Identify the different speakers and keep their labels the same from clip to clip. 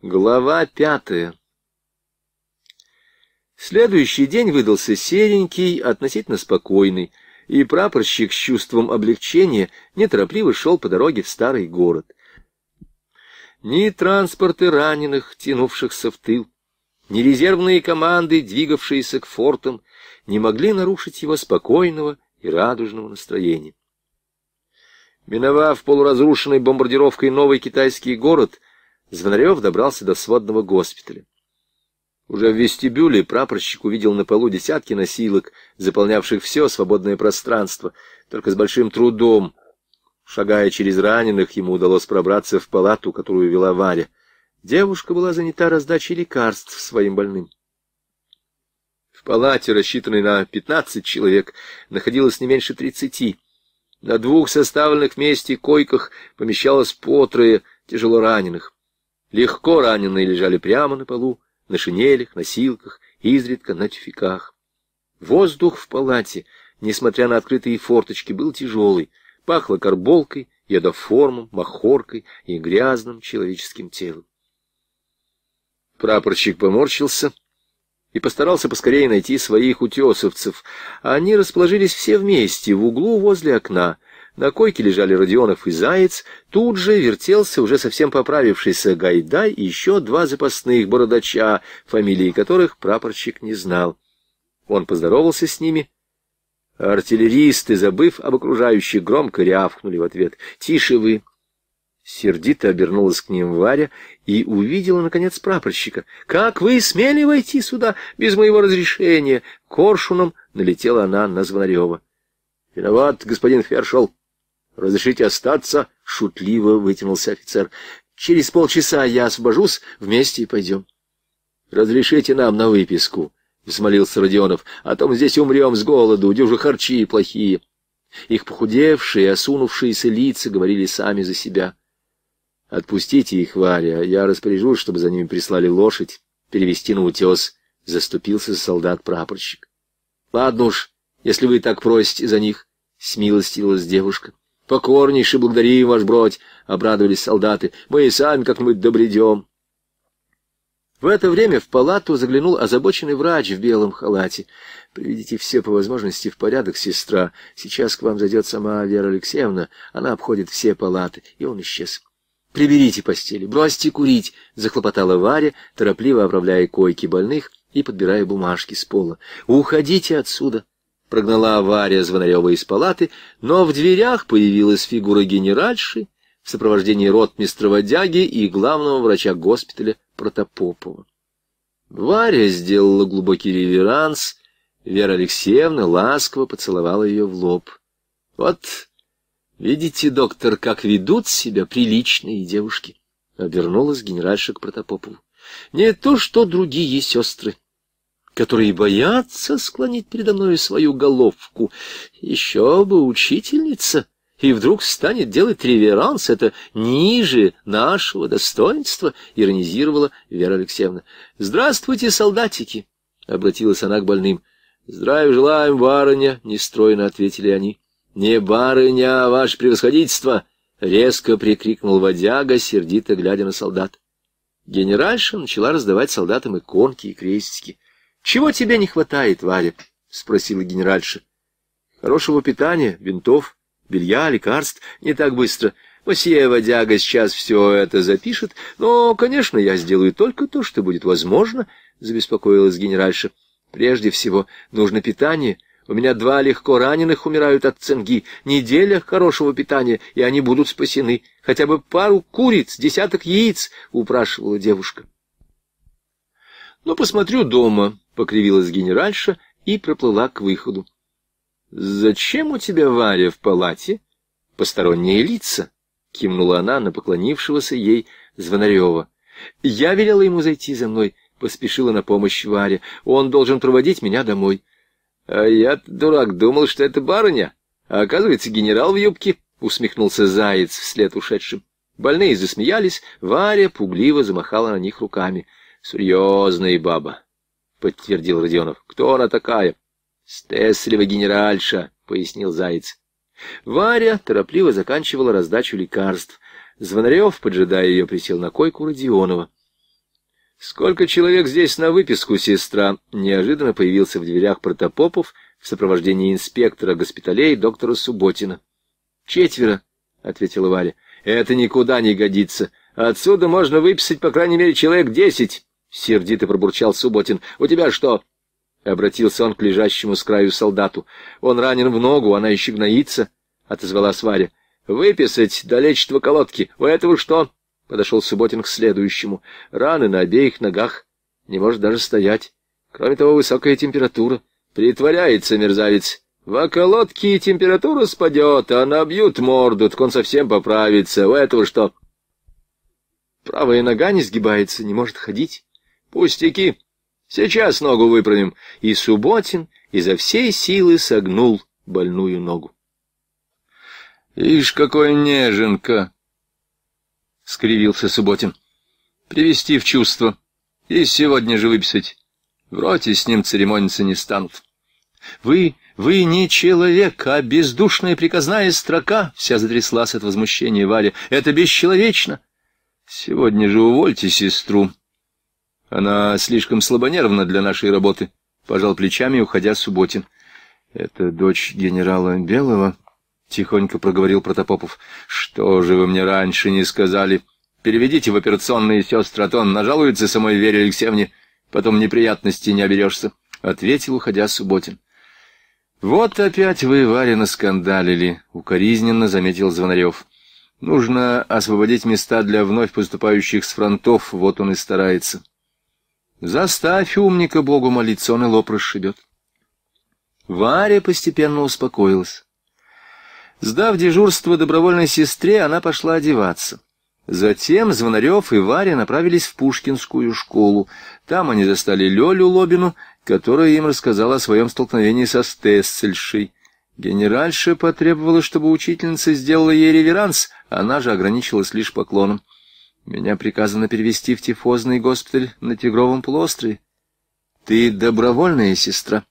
Speaker 1: Глава пятая Следующий день выдался серенький, относительно спокойный, и прапорщик с чувством облегчения неторопливо шел по дороге в старый город. Ни транспорты раненых, тянувшихся в тыл, ни резервные команды, двигавшиеся к фортам, не могли нарушить его спокойного и радужного настроения. Миновав полуразрушенный бомбардировкой новый китайский город — Звонарев добрался до сводного госпиталя. Уже в вестибюле прапорщик увидел на полу десятки носилок, заполнявших все свободное пространство. Только с большим трудом, шагая через раненых, ему удалось пробраться в палату, которую вела Варя. Девушка была занята раздачей лекарств своим больным. В палате, рассчитанной на пятнадцать человек, находилось не меньше тридцати. На двух составленных вместе койках помещалось по трое раненых. Легко раненые лежали прямо на полу, на шинелях, носилках, изредка на тюфяках. Воздух в палате, несмотря на открытые форточки, был тяжелый, пахло карболкой, ядоформом, махоркой и грязным человеческим телом. Прапорщик поморщился и постарался поскорее найти своих утесовцев. Они расположились все вместе в углу возле окна — на койке лежали Родионов и Заяц, тут же вертелся уже совсем поправившийся Гайдай и еще два запасных бородача, фамилии которых прапорщик не знал. Он поздоровался с ними. Артиллеристы, забыв об окружающих, громко рявкнули в ответ. «Тише вы!» Сердито обернулась к ним Варя и увидела, наконец, прапорщика. «Как вы смели войти сюда без моего разрешения?» Коршуном налетела она на Звонарева. «Виноват, господин Фершел», «Разрешите остаться?» — шутливо вытянулся офицер. «Через полчаса я освобожусь, вместе и пойдем». «Разрешите нам на выписку?» — взмолился Родионов. «А то мы здесь умрем с голоду, дюжи харчи плохие». Их похудевшие, осунувшиеся лица говорили сами за себя. «Отпустите их, Варя, я распоряжусь, чтобы за ними прислали лошадь, перевести на утес», — заступился солдат-прапорщик. «Ладно уж, если вы так просите за них», — смилостивилась девушка. Покорнейше благодарим, ваш бродь, — обрадовались солдаты. Мы и сами как-нибудь добредем. В это время в палату заглянул озабоченный врач в белом халате. «Приведите все по возможности в порядок, сестра. Сейчас к вам зайдет сама Вера Алексеевна. Она обходит все палаты». И он исчез. «Приберите постели, бросьте курить», — захлопотала Варя, торопливо оправляя койки больных и подбирая бумажки с пола. «Уходите отсюда!» прогнала авария Звонарева из палаты, но в дверях появилась фигура генеральши в сопровождении ротмистра Водяги и главного врача госпиталя Протопопова. Варя сделала глубокий реверанс, Вера Алексеевна ласково поцеловала ее в лоб. — Вот, видите, доктор, как ведут себя приличные девушки, — обернулась генеральша к Протопопову. — Не то, что другие сестры. — которые боятся склонить передо мной свою головку. Еще бы учительница, и вдруг станет делать реверанс, это ниже нашего достоинства, иронизировала Вера Алексеевна. «Здравствуйте, солдатики!» — обратилась она к больным. «Здравия желаем, барыня!» — нестройно ответили они. «Не барыня, а ваше превосходительство!» — резко прикрикнул водяга, сердито глядя на солдат. Генеральша начала раздавать солдатам иконки и крестики. «Чего тебе не хватает, Варя?» — спросила генеральша. «Хорошего питания, винтов, белья, лекарств. Не так быстро. Мосье Водяга сейчас все это запишет. Но, конечно, я сделаю только то, что будет возможно», — забеспокоилась генеральша. «Прежде всего, нужно питание». У меня два легко раненых умирают от цинги. Неделя хорошего питания, и они будут спасены. Хотя бы пару куриц, десяток яиц, — упрашивала девушка. Но «Ну, посмотрю дома, покривилась генеральша и проплыла к выходу. «Зачем у тебя, Варя, в палате посторонние лица?» — кивнула она на поклонившегося ей Звонарева. «Я велела ему зайти за мной», — поспешила на помощь Варя. «Он должен проводить меня домой». «А я, дурак, думал, что это барыня, а оказывается генерал в юбке», — усмехнулся Заяц вслед ушедшим. Больные засмеялись, Варя пугливо замахала на них руками. «Серьезная баба, — подтвердил Родионов. — Кто она такая? — Стеслива генеральша, — пояснил Заяц. Варя торопливо заканчивала раздачу лекарств. Звонарев, поджидая ее, присел на койку Родионова. — Сколько человек здесь на выписку, сестра? — неожиданно появился в дверях Протопопов в сопровождении инспектора госпиталей доктора Субботина. — Четверо, — ответила Варя. — Это никуда не годится. Отсюда можно выписать по крайней мере человек десять. — сердито пробурчал Субботин. — У тебя что? — обратился он к лежащему с краю солдату. — Он ранен в ногу, она еще гноится, — отозвалась Варя. — Выписать долечить лечства колодки. У этого что? — подошел Субботин к следующему. — Раны на обеих ногах. Не может даже стоять. Кроме того, высокая температура. Притворяется мерзавец. В околотке температура спадет, а набьют морду, так он совсем поправится. У этого что? Правая нога не сгибается, не может ходить. Пустяки. Сейчас ногу выправим. И Субботин изо всей силы согнул больную ногу. Ишь, какой неженка! — скривился Субботин. Привести в чувство. И сегодня же выписать. В с ним церемониться не станут. Вы, вы не человек, а бездушная приказная строка, — вся затряслась от возмущения Валя. Это бесчеловечно. Сегодня же увольте сестру, она слишком слабонервна для нашей работы, — пожал плечами, уходя Субботин. — Это дочь генерала Белого? — тихонько проговорил Протопопов. — Что же вы мне раньше не сказали? Переведите в операционные сестры, а то он нажалуется самой Вере Алексеевне. Потом неприятности не оберешься, — ответил, уходя Субботин. — Вот опять вы, Варина, скандалили, — укоризненно заметил Звонарев. — Нужно освободить места для вновь поступающих с фронтов, вот он и старается. Заставь умника Богу молиться, он и лоб расшибет. Варя постепенно успокоилась. Сдав дежурство добровольной сестре, она пошла одеваться. Затем Звонарев и Варя направились в Пушкинскую школу. Там они застали Лёлю Лобину, которая им рассказала о своем столкновении со Стессельшей. Генеральша потребовала, чтобы учительница сделала ей реверанс, она же ограничилась лишь поклоном. Меня приказано перевести в тифозный госпиталь на Тигровом полуострове. Ты добровольная сестра,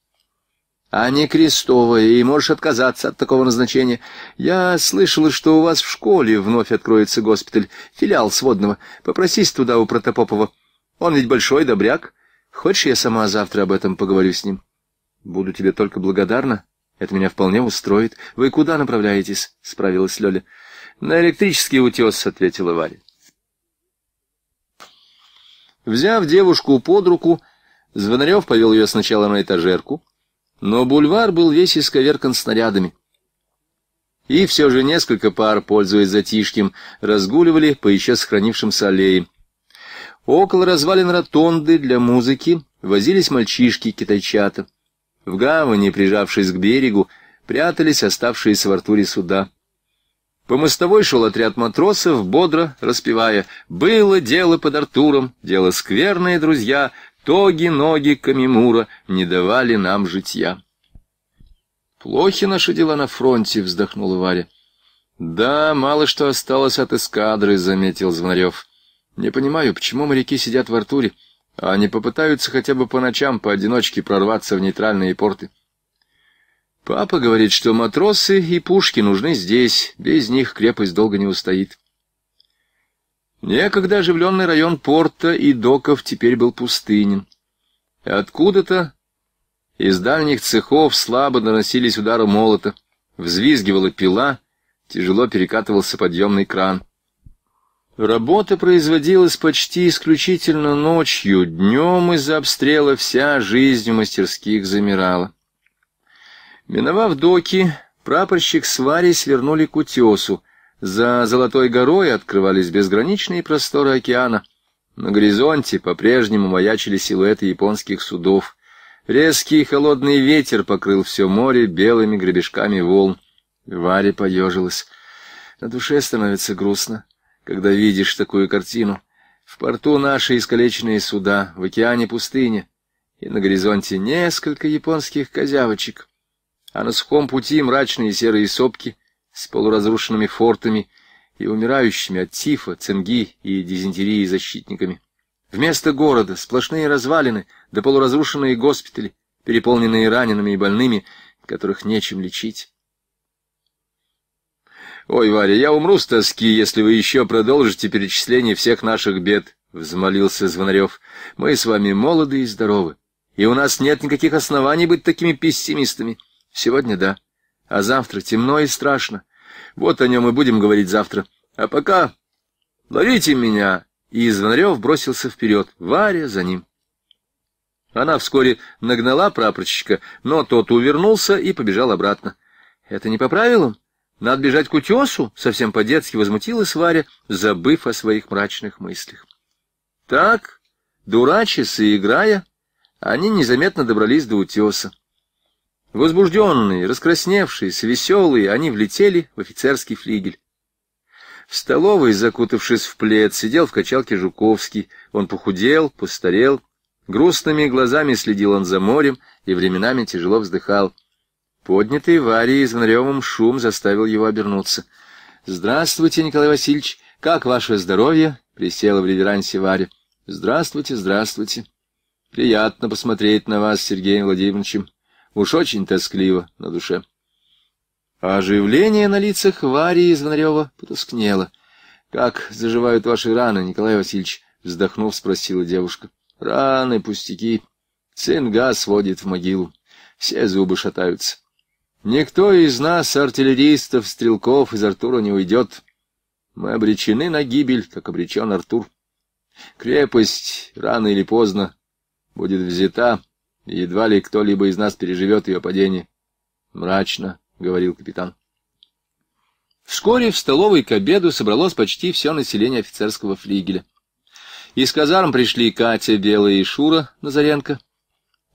Speaker 1: а не крестовая, и можешь отказаться от такого назначения. Я слышала, что у вас в школе вновь откроется госпиталь, филиал сводного. Попросись туда у Протопопова. Он ведь большой добряк. Хочешь, я сама завтра об этом поговорю с ним? Буду тебе только благодарна. Это меня вполне устроит. Вы куда направляетесь? — справилась Лёля. — На электрический утес, — ответила Варя. Взяв девушку под руку, Звонарев повел ее сначала на этажерку, но бульвар был весь исковеркан снарядами. И все же несколько пар, пользуясь затишьем, разгуливали по еще сохранившимся аллеям. Около развалин ротонды для музыки возились мальчишки-китайчата. В гавани, прижавшись к берегу, прятались оставшиеся во ртуре суда. По мостовой шел отряд матросов, бодро распевая «Было дело под Артуром, дело скверное, друзья, тоги, ноги Камимура не давали нам житья». «Плохи наши дела на фронте», — вздохнула Варя. «Да, мало что осталось от эскадры», — заметил Звонарев. «Не понимаю, почему моряки сидят в Артуре, а не попытаются хотя бы по ночам поодиночке прорваться в нейтральные порты». Папа говорит, что матросы и пушки нужны здесь, без них крепость долго не устоит. Некогда оживленный район порта и доков теперь был пустынен. Откуда-то из дальних цехов слабо доносились удары молота, взвизгивала пила, тяжело перекатывался подъемный кран. Работа производилась почти исключительно ночью, днем из-за обстрела вся жизнь в мастерских замирала. Миновав доки, прапорщик с Варей свернули к утесу. За Золотой горой открывались безграничные просторы океана. На горизонте по-прежнему маячили силуэты японских судов. Резкий холодный ветер покрыл все море белыми гребешками волн. Варя поежилась. На душе становится грустно, когда видишь такую картину. В порту наши искалеченные суда, в океане пустыня, и на горизонте несколько японских козявочек а на сухом пути мрачные серые сопки с полуразрушенными фортами и умирающими от тифа, цинги и дизентерии защитниками. Вместо города сплошные развалины да полуразрушенные госпитали, переполненные ранеными и больными, которых нечем лечить. «Ой, Варя, я умру с тоски, если вы еще продолжите перечисление всех наших бед», — взмолился Звонарев. «Мы с вами молоды и здоровы, и у нас нет никаких оснований быть такими пессимистами. Сегодня да. А завтра темно и страшно. Вот о нем и будем говорить завтра. А пока ловите меня. И Звонарев бросился вперед, Варя за ним. Она вскоре нагнала прапорщика, но тот увернулся и побежал обратно. Это не по правилам? Надо бежать к утесу? Совсем по-детски возмутилась Варя, забыв о своих мрачных мыслях. Так, дурачи, и играя, они незаметно добрались до утеса. Возбужденные, раскрасневшиеся, веселые, они влетели в офицерский флигель. В столовой, закутавшись в плед, сидел в качалке Жуковский. Он похудел, постарел. Грустными глазами следил он за морем и временами тяжело вздыхал. Поднятый Варей и Звонаревым шум заставил его обернуться. «Здравствуйте, Николай Васильевич! Как ваше здоровье?» — присела в реверансе Варя. «Здравствуйте, здравствуйте! Приятно посмотреть на вас, Сергей Владимирович. Уж очень тоскливо на душе. оживление на лицах Варии Звонарева потускнело. — Как заживают ваши раны, Николай Васильевич? — вздохнув, спросила девушка. — Раны, пустяки. Цинга сводит в могилу. Все зубы шатаются. Никто из нас, артиллеристов, стрелков, из Артура не уйдет. Мы обречены на гибель, как обречен Артур. Крепость рано или поздно будет взята, Едва ли кто-либо из нас переживет ее падение. Мрачно, — говорил капитан. Вскоре в столовой к обеду собралось почти все население офицерского флигеля. Из казарм пришли Катя, Белая и Шура Назаренко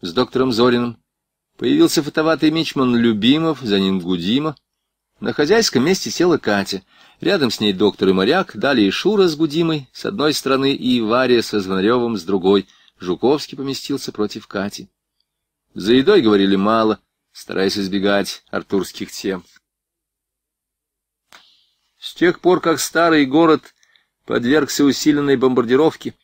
Speaker 1: с доктором Зориным. Появился фотоватый мичман Любимов, за ним Гудима. На хозяйском месте села Катя. Рядом с ней доктор и моряк, далее Шура с Гудимой с одной стороны и Варя со Звонаревым с другой. Жуковский поместился против Кати. За едой говорили мало, стараясь избегать артурских тем. С тех пор, как старый город подвергся усиленной бомбардировке,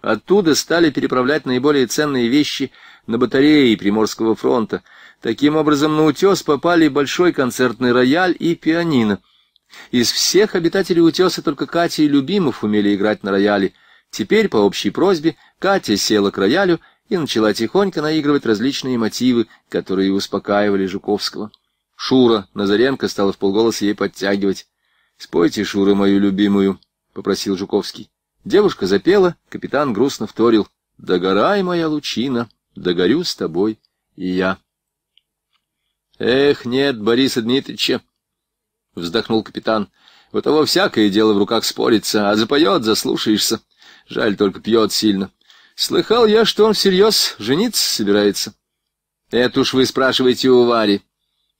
Speaker 1: оттуда стали переправлять наиболее ценные вещи на батареи Приморского фронта. Таким образом, на утес попали большой концертный рояль и пианино. Из всех обитателей утеса только Катя и Любимов умели играть на рояле. Теперь, по общей просьбе, Катя села к роялю — и начала тихонько наигрывать различные мотивы, которые успокаивали Жуковского. Шура Назаренко стала в полголоса ей подтягивать. «Спойте, Шура, мою любимую», — попросил Жуковский. Девушка запела, капитан грустно вторил. «Догорай, моя лучина, догорю с тобой и я». «Эх, нет, Бориса Дмитриевича!» — вздохнул капитан. «У того всякое дело в руках спорится, а запоет, заслушаешься. Жаль, только пьет сильно. Слыхал я, что он всерьез жениться собирается. Это уж вы спрашиваете у Вари.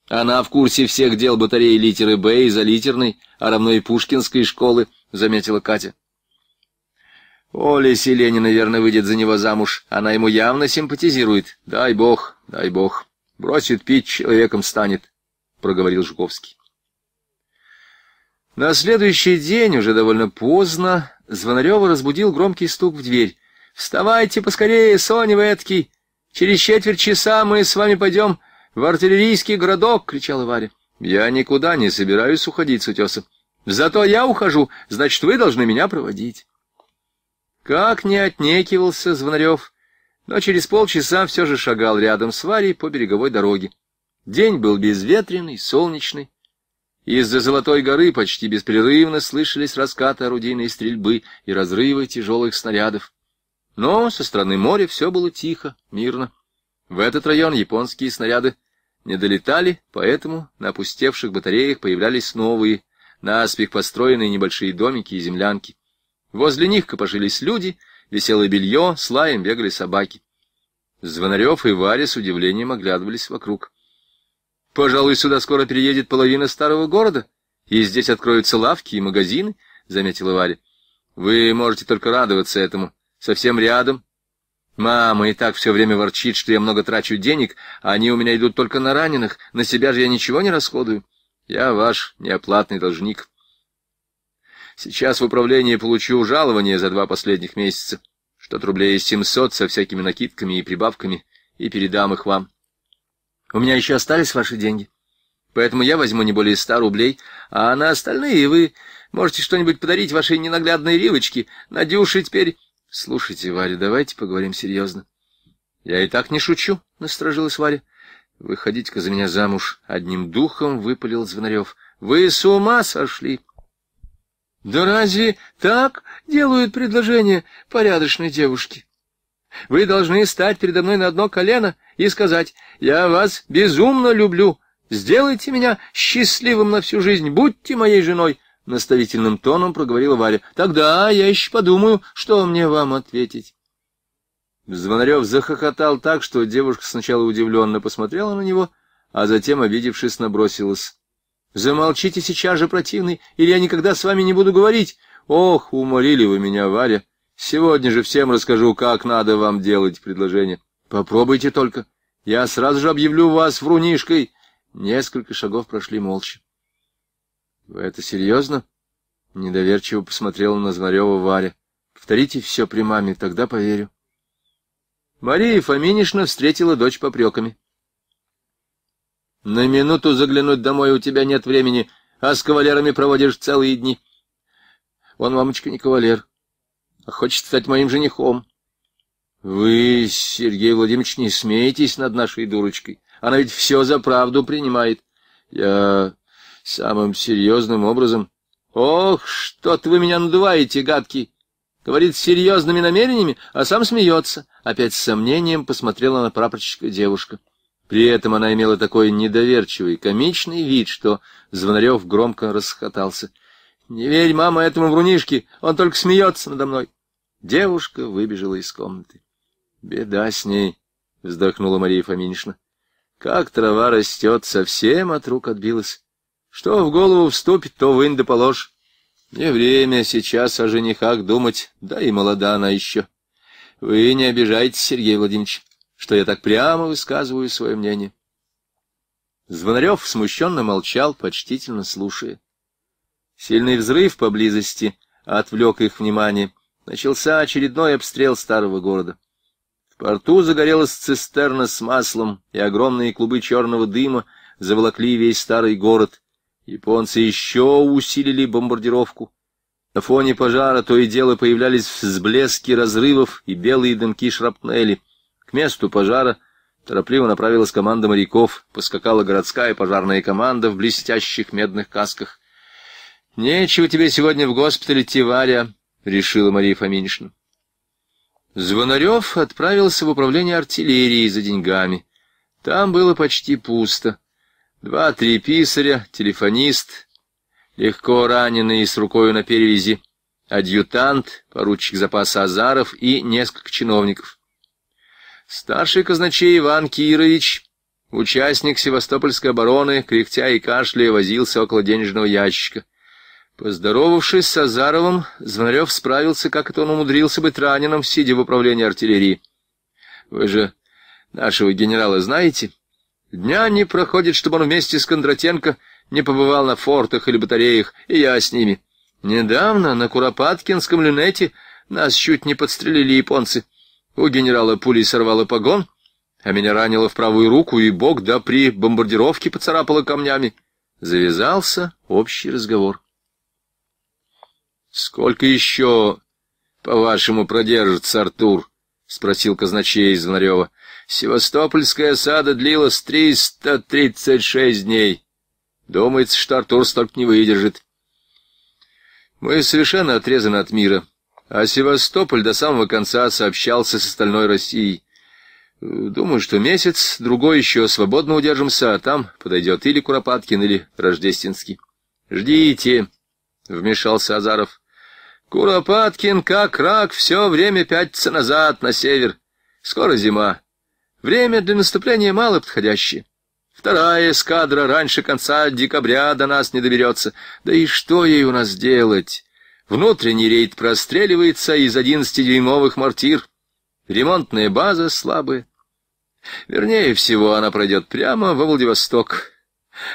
Speaker 1: Она в курсе всех дел батареи литеры «Б» и за литерной, а равно и пушкинской школы, — заметила Катя. Оля Селени, наверное, выйдет за него замуж. Она ему явно симпатизирует. Дай бог, дай бог. Бросит пить, человеком станет, — проговорил Жуковский. На следующий день, уже довольно поздно, Звонарева разбудил громкий стук в дверь. «Вставайте поскорее, Соня Ветки! Через четверть часа мы с вами пойдем в артиллерийский городок!» — кричала Варя. «Я никуда не собираюсь уходить с утеса. Зато я ухожу, значит, вы должны меня проводить». Как не отнекивался Звонарев, но через полчаса все же шагал рядом с Варей по береговой дороге. День был безветренный, солнечный. Из-за Золотой горы почти беспрерывно слышались раскаты орудийной стрельбы и разрывы тяжелых снарядов. Но со стороны моря все было тихо, мирно. В этот район японские снаряды не долетали, поэтому на опустевших батареях появлялись новые, наспех построенные небольшие домики и землянки. Возле них копошились люди, висело белье, с лаем бегали собаки. Звонарев и Варя с удивлением оглядывались вокруг. «Пожалуй, сюда скоро переедет половина старого города, и здесь откроются лавки и магазины», — заметила Варя. «Вы можете только радоваться этому», совсем рядом. Мама и так все время ворчит, что я много трачу денег, а они у меня идут только на раненых, на себя же я ничего не расходую. Я ваш неоплатный должник. Сейчас в управлении получу жалование за два последних месяца, что-то рублей семьсот со всякими накидками и прибавками, и передам их вам. У меня еще остались ваши деньги, поэтому я возьму не более ста рублей, а на остальные вы можете что-нибудь подарить вашей ненаглядной Ривочке. Надюше теперь Слушайте, Варя, давайте поговорим серьезно. Я и так не шучу, насторожилась Варя. Выходите-ка за меня замуж, одним духом выпалил Звонарев. Вы с ума сошли. Да разве так делают предложение порядочной девушки? Вы должны стать передо мной на одно колено и сказать, я вас безумно люблю, сделайте меня счастливым на всю жизнь, будьте моей женой, — наставительным тоном проговорила Варя. — Тогда я еще подумаю, что мне вам ответить. Звонарев захохотал так, что девушка сначала удивленно посмотрела на него, а затем, обидевшись, набросилась. — Замолчите сейчас же, противный, или я никогда с вами не буду говорить. — Ох, уморили вы меня, Варя. Сегодня же всем расскажу, как надо вам делать предложение. Попробуйте только. Я сразу же объявлю вас врунишкой. Несколько шагов прошли молча. Вы — Это серьезно? — недоверчиво посмотрела на Змарева Варя. — Повторите все при маме, тогда поверю. Мария Фоминишна встретила дочь попреками. — На минуту заглянуть домой у тебя нет времени, а с кавалерами проводишь целые дни. — Он, мамочка, не кавалер, а хочет стать моим женихом. — Вы, Сергей Владимирович, не смеетесь над нашей дурочкой. Она ведь все за правду принимает. Я самым серьезным образом. «Ох, что-то вы меня надуваете, гадкий!» Говорит с серьезными намерениями, а сам смеется. Опять с сомнением посмотрела на прапорщика девушка. При этом она имела такой недоверчивый, комичный вид, что Звонарев громко расхотался. «Не верь, мама, этому врунишке, он только смеется надо мной». Девушка выбежала из комнаты. «Беда с ней», — вздохнула Мария Фоминишна. «Как трава растет, совсем от рук отбилась. Что в голову вступит, то в инда положь. Не время сейчас о женихах думать, да и молода она еще. Вы не обижайтесь, Сергей Владимирович, что я так прямо высказываю свое мнение. Звонарев смущенно молчал, почтительно слушая. Сильный взрыв поблизости отвлек их внимание. Начался очередной обстрел старого города. В порту загорелась цистерна с маслом, и огромные клубы черного дыма заволокли весь старый город. Японцы еще усилили бомбардировку. На фоне пожара то и дело появлялись взблески разрывов и белые дымки шрапнели. К месту пожара торопливо направилась команда моряков, поскакала городская пожарная команда в блестящих медных касках. «Нечего тебе сегодня в госпитале, Тиваря», — решила Мария Фоминишна. Звонарев отправился в управление артиллерии за деньгами. Там было почти пусто. Два-три писаря, телефонист, легко раненый с рукою на перевязи, адъютант, поручик запаса Азаров и несколько чиновников. Старший казначей Иван Кирович, участник Севастопольской обороны, кряхтя и кашляя, возился около денежного ящика. Поздоровавшись с Азаровым, Звонарев справился, как это он умудрился быть раненым, сидя в управлении артиллерии. — Вы же нашего генерала знаете? — Дня не проходит, чтобы он вместе с Кондратенко не побывал на фортах или батареях, и я с ними. Недавно на Куропаткинском люнете нас чуть не подстрелили японцы. У генерала пулей сорвало погон, а меня ранило в правую руку, и бок, да при бомбардировке поцарапало камнями. Завязался общий разговор. «Сколько еще, по-вашему, продержится Артур?» — спросил казначей Звонарева. Севастопольская осада длилась 336 дней. Думается, что Артур столько не выдержит. Мы совершенно отрезаны от мира, а Севастополь до самого конца сообщался с остальной Россией. Думаю, что месяц, другой еще свободно удержимся, а там подойдет или Куропаткин, или Рождественский. «Ждите», — вмешался Азаров. «Куропаткин, как рак, все время пятится назад, на север. Скоро зима. Время для наступления мало подходящее. Вторая эскадра раньше конца декабря до нас не доберется. Да и что ей у нас делать? Внутренний рейд простреливается из 11-дюймовых мортир. Ремонтная база слабая. Вернее всего, она пройдет прямо во Владивосток,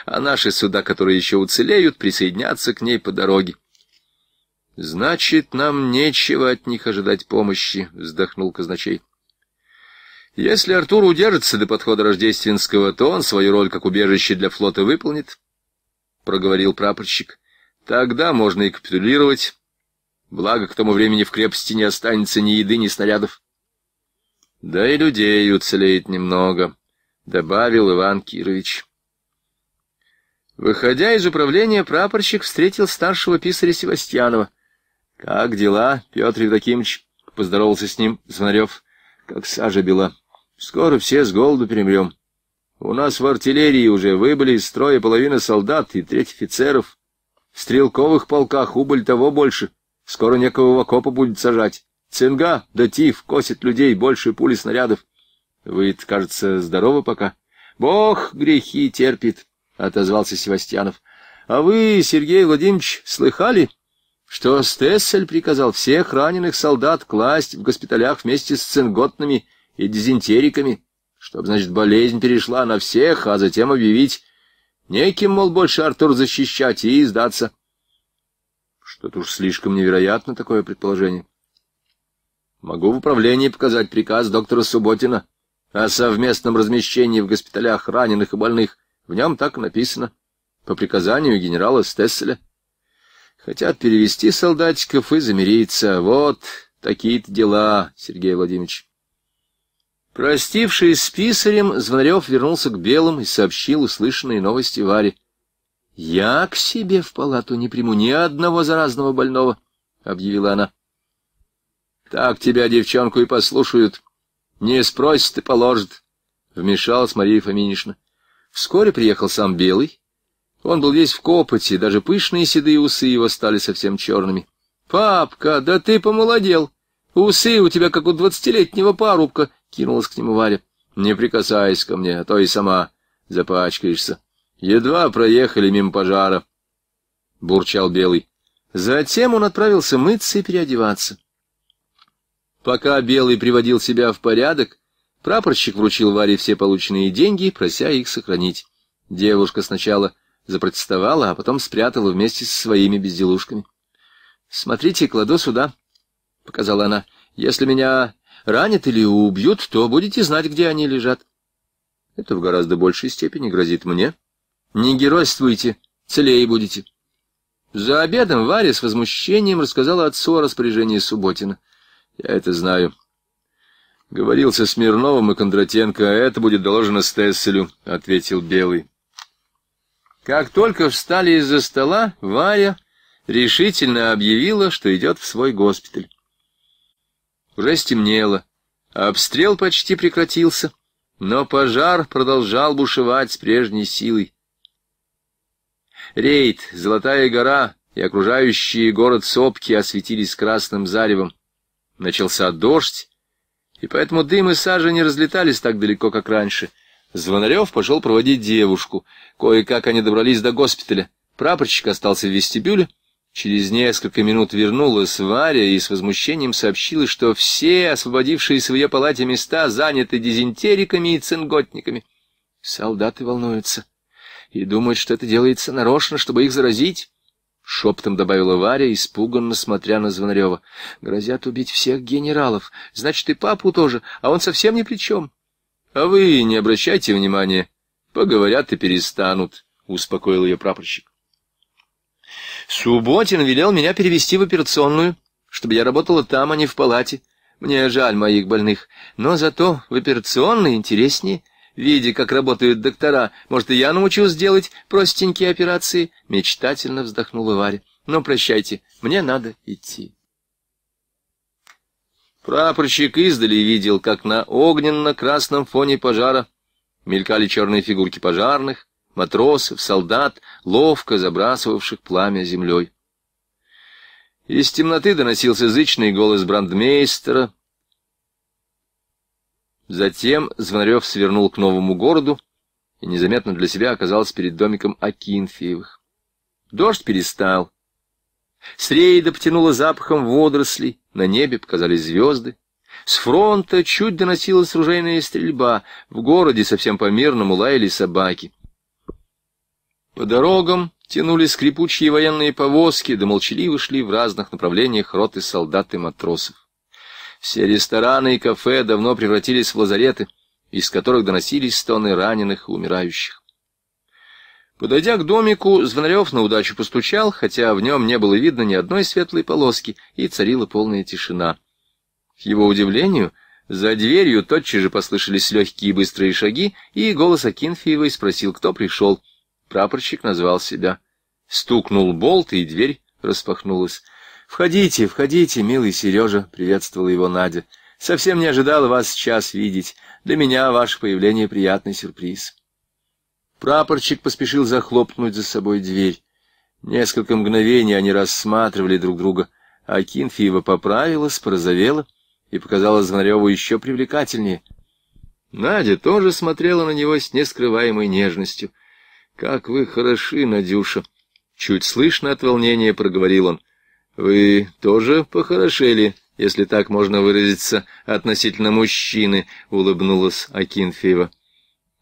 Speaker 1: а наши суда, которые еще уцелеют, присоединятся к ней по дороге. «Значит, нам нечего от них ожидать помощи», — вздохнул казначей. Если Артур удержится до подхода Рождественского, то он свою роль как убежище для флота выполнит, — проговорил прапорщик. Тогда можно и капитулировать. Благо, к тому времени в крепости не останется ни еды, ни снарядов. Да и людей уцелеет немного, — добавил Иван Кирович. Выходя из управления, прапорщик встретил старшего писаря Севастьянова. — Как дела, Петр Евдокимович? — поздоровался с ним Звонарев. — Как сажа бела. Скоро все с голоду перемрем. У нас в артиллерии уже выбыли из строя половина солдат и треть офицеров. В стрелковых полках убыль того больше. Скоро некого в окопа будет сажать. Цинга да тиф косит людей больше пули снарядов. вы кажется, здоровы пока? Бог грехи терпит, — отозвался Севастьянов. А вы, Сергей Владимирович, слыхали, что Стессель приказал всех раненых солдат класть в госпиталях вместе с цинготными и дизентериками, чтобы, значит, болезнь перешла на всех, а затем объявить неким, мол, больше Артур защищать и издаться. Что-то уж слишком невероятно такое предположение. Могу в управлении показать приказ доктора Субботина о совместном размещении в госпиталях раненых и больных. В нем так написано. По приказанию генерала Стесселя. Хотят перевести солдатиков и замириться. Вот такие-то дела, Сергей Владимирович. Простившись с писарем, Звонарев вернулся к Белым и сообщил услышанные новости Варе. — Я к себе в палату не приму ни одного заразного больного, — объявила она. — Так тебя, девчонку, и послушают. Не спросят и положат, — вмешалась Мария Фоминишна. Вскоре приехал сам Белый. Он был весь в копоте, даже пышные седые усы его стали совсем черными. — Папка, да ты помолодел! Усы у тебя, как у двадцатилетнего парубка! — Кинулась к нему Варя. «Не прикасайся ко мне, а то и сама запачкаешься. Едва проехали мимо пожара», — бурчал Белый. Затем он отправился мыться и переодеваться. Пока Белый приводил себя в порядок, прапорщик вручил Варе все полученные деньги, прося их сохранить. Девушка сначала запротестовала, а потом спрятала вместе со своими безделушками. «Смотрите, кладу сюда», — показала она. «Если меня ранят или убьют, то будете знать, где они лежат. Это в гораздо большей степени грозит мне. Не геройствуйте, целее будете. За обедом Варя с возмущением рассказала отцу о распоряжении Субботина. Я это знаю. Говорил со Смирновым и Кондратенко, а это будет доложено Стесселю, — ответил Белый. Как только встали из-за стола, Варя решительно объявила, что идет в свой госпиталь. Уже стемнело, обстрел почти прекратился, но пожар продолжал бушевать с прежней силой. Рейд, Золотая гора и окружающие город сопки осветились красным заревом. Начался дождь, и поэтому дым и сажа не разлетались так далеко, как раньше. Звонарев пошел проводить девушку. Кое-как они добрались до госпиталя. Прапорщик остался в вестибюле, Через несколько минут вернулась Варя и с возмущением сообщила, что все освободившиеся в ее палате места заняты дизентериками и цинготниками. Солдаты волнуются и думают, что это делается нарочно, чтобы их заразить. Шепотом добавила Варя, испуганно смотря на Звонарева. «Грозят убить всех генералов. Значит, и папу тоже, а он совсем ни при чем». «А вы не обращайте внимания. Поговорят и перестанут», — успокоил ее прапорщик. Субботин велел меня перевести в операционную, чтобы я работала там, а не в палате. Мне жаль моих больных, но зато в операционной интереснее. Видя, как работают доктора, может, и я научусь делать простенькие операции?» Мечтательно вздохнула Варя. «Но прощайте, мне надо идти». Прапорщик издали видел, как на огненно-красном фоне пожара мелькали черные фигурки пожарных, матросов, солдат, ловко забрасывавших пламя землей. Из темноты доносился зычный голос брандмейстера. Затем Звонарев свернул к новому городу и незаметно для себя оказался перед домиком Акинфеевых. Дождь перестал. С рейда потянуло запахом водорослей, на небе показались звезды. С фронта чуть доносилась ружейная стрельба, в городе совсем по-мирному лаяли собаки. По дорогам тянулись скрипучие военные повозки, да молчаливо шли в разных направлениях роты солдат и матросов. Все рестораны и кафе давно превратились в лазареты, из которых доносились стоны раненых и умирающих. Подойдя к домику, Звонарев на удачу постучал, хотя в нем не было видно ни одной светлой полоски, и царила полная тишина. К его удивлению, за дверью тотчас же послышались легкие быстрые шаги, и голос Акинфеевой спросил, кто пришел. Прапорщик назвал себя. Стукнул болт, и дверь распахнулась. «Входите, входите, милый Сережа», — приветствовала его Надя. «Совсем не ожидал вас сейчас видеть. Для меня ваше появление — приятный сюрприз». Прапорщик поспешил захлопнуть за собой дверь. Несколько мгновений они рассматривали друг друга. а Акинфиева поправилась, порозовела и показала Звонареву еще привлекательнее. Надя тоже смотрела на него с нескрываемой нежностью. «Как вы хороши, Надюша!» Чуть слышно от волнения проговорил он. «Вы тоже похорошели, если так можно выразиться, относительно мужчины», — улыбнулась Акинфеева.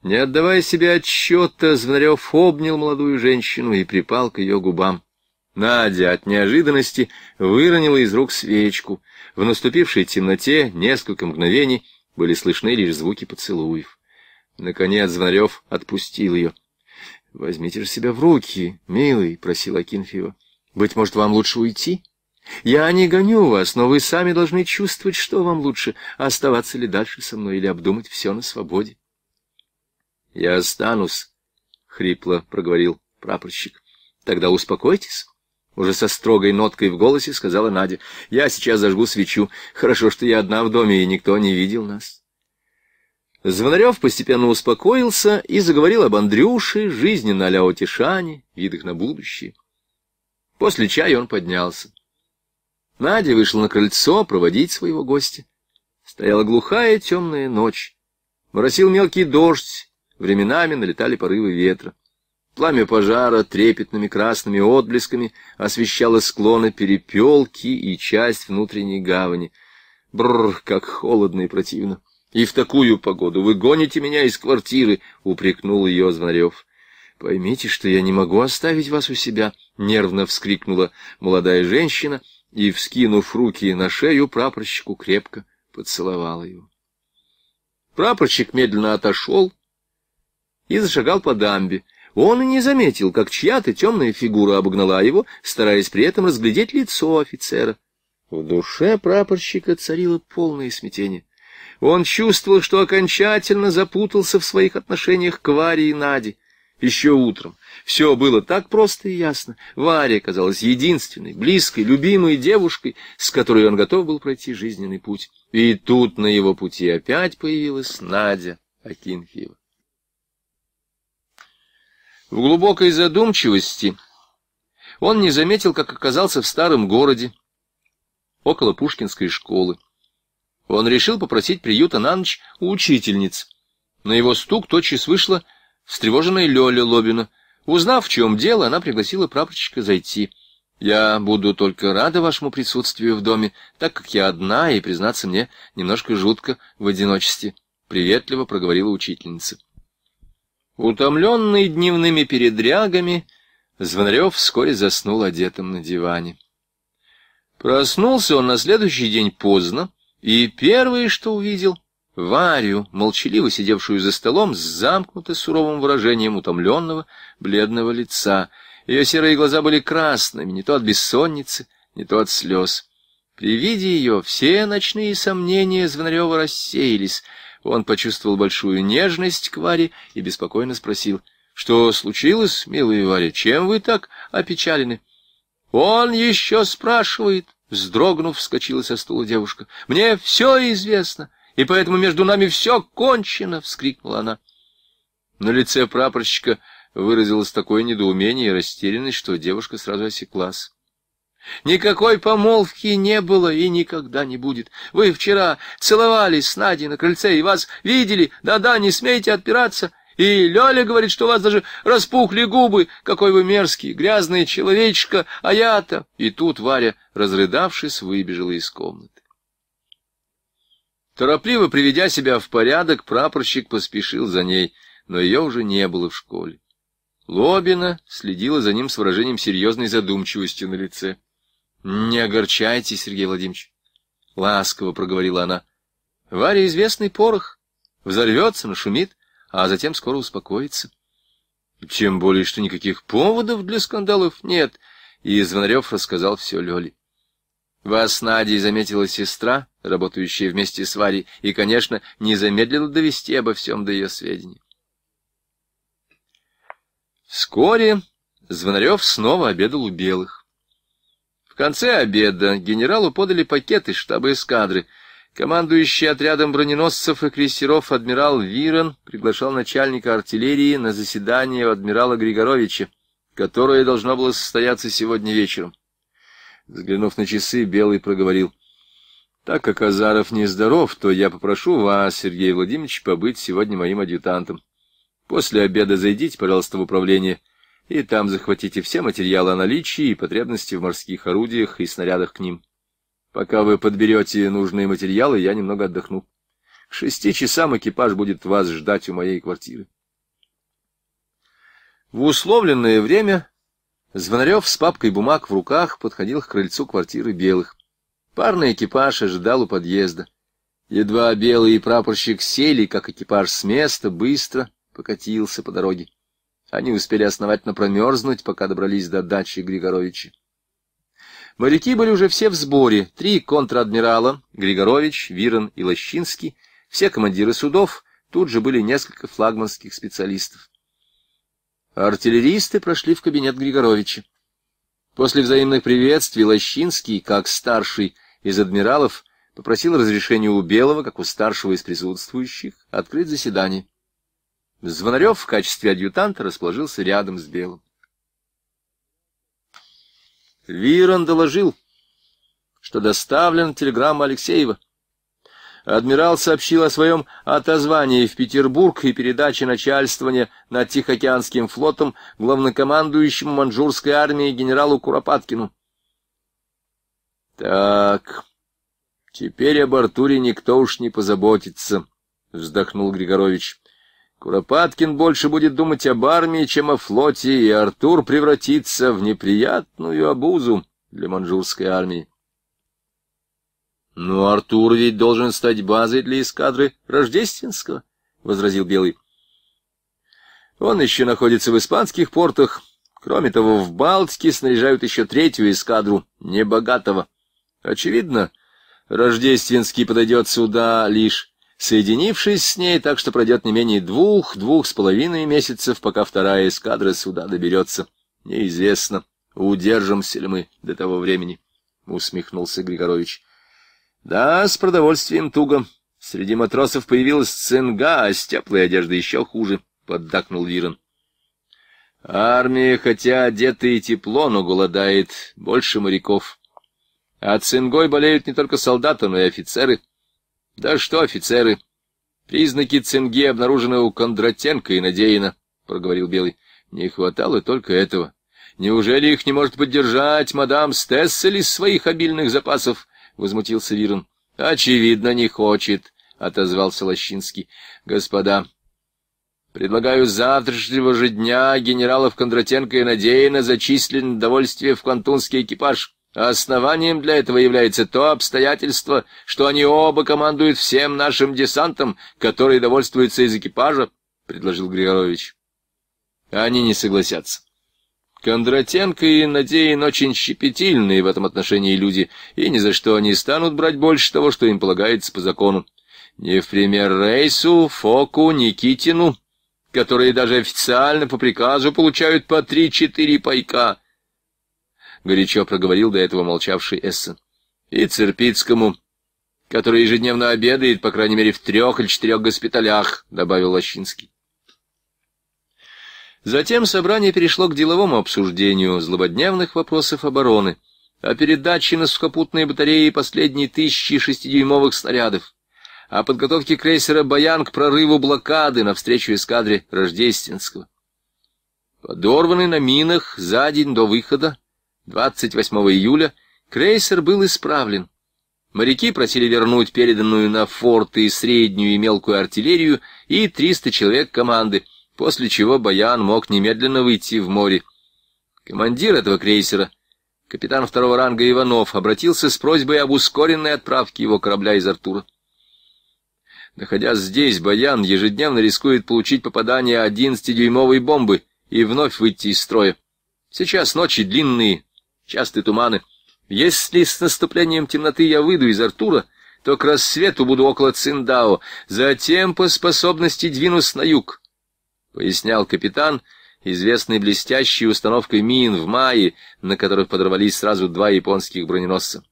Speaker 1: Не отдавая себе отчета, Звонарев обнял молодую женщину и припал к ее губам. Надя от неожиданности выронила из рук свечку. В наступившей темноте несколько мгновений были слышны лишь звуки поцелуев. Наконец Звонарев отпустил ее. Возьмите же себя в руки, милый, просила Акинфеева. Быть может, вам лучше уйти? Я не гоню вас, но вы сами должны чувствовать, что вам лучше, оставаться ли дальше со мной или обдумать все на свободе. Я останусь, хрипло проговорил прапорщик. Тогда успокойтесь. Уже со строгой ноткой в голосе сказала Надя. «Я сейчас зажгу свечу. Хорошо, что я одна в доме, и никто не видел нас». Звонарев постепенно успокоился и заговорил об Андрюше, жизни на Ляотишане, видах на будущее. После чая он поднялся. Надя вышла на крыльцо проводить своего гостя. Стояла глухая темная ночь. Моросил мелкий дождь, временами налетали порывы ветра. Пламя пожара трепетными красными отблесками освещало склоны перепелки и часть внутренней гавани. Бррр, как холодно и противно. И в такую погоду вы гоните меня из квартиры, — упрекнул ее Звонарев. — Поймите, что я не могу оставить вас у себя, — нервно вскрикнула молодая женщина и, вскинув руки на шею, прапорщику крепко поцеловала его. Прапорщик медленно отошел и зашагал по дамбе. Он и не заметил, как чья-то темная фигура обогнала его, стараясь при этом разглядеть лицо офицера. В душе прапорщика царило полное смятение. Он чувствовал, что окончательно запутался в своих отношениях к Варе и Наде. Еще утром все было так просто и ясно. Варя казалась единственной, близкой, любимой девушкой, с которой он готов был пройти жизненный путь. И тут на его пути опять появилась Надя Акинфиева. В глубокой задумчивости он не заметил, как оказался в старом городе, около Пушкинской школы. Он решил попросить приюта на ночь у учительниц. На его стук тотчас вышла встревоженная Лёля Лобина. Узнав, в чем дело, она пригласила прапорщика зайти. «Я буду только рада вашему присутствию в доме, так как я одна, и, признаться мне, немножко жутко в одиночестве», — приветливо проговорила учительница. Утомленный дневными передрягами, Звонарев вскоре заснул одетым на диване. Проснулся он на следующий день поздно, и первое, что увидел, Варю, молчаливо сидевшую за столом, с замкнуто суровым выражением утомленного, бледного лица. Ее серые глаза были красными, не то от бессонницы, не то от слез. При виде ее все ночные сомнения Звонарева рассеялись. Он почувствовал большую нежность к Варе и беспокойно спросил, «Что случилось, милая Варя? Чем вы так опечалены?» «Он еще спрашивает», Вздрогнув, вскочила со стула девушка. «Мне все известно, и поэтому между нами все кончено!» — вскрикнула она. На лице прапорщика выразилось такое недоумение и растерянность, что девушка сразу осеклась. «Никакой помолвки не было и никогда не будет. Вы вчера целовались с Надей на крыльце и вас видели. Да-да, не смейте отпираться. И Лёля говорит, что у вас даже распухли губы, какой вы мерзкий, грязный человечка, а я-то...» И тут Варя, разрыдавшись, выбежала из комнаты. Торопливо приведя себя в порядок, прапорщик поспешил за ней, но ее уже не было в школе. Лобина следила за ним с выражением серьезной задумчивости на лице. — Не огорчайтесь, Сергей Владимирович, — ласково проговорила она. — Варя известный порох. Взорвется, нашумит а затем скоро успокоится. Тем более, что никаких поводов для скандалов нет, и Звонарев рассказал все Лёле. Вас Надей заметила сестра, работающая вместе с Варей, и, конечно, не замедлила довести обо всем до ее сведений. Вскоре Звонарев снова обедал у белых. В конце обеда генералу подали пакеты штаба эскадры — Командующий отрядом броненосцев и крейсеров адмирал Вирон приглашал начальника артиллерии на заседание адмирала Григоровича, которое должно было состояться сегодня вечером. Взглянув на часы, Белый проговорил. «Так как Азаров нездоров, то я попрошу вас, Сергей Владимирович, побыть сегодня моим адъютантом. После обеда зайдите, пожалуйста, в управление, и там захватите все материалы о наличии и потребности в морских орудиях и снарядах к ним». Пока вы подберете нужные материалы, я немного отдохну. К шести часам экипаж будет вас ждать у моей квартиры. В условленное время Звонарев с папкой бумаг в руках подходил к крыльцу квартиры Белых. Парный экипаж ожидал у подъезда. Едва Белый и прапорщик сели, как экипаж с места быстро покатился по дороге. Они успели основательно промерзнуть, пока добрались до дачи Григоровича. Моряки были уже все в сборе, три контр-адмирала, Григорович, Вирон и Лощинский, все командиры судов, тут же были несколько флагманских специалистов. Артиллеристы прошли в кабинет Григоровича. После взаимных приветствий Лощинский, как старший из адмиралов, попросил разрешения у Белого, как у старшего из присутствующих, открыть заседание. Звонарев в качестве адъютанта расположился рядом с Белым. Вирон доложил, что доставлен телеграмма Алексеева. Адмирал сообщил о своем отозвании в Петербург и передаче начальствования над Тихоокеанским флотом главнокомандующему манжурской армии генералу Куропаткину. «Так, теперь об Артуре никто уж не позаботится», — вздохнул Григорович. Куропаткин больше будет думать об армии, чем о флоте, и Артур превратится в неприятную обузу для манжурской армии. Но «Ну, Артур ведь должен стать базой для эскадры Рождественского, — возразил Белый. Он еще находится в испанских портах. Кроме того, в Балтике снаряжают еще третью эскадру, небогатого. Очевидно, Рождественский подойдет сюда лишь соединившись с ней, так что пройдет не менее двух-двух с половиной месяцев, пока вторая эскадра сюда доберется. Неизвестно, удержимся ли мы до того времени, — усмехнулся Григорович. — Да, с продовольствием туго. Среди матросов появилась цинга, а с теплой одежды еще хуже, — поддакнул Вирон. — Армия, хотя одета и тепло, но голодает больше моряков. А цингой болеют не только солдаты, но и офицеры — да что, офицеры, признаки цинги обнаружены у Кондратенко и Надеина, — проговорил Белый. Не хватало только этого. Неужели их не может поддержать мадам Стессель из своих обильных запасов? — возмутился Вирон. — Очевидно, не хочет, — отозвался Лощинский. — Господа, предлагаю завтрашнего же дня генералов Кондратенко и Надеина зачислить на довольствие в кантунский экипаж. Основанием для этого является то обстоятельство, что они оба командуют всем нашим десантом, который довольствуется из экипажа, — предложил Григорович. Они не согласятся. Кондратенко и Надеин очень щепетильные в этом отношении люди, и ни за что не станут брать больше того, что им полагается по закону. Не в пример Рейсу, Фоку, Никитину, которые даже официально по приказу получают по три-четыре пайка —— горячо проговорил до этого молчавший Эссен. — И Церпицкому, который ежедневно обедает, по крайней мере, в трех или четырех госпиталях, — добавил Лощинский. Затем собрание перешло к деловому обсуждению злободневных вопросов обороны, о передаче на сухопутные батареи последней тысячи шестидюймовых снарядов, о подготовке крейсера «Баян» к прорыву блокады навстречу эскадре Рождественского. Подорванный на минах за день до выхода, 28 июля крейсер был исправлен. Моряки просили вернуть переданную на форты среднюю и мелкую артиллерию и 300 человек команды, после чего Баян мог немедленно выйти в море. Командир этого крейсера, капитан второго ранга Иванов, обратился с просьбой об ускоренной отправке его корабля из Артура. Находясь здесь, Баян ежедневно рискует получить попадание 11-дюймовой бомбы и вновь выйти из строя. Сейчас ночи длинные, частые туманы. Если с наступлением темноты я выйду из Артура, то к рассвету буду около Циндао, затем по способности двинусь на юг, — пояснял капитан, известный блестящей установкой мин в мае, на которых подорвались сразу два японских броненосца.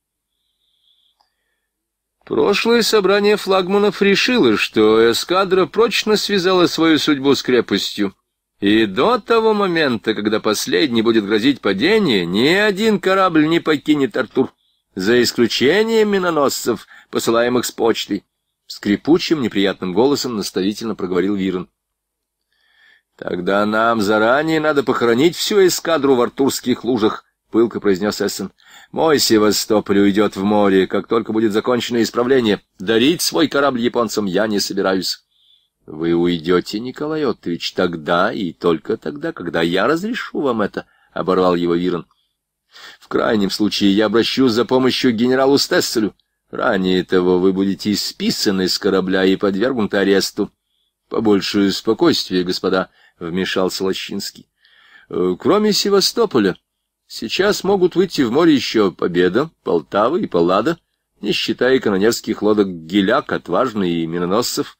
Speaker 1: Прошлое собрание флагманов решило, что эскадра прочно связала свою судьбу с крепостью. И до того момента, когда последний будет грозить падение, ни один корабль не покинет Артур, за исключением миноносцев, посылаемых с почтой. Скрипучим неприятным голосом наставительно проговорил Вирон. — Тогда нам заранее надо похоронить всю эскадру в артурских лужах, — пылко произнес Эссен. — Мой Севастополь уйдет в море, как только будет закончено исправление. Дарить свой корабль японцам я не собираюсь. Вы уйдете, Николай Оттович, тогда и только тогда, когда я разрешу вам это, — оборвал его Вирон. В крайнем случае я обращусь за помощью к генералу Стесселю. Ранее того вы будете списаны с корабля и подвергнуты аресту. — Побольше спокойствия, господа, — вмешался Лощинский. Э, — Кроме Севастополя, сейчас могут выйти в море еще Победа, Полтава и Паллада, не считая канонерских лодок «Геляк», «Отважный» и «Миноносцев».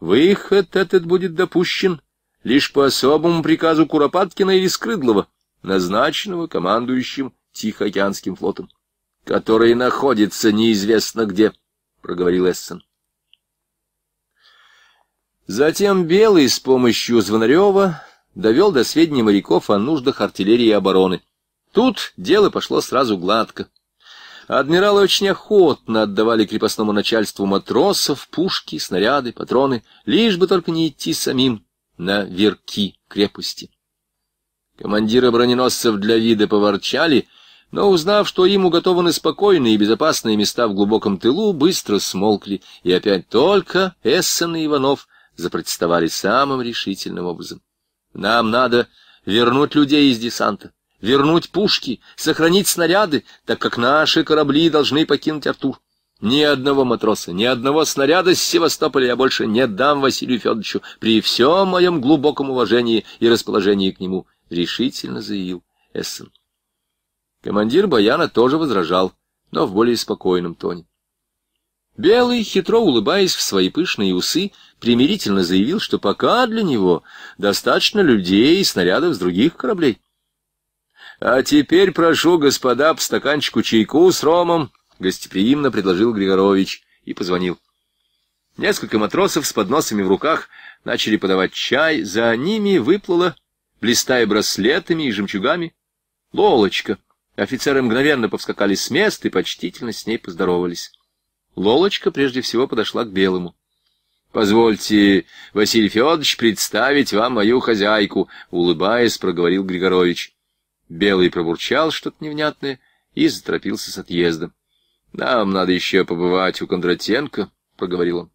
Speaker 1: Выход этот будет допущен лишь по особому приказу Куропаткина или Скрыдлова, назначенного командующим Тихоокеанским флотом, который находится неизвестно где, — проговорил Эссен. Затем Белый с помощью Звонарева довел до сведений моряков о нуждах артиллерии и обороны. Тут дело пошло сразу гладко. Адмиралы очень охотно отдавали крепостному начальству матросов, пушки, снаряды, патроны, лишь бы только не идти самим на верки крепости. Командиры броненосцев для вида поворчали, но, узнав, что им уготованы спокойные и безопасные места в глубоком тылу, быстро смолкли, и опять только Эссен и Иванов запротестовали самым решительным образом. «Нам надо вернуть людей из десанта вернуть пушки, сохранить снаряды, так как наши корабли должны покинуть Артур. Ни одного матроса, ни одного снаряда с Севастополя я больше не дам Василию Федоровичу при всем моем глубоком уважении и расположении к нему, — решительно заявил Эссен. Командир Баяна тоже возражал, но в более спокойном тоне. Белый, хитро улыбаясь в свои пышные усы, примирительно заявил, что пока для него достаточно людей и снарядов с других кораблей. «А теперь прошу, господа, по стаканчику чайку с ромом», — гостеприимно предложил Григорович и позвонил. Несколько матросов с подносами в руках начали подавать чай, за ними выплыла, блистая браслетами и жемчугами, Лолочка. Офицеры мгновенно повскакали с места и почтительно с ней поздоровались. Лолочка прежде всего подошла к Белому. «Позвольте, Василий Федорович, представить вам мою хозяйку», — улыбаясь, проговорил Григорович. Белый пробурчал что-то невнятное и заторопился с отъездом. — Нам надо еще побывать у Кондратенко, — проговорил он.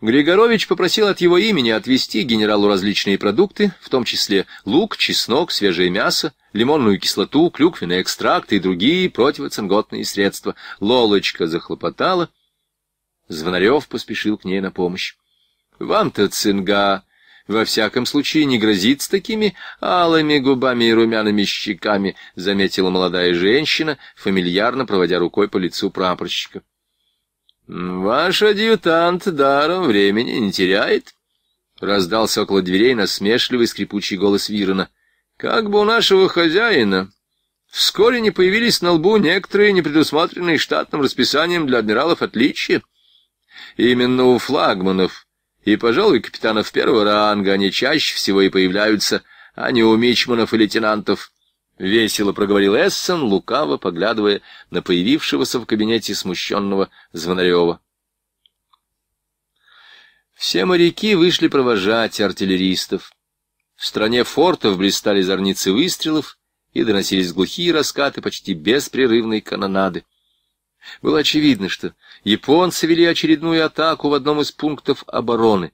Speaker 1: Григорович попросил от его имени отвезти генералу различные продукты, в том числе лук, чеснок, свежее мясо, лимонную кислоту, клюквенный экстракт и другие противоцинготные средства. Лолочка захлопотала. Звонарев поспешил к ней на помощь. — Вам-то цинга во всяком случае не грозит с такими алыми губами и румяными щеками, заметила молодая женщина, фамильярно проводя рукой по лицу прапорщика. Ваш адъютант даром времени не теряет, раздался около дверей насмешливый скрипучий голос Вирона. Как бы у нашего хозяина вскоре не появились на лбу некоторые непредусмотренные штатным расписанием для адмиралов отличия. Именно у флагманов и, пожалуй, капитанов первого ранга они чаще всего и появляются, а не у мичманов и лейтенантов. Весело проговорил Эссен, лукаво поглядывая на появившегося в кабинете смущенного Звонарева. Все моряки вышли провожать артиллеристов. В стране фортов блистали зорницы выстрелов и доносились глухие раскаты почти беспрерывной канонады. Было очевидно, что Японцы вели очередную атаку в одном из пунктов обороны.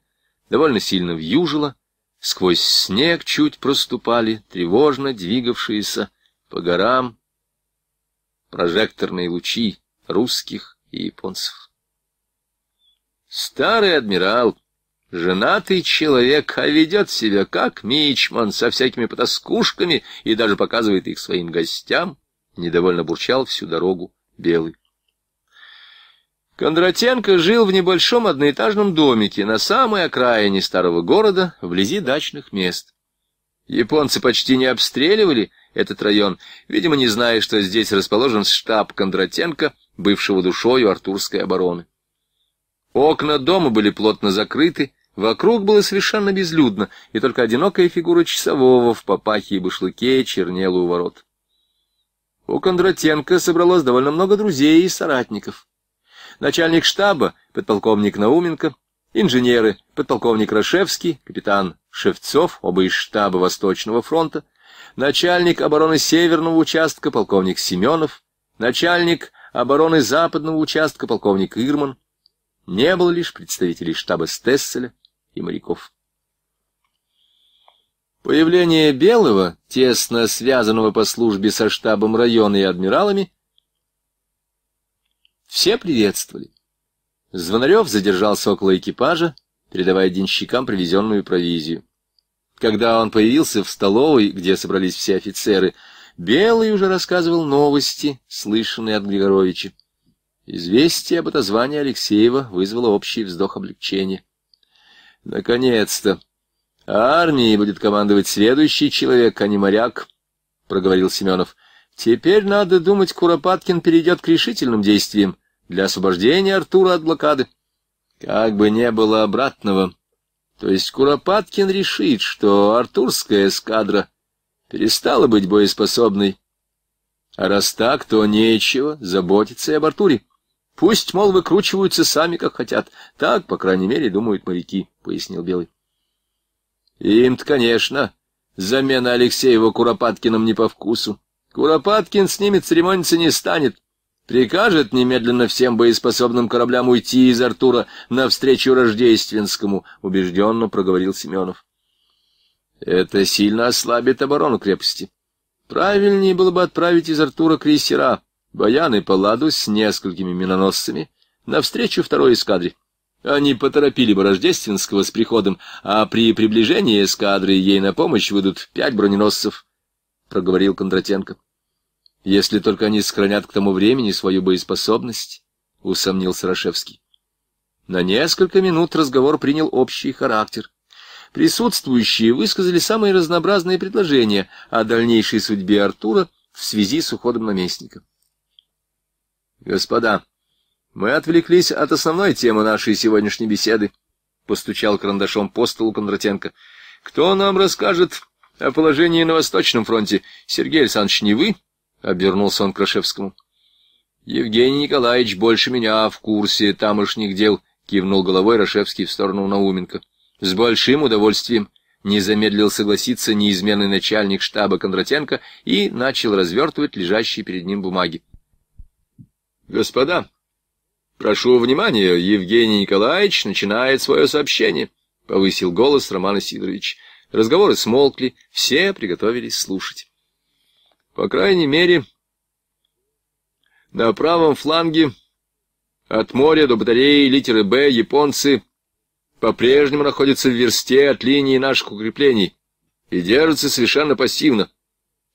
Speaker 1: Довольно сильно вьюжило, сквозь снег чуть проступали тревожно двигавшиеся по горам прожекторные лучи русских и японцев. Старый адмирал, женатый человек, а ведет себя как мичман со всякими потаскушками и даже показывает их своим гостям, недовольно бурчал всю дорогу белый. Кондратенко жил в небольшом одноэтажном домике на самой окраине старого города, вблизи дачных мест. Японцы почти не обстреливали этот район, видимо, не зная, что здесь расположен штаб Кондратенко, бывшего душою артурской обороны. Окна дома были плотно закрыты, вокруг было совершенно безлюдно, и только одинокая фигура часового в папахе и башлыке чернела у ворот. У Кондратенко собралось довольно много друзей и соратников начальник штаба, подполковник Науменко, инженеры, подполковник Рашевский, капитан Шевцов, оба из штаба Восточного фронта, начальник обороны Северного участка, полковник Семенов, начальник обороны Западного участка, полковник Ирман. Не было лишь представителей штаба Стесселя и моряков. Появление Белого, тесно связанного по службе со штабом района и адмиралами, все приветствовали. Звонарев задержался около экипажа, передавая денщикам привезенную провизию. Когда он появился в столовой, где собрались все офицеры, Белый уже рассказывал новости, слышанные от Григоровича. Известие об отозвании Алексеева вызвало общий вздох облегчения. «Наконец-то! Армией будет командовать следующий человек, а не моряк», — проговорил Семенов. «Теперь надо думать, Куропаткин перейдет к решительным действиям для освобождения Артура от блокады. Как бы не было обратного, то есть Куропаткин решит, что артурская эскадра перестала быть боеспособной. А раз так, то нечего заботиться и об Артуре. Пусть, мол, выкручиваются сами, как хотят. Так, по крайней мере, думают моряки, — пояснил Белый. Им-то, конечно, замена Алексеева Куропаткиным не по вкусу. Куропаткин с ними церемониться не станет прикажет немедленно всем боеспособным кораблям уйти из Артура навстречу Рождественскому, — убежденно проговорил Семенов. Это сильно ослабит оборону крепости. Правильнее было бы отправить из Артура крейсера, Баян и Палладу с несколькими миноносцами, навстречу второй эскадре. Они поторопили бы Рождественского с приходом, а при приближении эскадры ей на помощь выйдут пять броненосцев, — проговорил Кондратенко если только они сохранят к тому времени свою боеспособность, — усомнился Рашевский. На несколько минут разговор принял общий характер. Присутствующие высказали самые разнообразные предложения о дальнейшей судьбе Артура в связи с уходом наместника. «Господа, мы отвлеклись от основной темы нашей сегодняшней беседы», — постучал карандашом по столу Кондратенко. «Кто нам расскажет о положении на Восточном фронте? Сергей Александрович, не вы?» — обернулся он к Рашевскому. — Евгений Николаевич больше меня в курсе тамошних дел, — кивнул головой Рашевский в сторону Науменко. — С большим удовольствием не замедлил согласиться неизменный начальник штаба Кондратенко и начал развертывать лежащие перед ним бумаги. — Господа, прошу внимания, Евгений Николаевич начинает свое сообщение, — повысил голос Роман Сидорович. Разговоры смолкли, все приготовились слушать. По крайней мере, на правом фланге от моря до батареи литеры «Б» японцы по-прежнему находятся в версте от линии наших укреплений и держатся совершенно пассивно,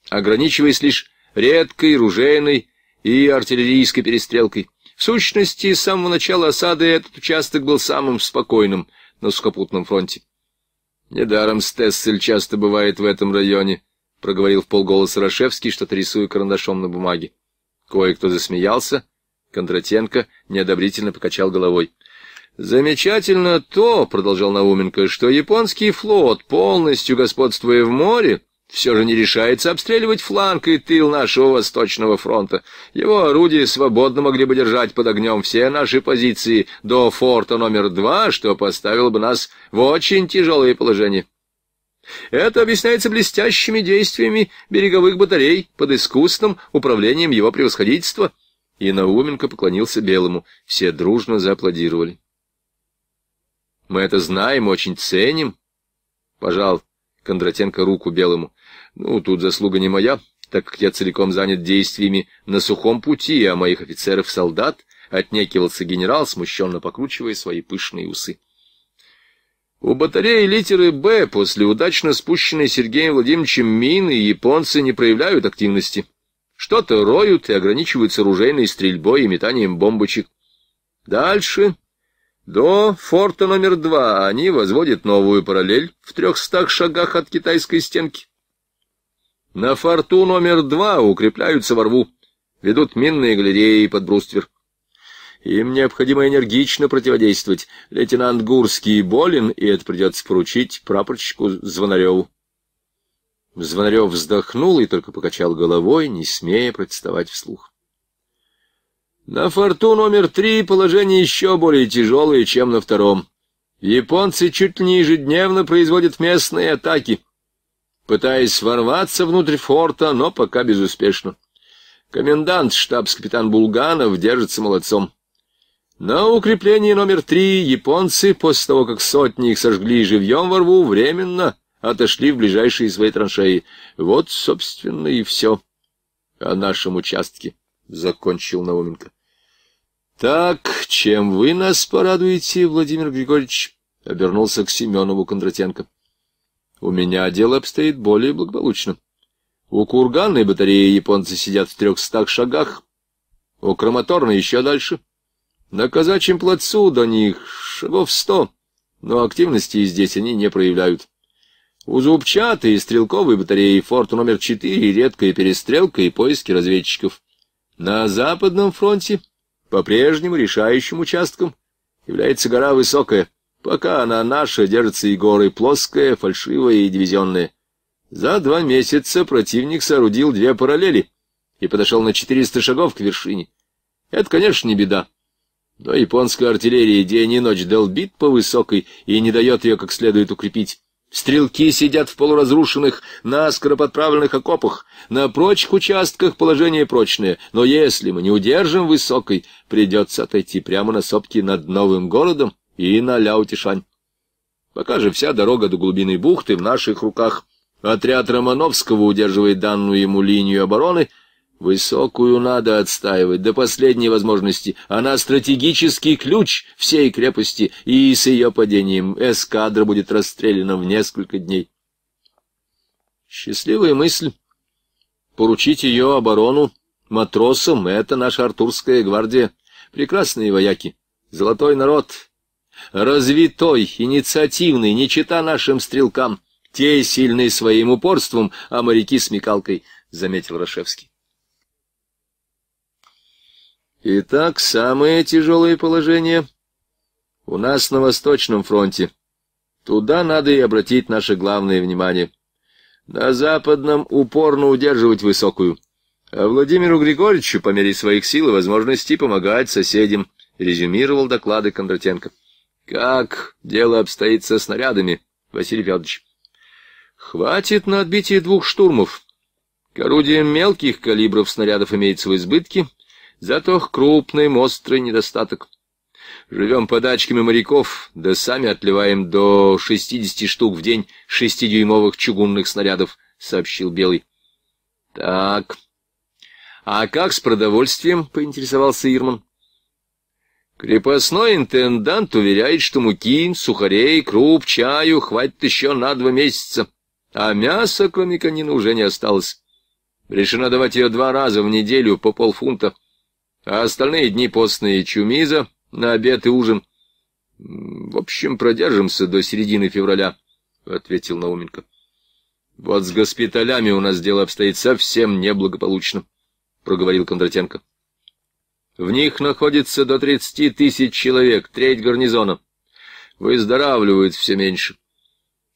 Speaker 1: ограничиваясь лишь редкой ружейной и артиллерийской перестрелкой. В сущности, с самого начала осады этот участок был самым спокойным на сухопутном фронте. Недаром Стессель часто бывает в этом районе —— проговорил в полголоса Рашевский, что-то рисуя карандашом на бумаге. Кое-кто засмеялся. Кондратенко неодобрительно покачал головой. «Замечательно то, — продолжал Науменко, — что японский флот, полностью господствуя в море, все же не решается обстреливать фланг и тыл нашего Восточного фронта. Его орудия свободно могли бы держать под огнем все наши позиции до форта номер два, что поставило бы нас в очень тяжелое положение. Это объясняется блестящими действиями береговых батарей под искусным управлением его превосходительства. И Науменко поклонился Белому. Все дружно зааплодировали. Мы это знаем, очень ценим. Пожал Кондратенко руку Белому. Ну, тут заслуга не моя, так как я целиком занят действиями на сухом пути, а моих офицеров-солдат отнекивался генерал, смущенно покручивая свои пышные усы. У батареи литеры «Б» после удачно спущенной Сергеем Владимировичем мины японцы не проявляют активности. Что-то роют и ограничиваются ружейной стрельбой и метанием бомбочек. Дальше, до форта номер два, они возводят новую параллель в трехстах шагах от китайской стенки. На форту номер два укрепляются во рву, ведут минные галереи под бруствер. Им необходимо энергично противодействовать. Лейтенант Гурский болен, и это придется поручить прапорщику Звонареву. Звонарев вздохнул и только покачал головой, не смея протестовать вслух. На форту номер три положение еще более тяжелое, чем на втором. Японцы чуть ли не ежедневно производят местные атаки, пытаясь ворваться внутрь форта, но пока безуспешно. Комендант штабс-капитан Булганов держится молодцом. На укрепление номер три японцы, после того, как сотни их сожгли живьем во рву, временно отошли в ближайшие свои траншеи. Вот, собственно, и все о нашем участке, — закончил Науменко. — Так, чем вы нас порадуете, Владимир Григорьевич? — обернулся к Семенову Кондратенко. — У меня дело обстоит более благополучно. У курганной батареи японцы сидят в трехстах шагах, у Краматорна еще дальше — на казачьем плацу до них шагов сто, но активности здесь они не проявляют. У зубчатой стрелковой батареи форту номер 4 редкая перестрелка и поиски разведчиков. На Западном фронте по-прежнему решающим участком является гора Высокая. Пока она наша, держится и горы плоская, фальшивая и дивизионная. За два месяца противник соорудил две параллели и подошел на 400 шагов к вершине. Это, конечно, не беда. Но японская артиллерия день и ночь долбит по высокой и не дает ее как следует укрепить. Стрелки сидят в полуразрушенных, наскоро подправленных окопах. На прочих участках положение прочное, но если мы не удержим высокой, придется отойти прямо на сопки над новым городом и на Ляутишань. Пока же вся дорога до глубины бухты в наших руках. Отряд Романовского удерживает данную ему линию обороны — Высокую надо отстаивать до последней возможности. Она стратегический ключ всей крепости, и с ее падением эскадра будет расстреляна в несколько дней. Счастливая мысль. Поручить ее оборону матросам — это наша Артурская гвардия. Прекрасные вояки, золотой народ, развитой, инициативный, не чита нашим стрелкам. Те сильны своим упорством, а моряки — смекалкой, — заметил Рашевский. Итак, самое тяжелое положение у нас на Восточном фронте. Туда надо и обратить наше главное внимание. На Западном упорно удерживать высокую. А Владимиру Григорьевичу по мере своих сил и возможностей помогать соседям, резюмировал доклады Кондратенко. Как дело обстоит со снарядами, Василий Федорович? Хватит на отбитие двух штурмов. К орудиям мелких калибров снарядов имеется в избытке — Зато крупный, острый недостаток. Живем подачками моряков, да сами отливаем до шестидесяти штук в день шестидюймовых чугунных снарядов, — сообщил Белый. — Так. — А как с продовольствием? — поинтересовался Ирман. Крепостной интендант уверяет, что муки, сухарей, круп, чаю хватит еще на два месяца, а мяса, кроме конины уже не осталось. Решено давать ее два раза в неделю по полфунта. — а остальные дни постные чумиза на обед и ужин. — В общем, продержимся до середины февраля, — ответил Науменко. — Вот с госпиталями у нас дело обстоит совсем неблагополучно, — проговорил Кондратенко. — В них находится до тридцати тысяч человек, треть гарнизона. Выздоравливают все меньше.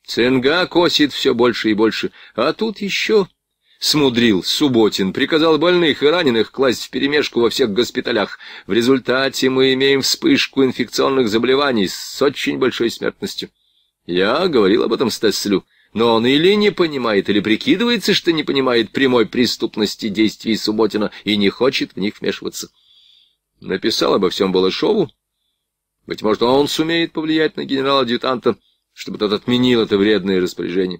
Speaker 1: Цинга косит все больше и больше, а тут еще Смудрил, Субботин, приказал больных и раненых класть в вперемешку во всех госпиталях. В результате мы имеем вспышку инфекционных заболеваний с очень большой смертностью. Я говорил об этом Стеслю, но он или не понимает, или прикидывается, что не понимает прямой преступности действий Субботина и не хочет в них вмешиваться. Написал обо всем Балашову. Быть может, он сумеет повлиять на генерала-адъютанта, чтобы тот отменил это вредное распоряжение.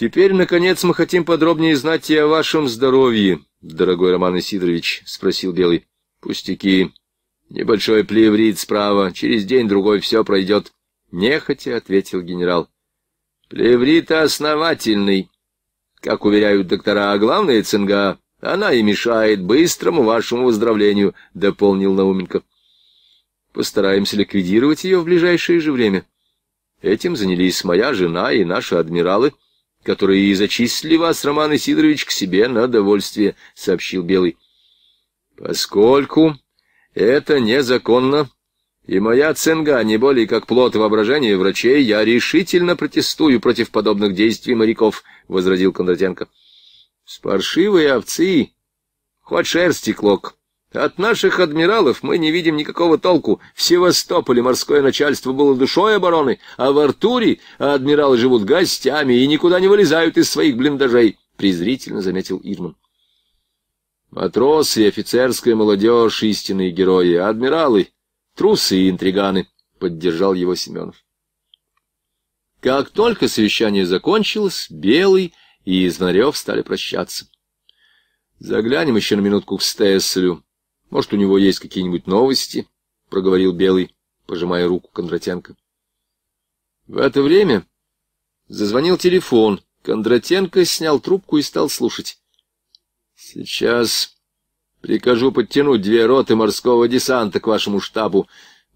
Speaker 1: Теперь, наконец, мы хотим подробнее знать и о вашем здоровье, дорогой Роман Исидорович, — спросил Белый. — Пустяки. Небольшой плеврит справа. Через день-другой все пройдет. — Нехотя, — ответил генерал. — Плеврит основательный, как уверяют доктора, а главное — цинга. Она и мешает быстрому вашему выздоровлению, — дополнил Науменко. — Постараемся ликвидировать ее в ближайшее же время. Этим занялись моя жена и наши адмиралы — которые и зачислили вас, Роман Исидорович, к себе на довольствие, — сообщил Белый. — Поскольку это незаконно, и моя ценга не более как плод воображения врачей, я решительно протестую против подобных действий моряков, — возразил Кондратенко. — С паршивой овцы хоть шерсти клок, от наших адмиралов мы не видим никакого толку. В Севастополе морское начальство было душой обороны, а в Артуре адмиралы живут гостями и никуда не вылезают из своих блиндажей, — презрительно заметил Ирман. Матросы и офицерская молодежь — истинные герои, а адмиралы — трусы и интриганы, — поддержал его Семенов. Как только совещание закончилось, Белый и Изнарев стали прощаться. — Заглянем еще на минутку к Стесселю, может, у него есть какие-нибудь новости? — проговорил Белый, пожимая руку Кондратенко. В это время зазвонил телефон. Кондратенко снял трубку и стал слушать. — Сейчас прикажу подтянуть две роты морского десанта к вашему штабу,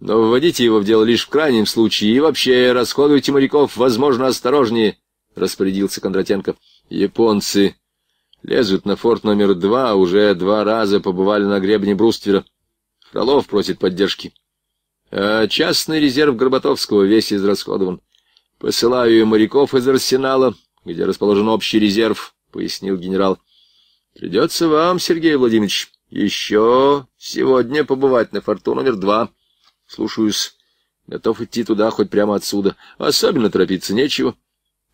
Speaker 1: но вводите его в дело лишь в крайнем случае и вообще расходуйте моряков, возможно, осторожнее, — распорядился Кондратенко. — Японцы лезут на форт номер два, уже два раза побывали на гребне бруствера. Фролов просит поддержки. А частный резерв Горбатовского весь израсходован. Посылаю моряков из арсенала, где расположен общий резерв, — пояснил генерал. — Придется вам, Сергей Владимирович, еще сегодня побывать на форту номер два. Слушаюсь. Готов идти туда хоть прямо отсюда. Особенно торопиться нечего.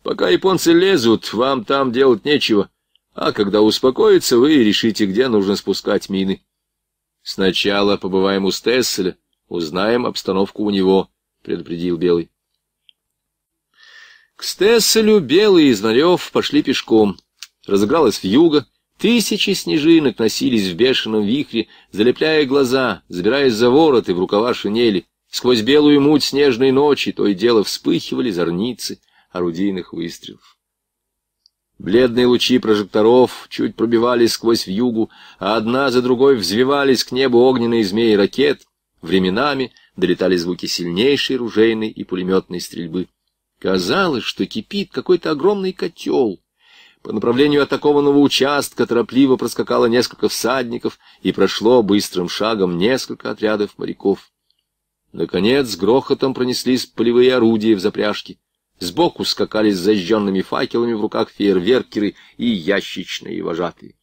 Speaker 1: Пока японцы лезут, вам там делать нечего. — а когда успокоится, вы решите, где нужно спускать мины. Сначала побываем у Стесселя, узнаем обстановку у него, — предупредил Белый. К Стесселю Белый и Знарев пошли пешком. Разыгралась вьюга, тысячи снежинок носились в бешеном вихре, залепляя глаза, забираясь за вороты в рукава шинели. Сквозь белую муть снежной ночи то и дело вспыхивали зорницы орудийных выстрелов. Бледные лучи прожекторов чуть пробивались сквозь вьюгу, а одна за другой взвивались к небу огненные змеи ракет. Временами долетали звуки сильнейшей ружейной и пулеметной стрельбы. Казалось, что кипит какой-то огромный котел. По направлению атакованного участка торопливо проскакало несколько всадников и прошло быстрым шагом несколько отрядов моряков. Наконец, с грохотом пронеслись полевые орудия в запряжке. Сбоку скакали с зажженными факелами в руках фейерверкеры и ящичные вожатые.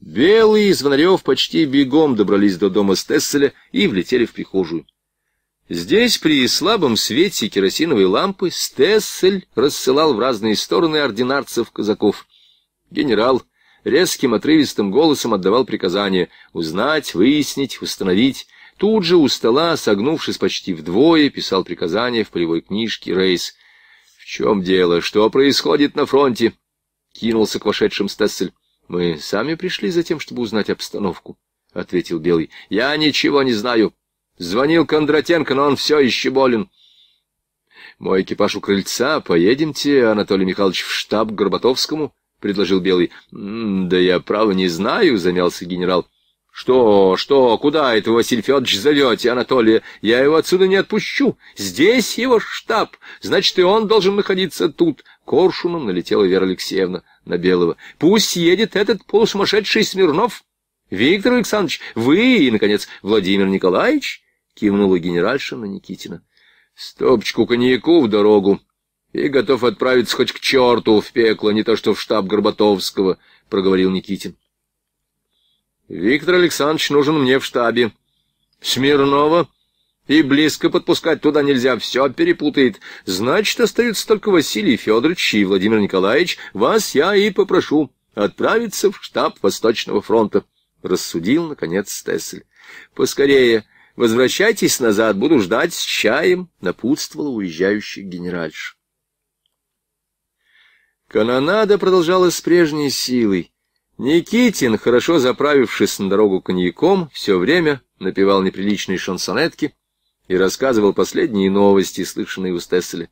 Speaker 1: Белые из звонарев почти бегом добрались до дома Стесселя и влетели в прихожую. Здесь при слабом свете керосиновой лампы Стессель рассылал в разные стороны ординарцев-казаков. Генерал резким отрывистым голосом отдавал приказания узнать, выяснить, установить, Тут же у стола, согнувшись почти вдвое, писал приказание в полевой книжке Рейс. «В чем дело? Что происходит на фронте?» — кинулся к вошедшим Стессель. «Мы сами пришли за тем, чтобы узнать обстановку», — ответил Белый. «Я ничего не знаю. Звонил Кондратенко, но он все еще болен». «Мой экипаж у крыльца. Поедемте, Анатолий Михайлович, в штаб к Горбатовскому», — предложил Белый. «Да я, право, не знаю», — замялся генерал. «Что, что, куда это Василий Федорович зовете, Анатолия? Я его отсюда не отпущу. Здесь его штаб, значит, и он должен находиться тут». Коршуном налетела Вера Алексеевна на Белого. «Пусть едет этот полусумасшедший Смирнов. Виктор Александрович, вы и, наконец, Владимир Николаевич?» Кивнула генеральша на Никитина. «Стопочку коньяку в дорогу», и готов отправиться хоть к черту в пекло, не то что в штаб Горбатовского, — проговорил Никитин. Виктор Александрович нужен мне в штабе. Смирнова? И близко подпускать туда нельзя, все перепутает. Значит, остается только Василий Федорович и Владимир Николаевич. Вас я и попрошу отправиться в штаб Восточного фронта. Рассудил, наконец, Тессель. Поскорее, возвращайтесь назад, буду ждать с чаем, напутствовала уезжающий генеральша. Канонада продолжалась с прежней силой. Никитин, хорошо заправившись на дорогу коньяком, все время напевал неприличные шансонетки и рассказывал последние новости, слышанные у Стесселя.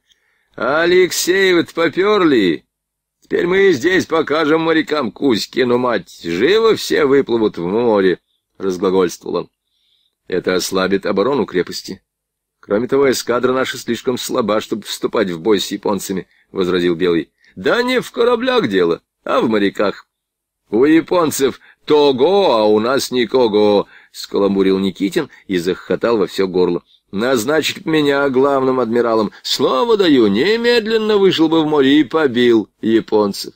Speaker 1: «Алексеев-то поперли! Теперь мы здесь покажем морякам Кузькину мать! Живо все выплывут в море!» — разглагольствовал он. «Это ослабит оборону крепости. Кроме того, эскадра наша слишком слаба, чтобы вступать в бой с японцами», — возразил Белый. «Да не в кораблях дело, а в моряках». У японцев того, а у нас никого, — скаламбурил Никитин и захохотал во все горло. Назначить меня главным адмиралом. Слово даю, немедленно вышел бы в море и побил японцев.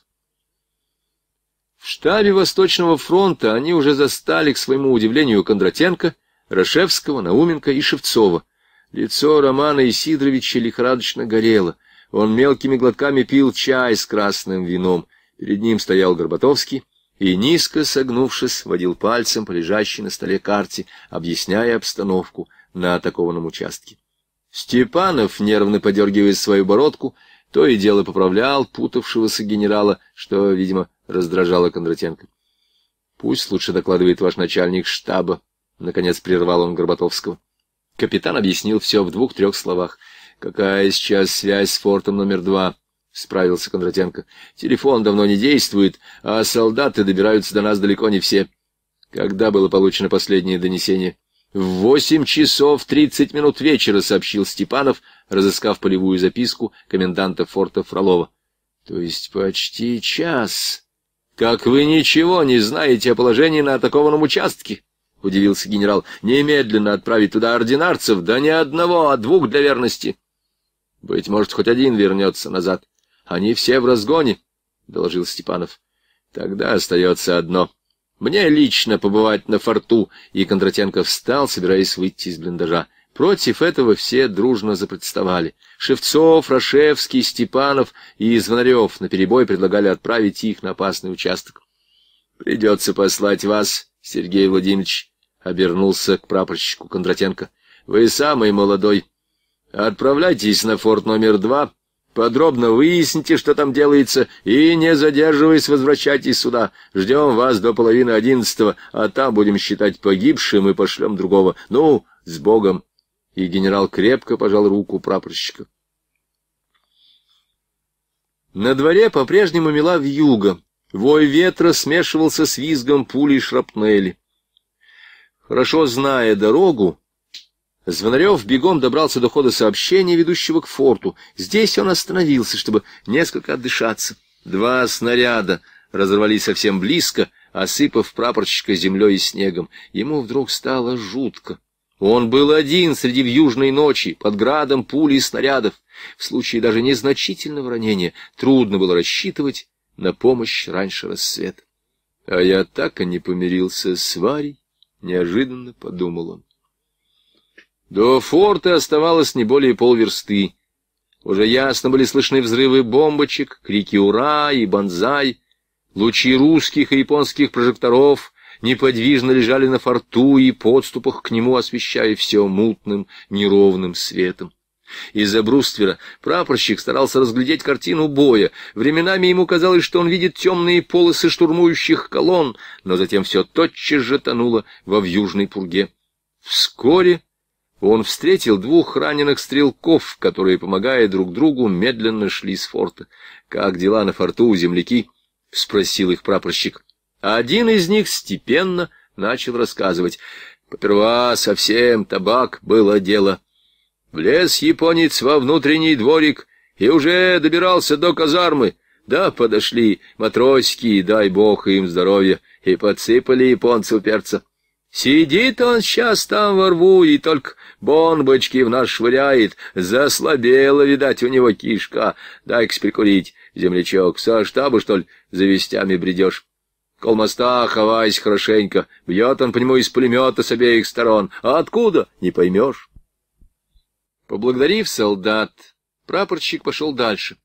Speaker 1: В штабе Восточного фронта они уже застали, к своему удивлению, Кондратенко, Рашевского, Науменко и Шевцова. Лицо Романа Исидоровича лихорадочно горело. Он мелкими глотками пил чай с красным вином. Перед ним стоял Горбатовский и, низко согнувшись, водил пальцем по лежащей на столе карте, объясняя обстановку на атакованном участке. Степанов, нервно подергивая свою бородку, то и дело поправлял путавшегося генерала, что, видимо, раздражало Кондратенко. — Пусть лучше докладывает ваш начальник штаба, — наконец прервал он Горбатовского. Капитан объяснил все в двух-трех словах. — Какая сейчас связь с фортом номер два? —— справился Кондратенко. — Телефон давно не действует, а солдаты добираются до нас далеко не все. Когда было получено последнее донесение? — В восемь часов тридцать минут вечера, — сообщил Степанов, разыскав полевую записку коменданта форта Фролова. — То есть почти час. — Как вы ничего не знаете о положении на атакованном участке? — удивился генерал. — Немедленно отправить туда ординарцев, да не одного, а двух для верности. — Быть может, хоть один вернется назад. Они все в разгоне, — доложил Степанов. — Тогда остается одно. Мне лично побывать на форту. И Кондратенко встал, собираясь выйти из блиндажа. Против этого все дружно запротестовали. Шевцов, Рашевский, Степанов и Звонарев наперебой предлагали отправить их на опасный участок. — Придется послать вас, Сергей Владимирович, — обернулся к прапорщику Кондратенко. — Вы самый молодой. Отправляйтесь на форт номер два Подробно выясните, что там делается, и, не задерживаясь, возвращайтесь сюда. Ждем вас до половины одиннадцатого, а там будем считать погибшим и пошлем другого. Ну, с Богом!» И генерал крепко пожал руку прапорщика. На дворе по-прежнему мела вьюга. Вой ветра смешивался с визгом пули шрапнели. Хорошо зная дорогу, Звонарев бегом добрался до хода сообщения, ведущего к форту. Здесь он остановился, чтобы несколько отдышаться. Два снаряда разорвались совсем близко, осыпав прапорщика землей и снегом. Ему вдруг стало жутко. Он был один среди вьюжной ночи, под градом пули и снарядов. В случае даже незначительного ранения трудно было рассчитывать на помощь раньше рассвета. А я так и не помирился с Варей, неожиданно подумал он. До форта оставалось не более полверсты. Уже ясно были слышны взрывы бомбочек, крики «Ура!» и «Бонзай!». Лучи русских и японских прожекторов неподвижно лежали на форту и подступах к нему, освещая все мутным, неровным светом. Из-за бруствера прапорщик старался разглядеть картину боя. Временами ему казалось, что он видит темные полосы штурмующих колонн, но затем все тотчас же тонуло во вьюжной пурге. Вскоре он встретил двух раненых стрелков, которые, помогая друг другу, медленно шли с форта. «Как дела на форту, у земляки?» — спросил их прапорщик. Один из них степенно начал рассказывать. «Поперва совсем табак было дело. Влез японец во внутренний дворик и уже добирался до казармы. Да, подошли матросики, дай бог им здоровья, и подсыпали японцу перца. Сидит он сейчас там во рву и только Бомбочки в нас швыряет. Заслабела, видать, у него кишка. Дай-ка прикурить, землячок. Со штаба, что ли, за вестями бредешь? Колмоста, моста хорошенько. Бьет он по нему из пулемета с обеих сторон. А откуда? Не поймешь. Поблагодарив солдат, прапорщик пошел дальше.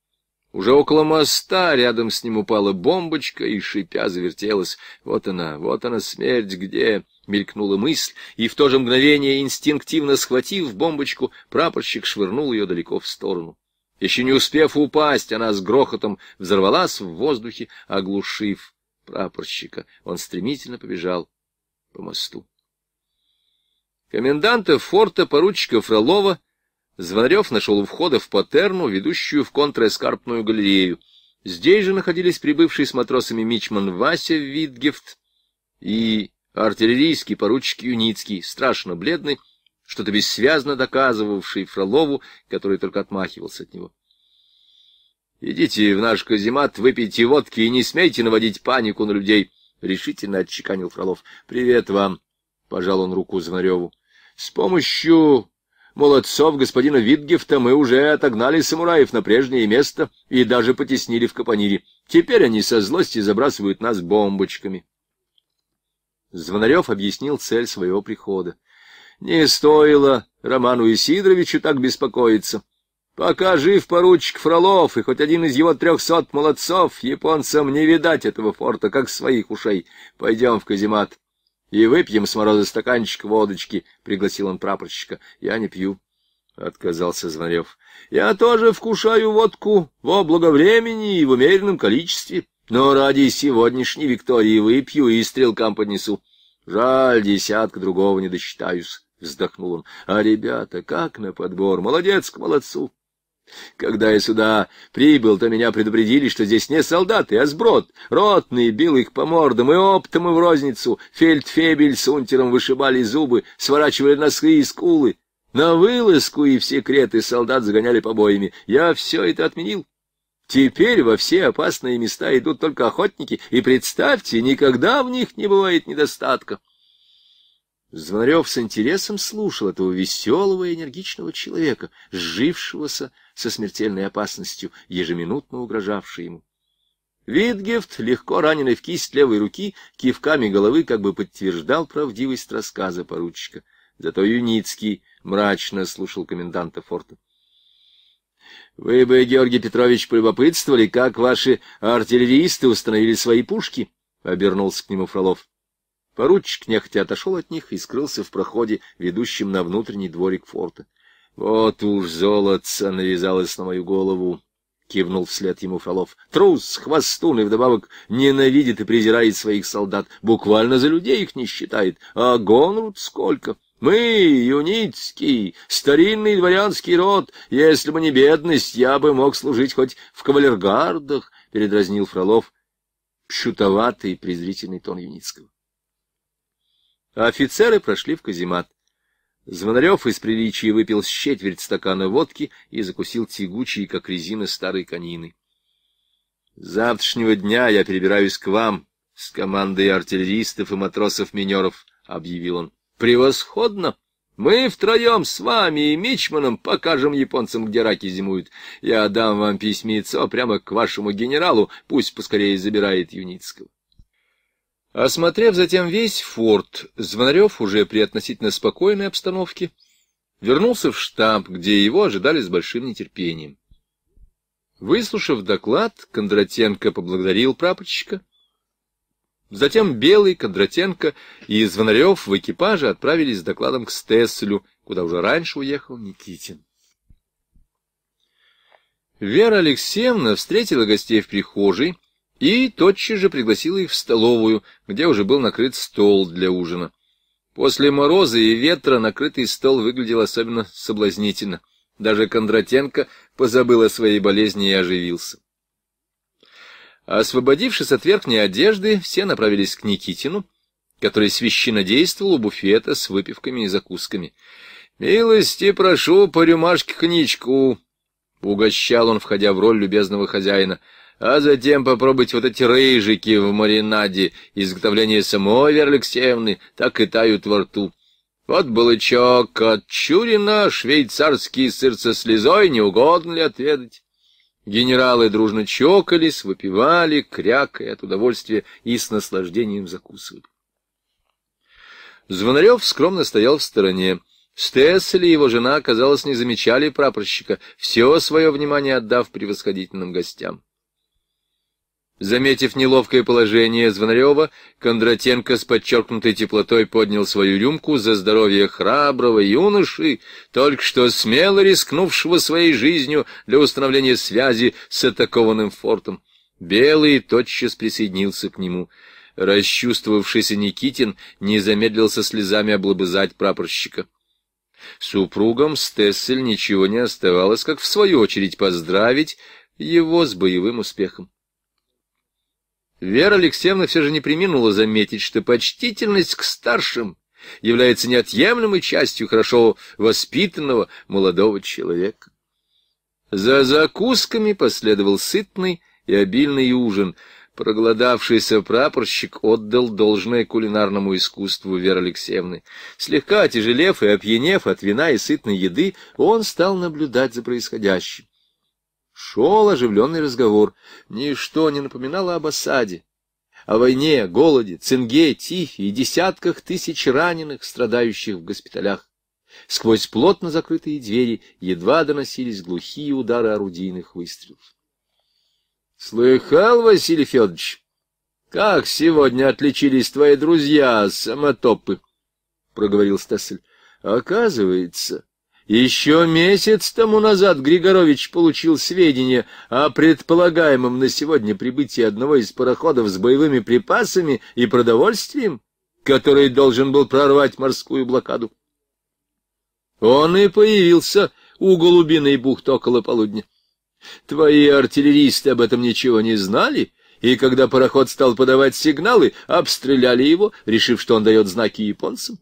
Speaker 1: Уже около моста рядом с ним упала бомбочка и, шипя, завертелась. Вот она, вот она, смерть где мелькнула мысль, и в то же мгновение, инстинктивно схватив бомбочку, прапорщик швырнул ее далеко в сторону. Еще не успев упасть, она с грохотом взорвалась в воздухе, оглушив прапорщика. Он стремительно побежал по мосту. Коменданта форта поручика Фролова Звонарев нашел у входа в патерну, ведущую в контрэскарпную галерею. Здесь же находились прибывшие с матросами мичман Вася Витгефт и артиллерийский поручик Юницкий, страшно бледный, что-то бессвязно доказывавший Фролову, который только отмахивался от него. — Идите в наш каземат, выпейте водки и не смейте наводить панику на людей, — решительно отчеканил Фролов. — Привет вам, — пожал он руку Звонареву. — С помощью молодцов господина Витгефта мы уже отогнали самураев на прежнее место и даже потеснили в Капонире. Теперь они со злости забрасывают нас бомбочками. Звонарев объяснил цель своего прихода. Не стоило Роману Исидоровичу так беспокоиться. Пока жив поручик Фролов и хоть один из его трехсот молодцов, японцам не видать этого форта, как своих ушей. Пойдем в каземат и выпьем с мороза стаканчик водочки, — пригласил он прапорщика. — Я не пью, — отказался Звонарев. — Я тоже вкушаю водку во благовремени и в умеренном количестве. Но ради сегодняшней Виктории выпью и стрелкам поднесу. Жаль, десятка другого не досчитаюсь, — вздохнул он. А ребята, как на подбор, молодец к молодцу. Когда я сюда прибыл, то меня предупредили, что здесь не солдаты, а сброд. Ротный бил их по мордам и оптом, и в розницу. Фельдфебель с унтером вышибали зубы, сворачивали носы и скулы. На вылазку и в секреты солдат загоняли побоями. Я все это отменил. Теперь во все опасные места идут только охотники, и, представьте, никогда в них не бывает недостатка. Звонарев с интересом слушал этого веселого и энергичного человека, жившегося со смертельной опасностью, ежеминутно угрожавшей ему. Витгефт, легко раненый в кисть левой руки, кивками головы как бы подтверждал правдивость рассказа поручика. Зато Юницкий мрачно слушал коменданта форта. Вы бы, Георгий Петрович, полюбопытствовали, как ваши артиллеристы установили свои пушки? — обернулся к нему Фролов. Поручик нехотя отошел от них и скрылся в проходе, ведущем на внутренний дворик форта. — Вот уж золото навязалось на мою голову! — кивнул вслед ему Фролов. — Трус, хвостун и вдобавок ненавидит и презирает своих солдат, буквально за людей их не считает. А гонрут сколько! — мы, юницкий, старинный дворянский род, если бы не бедность, я бы мог служить хоть в кавалергардах, — передразнил Фролов Пщутоватый и презрительный тон Юницкого. офицеры прошли в каземат. Звонарев из приличия выпил с четверть стакана водки и закусил тягучие, как резина старой конины. завтрашнего дня я перебираюсь к вам с командой артиллеристов и матросов-минеров, — объявил он. Превосходно! Мы втроем с вами и Мичманом покажем японцам, где раки зимуют. Я дам вам письмецо прямо к вашему генералу, пусть поскорее забирает Юницкого. Осмотрев затем весь форт, Звонарев уже при относительно спокойной обстановке вернулся в штаб, где его ожидали с большим нетерпением. Выслушав доклад, Кондратенко поблагодарил прапорщика Затем Белый, Кондратенко и Звонарев в экипаже отправились с докладом к Стесселю, куда уже раньше уехал Никитин. Вера Алексеевна встретила гостей в прихожей и тотчас же пригласила их в столовую, где уже был накрыт стол для ужина. После мороза и ветра накрытый стол выглядел особенно соблазнительно. Даже Кондратенко позабыл о своей болезни и оживился. Освободившись от верхней одежды, все направились к Никитину, который священно действовал у буфета с выпивками и закусками. «Милости прошу по рюмашке коньячку!» — угощал он, входя в роль любезного хозяина. «А затем попробовать вот эти рыжики в маринаде, изготовление самой Верликсеевны, так и тают во рту. Вот балычок от Чурина, швейцарский сыр со слезой, не угодно ли отведать?» Генералы дружно чокались, выпивали, крякая от удовольствия и с наслаждением закусывали. Звонарев скромно стоял в стороне. Стессель и его жена, казалось, не замечали прапорщика, все свое внимание отдав превосходительным гостям. Заметив неловкое положение Звонарева, Кондратенко с подчеркнутой теплотой поднял свою рюмку за здоровье храброго юноши, только что смело рискнувшего своей жизнью для установления связи с атакованным фортом. Белый тотчас присоединился к нему. Расчувствовавшийся Никитин не замедлился слезами облобызать прапорщика. Супругам Стессель ничего не оставалось, как в свою очередь поздравить его с боевым успехом. Вера Алексеевна все же не приминула заметить, что почтительность к старшим является неотъемлемой частью хорошо воспитанного молодого человека. За закусками последовал сытный и обильный ужин. Проголодавшийся прапорщик отдал должное кулинарному искусству Веры Алексеевны. Слегка отяжелев и опьянев от вина и сытной еды, он стал наблюдать за происходящим. Шел оживленный разговор. Ничто не напоминало об осаде. О войне, голоде, цинге, тифе и десятках тысяч раненых, страдающих в госпиталях. Сквозь плотно закрытые двери едва доносились глухие удары орудийных выстрелов. — Слыхал, Василий Федорович, как сегодня отличились твои друзья, самотопы? — проговорил Стассель. — Оказывается, еще месяц тому назад Григорович получил сведения о предполагаемом на сегодня прибытии одного из пароходов с боевыми припасами и продовольствием, который должен был прорвать морскую блокаду. Он и появился у Голубиной бухты около полудня. Твои артиллеристы об этом ничего не знали, и когда пароход стал подавать сигналы, обстреляли его, решив, что он дает знаки японцам.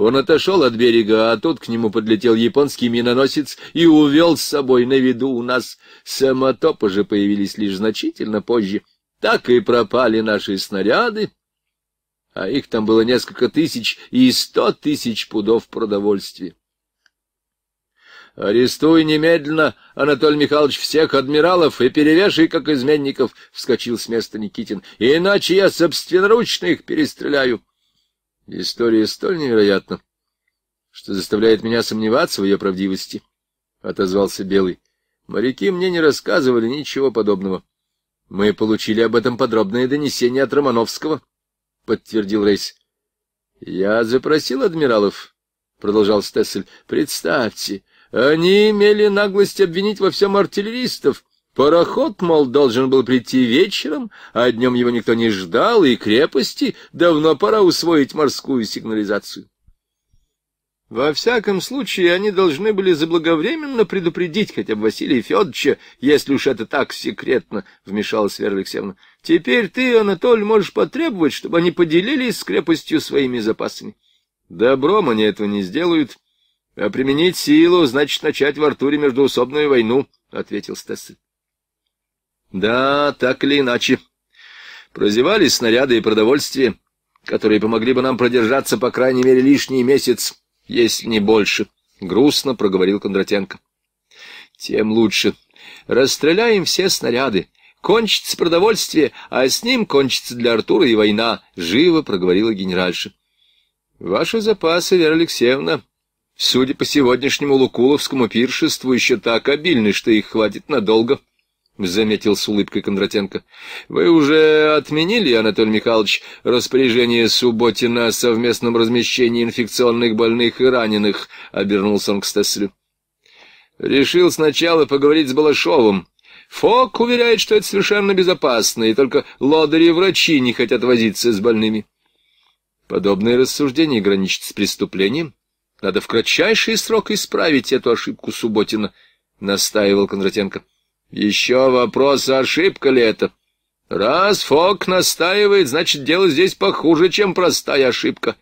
Speaker 1: Он отошел от берега, а тут к нему подлетел японский миноносец и увел с собой на виду у нас. Самотопы же появились лишь значительно позже. Так и пропали наши снаряды, а их там было несколько тысяч и сто тысяч пудов продовольствия. «Арестуй немедленно, Анатолий Михайлович, всех адмиралов и перевешай, как изменников!» — вскочил с места Никитин. «Иначе я собственноручно их перестреляю!» История столь невероятна, что заставляет меня сомневаться в ее правдивости, — отозвался Белый. Моряки мне не рассказывали ничего подобного. Мы получили об этом подробное донесение от Романовского, — подтвердил Рейс. — Я запросил адмиралов, — продолжал Стессель. — Представьте, они имели наглость обвинить во всем артиллеристов, — Пароход, мол, должен был прийти вечером, а днем его никто не ждал, и крепости давно пора усвоить морскую сигнализацию. Во всяком случае, они должны были заблаговременно предупредить хотя бы Василия Федоровича, если уж это так секретно, — вмешалась Вера Алексеевна. — Теперь ты, Анатоль, можешь потребовать, чтобы они поделились с крепостью своими запасами. Добром они этого не сделают. А применить силу значит начать в Артуре междуусобную войну, — ответил Стессель. Да, так или иначе. Прозевались снаряды и продовольствие, которые помогли бы нам продержаться, по крайней мере, лишний месяц, если не больше. Грустно проговорил Кондратенко. Тем лучше. Расстреляем все снаряды. Кончится продовольствие, а с ним кончится для Артура и война, — живо проговорила генеральша. — Ваши запасы, Вера Алексеевна, судя по сегодняшнему лукуловскому пиршеству, еще так обильны, что их хватит надолго. — заметил с улыбкой Кондратенко. — Вы уже отменили, Анатолий Михайлович, распоряжение Субботина о совместном размещении инфекционных больных и раненых, — обернулся он к Стесселю. — Решил сначала поговорить с Балашовым. Фок уверяет, что это совершенно безопасно, и только лодыри и врачи не хотят возиться с больными. Подобные рассуждения граничат с преступлением. Надо в кратчайший срок исправить эту ошибку Субботина, — настаивал Кондратенко. — еще вопрос, ошибка ли это? Раз Фок настаивает, значит, дело здесь похуже, чем простая ошибка.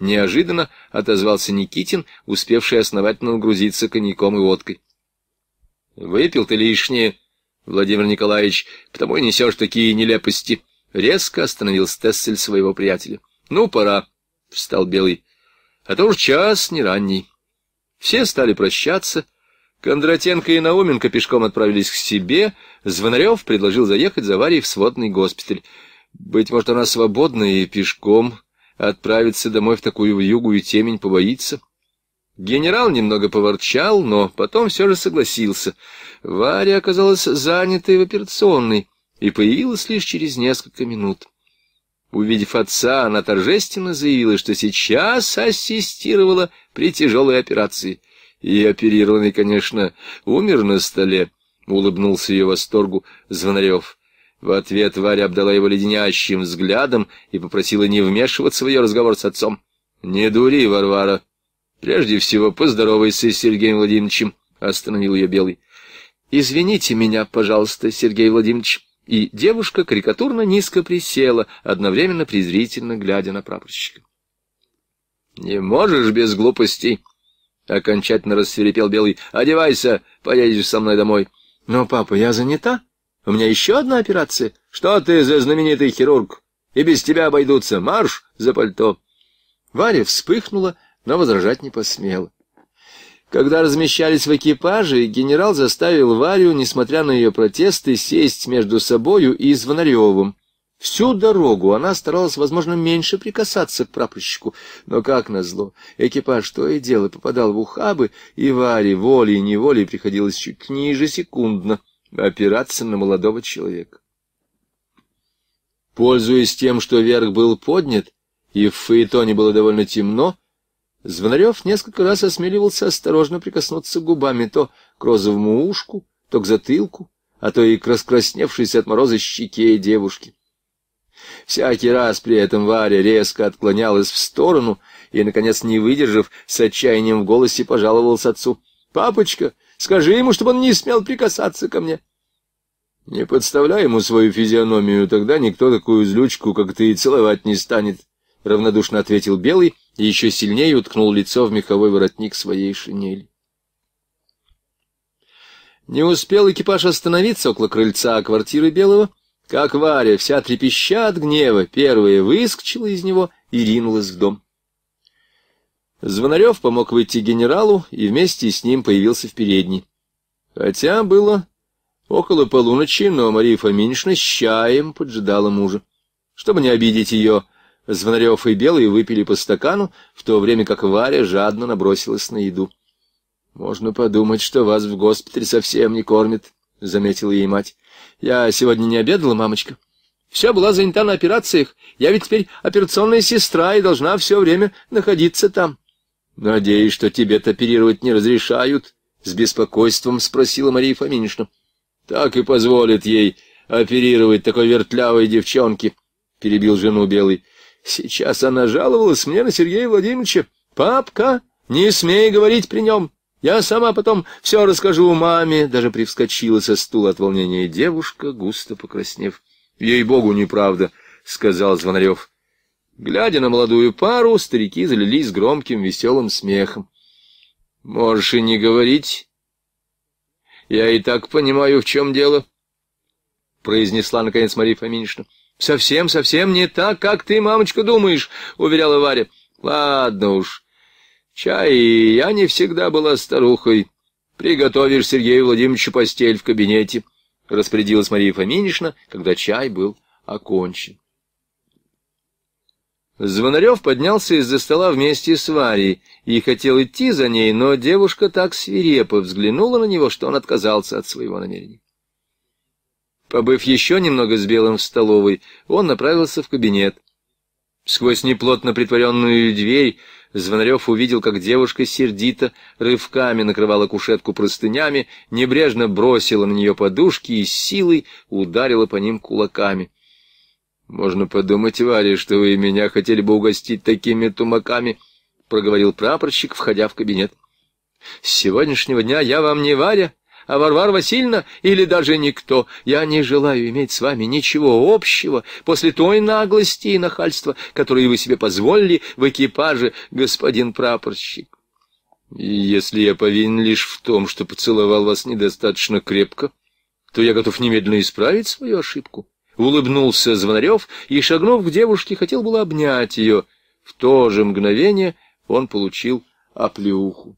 Speaker 1: Неожиданно отозвался Никитин, успевший основательно угрузиться коньяком и водкой. Выпил ты лишнее, Владимир Николаевич, потому и несешь такие нелепости. Резко остановил Стессель своего приятеля. Ну, пора, встал Белый. А то уж час не ранний. Все стали прощаться, — Кондратенко и Науменко пешком отправились к себе. Звонарев предложил заехать за Варей в сводный госпиталь. Быть может, она свободна и пешком отправится домой в такую вьюгу и темень побоится. Генерал немного поворчал, но потом все же согласился. Варя оказалась занятой в операционной и появилась лишь через несколько минут. Увидев отца, она торжественно заявила, что сейчас ассистировала при тяжелой операции — и оперированный, конечно, умер на столе, — улыбнулся ее восторгу Звонарев. В ответ Варя обдала его леденящим взглядом и попросила не вмешиваться в ее разговор с отцом. — Не дури, Варвара. Прежде всего, поздоровайся с Сергеем Владимировичем, — остановил ее Белый. — Извините меня, пожалуйста, Сергей Владимирович. И девушка карикатурно низко присела, одновременно презрительно глядя на прапорщика. — Не можешь без глупостей, Окончательно рассверепел Белый. «Одевайся, поедешь со мной домой». «Но, папа, я занята. У меня еще одна операция». «Что ты за знаменитый хирург? И без тебя обойдутся. Марш за пальто». Варя вспыхнула, но возражать не посмела. Когда размещались в экипаже, генерал заставил Варю, несмотря на ее протесты, сесть между собою и Звонаревым. Всю дорогу она старалась, возможно, меньше прикасаться к прапорщику, но, как назло, экипаж то и дело попадал в ухабы, и Варе волей-неволей приходилось чуть ниже секундно опираться на молодого человека. Пользуясь тем, что верх был поднят, и в фаэтоне было довольно темно, Звонарев несколько раз осмеливался осторожно прикоснуться губами то к розовому ушку, то к затылку, а то и к раскрасневшейся от мороза щеке девушки. Всякий раз при этом Варя резко отклонялась в сторону и, наконец, не выдержав, с отчаянием в голосе пожаловался отцу. «Папочка, скажи ему, чтобы он не смел прикасаться ко мне». «Не подставляй ему свою физиономию, тогда никто такую злючку, как ты, целовать не станет», — равнодушно ответил Белый и еще сильнее уткнул лицо в меховой воротник своей шинели. Не успел экипаж остановиться около крыльца квартиры Белого, как Варя, вся трепеща от гнева, первая выскочила из него и ринулась в дом. Звонарев помог выйти генералу, и вместе с ним появился в передней. Хотя было около полуночи, но Мария Фоминична с чаем поджидала мужа. Чтобы не обидеть ее, Звонарев и Белый выпили по стакану, в то время как Варя жадно набросилась на еду. — Можно подумать, что вас в госпитале совсем не кормят, — заметила ей мать. Я сегодня не обедала, мамочка. Все была занята на операциях. Я ведь теперь операционная сестра и должна все время находиться там. Надеюсь, что тебе-то оперировать не разрешают, — с беспокойством спросила Мария Фоминишна. Так и позволит ей оперировать такой вертлявой девчонке, — перебил жену Белый. Сейчас она жаловалась мне на Сергея Владимировича. Папка, не смей говорить при нем. Я сама потом все расскажу маме, даже привскочила со стула от волнения девушка, густо покраснев. Ей-богу, неправда, сказал Звонарев. Глядя на молодую пару, старики залились громким веселым смехом. Можешь и не говорить. Я и так понимаю, в чем дело, произнесла наконец Мария Фоминична. Совсем, совсем не так, как ты, мамочка, думаешь, уверяла Варя. Ладно уж. Чай, я не всегда была старухой. Приготовишь Сергею Владимировичу постель в кабинете, — распорядилась Мария Фоминишна, когда чай был окончен. Звонарев поднялся из-за стола вместе с Варей и хотел идти за ней, но девушка так свирепо взглянула на него, что он отказался от своего намерения. Побыв еще немного с Белым в столовой, он направился в кабинет. Сквозь неплотно притворенную дверь Звонарев увидел, как девушка сердито рывками накрывала кушетку простынями, небрежно бросила на нее подушки и силой ударила по ним кулаками. — Можно подумать, Варя, что вы и меня хотели бы угостить такими тумаками, — проговорил прапорщик, входя в кабинет. — С сегодняшнего дня я вам не Варя, а Варвара Васильевна или даже никто. Я не желаю иметь с вами ничего общего после той наглости и нахальства, которые вы себе позволили в экипаже, господин прапорщик. если я повинен лишь в том, что поцеловал вас недостаточно крепко, то я готов немедленно исправить свою ошибку. Улыбнулся Звонарев и, шагнув к девушке, хотел было обнять ее. В то же мгновение он получил оплеуху.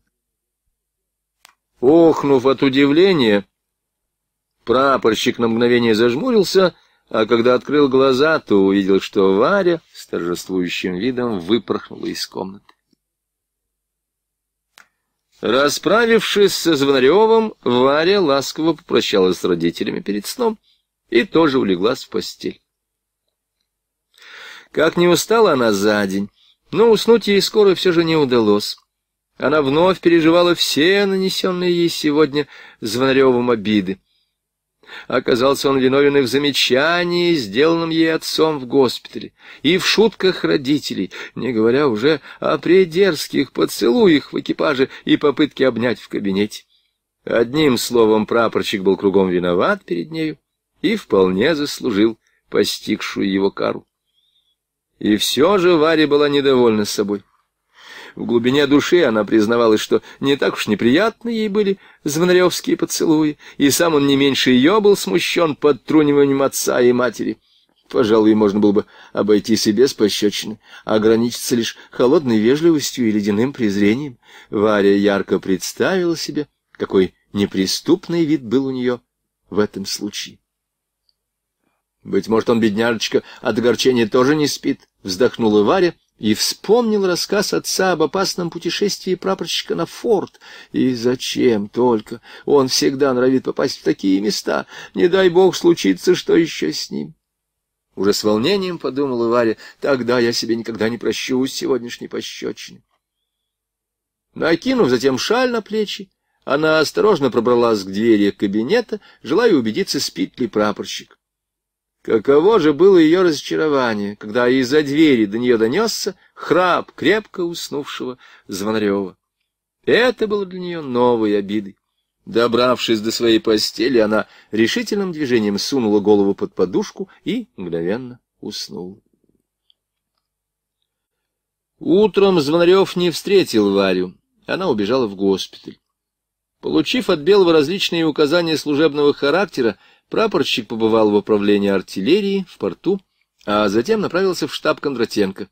Speaker 1: Охнув от удивления, прапорщик на мгновение зажмурился, а когда открыл глаза, то увидел, что Варя с торжествующим видом выпорхнула из комнаты. Расправившись со Звонаревым, Варя ласково попрощалась с родителями перед сном и тоже улеглась в постель. Как не устала она за день, но уснуть ей скоро все же не удалось. Она вновь переживала все нанесенные ей сегодня Звонаревым обиды. Оказался он виновен и в замечании, сделанном ей отцом в госпитале, и в шутках родителей, не говоря уже о придерзких поцелуях в экипаже и попытке обнять в кабинете. Одним словом, прапорщик был кругом виноват перед нею и вполне заслужил постигшую его кару. И все же Варя была недовольна собой. В глубине души она признавалась, что не так уж неприятны ей были звонаревские поцелуи, и сам он не меньше ее был смущен подтруниванием отца и матери. Пожалуй, можно было бы обойтись и без пощечины, ограничиться лишь холодной вежливостью и ледяным презрением. Варя ярко представила себе, какой неприступный вид был у нее в этом случае. «Быть может, он, бедняжечка, от огорчения тоже не спит», — вздохнула Варя и вспомнил рассказ отца об опасном путешествии прапорщика на форт. И зачем только? Он всегда норовит попасть в такие места. Не дай бог случится, что еще с ним. Уже с волнением подумала Варя, тогда я себе никогда не прощу сегодняшней пощечины. Накинув затем шаль на плечи, она осторожно пробралась к двери кабинета, желая убедиться, спит ли прапорщик. Каково же было ее разочарование, когда из-за двери до нее донесся храп крепко уснувшего Звонарева. Это было для нее новой обидой. Добравшись до своей постели, она решительным движением сунула голову под подушку и мгновенно уснула. Утром Звонарев не встретил Варю. Она убежала в госпиталь. Получив от Белого различные указания служебного характера, Прапорщик побывал в управлении артиллерии в порту, а затем направился в штаб Кондратенко.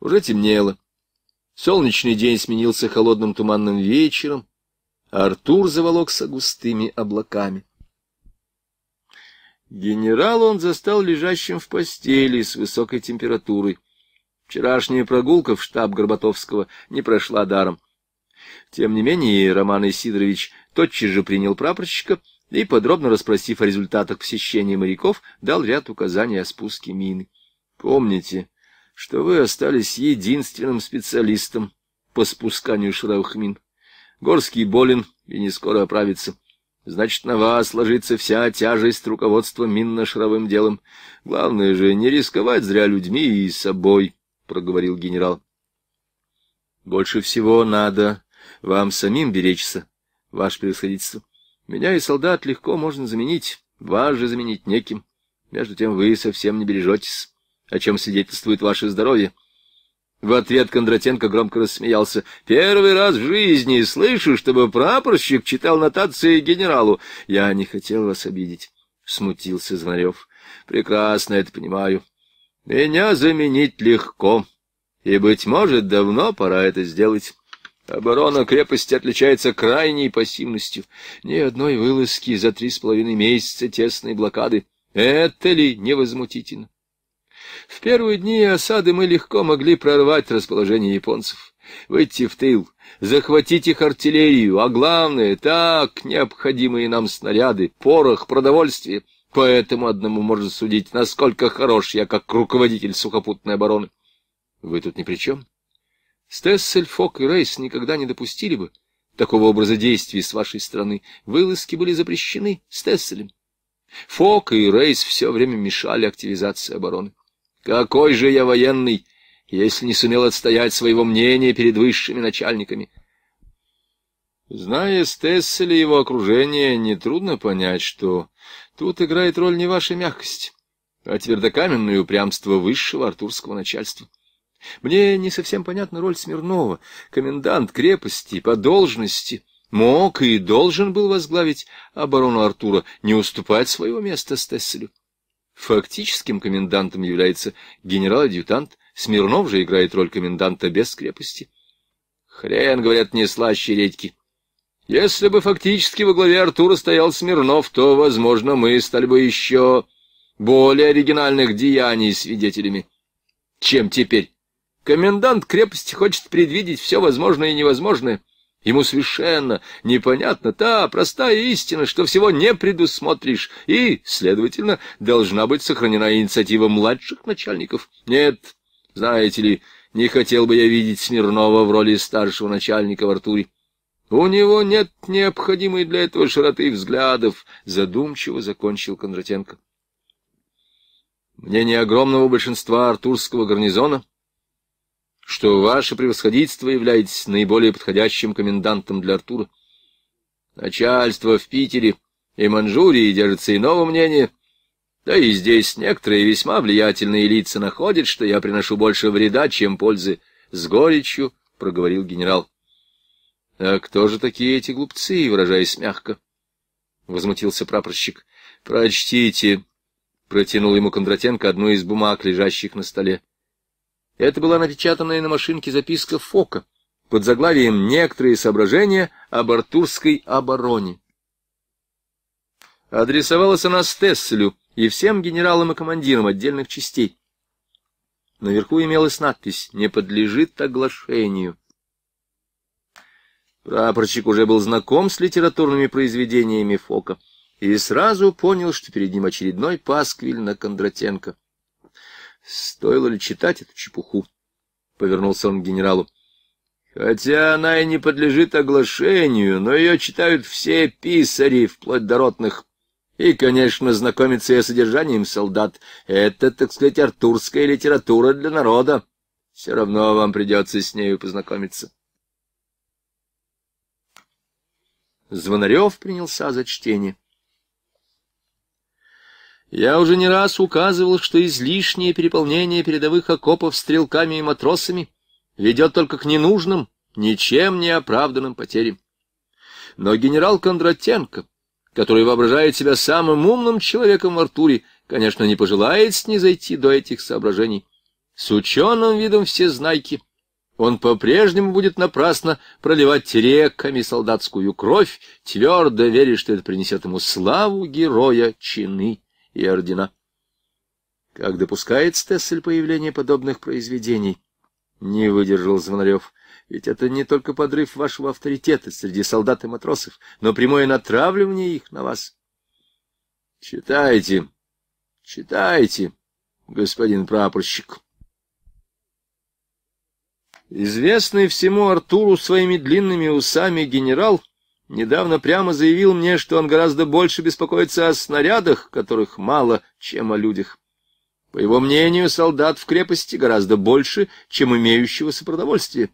Speaker 1: Уже темнело. Солнечный день сменился холодным туманным вечером, а Артур заволокся густыми облаками. Генерал он застал лежащим в постели с высокой температурой. Вчерашняя прогулка в штаб Горбатовского не прошла даром. Тем не менее Роман Исидорович тотчас же принял прапорщика — и, подробно расспросив о результатах посещения моряков, дал ряд указаний о спуске мины. «Помните, что вы остались единственным специалистом по спусканию шаровых мин. Горский болен и не скоро оправится. Значит, на вас ложится вся тяжесть руководства минно-шаровым делом. Главное же не рисковать зря людьми и собой, — проговорил генерал. — Больше всего надо вам самим беречься, ваше превосходительство. Меня и солдат легко можно заменить, вас же заменить неким. Между тем вы совсем не бережетесь, о чем свидетельствует ваше здоровье. В ответ Кондратенко громко рассмеялся. «Первый раз в жизни слышу, чтобы прапорщик читал нотации генералу. Я не хотел вас обидеть», — смутился Звонарев. «Прекрасно это понимаю. Меня заменить легко, и, быть может, давно пора это сделать». Оборона крепости отличается крайней пассивностью. Ни одной вылазки за три с половиной месяца тесной блокады. Это ли невозмутительно? В первые дни осады мы легко могли прорвать расположение японцев, выйти в тыл, захватить их артиллерию, а главное, так, необходимые нам снаряды, порох, продовольствие. По этому одному можно судить, насколько хорош я как руководитель сухопутной обороны. Вы тут ни при чем. Стессель, Фок и Рейс никогда не допустили бы такого образа действий с вашей стороны. Вылазки были запрещены Стесселем. Фок и Рейс все время мешали активизации обороны. Какой же я военный, если не сумел отстоять своего мнения перед высшими начальниками? Зная Стесселя и его окружение, нетрудно понять, что тут играет роль не ваша мягкость, а твердокаменное упрямство высшего артурского начальства. Мне не совсем понятна роль Смирнова. Комендант крепости по должности мог и должен был возглавить оборону Артура, не уступать своего места Стесселю. Фактическим комендантом является генерал-адъютант. Смирнов же играет роль коменданта без крепости. Хрен, говорят, не слаще редьки. Если бы фактически во главе Артура стоял Смирнов, то, возможно, мы стали бы еще более оригинальных деяний свидетелями, чем теперь Комендант крепости хочет предвидеть все возможное и невозможное. Ему совершенно непонятна та простая истина, что всего не предусмотришь, и, следовательно, должна быть сохранена инициатива младших начальников. Нет, знаете ли, не хотел бы я видеть Смирнова в роли старшего начальника в Артуре. У него нет необходимой для этого широты взглядов, задумчиво закончил Кондратенко. Мнение огромного большинства артурского гарнизона — что ваше превосходительство являетесь наиболее подходящим комендантом для Артура. Начальство в Питере и Манчжурии держится иного мнения, да и здесь некоторые весьма влиятельные лица находят, что я приношу больше вреда, чем пользы. С горечью проговорил генерал. — А кто же такие эти глупцы, выражаясь мягко? — возмутился прапорщик. — Прочтите, — протянул ему Кондратенко одну из бумаг, лежащих на столе. Это была напечатанная на машинке записка Фока под заглавием «Некоторые соображения об артурской обороне». Адресовалась она Стесселю и всем генералам и командирам отдельных частей. Наверху имелась надпись «Не подлежит оглашению». Прапорщик уже был знаком с литературными произведениями Фока и сразу понял, что перед ним очередной пасквиль на Кондратенко. Стоило ли читать эту чепуху? Повернулся он к генералу. Хотя она и не подлежит оглашению, но ее читают все писари, вплоть до ротных. И, конечно, знакомиться с содержанием солдат — это, так сказать, артурская литература для народа. Все равно вам придется с нею познакомиться. Звонарев принялся за чтение. Я уже не раз указывал, что излишнее переполнение передовых окопов стрелками и матросами ведет только к ненужным, ничем не оправданным потерям. Но генерал Кондратенко, который воображает себя самым умным человеком в Артуре, конечно, не пожелает снизойти до этих соображений. С ученым видом все знайки. Он по-прежнему будет напрасно проливать реками солдатскую кровь, твердо веря, что это принесет ему славу героя чины и ордена. Как допускает Стессель появление подобных произведений? Не выдержал Звонарев. Ведь это не только подрыв вашего авторитета среди солдат и матросов, но прямое натравливание их на вас. Читайте, читайте, господин прапорщик. Известный всему Артуру своими длинными усами генерал — недавно прямо заявил мне, что он гораздо больше беспокоится о снарядах, которых мало, чем о людях. По его мнению, солдат в крепости гораздо больше, чем имеющегося продовольствия.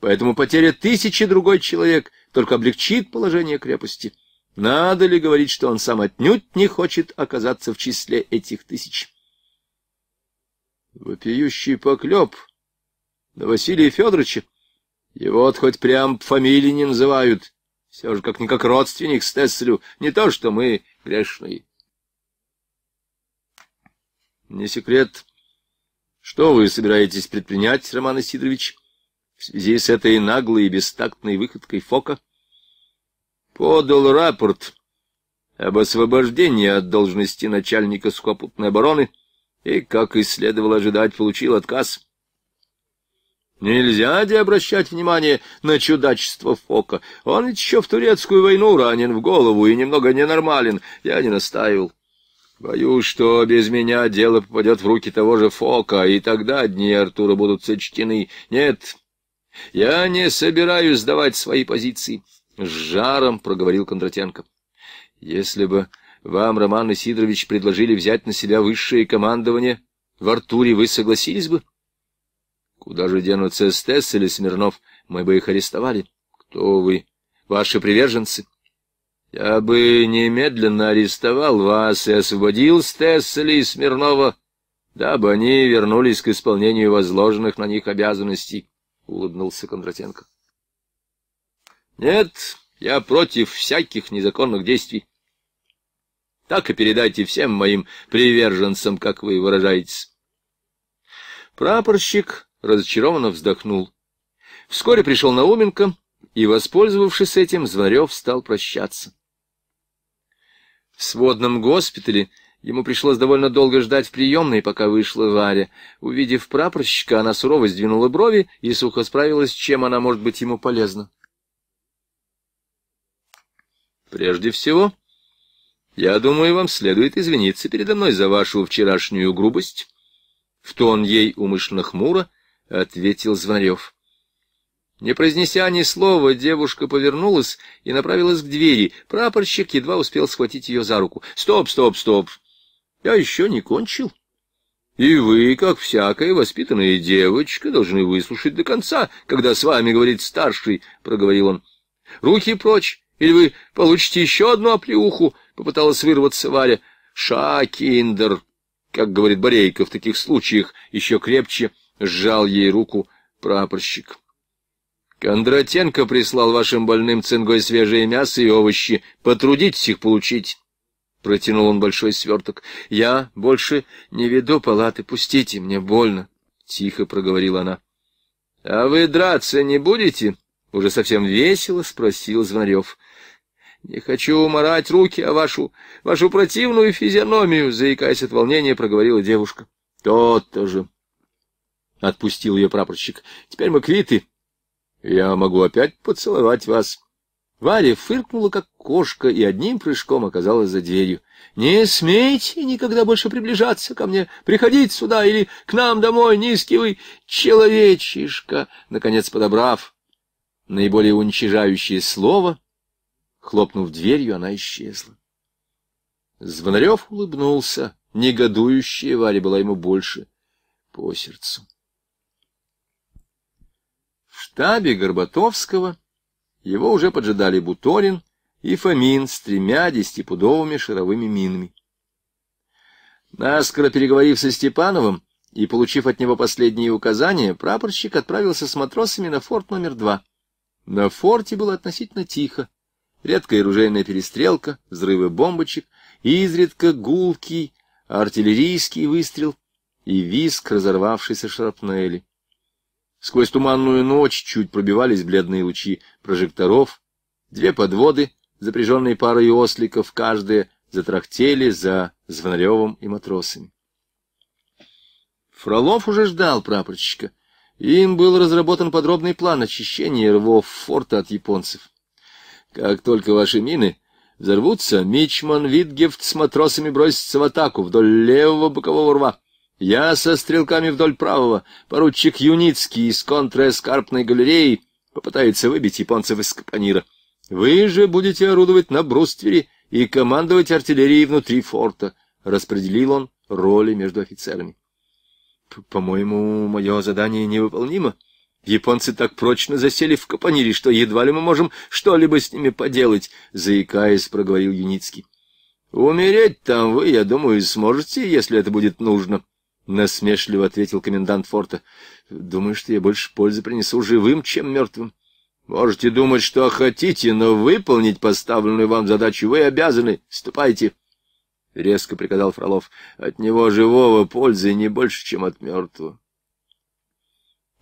Speaker 1: Поэтому потеря тысячи другой человек только облегчит положение крепости. Надо ли говорить, что он сам отнюдь не хочет оказаться в числе этих тысяч? Вопиющий поклеп на Василия Федоровича. Его вот хоть прям фамилии не называют. Все же как-никак родственник Стесселю, не то что мы грешные. Не секрет, что вы собираетесь предпринять, Роман Исидорович, в связи с этой наглой и бестактной выходкой Фока? Подал рапорт об освобождении от должности начальника сухопутной обороны и, как и следовало ожидать, получил отказ. Нельзя де обращать внимание на чудачество Фока. Он еще в турецкую войну ранен в голову и немного ненормален. Я не настаивал. Боюсь, что без меня дело попадет в руки того же Фока, и тогда дни Артура будут сочтены. Нет, я не собираюсь сдавать свои позиции. С жаром проговорил Кондратенко. Если бы вам, Роман Исидорович, предложили взять на себя высшее командование, в Артуре вы согласились бы? — Куда же денутся Эстес или Смирнов? Мы бы их арестовали. Кто вы? Ваши приверженцы? Я бы немедленно арестовал вас и освободил Стесселя и Смирнова, дабы они вернулись к исполнению возложенных на них обязанностей, — улыбнулся Кондратенко. — Нет, я против всяких незаконных действий. Так и передайте всем моим приверженцам, как вы выражаетесь. Прапорщик разочарованно вздохнул. Вскоре пришел Науменко, и, воспользовавшись этим, Зварев стал прощаться. В сводном госпитале ему пришлось довольно долго ждать в приемной, пока вышла Варя. Увидев прапорщика, она сурово сдвинула брови и сухо справилась, чем она может быть ему полезна. «Прежде всего, я думаю, вам следует извиниться передо мной за вашу вчерашнюю грубость». В тон ей умышленно хмуро —— ответил Звонарев. Не произнеся ни слова, девушка повернулась и направилась к двери. Прапорщик едва успел схватить ее за руку. — Стоп, стоп, стоп! Я еще не кончил. И вы, как всякая воспитанная девочка, должны выслушать до конца, когда с вами говорит старший, — проговорил он. — Руки прочь, или вы получите еще одну оплеуху, — попыталась вырваться Варя. — Ша, киндер, как говорит Борейка в таких случаях, еще крепче сжал ей руку прапорщик. Кондратенко прислал вашим больным цингой свежее мясо и овощи. Потрудитесь их получить. Протянул он большой сверток. Я больше не веду палаты, пустите, мне больно. Тихо проговорила она. — А вы драться не будете? — уже совсем весело спросил Звонарев. — Не хочу уморать руки, а вашу, вашу противную физиономию, — заикаясь от волнения, проговорила девушка. — Тот-то же. — отпустил ее прапорщик. — Теперь мы квиты. — Я могу опять поцеловать вас. Варя фыркнула, как кошка, и одним прыжком оказалась за дверью. — Не смейте никогда больше приближаться ко мне, приходить сюда или к нам домой, низкий вы человечишка! Наконец, подобрав наиболее уничижающее слово, хлопнув дверью, она исчезла. Звонарев улыбнулся. Негодующая Варя была ему больше по сердцу штабе Горбатовского его уже поджидали Буторин и Фомин с тремя десятипудовыми шаровыми минами. Наскоро переговорив со Степановым и получив от него последние указания, прапорщик отправился с матросами на форт номер два. На форте было относительно тихо. Редкая оружейная перестрелка, взрывы бомбочек, изредка гулкий артиллерийский выстрел и виск разорвавшейся шрапнели. Сквозь туманную ночь чуть пробивались бледные лучи прожекторов. Две подводы, запряженные парой осликов, каждая затрахтели за Звонаревым и матросами. Фролов уже ждал прапорщика. Им был разработан подробный план очищения рвов форта от японцев. Как только ваши мины взорвутся, Мичман Витгефт с матросами бросится в атаку вдоль левого бокового рва. Я со стрелками вдоль правого, поручик Юницкий из контрэскарпной галереи попытается выбить японцев из капонира. Вы же будете орудовать на бруствере и командовать артиллерией внутри форта, — распределил он роли между офицерами. По-моему, мое задание невыполнимо. Японцы так прочно засели в капонире, что едва ли мы можем что-либо с ними поделать, — заикаясь, проговорил Юницкий. — Умереть там вы, я думаю, сможете, если это будет нужно, насмешливо ответил комендант форта. Думаю, что я больше пользы принесу живым, чем мертвым. Можете думать, что хотите, но выполнить поставленную вам задачу вы обязаны. Ступайте. — резко приказал Фролов. — От него живого пользы не больше, чем от мертвого.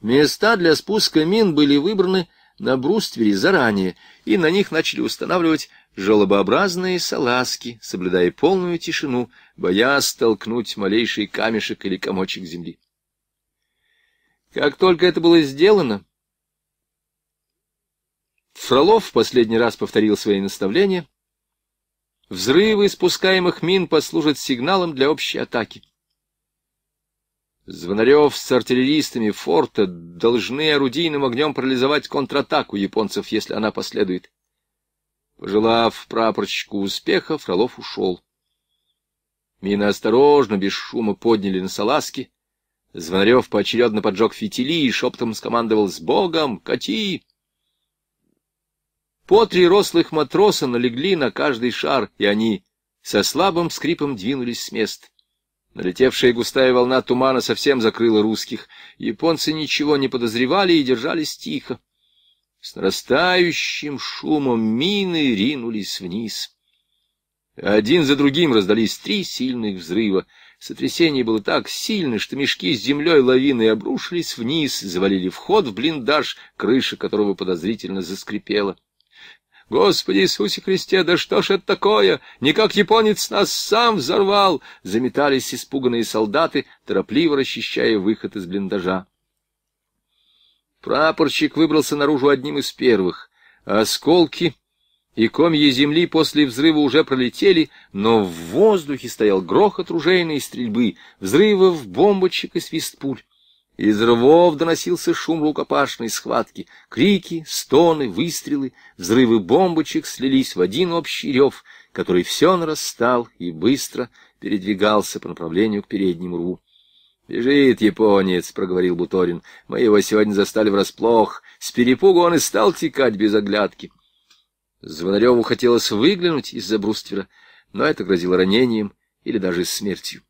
Speaker 1: Места для спуска мин были выбраны на бруствере заранее, и на них начали устанавливать желобообразные салазки, соблюдая полную тишину, боясь столкнуть малейший камешек или комочек земли. Как только это было сделано, Фролов в последний раз повторил свои наставления. Взрывы спускаемых мин послужат сигналом для общей атаки. Звонарев с артиллеристами форта должны орудийным огнем парализовать контратаку японцев, если она последует. Пожелав прапорщику успеха, Фролов ушел. Мины осторожно, без шума подняли на салазки. Звонарев поочередно поджег фитили и шептом скомандовал «С Богом! Кати!» По три рослых матроса налегли на каждый шар, и они со слабым скрипом двинулись с мест. Налетевшая густая волна тумана совсем закрыла русских. Японцы ничего не подозревали и держались тихо. С нарастающим шумом мины ринулись вниз. Один за другим раздались три сильных взрыва. Сотрясение было так сильно, что мешки с землей лавины обрушились вниз, завалили вход в блиндаж, крыша которого подозрительно заскрипела. «Господи Иисусе Христе, да что ж это такое? Не как японец нас сам взорвал!» Заметались испуганные солдаты, торопливо расчищая выход из блиндажа. Прапорщик выбрался наружу одним из первых. Осколки и комья земли после взрыва уже пролетели, но в воздухе стоял грохот ружейной стрельбы, взрывов бомбочек и свист пуль. Из рвов доносился шум рукопашной схватки, крики, стоны, выстрелы, взрывы бомбочек слились в один общий рев, который все нарастал и быстро передвигался по направлению к переднему рву. — Бежит японец, — проговорил Буторин. — Мы его сегодня застали врасплох. С перепугу он и стал текать без оглядки. Звонареву хотелось выглянуть из-за бруствера, но это грозило ранением или даже смертью.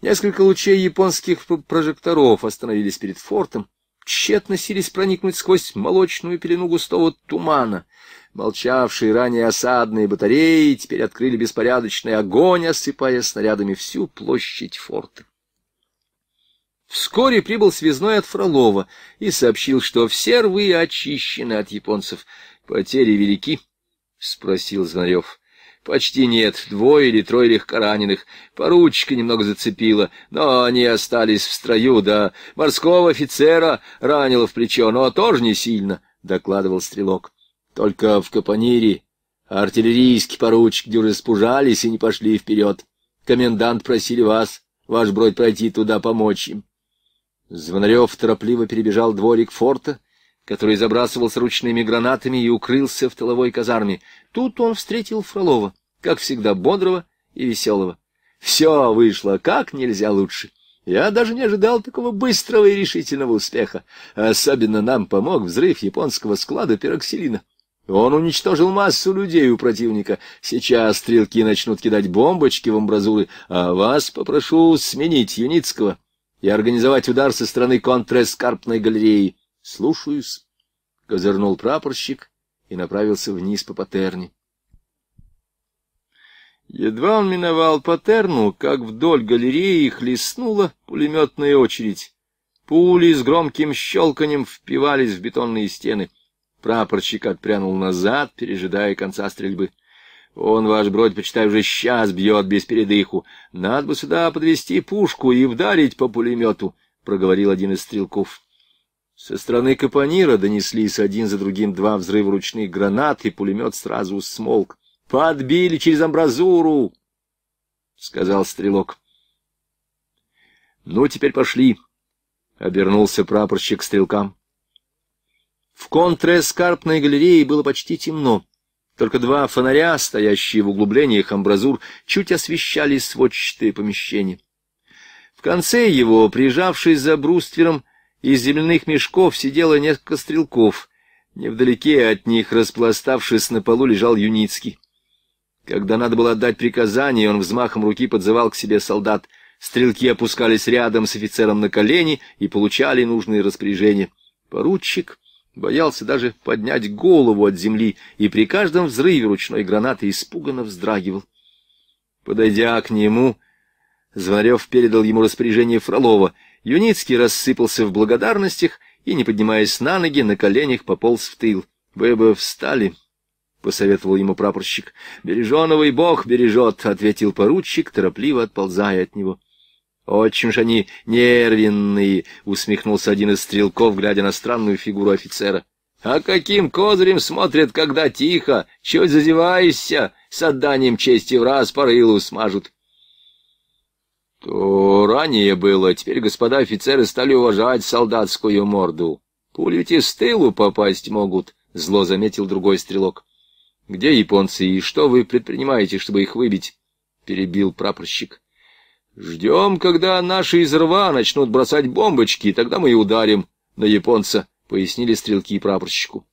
Speaker 1: Несколько лучей японских прожекторов остановились перед фортом, тщетно сились проникнуть сквозь молочную пелену густого тумана. Молчавшие ранее осадные батареи теперь открыли беспорядочный огонь, осыпая снарядами всю площадь форта. Вскоре прибыл связной от Фролова и сообщил, что все рвы очищены от японцев. Потери велики? — спросил Звонарев. — Почти нет, двое или трое легкораненых. Поручика немного зацепила, но они остались в строю, да морского офицера ранило в плечо, но тоже не сильно, — докладывал стрелок. — Только в Капонире артиллерийский поручик дюже спужались и не пошли вперед. Комендант просили вас, ваш бродь, пройти туда помочь им. Звонарев торопливо перебежал дворик форта, — который забрасывался ручными гранатами и укрылся в тыловой казарме. Тут он встретил Фролова, как всегда бодрого и веселого. Все вышло как нельзя лучше. Я даже не ожидал такого быстрого и решительного успеха. Особенно нам помог взрыв японского склада пироксилина. Он уничтожил массу людей у противника. Сейчас стрелки начнут кидать бомбочки в амбразуры, а вас попрошу сменить Юницкого и организовать удар со стороны контрэскарпной галереи. Слушаюсь, — козырнул прапорщик и направился вниз по Патерне. Едва он миновал Патерну, как вдоль галереи хлестнула пулеметная очередь. Пули с громким щелканем впивались в бетонные стены. Прапорщик отпрянул назад, пережидая конца стрельбы. Он, ваш бродь, почитай, уже сейчас бьет без передыху. Надо бы сюда подвести пушку и вдарить по пулемету, — проговорил один из стрелков. Со стороны Капанира донеслись один за другим два взрыва ручных гранат, и пулемет сразу смолк. «Подбили через амбразуру!» — сказал стрелок. «Ну, теперь пошли!» — обернулся прапорщик к стрелкам. В контрэскарпной галерее было почти темно. Только два фонаря, стоящие в углублениях амбразур, чуть освещали сводчатые помещения. В конце его, прижавшись за бруствером, из земляных мешков сидело несколько стрелков. Невдалеке от них, распластавшись на полу, лежал Юницкий. Когда надо было отдать приказание, он взмахом руки подзывал к себе солдат. Стрелки опускались рядом с офицером на колени и получали нужные распоряжения. Поручик боялся даже поднять голову от земли и при каждом взрыве ручной гранаты испуганно вздрагивал. Подойдя к нему, Звонарев передал ему распоряжение Фролова — Юницкий рассыпался в благодарностях и, не поднимаясь на ноги, на коленях пополз в тыл. — Вы бы встали, — посоветовал ему прапорщик. — Береженого бог бережет, — ответил поручик, торопливо отползая от него. — Очень же они нервенные, — усмехнулся один из стрелков, глядя на странную фигуру офицера. — А каким козырем смотрят, когда тихо? Чуть зазеваешься? С отданием чести в раз порылу смажут. — то ранее было, теперь господа офицеры стали уважать солдатскую морду. Пули ведь и тылу попасть могут, — зло заметил другой стрелок. — Где японцы и что вы предпринимаете, чтобы их выбить? — перебил прапорщик. — Ждем, когда наши из рва начнут бросать бомбочки, тогда мы и ударим на японца, — пояснили стрелки прапорщику.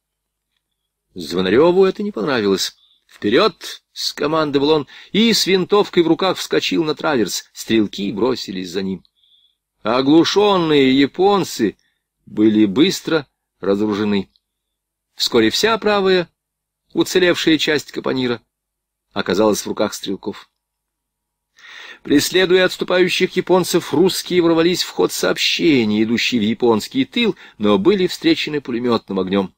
Speaker 1: Звонареву это не понравилось. «Вперед!» — скомандовал он, и с винтовкой в руках вскочил на траверс. Стрелки бросились за ним. Оглушенные японцы были быстро разоружены. Вскоре вся правая, уцелевшая часть капонира, оказалась в руках стрелков. Преследуя отступающих японцев, русские ворвались в ход сообщений, идущие в японский тыл, но были встречены пулеметным огнем.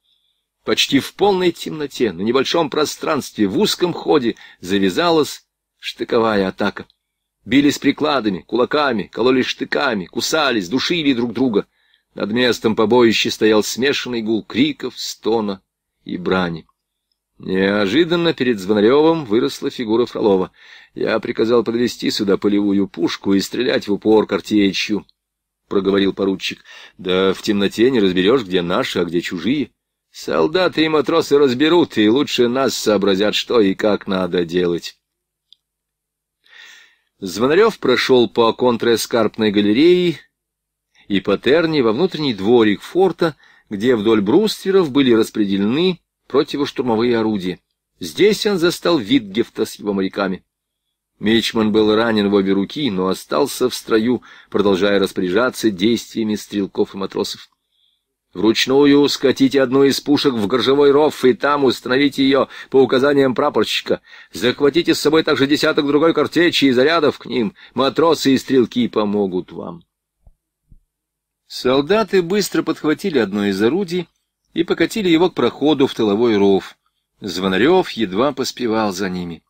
Speaker 1: Почти в полной темноте, на небольшом пространстве, в узком ходе, завязалась штыковая атака. Били с прикладами, кулаками, кололи штыками, кусались, душили друг друга. Над местом побоища стоял смешанный гул криков, стона и брани. Неожиданно перед Звонаревым выросла фигура Фролова. Я приказал подвести сюда полевую пушку и стрелять в упор картечью, — проговорил поручик. — Да в темноте не разберешь, где наши, а где чужие. Солдаты и матросы разберут, и лучше нас сообразят, что и как надо делать. Звонарев прошел по контрэскарпной галерее и по терне во внутренний дворик форта, где вдоль брустверов были распределены противоштурмовые орудия. Здесь он застал Витгефта с его моряками. Мичман был ранен в обе руки, но остался в строю, продолжая распоряжаться действиями стрелков и матросов. Вручную скатите одну из пушек в горжевой ров и там установите ее по указаниям прапорщика. Захватите с собой также десяток другой картечи и зарядов к ним. Матросы и стрелки помогут вам. Солдаты быстро подхватили одно из орудий и покатили его к проходу в тыловой ров. Звонарев едва поспевал за ними.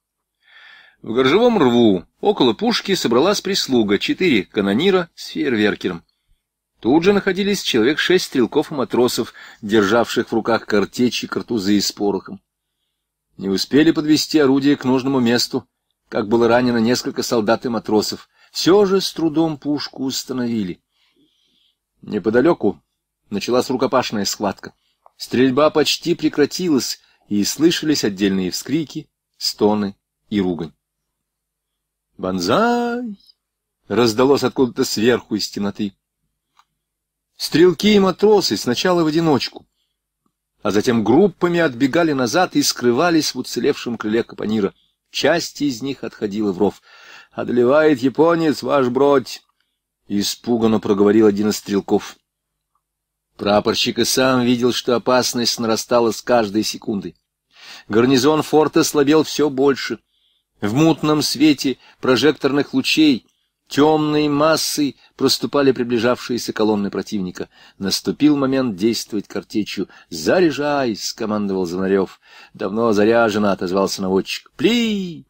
Speaker 1: В горжевом рву около пушки собралась прислуга, четыре канонира с фейерверкером. Тут же находились человек шесть стрелков и матросов, державших в руках картечи, картузы и с порохом. Не успели подвести орудие к нужному месту, как было ранено несколько солдат и матросов. Все же с трудом пушку установили. Неподалеку началась рукопашная схватка. Стрельба почти прекратилась, и слышались отдельные вскрики, стоны и ругань. «Бонзай!» — раздалось откуда-то сверху из темноты. Стрелки и матросы сначала в одиночку, а затем группами отбегали назад и скрывались в уцелевшем крыле капонира. Часть из них отходила в ров. «Одолевает японец, ваш бродь!» — испуганно проговорил один из стрелков. Прапорщик и сам видел, что опасность нарастала с каждой секундой. Гарнизон форта слабел все больше. В мутном свете прожекторных лучей — Темной массой проступали приближавшиеся колонны противника. Наступил момент действовать картечью. «Заряжай!» — скомандовал Звонарев. «Давно заряжено!» — отозвался наводчик. «Пли!»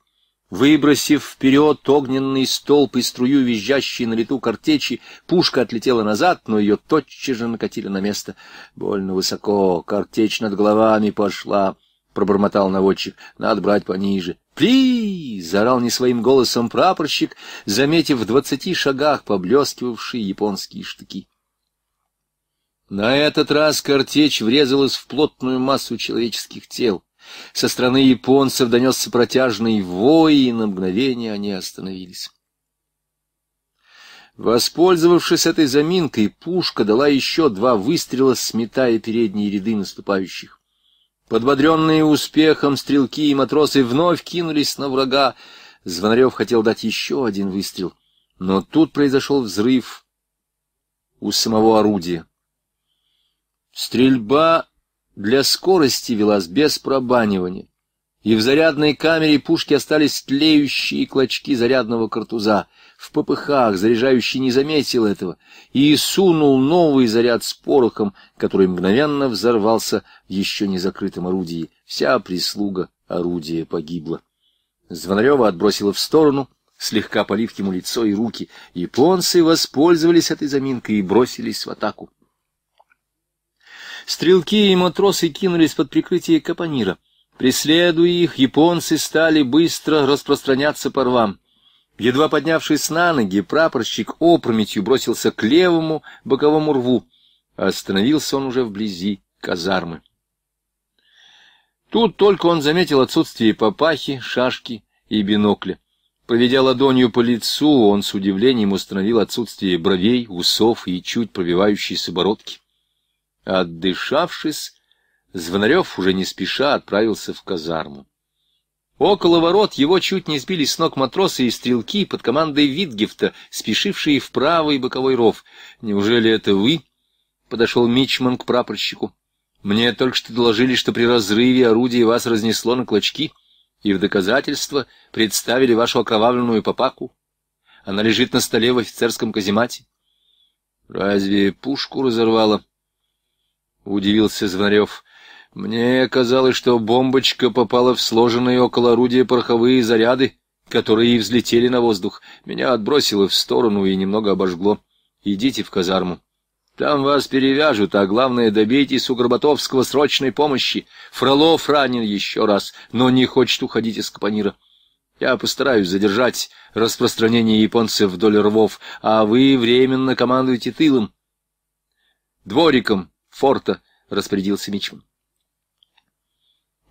Speaker 1: Выбросив вперед огненный столб и струю, визжащей на лету картечи, пушка отлетела назад, но ее тотчас же накатили на место. Больно высоко, картечь над головами пошла пробормотал наводчик. «Надо брать пониже». «Пли!» — зарал не своим голосом прапорщик, заметив в двадцати шагах поблескивавшие японские штыки. На этот раз картечь врезалась в плотную массу человеческих тел. Со стороны японцев донесся протяжный вой, и на мгновение они остановились. Воспользовавшись этой заминкой, пушка дала еще два выстрела, сметая передние ряды наступающих. Подбодренные успехом стрелки и матросы вновь кинулись на врага. Звонарев хотел дать еще один выстрел, но тут произошел взрыв у самого орудия. Стрельба для скорости велась без пробанивания, и в зарядной камере пушки остались тлеющие клочки зарядного картуза — в попыхах, заряжающий не заметил этого и сунул новый заряд с порохом, который мгновенно взорвался в еще не закрытом орудии. Вся прислуга орудия погибла. Звонарева отбросила в сторону, слегка полив ему лицо и руки. Японцы воспользовались этой заминкой и бросились в атаку. Стрелки и матросы кинулись под прикрытие капонира. Преследуя их, японцы стали быстро распространяться по рвам. Едва поднявшись на ноги, прапорщик опрометью бросился к левому боковому рву. Остановился он уже вблизи казармы. Тут только он заметил отсутствие папахи, шашки и бинокля. Проведя ладонью по лицу, он с удивлением установил отсутствие бровей, усов и чуть пробивающейся бородки. Отдышавшись, Звонарев уже не спеша отправился в казарму. Около ворот его чуть не сбили с ног матросы и стрелки под командой Витгефта, спешившие в правый боковой ров. «Неужели это вы?» — подошел Мичман к прапорщику. «Мне только что доложили, что при разрыве орудие вас разнесло на клочки, и в доказательство представили вашу окровавленную папаку. Она лежит на столе в офицерском каземате». «Разве пушку разорвало?» — удивился Звонарев. Мне казалось, что бомбочка попала в сложенные около орудия пороховые заряды, которые и взлетели на воздух. Меня отбросило в сторону и немного обожгло. Идите в казарму. Там вас перевяжут, а главное, добейтесь у Горбатовского срочной помощи. Фролов ранен еще раз, но не хочет уходить из Капонира. Я постараюсь задержать распространение японцев вдоль рвов, а вы временно командуете тылом. Двориком форта распорядился Мичман.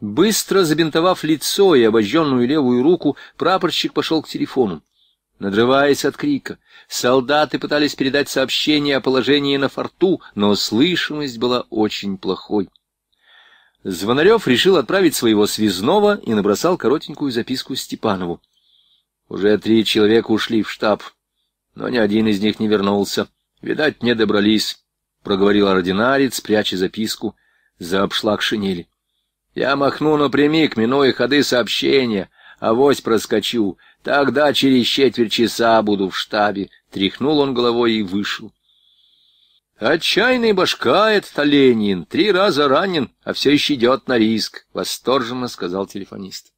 Speaker 1: Быстро забинтовав лицо и обожженную левую руку, прапорщик пошел к телефону. Надрываясь от крика, солдаты пытались передать сообщение о положении на форту, но слышимость была очень плохой. Звонарев решил отправить своего связного и набросал коротенькую записку Степанову. Уже три человека ушли в штаб, но ни один из них не вернулся. Видать, не добрались, — проговорил ординарец, пряча записку за обшлаг шинели. Я махну напрямик, минуя ходы сообщения, а вось проскочу. Тогда через четверть часа буду в штабе. Тряхнул он головой и вышел. Отчаянный башка этот Оленин, три раза ранен, а все еще идет на риск, — восторженно сказал телефонист.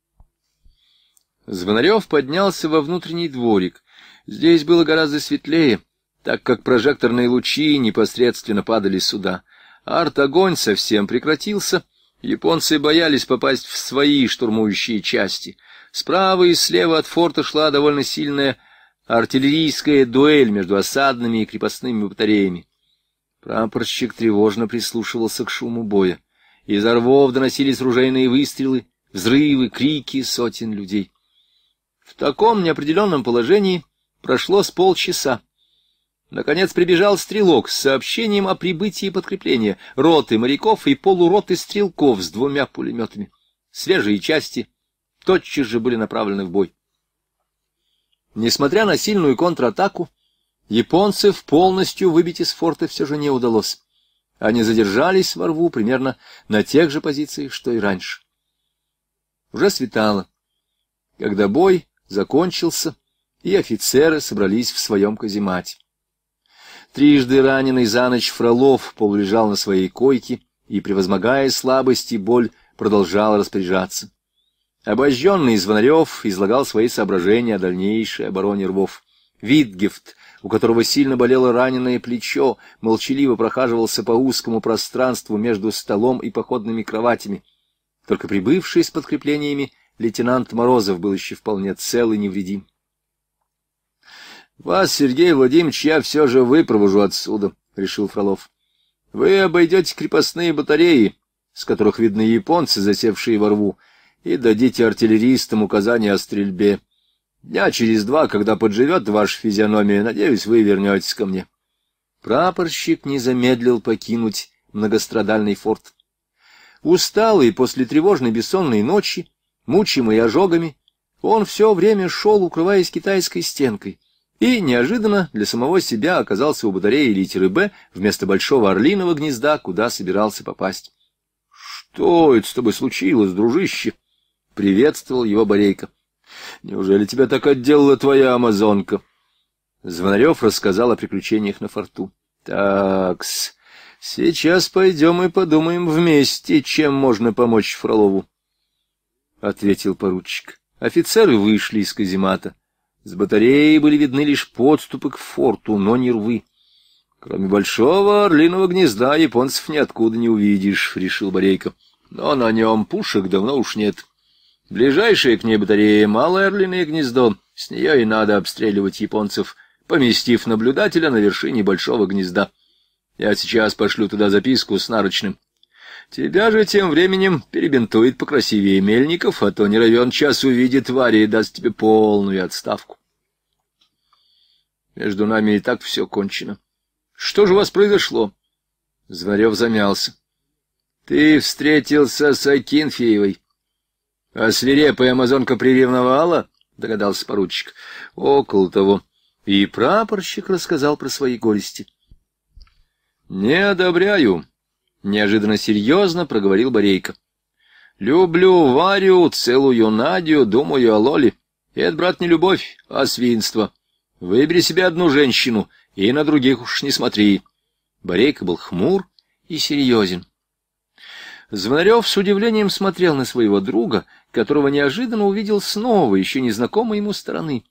Speaker 1: Звонарев поднялся во внутренний дворик. Здесь было гораздо светлее, так как прожекторные лучи непосредственно падали сюда. Арт-огонь совсем прекратился, Японцы боялись попасть в свои штурмующие части. Справа и слева от форта шла довольно сильная артиллерийская дуэль между осадными и крепостными батареями. Прапорщик тревожно прислушивался к шуму боя. Из рвов доносились ружейные выстрелы, взрывы, крики сотен людей. В таком неопределенном положении прошло с полчаса. Наконец прибежал стрелок с сообщением о прибытии подкрепления, роты моряков и полуроты стрелков с двумя пулеметами. Свежие части тотчас же были направлены в бой. Несмотря на сильную контратаку, японцев полностью выбить из форта все же не удалось. Они задержались во рву примерно на тех же позициях, что и раньше. Уже светало, когда бой закончился, и офицеры собрались в своем каземате. Трижды раненый за ночь Фролов полулежал на своей койке и, превозмогая слабость и боль, продолжал распоряжаться. Обожженный Звонарев излагал свои соображения о дальнейшей обороне рвов. Витгефт, у которого сильно болело раненое плечо, молчаливо прохаживался по узкому пространству между столом и походными кроватями. Только прибывший с подкреплениями лейтенант Морозов был еще вполне цел и невредим. Вас, Сергей Владимирович, я все же выпровожу отсюда, — решил Фролов. Вы обойдете крепостные батареи, с которых видны японцы, засевшие во рву, и дадите артиллеристам указания о стрельбе. Дня через два, когда подживет ваша физиономия, надеюсь, вы вернетесь ко мне. Прапорщик не замедлил покинуть многострадальный форт. Усталый после тревожной бессонной ночи, мучимый ожогами, он все время шел, укрываясь китайской стенкой и неожиданно для самого себя оказался у батареи литеры «Б» вместо большого орлиного гнезда, куда собирался попасть. — Что это с тобой случилось, дружище? — приветствовал его Борейка. — Неужели тебя так отделала твоя амазонка? Звонарев рассказал о приключениях на форту. — Такс, сейчас пойдем и подумаем вместе, чем можно помочь Фролову, — ответил поручик. Офицеры вышли из каземата. С батареи были видны лишь подступы к форту, но не рвы. Кроме большого орлиного гнезда японцев ниоткуда не увидишь, — решил Борейко. Но на нем пушек давно уж нет. Ближайшая к ней батарея — малое орлиное гнездо. С нее и надо обстреливать японцев, поместив наблюдателя на вершине большого гнезда. Я сейчас пошлю туда записку с нарочным. Тебя же тем временем перебинтует покрасивее Мельников, а то не равен час увидит твари и даст тебе полную отставку. Между нами и так все кончено. Что же у вас произошло? Зварев замялся. Ты встретился с Акинфеевой. А свирепая амазонка приревновала? Догадался поручик. Около того. И прапорщик рассказал про свои горести. Не одобряю. Неожиданно серьезно проговорил Борейко. «Люблю Варю, целую Надю, думаю о Лоле. Это, брат, не любовь, а свинство. Выбери себе одну женщину, и на других уж не смотри». Борейко был хмур и серьезен. Звонарев с удивлением смотрел на своего друга, которого неожиданно увидел снова, еще незнакомой ему стороны.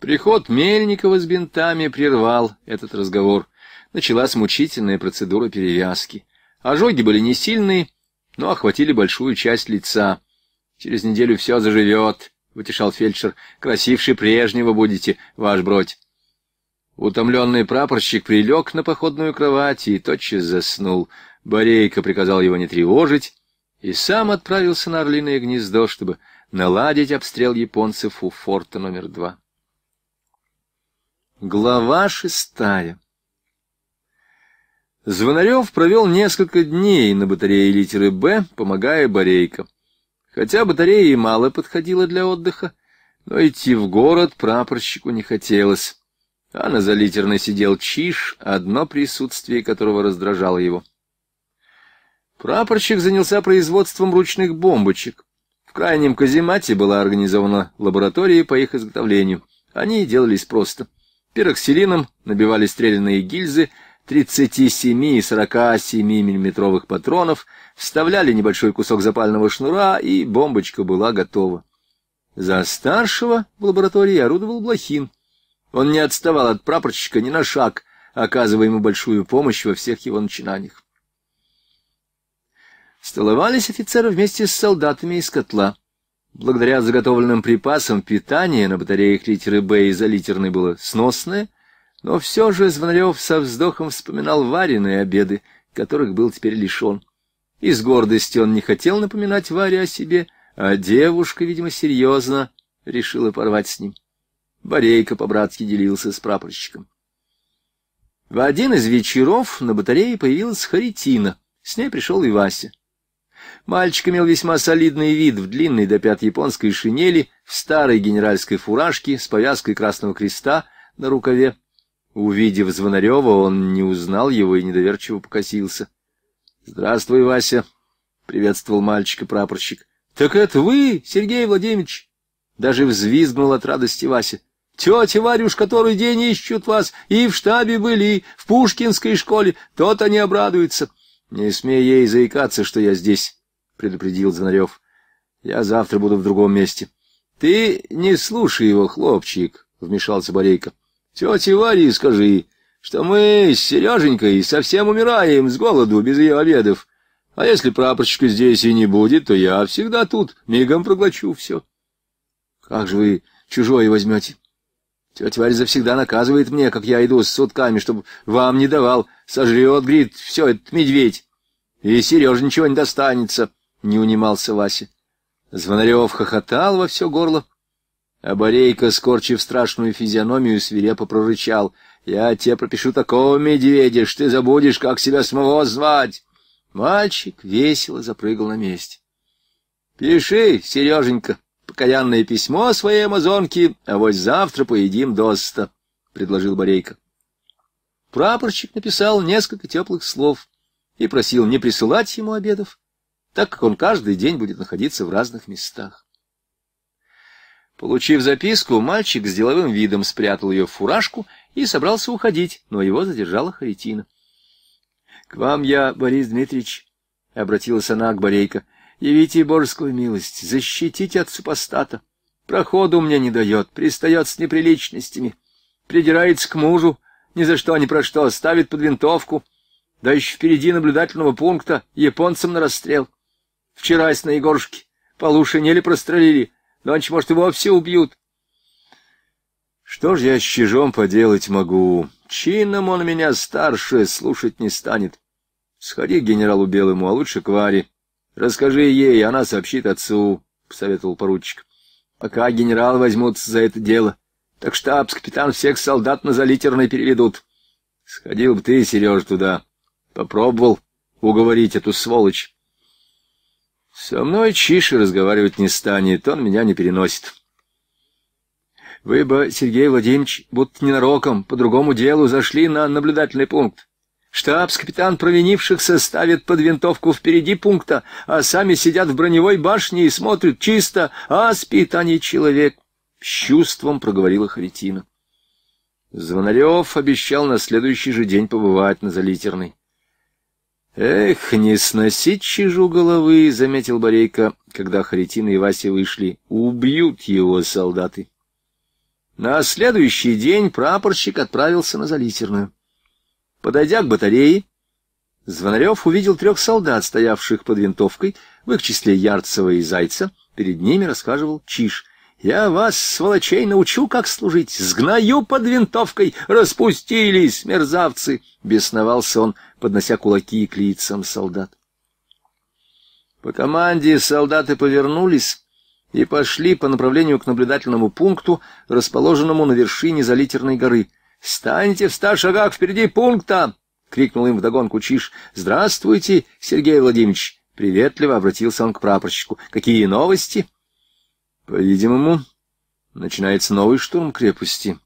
Speaker 1: Приход Мельникова с бинтами прервал этот разговор — началась мучительная процедура перевязки. Ожоги были не сильные, но охватили большую часть лица. «Через неделю все заживет», — утешал фельдшер. Красивший прежнего будете, ваш бродь». Утомленный прапорщик прилег на походную кровать и тотчас заснул. Борейка приказал его не тревожить и сам отправился на Орлиное гнездо, чтобы наладить обстрел японцев у форта номер два. Глава шестая Звонарев провел несколько дней на батарее литеры «Б», помогая Борейко. Хотя батарея и мало подходила для отдыха, но идти в город прапорщику не хотелось. А на залитерной сидел Чиш, одно присутствие которого раздражало его. Прапорщик занялся производством ручных бомбочек. В крайнем каземате была организована лаборатория по их изготовлению. Они делались просто. Пироксилином набивали стрелянные гильзы — 37 и 47 миллиметровых патронов, вставляли небольшой кусок запального шнура, и бомбочка была готова. За старшего в лаборатории орудовал Блохин. Он не отставал от прапорщика ни на шаг, оказывая ему большую помощь во всех его начинаниях. Столовались офицеры вместе с солдатами из котла. Благодаря заготовленным припасам питание на батареях литеры «Б» из-за литерной было сносное — но все же Звонарев со вздохом вспоминал вареные обеды, которых был теперь лишен. Из гордости он не хотел напоминать Варе о себе, а девушка, видимо, серьезно решила порвать с ним. Борейка по-братски делился с прапорщиком. В один из вечеров на батарее появилась Харитина. С ней пришел и Вася. Мальчик имел весьма солидный вид в длинной до пят японской шинели, в старой генеральской фуражке с повязкой Красного Креста на рукаве. Увидев Звонарева, он не узнал его и недоверчиво покосился. — Здравствуй, Вася! — приветствовал мальчика прапорщик. — Так это вы, Сергей Владимирович? Даже взвизгнул от радости Вася. — Тетя Варюш, который день ищут вас, и в штабе были, в пушкинской школе, тот то не обрадуется. — Не смей ей заикаться, что я здесь, — предупредил Звонарев. — Я завтра буду в другом месте. — Ты не слушай его, хлопчик, — вмешался Борейко. Тете Варе скажи, что мы с Сереженькой совсем умираем с голоду без ее обедов. А если прапорщика здесь и не будет, то я всегда тут, мигом проглочу все. Как же вы чужое возьмете? Тетя Варя завсегда наказывает мне, как я иду с сутками, чтобы вам не давал. Сожрет, говорит, все, это медведь. И Сереже ничего не достанется, — не унимался Вася. Звонарев хохотал во все горло. А Борейка, скорчив страшную физиономию, свирепо прорычал. — Я тебе пропишу такого медведя, что ты забудешь, как себя самого звать. Мальчик весело запрыгал на месте. — Пиши, Сереженька, покаянное письмо своей амазонке, а вот завтра поедим доста, — предложил Борейка. Прапорщик написал несколько теплых слов и просил не присылать ему обедов, так как он каждый день будет находиться в разных местах. Получив записку, мальчик с деловым видом спрятал ее в фуражку и собрался уходить, но его задержала Харитина. — К вам я, Борис Дмитриевич, — обратилась она к Борейко, — явите божескую милость, защитите от супостата. Проходу мне не дает, пристает с неприличностями, придирается к мужу, ни за что, ни про что, ставит под винтовку, да еще впереди наблюдательного пункта японцам на расстрел. Вчерась на Егорушке по лушинели прострелили, Ночь, может, и вовсе убьют. Что ж я с чижом поделать могу? Чином он меня старше, слушать не станет. Сходи к генералу Белому, а лучше к Варе. Расскажи ей, она сообщит отцу, — посоветовал поручик. Пока генерал возьмутся за это дело, так штабс-капитан всех солдат на залитерной переведут. Сходил бы ты, Сережа, туда. Попробовал уговорить эту сволочь. Со мной Чиша разговаривать не станет, он меня не переносит. Вы бы, Сергей Владимирович, будто ненароком, по другому делу зашли на наблюдательный пункт. Штабс-капитан провинившихся ставит под винтовку впереди пункта, а сами сидят в броневой башне и смотрят чисто, а спит, они человек. С чувством проговорила Харитина. Звонарев обещал на следующий же день побывать на Залитерной. Эх, не сносить чижу головы, заметил Борейка, когда Харитин и Вася вышли. Убьют его солдаты. На следующий день прапорщик отправился на залитерную. Подойдя к батарее, Звонарев увидел трех солдат, стоявших под винтовкой, в их числе Ярцева и Зайца. Перед ними рассказывал Чиж. «Я вас, сволочей, научу, как служить. Сгною под винтовкой. Распустились, мерзавцы!» — бесновался он поднося кулаки к лицам солдат. По команде солдаты повернулись и пошли по направлению к наблюдательному пункту, расположенному на вершине Залитерной горы. «Станьте в ста шагах впереди пункта!» — крикнул им вдогонку чиж. «Здравствуйте, Сергей Владимирович!» Приветливо обратился он к прапорщику. «Какие новости?» «По-видимому, начинается новый штурм крепости,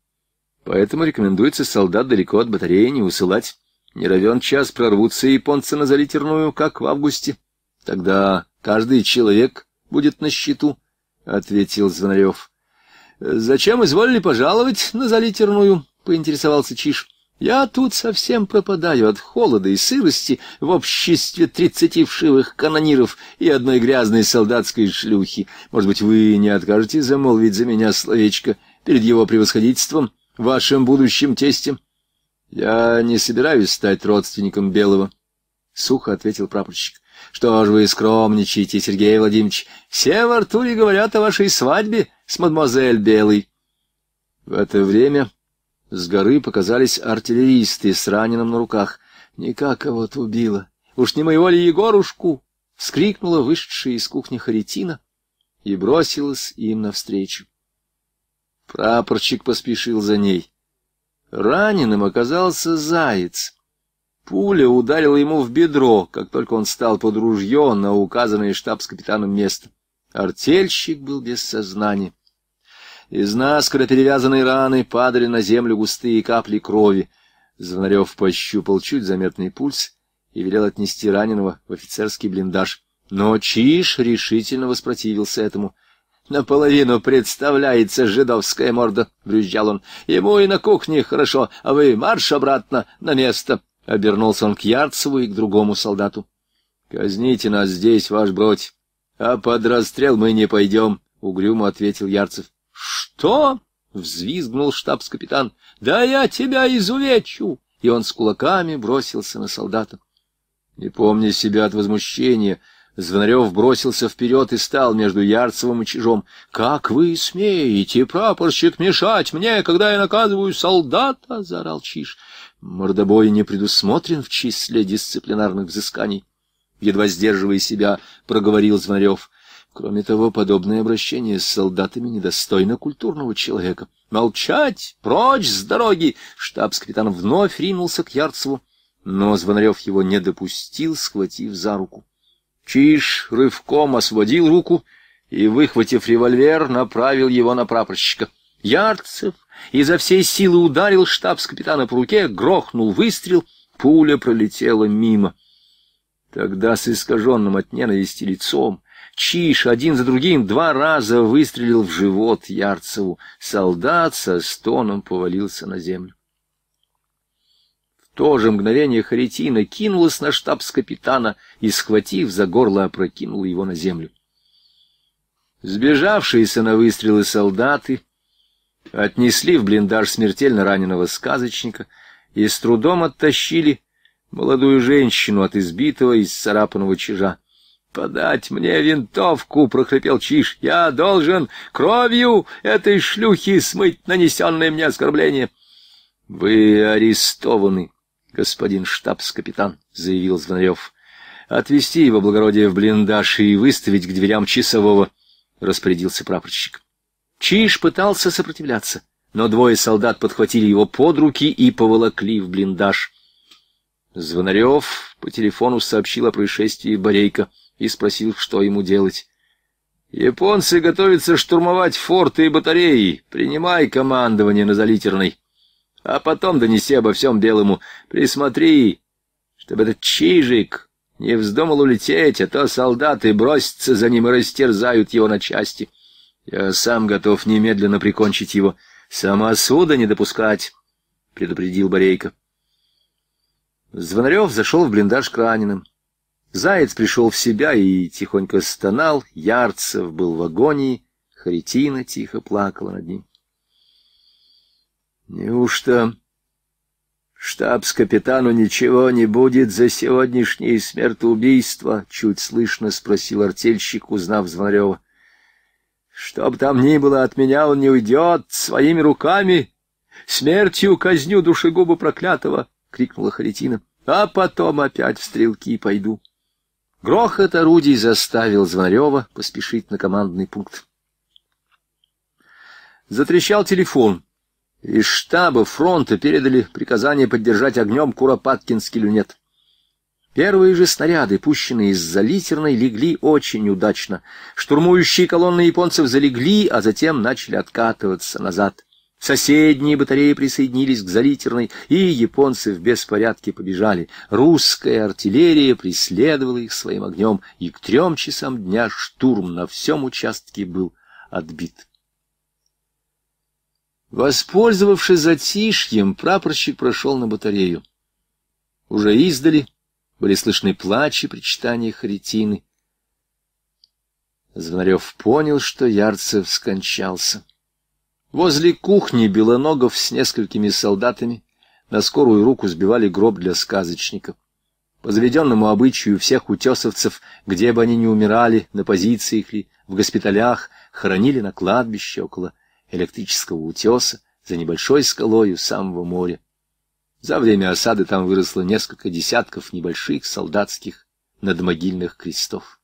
Speaker 1: поэтому рекомендуется солдат далеко от батареи не усылать». Не равен час прорвутся японцы на залитерную, как в августе. Тогда каждый человек будет на счету, — ответил Звонарев. — Зачем изволили пожаловать на залитерную? — поинтересовался Чиж. — Я тут совсем пропадаю от холода и сырости в обществе тридцати вшивых канониров и одной грязной солдатской шлюхи. Может быть, вы не откажете замолвить за меня словечко перед его превосходительством, вашим будущим тестем? — я не собираюсь стать родственником Белого, сухо ответил прапорщик. Что ж вы скромничаете, Сергей Владимирович? Все в Артуре говорят о вашей свадьбе с мадемуазель Белой. В это время с горы показались артиллеристы с раненым на руках. Никак кого-то убило. Уж не моего ли Егорушку? вскрикнула вышедшая из кухни Харитина и бросилась им навстречу. Прапорщик поспешил за ней. Раненым оказался заяц. Пуля ударила ему в бедро, как только он стал под ружье на указанное штабс-капитаном место. Артельщик был без сознания. Из наскоро перевязанной раны падали на землю густые капли крови. Звонарев пощупал чуть заметный пульс и велел отнести раненого в офицерский блиндаж. Но Чиш решительно воспротивился этому наполовину представляется жидовская морда, — брюзжал он. — Ему и на кухне хорошо, а вы марш обратно на место. Обернулся он к Ярцеву и к другому солдату. — Казните нас здесь, ваш бродь, а под расстрел мы не пойдем, — угрюмо ответил Ярцев. — Что? — взвизгнул штабс-капитан. — Да я тебя изувечу! И он с кулаками бросился на солдата. Не помня себя от возмущения, — Звонарев бросился вперед и стал между Ярцевым и Чижом. — Как вы смеете, прапорщик, мешать мне, когда я наказываю солдата? — заорал Чиж. Мордобой не предусмотрен в числе дисциплинарных взысканий. Едва сдерживая себя, проговорил Звонарев. Кроме того, подобное обращение с солдатами недостойно культурного человека. — Молчать! Прочь с дороги! Штабс-капитан вновь ринулся к Ярцеву, но Звонарев его не допустил, схватив за руку. Чиж рывком освободил руку и, выхватив револьвер, направил его на прапорщика. Ярцев изо всей силы ударил штабс-капитана по руке, грохнул выстрел, пуля пролетела мимо. Тогда с искаженным от ненависти лицом Чиш один за другим два раза выстрелил в живот Ярцеву. Солдат со стоном повалился на землю то же мгновение Харитина кинулась на штабс-капитана и, схватив за горло, опрокинула его на землю. Сбежавшиеся на выстрелы солдаты отнесли в блиндаж смертельно раненого сказочника и с трудом оттащили молодую женщину от избитого и сцарапанного чижа. «Подать мне винтовку!» — прохрипел Чиж. «Я должен кровью этой шлюхи смыть нанесенное мне оскорбление!» «Вы арестованы!» господин штабс-капитан, — заявил Звонарев. — Отвезти его благородие в блиндаж и выставить к дверям часового, — распорядился прапорщик. Чиж пытался сопротивляться, но двое солдат подхватили его под руки и поволокли в блиндаж. Звонарев по телефону сообщил о происшествии Борейка и спросил, что ему делать. «Японцы готовятся штурмовать форты и батареи. Принимай командование на залитерной» а потом донеси обо всем белому. Присмотри, чтобы этот чижик не вздумал улететь, а то солдаты бросятся за ним и растерзают его на части. Я сам готов немедленно прикончить его. Самосуда не допускать, — предупредил Борейко. Звонарев зашел в блиндаж к раненым. Заяц пришел в себя и тихонько стонал, Ярцев был в агонии, Харитина тихо плакала над ним. Неужто штабс-капитану ничего не будет за сегодняшнее смертоубийство? Чуть слышно спросил артельщик, узнав Звонарева. Что бы там ни было, от меня он не уйдет своими руками. Смертью казню душегубу проклятого! — крикнула Харитина. — А потом опять в стрелки пойду. Грохот орудий заставил Звонарева поспешить на командный пункт. Затрещал телефон. Из штаба фронта передали приказание поддержать огнем Куропаткинский люнет. Первые же снаряды, пущенные из-за литерной, легли очень удачно. Штурмующие колонны японцев залегли, а затем начали откатываться назад. Соседние батареи присоединились к залитерной, и японцы в беспорядке побежали. Русская артиллерия преследовала их своим огнем, и к трем часам дня штурм на всем участке был отбит. Воспользовавшись затишьем, прапорщик прошел на батарею. Уже издали были слышны плач и причитания Харитины. Звонарев понял, что Ярцев скончался. Возле кухни Белоногов с несколькими солдатами на скорую руку сбивали гроб для сказочников. По заведенному обычаю всех утесовцев, где бы они ни умирали, на позициях ли, в госпиталях, хоронили на кладбище около электрического утеса за небольшой скалою самого моря. За время осады там выросло несколько десятков небольших солдатских надмогильных крестов.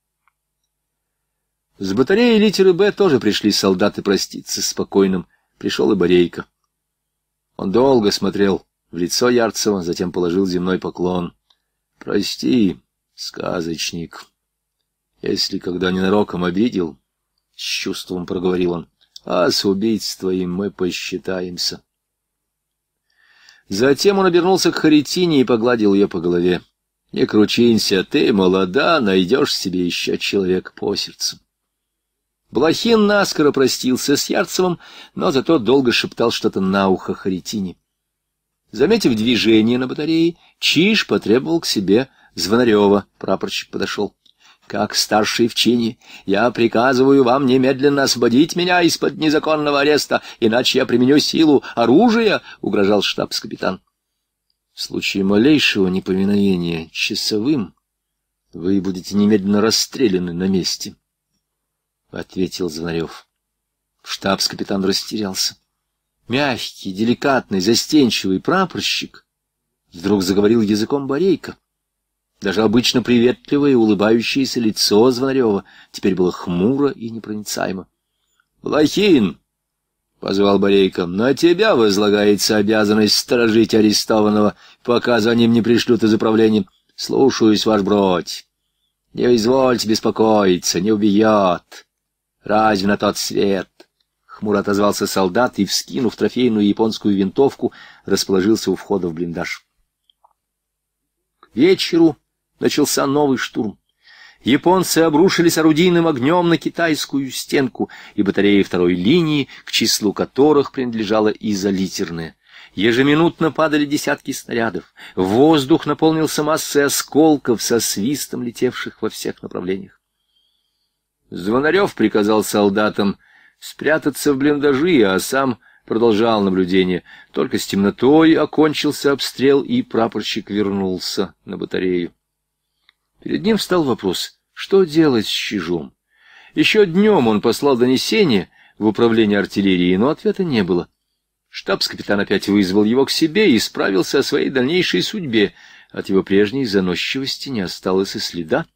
Speaker 1: С батареи литеры «Б» тоже пришли солдаты проститься с покойным. Пришел и Борейко. Он долго смотрел в лицо Ярцева, затем положил земной поклон. «Прости, сказочник, если когда ненароком обидел...» — с чувством проговорил он а с убийством им мы посчитаемся. Затем он обернулся к Харитине и погладил ее по голове. «Не кручинься, ты молода, найдешь себе еще человек по сердцу». Блохин наскоро простился с Ярцевым, но зато долго шептал что-то на ухо Харитине. Заметив движение на батарее, Чиж потребовал к себе Звонарева. Прапорщик подошел. Как старший в чине, я приказываю вам немедленно освободить меня из-под незаконного ареста, иначе я применю силу оружия, — угрожал штабс-капитан. В случае малейшего неповиновения часовым вы будете немедленно расстреляны на месте, — ответил Звонарев. Штабс-капитан растерялся. Мягкий, деликатный, застенчивый прапорщик вдруг заговорил языком Борейка. Даже обычно приветливое и улыбающееся лицо Звонарева теперь было хмуро и непроницаемо. — Блохин! — позвал Борейко. — На тебя возлагается обязанность сторожить арестованного, пока за ним не пришлют из управления. Слушаюсь, ваш бродь. Не извольте беспокоиться, не убьет. Разве на тот свет? Хмуро отозвался солдат и, вскинув трофейную японскую винтовку, расположился у входа в блиндаж. К вечеру начался новый штурм. Японцы обрушились орудийным огнем на китайскую стенку и батареи второй линии, к числу которых принадлежала изолитерная. Ежеминутно падали десятки снарядов. Воздух наполнился массой осколков со свистом летевших во всех направлениях. Звонарев приказал солдатам спрятаться в блиндажи, а сам продолжал наблюдение. Только с темнотой окончился обстрел, и прапорщик вернулся на батарею. Перед ним встал вопрос, что делать с Чижом? Еще днем он послал донесение в управление артиллерии, но ответа не было. Штабс-капитан опять вызвал его к себе и справился о своей дальнейшей судьбе. От его прежней заносчивости не осталось и следа.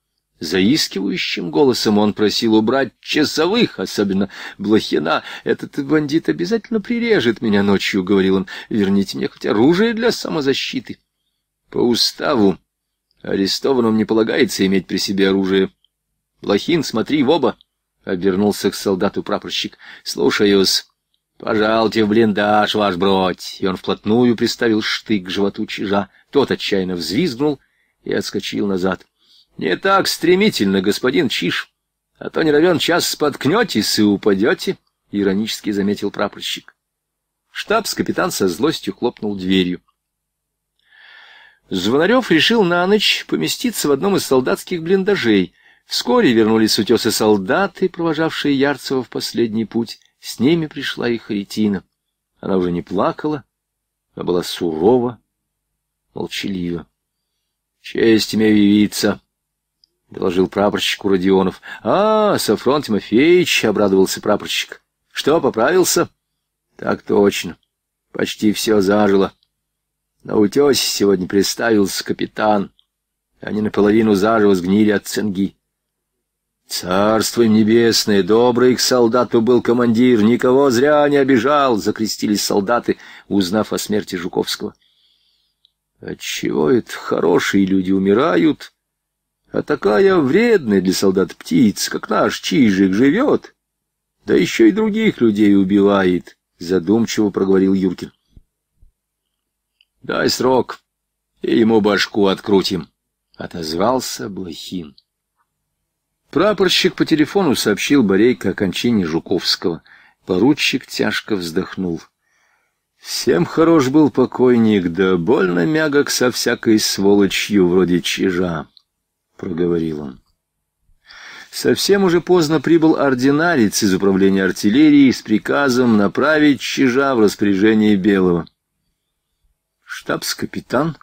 Speaker 1: Заискивающим голосом он просил убрать часовых, особенно Блохина. «Этот бандит обязательно прирежет меня ночью», — говорил он. «Верните мне хоть оружие для самозащиты». По уставу Арестованным не полагается иметь при себе оружие. Лохин, смотри в оба, — обернулся к солдату прапорщик. — Слушаюсь. — Пожалуйте в блиндаж, ваш бродь. И он вплотную приставил штык к животу чижа. Тот отчаянно взвизгнул и отскочил назад. — Не так стремительно, господин Чиж, а то не равен час споткнетесь и упадете, — иронически заметил прапорщик. Штабс-капитан со злостью хлопнул дверью. Звонарев решил на ночь поместиться в одном из солдатских блиндажей. Вскоре вернулись с утеса солдаты, провожавшие Ярцева в последний путь. С ними пришла и Харитина. Она уже не плакала, а была сурова, молчалива. — Честь имею явиться, — доложил прапорщику Родионов. — А, Сафрон Тимофеевич, — обрадовался прапорщик. — Что, поправился? — Так точно. Почти все зажило. — на утесе сегодня представился капитан. Они наполовину заживо сгнили от цинги. «Царство им небесное! Добрый к солдату был командир! Никого зря не обижал!» — закрестились солдаты, узнав о смерти Жуковского. «Отчего это хорошие люди умирают, а такая вредная для солдат птица, как наш Чижик, живет, да еще и других людей убивает?» — задумчиво проговорил Юркин. Дай срок, и ему башку открутим, — отозвался Блохин. Прапорщик по телефону сообщил Борейко о кончине Жуковского. Поручик тяжко вздохнул. Всем хорош был покойник, да больно мягок со всякой сволочью вроде чижа, — проговорил он. Совсем уже поздно прибыл ординарец из управления артиллерии с приказом направить чижа в распоряжение Белого. Штабс-капитан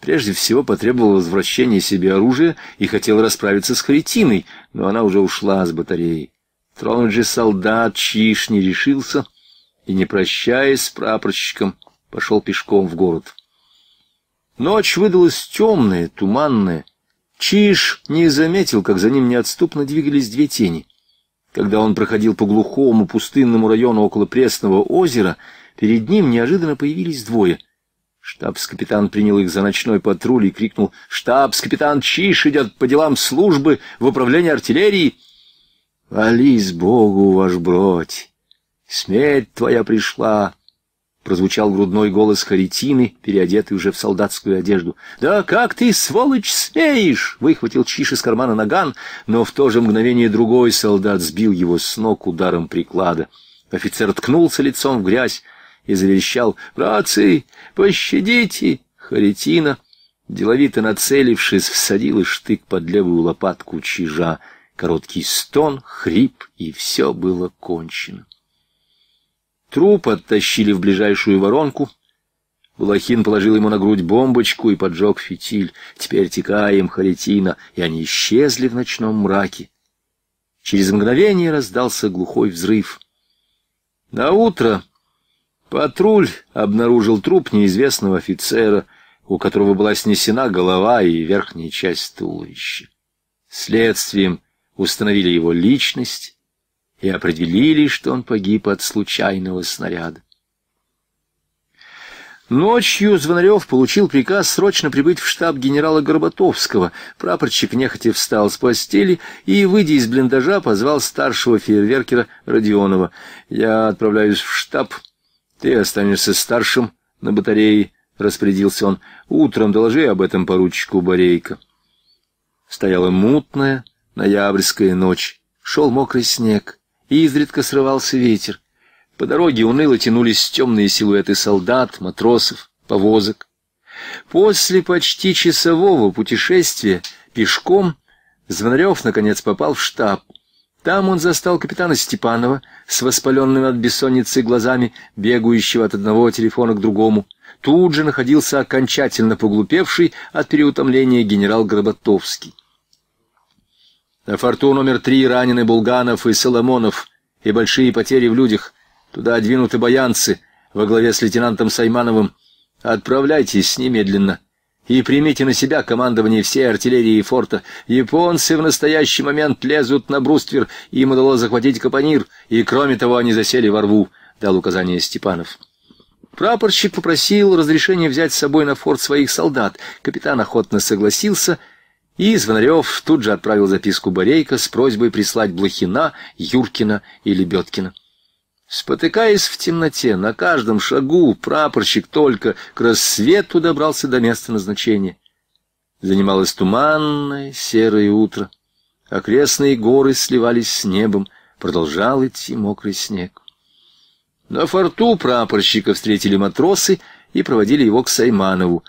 Speaker 1: прежде всего потребовал возвращения себе оружия и хотел расправиться с Харитиной, но она уже ушла с батареи. Тронуть же солдат Чиш не решился и, не прощаясь с прапорщиком, пошел пешком в город. Ночь выдалась темная, туманная. Чиш не заметил, как за ним неотступно двигались две тени. Когда он проходил по глухому пустынному району около Пресного озера, перед ним неожиданно появились двое — Штабс-капитан принял их за ночной патруль и крикнул «Штабс-капитан Чиш идет по делам службы в управлении артиллерии!» «Вались Богу, ваш бродь! Смерть твоя пришла!» Прозвучал грудной голос Харитины, переодетый уже в солдатскую одежду. «Да как ты, сволочь, смеешь!» — выхватил Чиш из кармана наган, но в то же мгновение другой солдат сбил его с ног ударом приклада. Офицер ткнулся лицом в грязь, и заверещал «Братцы, пощадите!» Харитина, деловито нацелившись, всадила штык под левую лопатку чижа. Короткий стон, хрип, и все было кончено. Труп оттащили в ближайшую воронку. Булахин положил ему на грудь бомбочку и поджег фитиль. Теперь текаем, Харитина, и они исчезли в ночном мраке. Через мгновение раздался глухой взрыв. На утро Патруль обнаружил труп неизвестного офицера, у которого была снесена голова и верхняя часть туловища. Следствием установили его личность и определили, что он погиб от случайного снаряда. Ночью Звонарев получил приказ срочно прибыть в штаб генерала Горбатовского. Прапорщик нехотя встал с постели и, выйдя из блиндажа, позвал старшего фейерверкера Родионова. «Я отправляюсь в штаб», ты останешься старшим на батарее, — распорядился он. — Утром доложи об этом поручику Борейко. Стояла мутная ноябрьская ночь. Шел мокрый снег. и Изредка срывался ветер. По дороге уныло тянулись темные силуэты солдат, матросов, повозок. После почти часового путешествия пешком Звонарев, наконец, попал в штаб — там он застал капитана Степанова с воспаленными от бессонницы глазами, бегающего от одного телефона к другому. Тут же находился окончательно поглупевший от переутомления генерал Горбатовский. На форту номер три ранены Булганов и Соломонов, и большие потери в людях. Туда двинуты баянцы во главе с лейтенантом Саймановым. Отправляйтесь немедленно и примите на себя командование всей артиллерии форта. Японцы в настоящий момент лезут на бруствер, им удалось захватить Капонир, и, кроме того, они засели во рву», — дал указание Степанов. Прапорщик попросил разрешения взять с собой на форт своих солдат. Капитан охотно согласился, и Звонарев тут же отправил записку Борейко с просьбой прислать Блохина, Юркина и Лебедкина. Спотыкаясь в темноте, на каждом шагу прапорщик только к рассвету добрался до места назначения. Занималось туманное серое утро. Окрестные горы сливались с небом. Продолжал идти мокрый снег. На форту прапорщика встретили матросы и проводили его к Сайманову.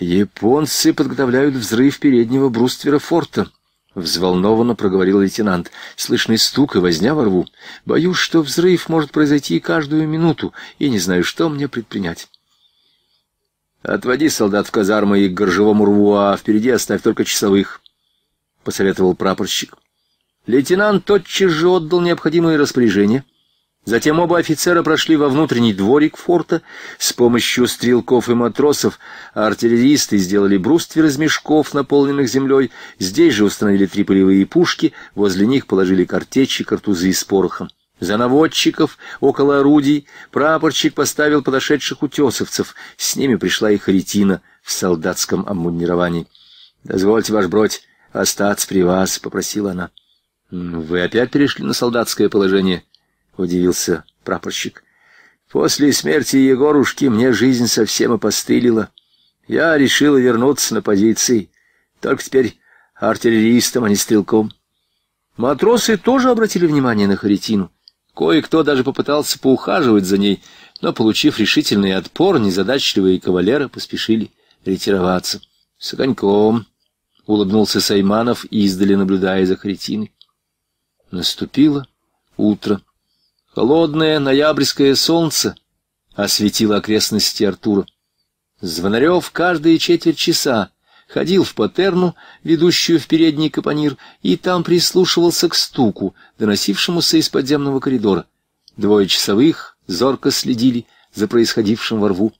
Speaker 1: Японцы подготовляют взрыв переднего бруствера форта. Взволнованно проговорил лейтенант. Слышный стук и возня во рву. Боюсь, что взрыв может произойти и каждую минуту, и не знаю, что мне предпринять. Отводи солдат в казармы и к горжевому рву, а впереди оставь только часовых, — посоветовал прапорщик. Лейтенант тотчас же отдал необходимые распоряжения — Затем оба офицера прошли во внутренний дворик форта. С помощью стрелков и матросов артиллеристы сделали бруствер из мешков, наполненных землей. Здесь же установили три полевые пушки, возле них положили картечи, картузы и порохом. За наводчиков около орудий прапорщик поставил подошедших утесовцев. С ними пришла и Харитина в солдатском обмундировании. «Дозвольте, ваш бродь, остаться при вас», — попросила она. «Вы опять перешли на солдатское положение?» — удивился прапорщик. «После смерти Егорушки мне жизнь совсем опостылила. Я решил вернуться на позиции, только теперь артиллеристом, а не стрелком». Матросы тоже обратили внимание на Харитину. Кое-кто даже попытался поухаживать за ней, но, получив решительный отпор, незадачливые кавалеры поспешили ретироваться. — С огоньком! — улыбнулся Сайманов, издали наблюдая за Харитиной. Наступило утро. Холодное ноябрьское солнце осветило окрестности Артура. Звонарев каждые четверть часа ходил в патерну, ведущую в передний капонир, и там прислушивался к стуку, доносившемуся из подземного коридора. Двое часовых зорко следили за происходившим во рву.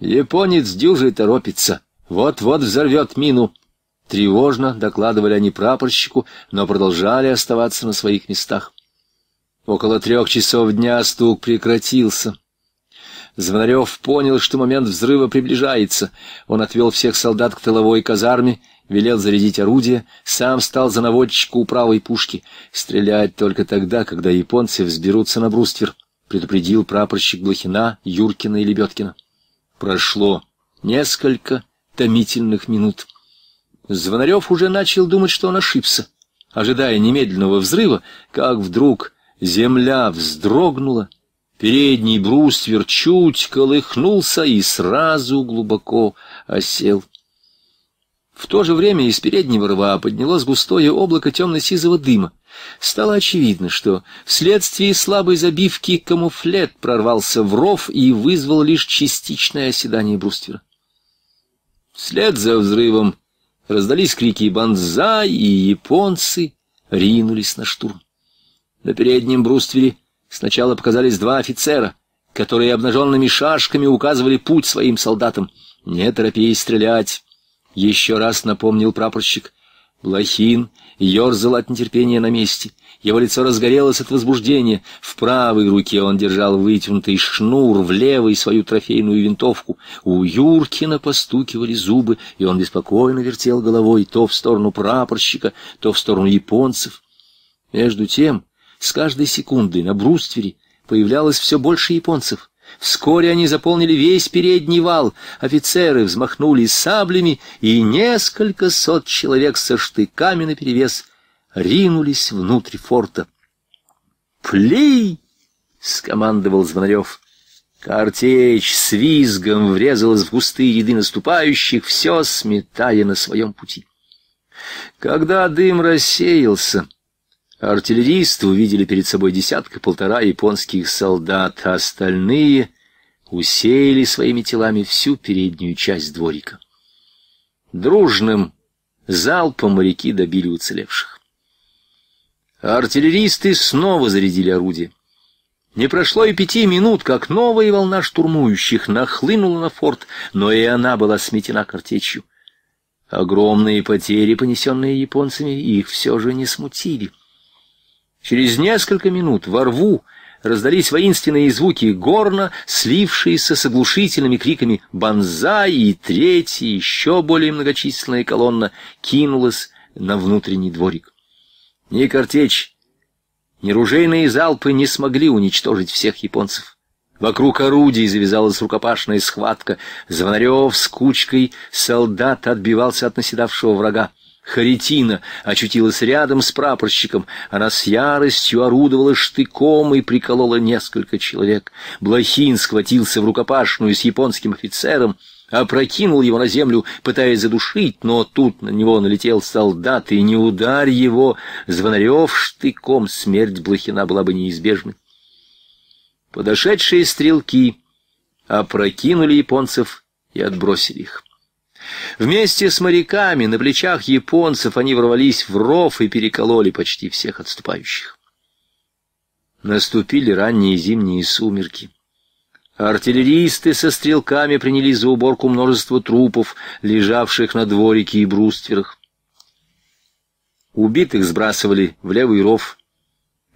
Speaker 1: «Японец дюжей торопится, вот-вот взорвет мину», Тревожно докладывали они прапорщику, но продолжали оставаться на своих местах. Около трех часов дня стук прекратился. Звонарев понял, что момент взрыва приближается. Он отвел всех солдат к тыловой казарме, велел зарядить орудие, сам стал за наводчика у правой пушки. Стрелять только тогда, когда японцы взберутся на бруствер, предупредил прапорщик Блохина, Юркина и Лебедкина. Прошло несколько томительных минут. Звонарев уже начал думать, что он ошибся. Ожидая немедленного взрыва, как вдруг Земля вздрогнула, передний бруствер чуть колыхнулся и сразу глубоко осел. В то же время из переднего рва поднялось густое облако темно-сизого дыма. Стало очевидно, что вследствие слабой забивки камуфлет прорвался в ров и вызвал лишь частичное оседание бруствера. Вслед за взрывом раздались крики «Бонзай!» и японцы ринулись на штурм. На переднем бруствере сначала показались два офицера, которые обнаженными шашками указывали путь своим солдатам. «Не торопись стрелять!» — еще раз напомнил прапорщик. Блохин ерзал от нетерпения на месте. Его лицо разгорелось от возбуждения. В правой руке он держал вытянутый шнур, в левой — свою трофейную винтовку. У Юркина постукивали зубы, и он беспокойно вертел головой то в сторону прапорщика, то в сторону японцев. Между тем с каждой секундой на бруствере появлялось все больше японцев. Вскоре они заполнили весь передний вал, офицеры взмахнули саблями, и несколько сот человек со штыками наперевес ринулись внутрь форта. «Пли!» — скомандовал Звонарев. Картечь с визгом врезалась в густые ряды наступающих, все сметая на своем пути. Когда дым рассеялся, Артиллеристы увидели перед собой десятка-полтора японских солдат, а остальные усеяли своими телами всю переднюю часть дворика. Дружным залпом моряки добили уцелевших. Артиллеристы снова зарядили орудие. Не прошло и пяти минут, как новая волна штурмующих нахлынула на форт, но и она была сметена картечью. Огромные потери, понесенные японцами, их все же не смутили. Через несколько минут во рву раздались воинственные звуки горна, слившиеся с оглушительными криками «Бонзай!» и третья, еще более многочисленная колонна кинулась на внутренний дворик. Ни картечь, ни ружейные залпы не смогли уничтожить всех японцев. Вокруг орудий завязалась рукопашная схватка. Звонарев с кучкой солдат отбивался от наседавшего врага. Харитина очутилась рядом с прапорщиком. Она с яростью орудовала штыком и приколола несколько человек. Блохин схватился в рукопашную с японским офицером, опрокинул его на землю, пытаясь задушить, но тут на него налетел солдат, и не ударь его, звонарев штыком, смерть Блохина была бы неизбежной. Подошедшие стрелки опрокинули японцев и отбросили их. Вместе с моряками на плечах японцев они ворвались в ров и перекололи почти всех отступающих. Наступили ранние зимние сумерки. Артиллеристы со стрелками принялись за уборку множества трупов, лежавших на дворике и брустверах. Убитых сбрасывали в левый ров,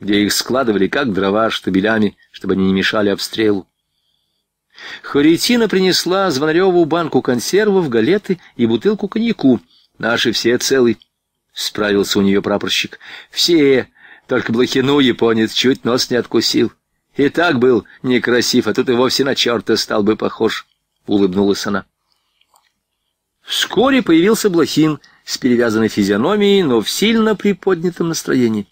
Speaker 1: где их складывали как дрова штабелями, чтобы они не мешали обстрелу. Харитина принесла Звонареву банку консервов, галеты и бутылку коньяку. Наши все целы. Справился у нее прапорщик. Все, только блохину японец чуть нос не откусил. И так был некрасив, а тут и вовсе на черта стал бы похож. Улыбнулась она. Вскоре появился блохин с перевязанной физиономией, но в сильно приподнятом настроении.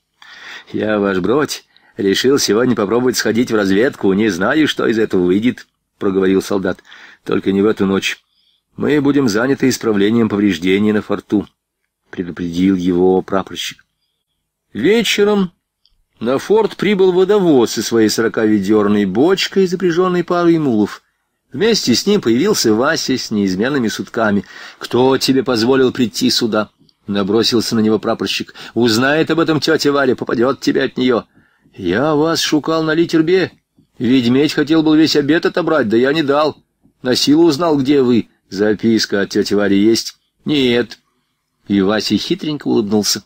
Speaker 1: «Я, ваш бродь, решил сегодня попробовать сходить в разведку, не знаю, что из этого выйдет» проговорил солдат. Только не в эту ночь. Мы будем заняты исправлением повреждений на форту, предупредил его прапорщик. Вечером на форт прибыл водовоз со своей сороковедерной бочкой, запряженной парой мулов. Вместе с ним появился Вася с неизменными сутками. «Кто тебе позволил прийти сюда?» — набросился на него прапорщик. «Узнает об этом тетя Валя, попадет тебя от нее». «Я вас шукал на литербе», Ведьмедь хотел был весь обед отобрать, да я не дал. На силу узнал, где вы. Записка от тети Вари есть? Нет. И Вася хитренько улыбнулся.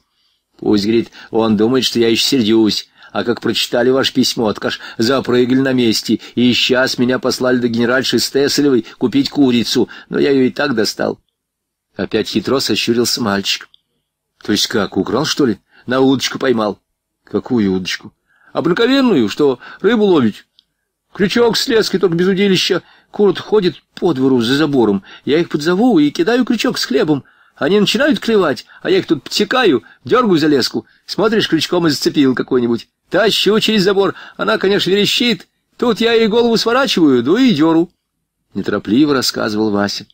Speaker 1: Пусть, говорит, он думает, что я еще сердюсь. А как прочитали ваше письмо, откаж запрыгали на месте, и сейчас меня послали до генеральши Стесселевой купить курицу, но я ее и так достал. Опять хитро сощурился мальчик. — То есть как, украл, что ли? На удочку поймал. — Какую удочку? — Обыкновенную, что рыбу ловить. Крючок слезки, только без удилища. Курт ходит по двору за забором. Я их подзову и кидаю крючок с хлебом. Они начинают клевать, а я их тут потекаю, дергаю за леску. Смотришь, крючком и зацепил какой-нибудь. Тащу через забор. Она, конечно, верещит. Тут я ей голову сворачиваю, да ну и деру. Неторопливо рассказывал Вася.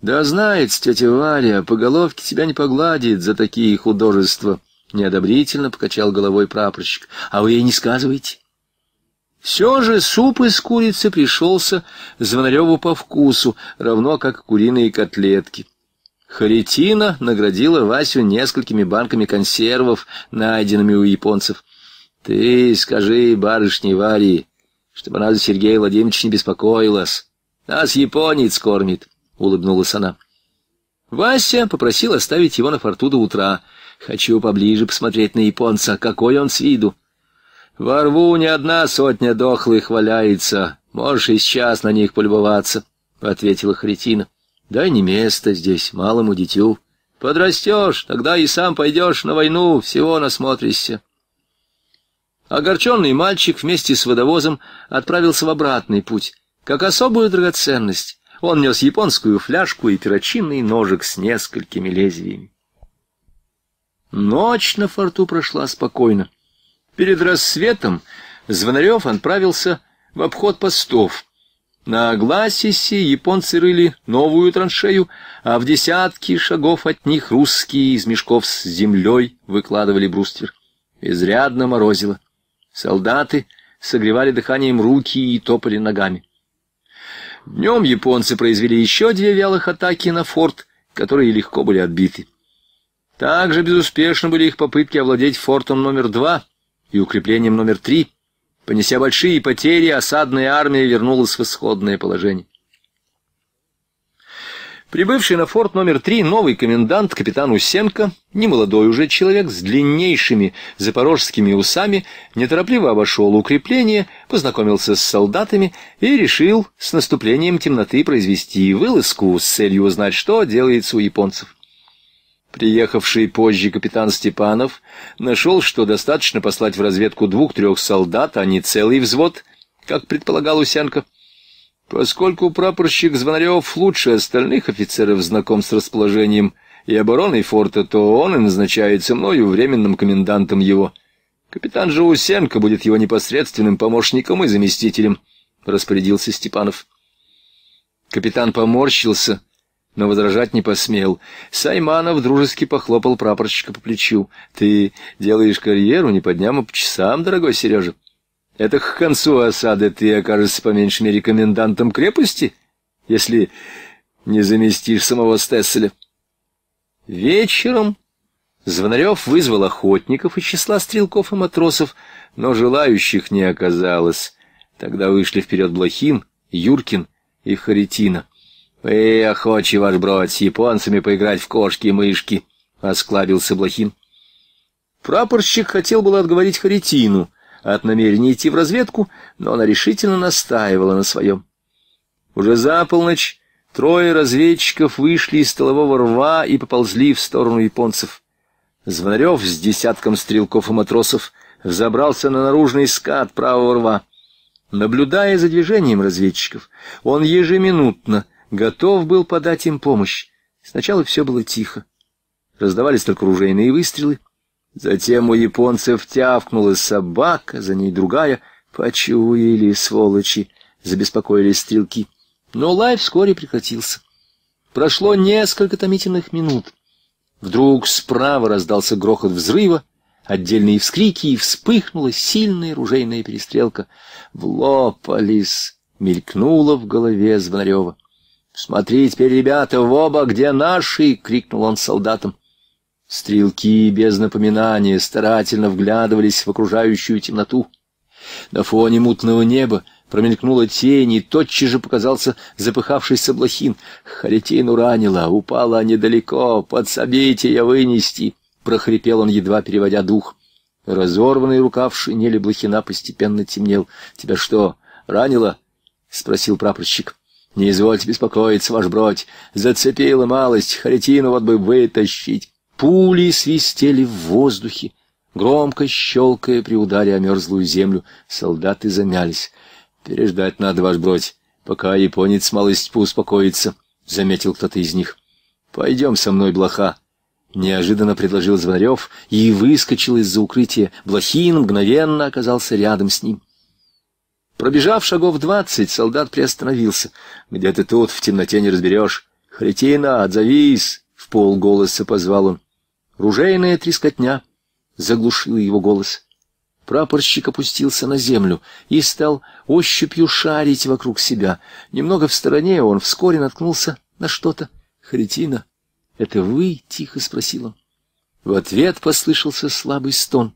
Speaker 1: Да знает тетя Валя, по головке тебя не погладит за такие художества. Неодобрительно покачал головой прапорщик. А вы ей не сказываете? Все же суп из курицы пришелся Звонареву по вкусу, равно как куриные котлетки. Харитина наградила Васю несколькими банками консервов, найденными у японцев. — Ты скажи барышне Варе, чтобы она за Сергея Владимировича не беспокоилась. Нас японец кормит, — улыбнулась она. Вася попросил оставить его на форту до утра. Хочу поближе посмотреть на японца, какой он с виду. Во рву не одна сотня дохлых валяется. Можешь и сейчас на них полюбоваться, — ответила Хретина. — Дай не место здесь, малому дитю. Подрастешь, тогда и сам пойдешь на войну, всего насмотришься. Огорченный мальчик вместе с водовозом отправился в обратный путь, как особую драгоценность. Он нес японскую фляжку и перочинный ножик с несколькими лезвиями. Ночь на форту прошла спокойно. Перед рассветом Звонарев отправился в обход постов. На Гласисе японцы рыли новую траншею, а в десятки шагов от них русские из мешков с землей выкладывали бруствер. Изрядно морозило. Солдаты согревали дыханием руки и топали ногами. Днем японцы произвели еще две вялых атаки на форт, которые легко были отбиты. Также безуспешны были их попытки овладеть фортом номер два — и укреплением номер три. Понеся большие потери, осадная армия вернулась в исходное положение. Прибывший на форт номер три новый комендант, капитан Усенко, немолодой уже человек с длиннейшими запорожскими усами, неторопливо обошел укрепление, познакомился с солдатами и решил с наступлением темноты произвести вылазку с целью узнать, что делается у японцев. Приехавший позже капитан Степанов нашел, что достаточно послать в разведку двух-трех солдат, а не целый взвод, как предполагал Усянко. Поскольку прапорщик Звонарев лучше остальных офицеров знаком с расположением и обороной форта, то он и назначается мною временным комендантом его. Капитан же Усенко будет его непосредственным помощником и заместителем, — распорядился Степанов. Капитан поморщился но возражать не посмел. Сайманов дружески похлопал прапорщика по плечу. «Ты делаешь карьеру не по дням, а по часам, дорогой Сережа. Это к концу осады ты окажешься по меньшей мере комендантом крепости, если не заместишь самого Стесселя». Вечером Звонарев вызвал охотников из числа стрелков и матросов, но желающих не оказалось. Тогда вышли вперед Блохин, Юркин и Харитина. «Вы охочи, ваш брод, с японцами поиграть в кошки-мышки», — осклабился Блохин. Прапорщик хотел было отговорить Харитину от намерения идти в разведку, но она решительно настаивала на своем. Уже за полночь трое разведчиков вышли из столового рва и поползли в сторону японцев. Звонарев с десятком стрелков и матросов взобрался на наружный скат правого рва. Наблюдая за движением разведчиков, он ежеминутно — готов был подать им помощь. Сначала все было тихо. Раздавались только ружейные выстрелы. Затем у японцев тявкнула собака, за ней другая. Почуяли, сволочи, забеспокоились стрелки. Но лай вскоре прекратился. Прошло несколько томительных минут. Вдруг справа раздался грохот взрыва, отдельные вскрики, и вспыхнула сильная ружейная перестрелка. «Влопались!» — мелькнула в голове Звонарева. «Смотри теперь, ребята, в оба, где наши!» — крикнул он солдатам. Стрелки без напоминания старательно вглядывались в окружающую темноту. На фоне мутного неба промелькнула тень, и тотчас же показался запыхавшийся блохин. Харитину ранило, упало недалеко, подсобите я вынести, — прохрипел он, едва переводя дух. Разорванный рукав шинели блохина постепенно темнел. — Тебя что, ранило? — спросил прапорщик. Не извольте беспокоиться, ваш бродь. Зацепила малость, харитину вот бы вытащить. Пули свистели в воздухе, громко щелкая при ударе о мерзлую землю. Солдаты замялись. Переждать надо, ваш бродь, пока японец малость поуспокоится, — заметил кто-то из них. Пойдем со мной, блоха. Неожиданно предложил Звонарев и выскочил из-за укрытия. Блохин мгновенно оказался рядом с ним. Пробежав шагов двадцать, солдат приостановился. «Где ты тут? В темноте не разберешь». «Хретина, отзовись!» — в полголоса позвал он. Ружейная трескотня заглушила его голос. Прапорщик опустился на землю и стал ощупью шарить вокруг себя. Немного в стороне он вскоре наткнулся на что-то. «Хретина, это вы?» — тихо спросил он. В ответ послышался слабый стон.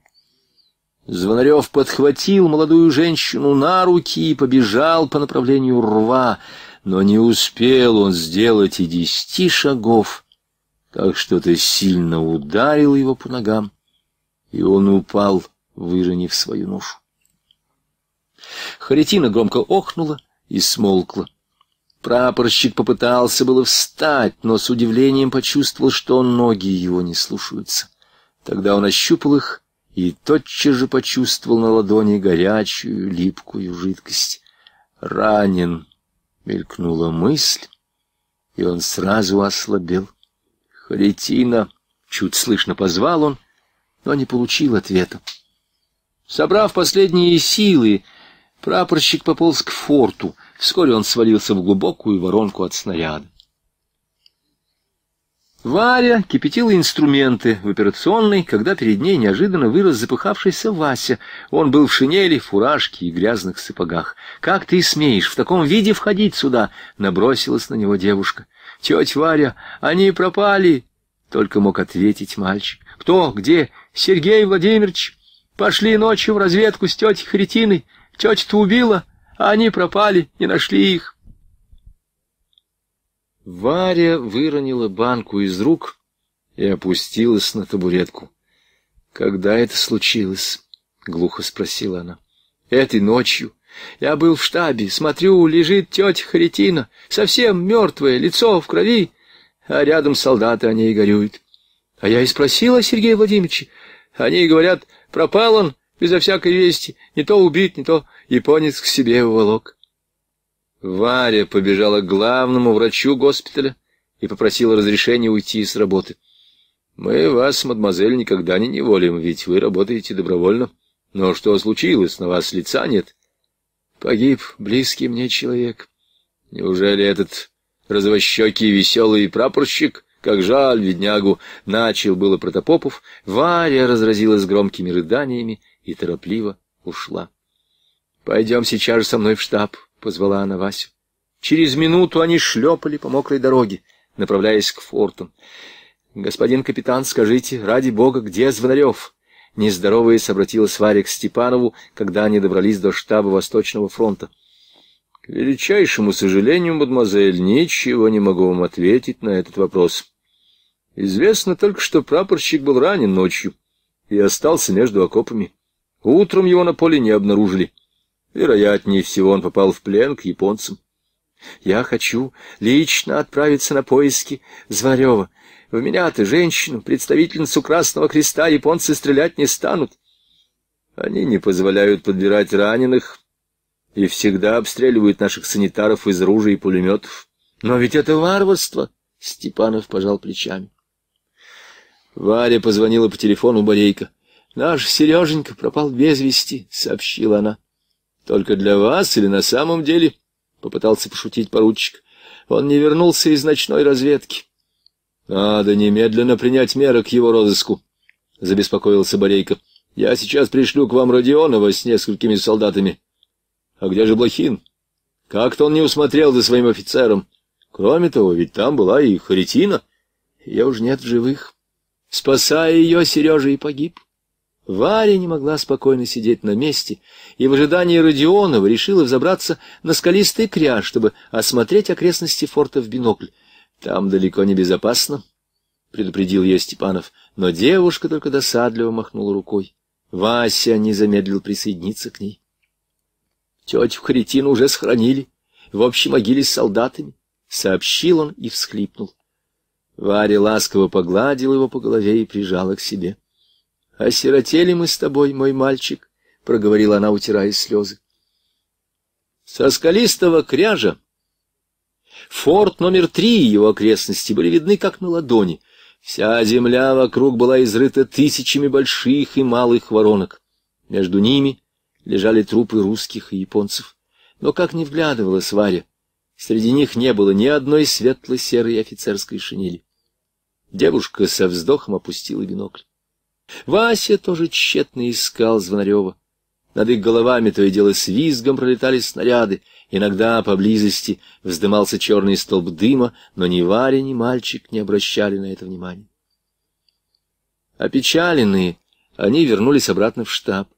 Speaker 1: Звонарев подхватил молодую женщину на руки и побежал по направлению рва, но не успел он сделать и десяти шагов, как что-то сильно ударило его по ногам, и он упал, выронив свою ношу. Харитина громко охнула и смолкла. Прапорщик попытался было встать, но с удивлением почувствовал, что ноги его не слушаются. Тогда он ощупал их и тотчас же почувствовал на ладони горячую, липкую жидкость. «Ранен!» — мелькнула мысль, и он сразу ослабел. «Хретина!» — чуть слышно позвал он, но не получил ответа. Собрав последние силы, прапорщик пополз к форту. Вскоре он свалился в глубокую воронку от снаряда. Варя кипятила инструменты в операционной, когда перед ней неожиданно вырос запыхавшийся Вася. Он был в шинели, фуражке и грязных сапогах. «Как ты смеешь в таком виде входить сюда?» — набросилась на него девушка. «Тетя Варя, они пропали!» — только мог ответить мальчик. «Кто? Где? Сергей Владимирович! Пошли ночью в разведку с тетей Хретиной. Тетя-то убила, а они пропали, не нашли их». Варя выронила банку из рук и опустилась на табуретку. «Когда это случилось?» — глухо спросила она. «Этой ночью. Я был в штабе. Смотрю, лежит тетя Харитина, совсем мертвая, лицо в крови, а рядом солдаты о ней горюют. А я и спросила Сергея Владимировича. Они говорят, пропал он безо всякой вести, не то убит, не то японец к себе уволок. Варя побежала к главному врачу госпиталя и попросила разрешения уйти с работы. «Мы вас, мадемуазель, никогда не неволим, ведь вы работаете добровольно. Но что случилось? На вас лица нет?» «Погиб близкий мне человек». «Неужели этот развощекий веселый прапорщик?» Как жаль, беднягу! Начал было Протопопов, Варя разразилась громкими рыданиями и торопливо ушла. — Пойдем сейчас же со мной в штаб, — позвала она Васю. Через минуту они шлепали по мокрой дороге, направляясь к форту. «Господин капитан, скажите, ради бога, где Звонарев?» Нездоровый, обратилась Варя к Степанову, когда они добрались до штаба Восточного фронта. — К величайшему сожалению, мадемуазель, ничего не могу вам ответить на этот вопрос. Известно только, что прапорщик был ранен ночью и остался между окопами. Утром его на поле не обнаружили. Вероятнее всего он попал в плен к японцам. Я хочу лично отправиться на поиски Зварева. В меня ты, женщину, представительницу Красного Креста, японцы стрелять не станут. Они не позволяют подбирать раненых и всегда обстреливают наших санитаров из ружей и пулеметов. Но ведь это варварство! Степанов пожал плечами. Варя позвонила по телефону Борейко. «Наш Сереженька пропал без вести», — сообщила она. Только для вас или на самом деле? — попытался пошутить поручик. Он не вернулся из ночной разведки. — Надо немедленно принять меры к его розыску, — забеспокоился Борейко. — Я сейчас пришлю к вам Родионова с несколькими солдатами. — А где же Блохин? Как-то он не усмотрел за своим офицером. Кроме того, ведь там была и Харитина. Я уж нет в живых. Спасая ее, Сережа и погиб. — Варя не могла спокойно сидеть на месте и в ожидании Родионова решила взобраться на скалистый кряж, чтобы осмотреть окрестности форта в бинокль. «Там далеко не безопасно», — предупредил ее Степанов, но девушка только досадливо махнула рукой. Вася не замедлил присоединиться к ней. «Тетю Хретину уже схоронили в общей могиле с солдатами», — сообщил он и всхлипнул. Варя ласково погладила его по голове и прижала к себе. «Осиротели мы с тобой, мой мальчик», — проговорила она, утирая слезы. Со скалистого кряжа форт номер три и его окрестности были видны как на ладони. Вся земля вокруг была изрыта тысячами больших и малых воронок. Между ними лежали трупы русских и японцев. Но как не вглядывалась Варя, среди них не было ни одной светло-серой офицерской шинели. Девушка со вздохом опустила бинокль. Вася тоже тщетно искал Звонарева. Над их головами то и дело с визгом пролетали снаряды. Иногда поблизости вздымался черный столб дыма, но ни Варя, ни мальчик не обращали на это внимания. Опечаленные, они вернулись обратно в штаб.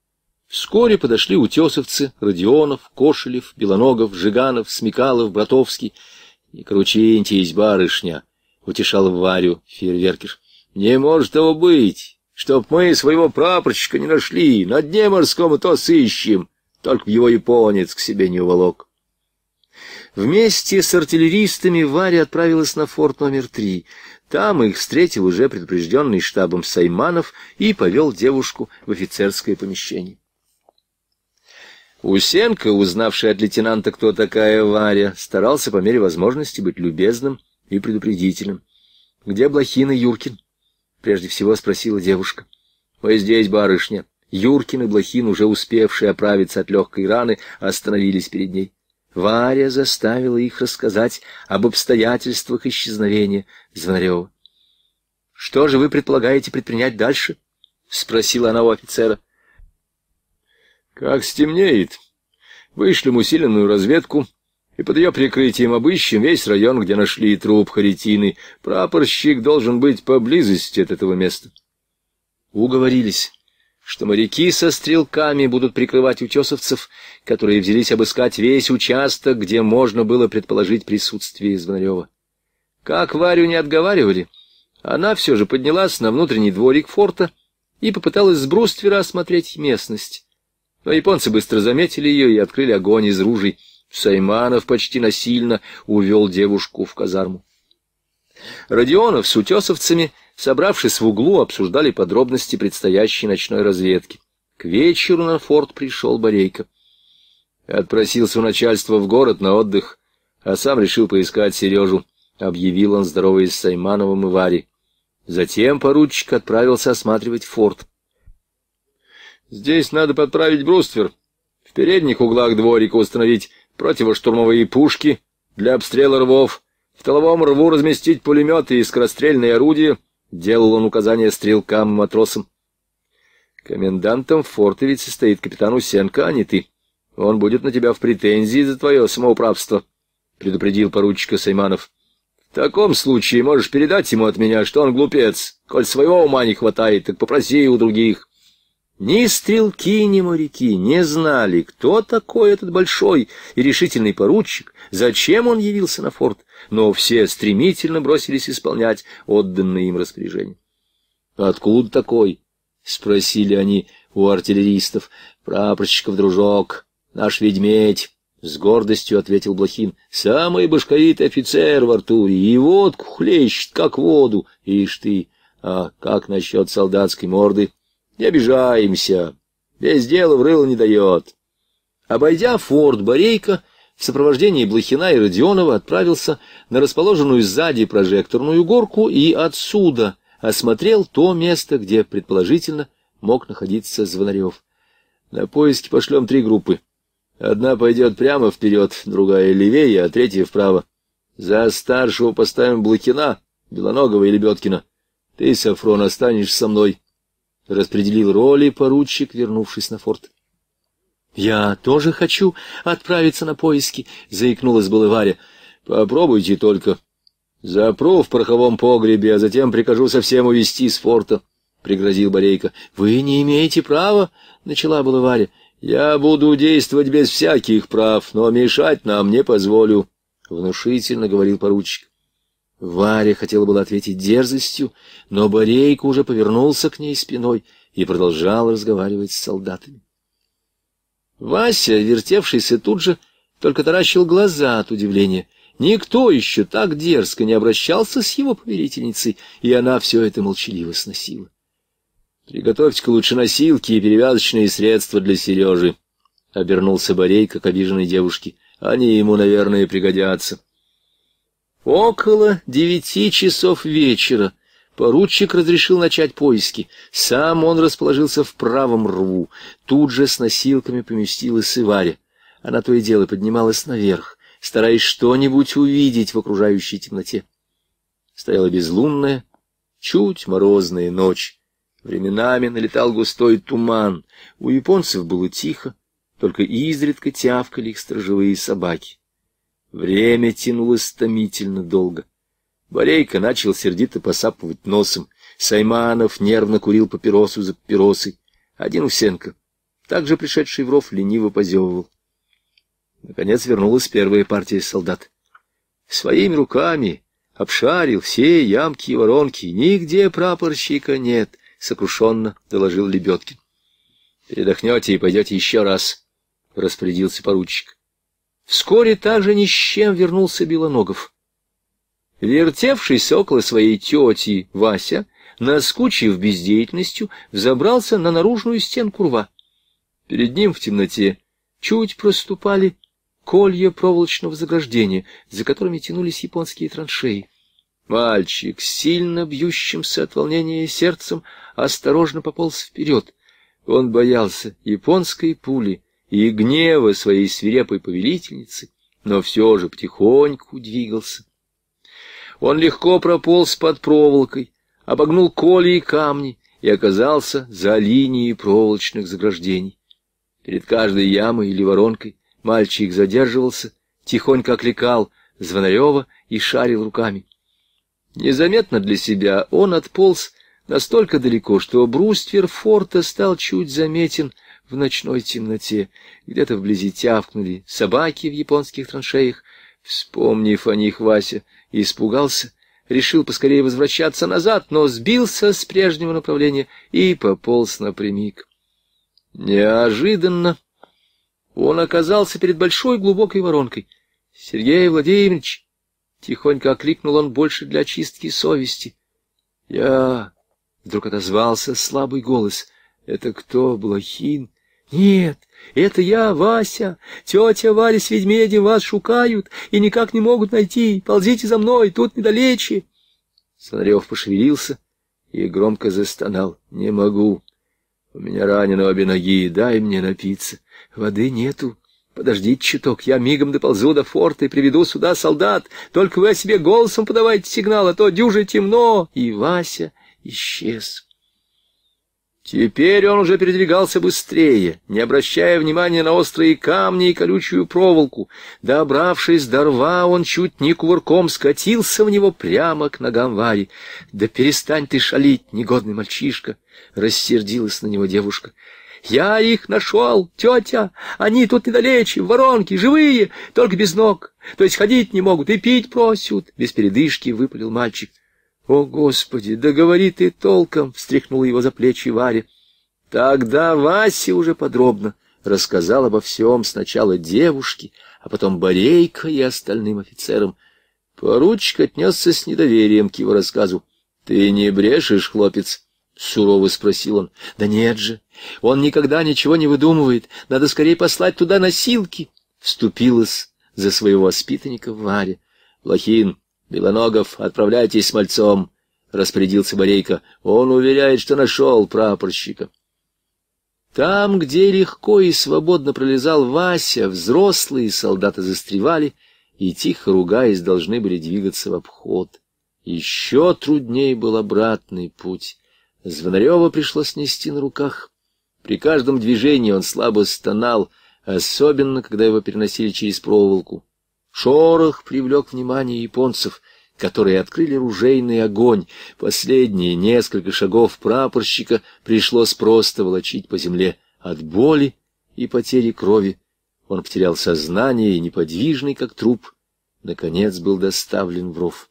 Speaker 1: Вскоре подошли утесовцы, Родионов, Кошелев, Белоногов, Жиганов, Смекалов, Братовский. — Не кручитесь, барышня! — утешал Варю фейерверкер. — Не может того быть! чтоб мы своего прапорщика не нашли, на дне морском то сыщем, только его японец к себе не уволок. Вместе с артиллеристами Варя отправилась на форт номер три. Там их встретил уже предупрежденный штабом Сайманов и повел девушку в офицерское помещение. Усенко, узнавший от лейтенанта, кто такая Варя, старался по мере возможности быть любезным и предупредительным. — Где Блохин Юркин? прежде всего спросила девушка. «Мы здесь, барышня». Юркин и Блохин, уже успевшие оправиться от легкой раны, остановились перед ней. Варя заставила их рассказать об обстоятельствах исчезновения Звонарева. «Что же вы предполагаете предпринять дальше?» — спросила она у офицера. «Как стемнеет. Вышлем усиленную разведку, и под ее прикрытием обыщем весь район, где нашли труп Харитины. Прапорщик должен быть поблизости от этого места. Уговорились, что моряки со стрелками будут прикрывать утесовцев, которые взялись обыскать весь участок, где можно было предположить присутствие Звонарева. Как Варю не отговаривали, она все же поднялась на внутренний дворик форта и попыталась с бруствера осмотреть местность. Но японцы быстро заметили ее и открыли огонь из ружей. Сайманов почти насильно увел девушку в казарму. Родионов с утесовцами, собравшись в углу, обсуждали подробности предстоящей ночной разведки. К вечеру на форт пришел Борейко. Отпросился у начальства в город на отдых, а сам решил поискать Сережу. Объявил он, здороваясь с Саймановым и Варей. Затем поручик отправился осматривать форт. «Здесь надо подправить бруствер, в передних углах дворика установить противоштурмовые пушки для обстрела рвов, в тыловом рву разместить пулеметы и скорострельные орудия, делал он указания стрелкам и матросам. Комендантом форта ведь состоит капитан Усенко, а не ты. Он будет на тебя в претензии за твое самоуправство, — предупредил поручика Сайманов. В таком случае можешь передать ему от меня, что он глупец. Коль своего ума не хватает, так попроси у других. Ни стрелки, ни моряки не знали, кто такой этот большой и решительный поручик, зачем он явился на форт, но все стремительно бросились исполнять отданные им распоряжения. «Откуда такой?» — спросили они у артиллеристов. «Прапорщиков, дружок, наш ведьмедь». С гордостью ответил Блохин. «Самый башковитый офицер в Артуре, и водку хлещет, как воду. Ишь ты, а как насчет солдатской морды?» Не обижаемся. Без дела в не дает. Обойдя форт Борейко, в сопровождении Блохина и Родионова отправился на расположенную сзади прожекторную горку и отсюда осмотрел то место, где, предположительно, мог находиться Звонарев. На поиски пошлем три группы. Одна пойдет прямо вперед, другая левее, а третья вправо. За старшего поставим Блохина, Белоногова и Лебедкина. Ты, Сафрон, останешься со мной. Распределил роли поручик, вернувшись на форт. «Я тоже хочу отправиться на поиски», — заикнулась была Варя. «Попробуйте только. Запру в пороховом погребе, а затем прикажу совсем увести с форта», — пригрозил Борейко. «Вы не имеете права», — начала была Варя. «Я буду действовать без всяких прав, но мешать нам не позволю», — внушительно говорил поручик. Варя хотела было ответить дерзостью, но Борейка уже повернулся к ней спиной и продолжал разговаривать с солдатами. Вася, вертевшийся тут же, только таращил глаза от удивления. Никто еще так дерзко не обращался с его поверительницей, и она все это молчаливо сносила. «Приготовьте-ка лучше носилки и перевязочные средства для Сережи», — обернулся Борей, как обиженной девушке. «Они ему, наверное, пригодятся». Около девяти часов вечера поручик разрешил начать поиски. Сам он расположился в правом рву. Тут же с носилками поместилась и Варя. Она то и дело поднималась наверх, стараясь что-нибудь увидеть в окружающей темноте. Стояла безлунная, чуть морозная ночь. Временами налетал густой туман. У японцев было тихо, только изредка тявкали их сторожевые собаки. Время тянулось томительно долго. Борейка начал сердито посапывать носом. Сайманов нервно курил папиросу за папиросой. Один Усенко, также пришедший в ров, лениво позевывал. Наконец вернулась первая партия солдат. Своими руками обшарил все ямки и воронки. Нигде прапорщика нет, — сокрушенно доложил Лебедкин. — Передохнете и пойдете еще раз, — распорядился поручик. Вскоре также ни с чем вернулся Белоногов. Вертевшись около своей тети Вася, наскучив бездеятельностью, взобрался на наружную стенку рва. Перед ним в темноте чуть проступали колья проволочного заграждения, за которыми тянулись японские траншеи. Мальчик, сильно бьющимся от волнения сердцем, осторожно пополз вперед. Он боялся японской пули, и гнева своей свирепой повелительницы, но все же потихоньку двигался. Он легко прополз под проволокой, обогнул коли и камни и оказался за линией проволочных заграждений. Перед каждой ямой или воронкой мальчик задерживался, тихонько окликал Звонарева и шарил руками. Незаметно для себя он отполз настолько далеко, что бруствер форта стал чуть заметен в ночной темноте. Где-то вблизи тявкнули собаки в японских траншеях. Вспомнив о них, Вася испугался, решил поскорее возвращаться назад, но сбился с прежнего направления и пополз напрямик. Неожиданно он оказался перед большой глубокой воронкой. «Сергей Владимирович!» — тихонько окликнул он больше для чистки совести. «Я...» — вдруг отозвался слабый голос. Это кто, Блохин? Нет, это я, Вася. Тетя Варя с Ведмедем вас шукают и никак не могут найти. Ползите за мной, тут недалече. Сонарев пошевелился и громко застонал. Не могу. У меня ранены обе ноги, дай мне напиться. Воды нету. Подождите чуток, я мигом доползу до форта и приведу сюда солдат. Только вы о себе голосом подавайте сигнал, а то дюже темно. И Вася исчез. Теперь он уже передвигался быстрее, не обращая внимания на острые камни и колючую проволоку. Добравшись до рва, он чуть не кувырком скатился в него прямо к ногам Вари. «Да перестань ты шалить, негодный мальчишка!» — рассердилась на него девушка. «Я их нашел, тетя! Они тут недалече, в воронке, живые, только без ног, то есть ходить не могут и пить просят!» — без передышки выпалил мальчик. «О, Господи, да говори ты толком!» — встряхнула его за плечи Варя. Тогда Вася уже подробно рассказал обо всем сначала девушке, а потом Борейко и остальным офицерам. Поручик отнесся с недоверием к его рассказу. — Ты не брешешь, хлопец? — сурово спросил он. — Да нет же, он никогда ничего не выдумывает. Надо скорее послать туда носилки. Вступилась за своего воспитанника Варя. — Лохин, «Белоногов, отправляйтесь с мальцом», — распорядился Борейко. «Он уверяет, что нашел прапорщика». Там, где легко и свободно пролезал Вася, взрослые солдаты застревали и, тихо ругаясь, должны были двигаться в обход. Еще трудней был обратный путь. Звонарева пришлось нести на руках. При каждом движении он слабо стонал, особенно, когда его переносили через проволоку. Шорох привлек внимание японцев, которые открыли ружейный огонь. Последние несколько шагов прапорщика пришлось просто волочить по земле от боли и потери крови. Он потерял сознание и, неподвижный как труп, наконец был доставлен в ров.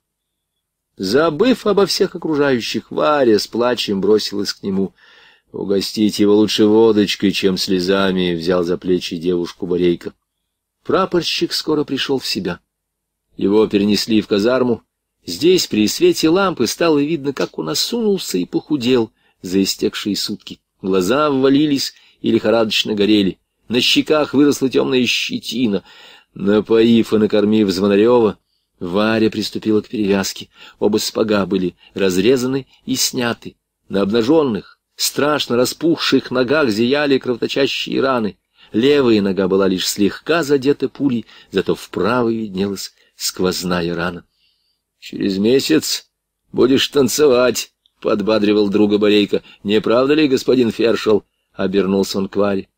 Speaker 1: Забыв обо всех окружающих, Варя с плачем бросилась к нему. «Угостить его лучше водочкой, чем слезами», — взял за плечи девушку Борейка. Прапорщик скоро пришел в себя. Его перенесли в казарму. Здесь при свете лампы стало видно, как он осунулся и похудел за истекшие сутки. Глаза ввалились и лихорадочно горели. На щеках выросла темная щетина. Напоив и накормив Звонарева, Варя приступила к перевязке. Оба спага были разрезаны и сняты. На обнаженных, страшно распухших ногах зияли кровоточащие раны. Левая нога была лишь слегка задета пулей, зато в правой виднелась сквозная рана. — Через месяц будешь танцевать, — подбадривал друга Борейка. — Не правда ли, господин Фершел? — обернулся он к Варе.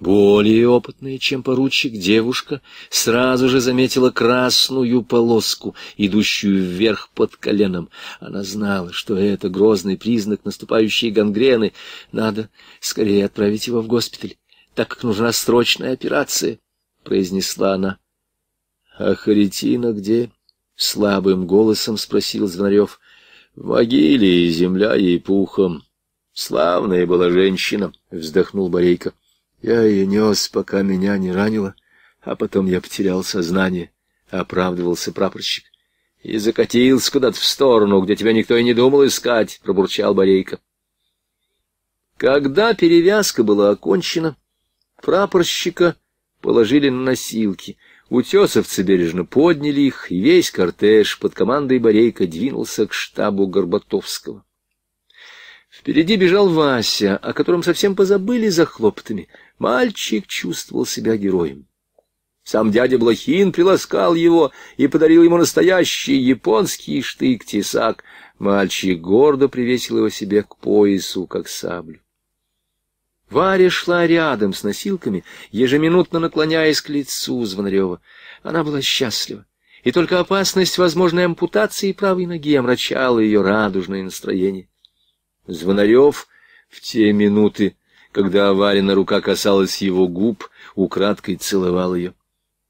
Speaker 1: Более опытная, чем поручик, девушка сразу же заметила красную полоску, идущую вверх под коленом. Она знала, что это грозный признак наступающей гангрены. Надо скорее отправить его в госпиталь так как нужна срочная операция, — произнесла она. — А Харитина где? — слабым голосом спросил Звонарев. — В могиле, и земля ей пухом. Славная была женщина, — вздохнул Борейко. Я ее нес, пока меня не ранило, а потом я потерял сознание, — оправдывался прапорщик. — И закатился куда-то в сторону, где тебя никто и не думал искать, — пробурчал Борейко. Когда перевязка была окончена, — Прапорщика положили на носилки. Утесовцы бережно подняли их, и весь кортеж под командой Борейка двинулся к штабу Горбатовского. Впереди бежал Вася, о котором совсем позабыли за хлоптами. Мальчик чувствовал себя героем. Сам дядя Блохин приласкал его и подарил ему настоящий японский штык-тесак. Мальчик гордо привесил его себе к поясу, как саблю. Варя шла рядом с носилками, ежеминутно наклоняясь к лицу Звонарева. Она была счастлива, и только опасность возможной ампутации правой ноги омрачала ее радужное настроение. Звонарев в те минуты, когда Варина рука касалась его губ, украдкой целовал ее.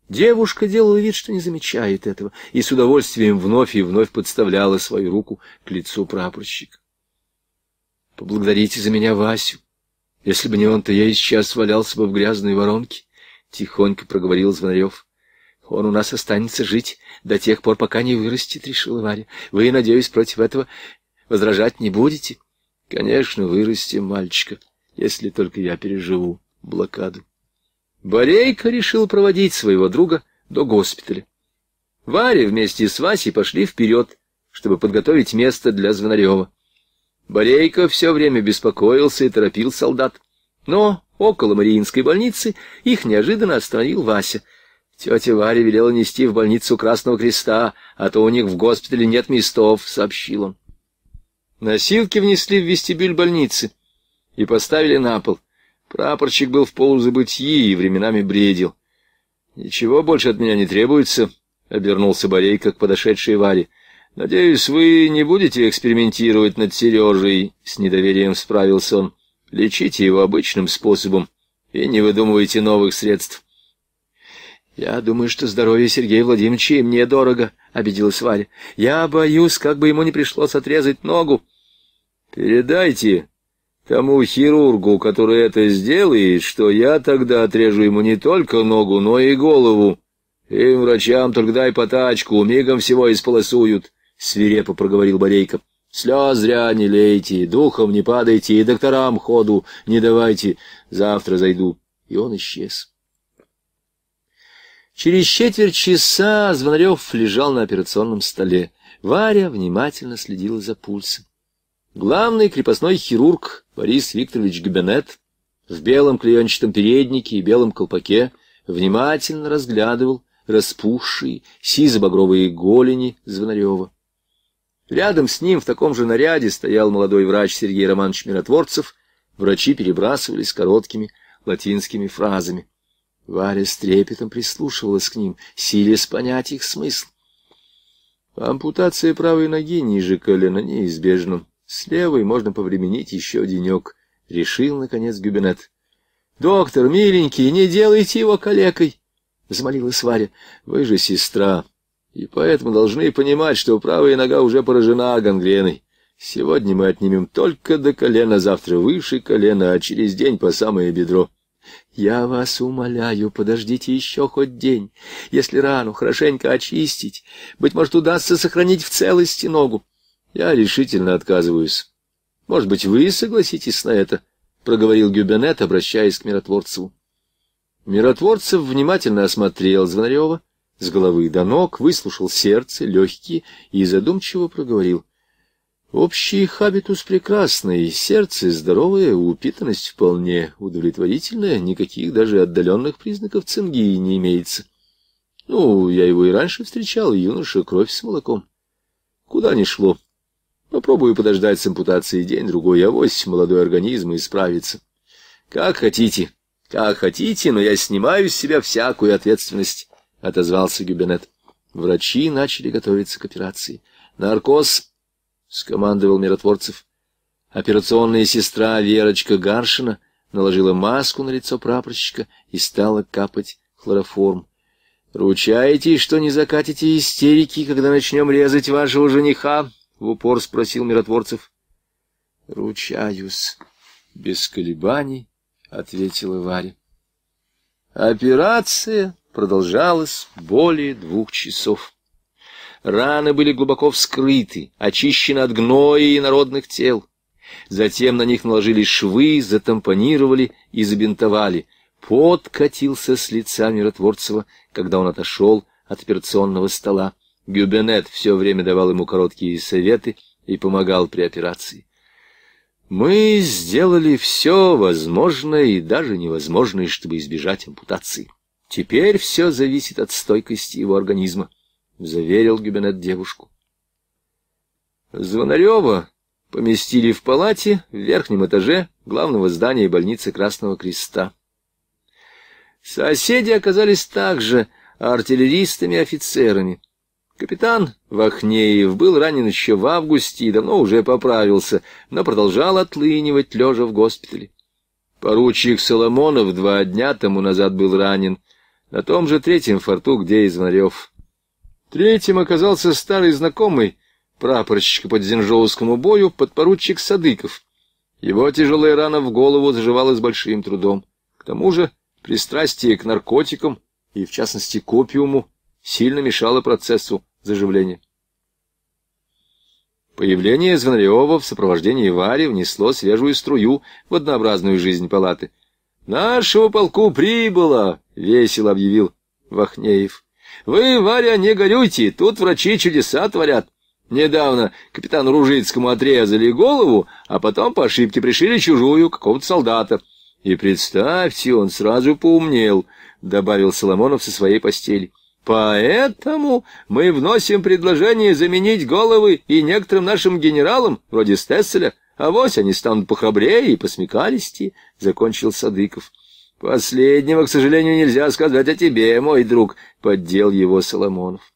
Speaker 1: Девушка делала вид, что не замечает этого, и с удовольствием вновь и вновь подставляла свою руку к лицу прапорщика. «Поблагодарите за меня Васю», если бы не он, то я и сейчас валялся бы в грязной воронке, — тихонько проговорил Звонарев. — Он у нас останется жить до тех пор, пока не вырастет, — решила Варя. — Вы, надеюсь, против этого возражать не будете? — Конечно, вырастем, мальчика, если только я переживу блокаду. Борейко решил проводить своего друга до госпиталя. Варя вместе с Васей пошли вперед, чтобы подготовить место для Звонарева. Борейко все время беспокоился и торопил солдат. Но около Мариинской больницы их неожиданно остановил Вася. Тетя Варя велела нести в больницу Красного Креста, а то у них в госпитале нет местов, — сообщил он. Носилки внесли в вестибюль больницы и поставили на пол. Прапорщик был в полузабытии и временами бредил. — Ничего больше от меня не требуется, — обернулся Борейко к подошедшей Варе. «Надеюсь, вы не будете экспериментировать над Сережей?» — с недоверием справился он. «Лечите его обычным способом и не выдумывайте новых средств». «Я думаю, что здоровье Сергея Владимировича мне дорого», — обиделась Варя. «Я боюсь, как бы ему не пришлось отрезать ногу». «Передайте тому хирургу, который это сделает, что я тогда отрежу ему не только ногу, но и голову. Им, врачам, только дай потачку, тачку, мигом всего исполосуют» свирепо проговорил Борейко. Слез зря не лейте, духом не падайте, и докторам ходу не давайте. Завтра зайду. И он исчез. Через четверть часа Звонарев лежал на операционном столе. Варя внимательно следила за пульсом. Главный крепостной хирург Борис Викторович Габинет в белом клеенчатом переднике и белом колпаке внимательно разглядывал распухшие сизо-багровые голени Звонарева. Рядом с ним в таком же наряде стоял молодой врач Сергей Романович Миротворцев. Врачи перебрасывались короткими латинскими фразами. Варя с трепетом прислушивалась к ним, силясь понять их смысл. Ампутация правой ноги ниже колена неизбежна. С левой можно повременить еще денек, — решил, наконец, Гюбенет. — Доктор, миленький, не делайте его калекой! — взмолилась Варя. — Вы же сестра, и поэтому должны понимать, что правая нога уже поражена гангреной. Сегодня мы отнимем только до колена, завтра выше колена, а через день по самое бедро. Я вас умоляю, подождите еще хоть день. Если рану хорошенько очистить, быть может, удастся сохранить в целости ногу. Я решительно отказываюсь. Может быть, вы согласитесь на это, — проговорил Гюбенет, обращаясь к миротворцу. Миротворцев внимательно осмотрел Звонарева, — с головы до ног, выслушал сердце, легкие и задумчиво проговорил. Общий хабитус прекрасный, сердце здоровое, упитанность вполне удовлетворительная, никаких даже отдаленных признаков цингии не имеется. Ну, я его и раньше встречал, юноша, кровь с молоком. Куда ни шло. Попробую подождать с ампутацией день-другой, авось молодой организм исправится. Как хотите, как хотите, но я снимаю с себя всякую ответственность отозвался Гюбенет. Врачи начали готовиться к операции. «Наркоз!» — скомандовал миротворцев. Операционная сестра Верочка Гаршина наложила маску на лицо прапорщика и стала капать хлороформ. «Ручаетесь, что не закатите истерики, когда начнем резать вашего жениха?» — в упор спросил миротворцев. «Ручаюсь», — без колебаний ответила Варя. «Операция!» продолжалось более двух часов. Раны были глубоко вскрыты, очищены от гноя и народных тел. Затем на них наложили швы, затампонировали и забинтовали. Пот катился с лица Миротворцева, когда он отошел от операционного стола. Гюбенет все время давал ему короткие советы и помогал при операции. «Мы сделали все возможное и даже невозможное, чтобы избежать ампутации». Теперь все зависит от стойкости его организма, — заверил Гюбенет девушку. Звонарева поместили в палате в верхнем этаже главного здания больницы Красного Креста. Соседи оказались также артиллеристами и офицерами. Капитан Вахнеев был ранен еще в августе и давно уже поправился, но продолжал отлынивать, лежа в госпитале. Поручик Соломонов два дня тому назад был ранен — на том же третьем форту, где и Звонарев. Третьим оказался старый знакомый, прапорщик по Дзержинскому бою, подпоручик Садыков. Его тяжелая рана в голову заживала с большим трудом. К тому же пристрастие к наркотикам и, в частности, к опиуму сильно мешало процессу заживления. Появление Звонарева в сопровождении Вари внесло свежую струю в однообразную жизнь палаты — Нашего полку прибыло, — весело объявил Вахнеев. Вы, Варя, не горюйте, тут врачи чудеса творят. Недавно капитан Ружицкому отрезали голову, а потом по ошибке пришили чужую, какого-то солдата. И представьте, он сразу поумнел, — добавил Соломонов со своей постели. — Поэтому мы вносим предложение заменить головы и некоторым нашим генералам, вроде Стесселя, а вось они станут похрабрее и посмекалистее, — закончил Садыков. — Последнего, к сожалению, нельзя сказать о тебе, мой друг, — поддел его Соломонов.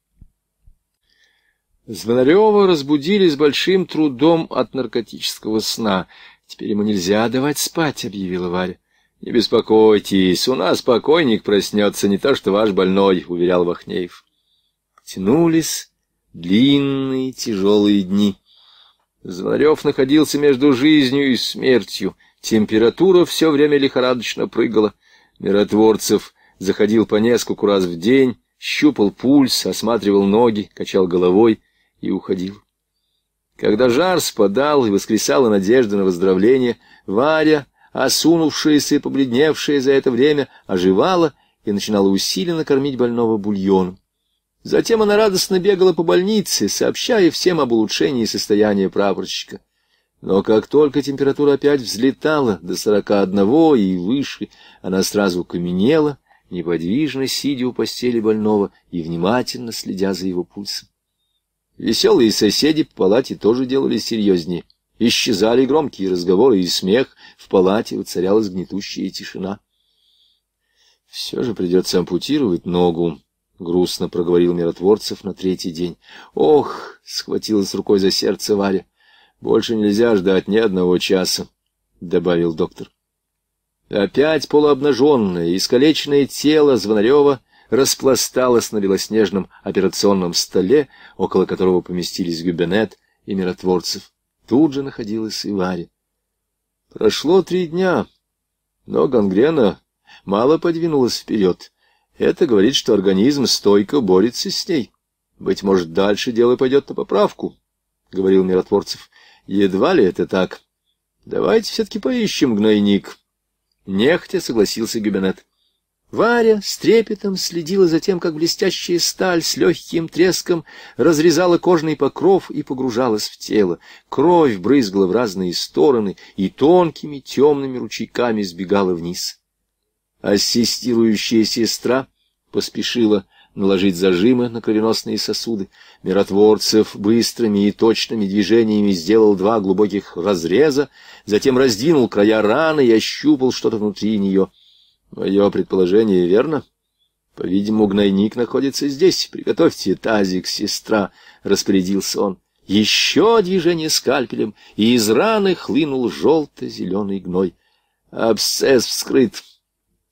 Speaker 1: Звонарева разбудили с большим трудом от наркотического сна. — Теперь ему нельзя давать спать, — объявила Варя. Не беспокойтесь, у нас покойник проснется, не то что ваш больной, — уверял Вахнеев. Тянулись длинные тяжелые дни. Звонарев находился между жизнью и смертью. Температура все время лихорадочно прыгала. Миротворцев заходил по нескольку раз в день, щупал пульс, осматривал ноги, качал головой и уходил. Когда жар спадал и воскресала надежда на выздоровление, Варя осунувшаяся и побледневшая за это время, оживала и начинала усиленно кормить больного бульоном. Затем она радостно бегала по больнице, сообщая всем об улучшении состояния прапорщика. Но как только температура опять взлетала до сорока одного и выше, она сразу каменела, неподвижно сидя у постели больного и внимательно следя за его пульсом. Веселые соседи по палате тоже делали серьезнее. Исчезали громкие разговоры и смех, в палате воцарялась гнетущая тишина. — Все же придется ампутировать ногу, — грустно проговорил Миротворцев на третий день. — Ох! — схватилась рукой за сердце Варя. — Больше нельзя ждать ни одного часа, — добавил доктор. Опять полуобнаженное, искалеченное тело Звонарева распласталось на белоснежном операционном столе, около которого поместились Гюбенет и Миротворцев. Тут же находилась и Варя. Прошло три дня, но гангрена мало подвинулась вперед. Это говорит, что организм стойко борется с ней. Быть может, дальше дело пойдет на поправку, — говорил Миротворцев. Едва ли это так. Давайте все-таки поищем гнойник. Нехотя согласился Гюбенет. Варя с трепетом следила за тем, как блестящая сталь с легким треском разрезала кожный покров и погружалась в тело. Кровь брызгала в разные стороны и тонкими темными ручейками сбегала вниз. Ассистирующая сестра поспешила наложить зажимы на кровеносные сосуды. Миротворцев быстрыми и точными движениями сделал два глубоких разреза, затем раздвинул края раны и ощупал что-то внутри нее — Мое предположение верно. По-видимому, гнойник находится здесь. Приготовьте тазик, сестра, — распорядился он. Еще движение скальпелем, и из раны хлынул желто-зеленый гной. Абсцесс вскрыт.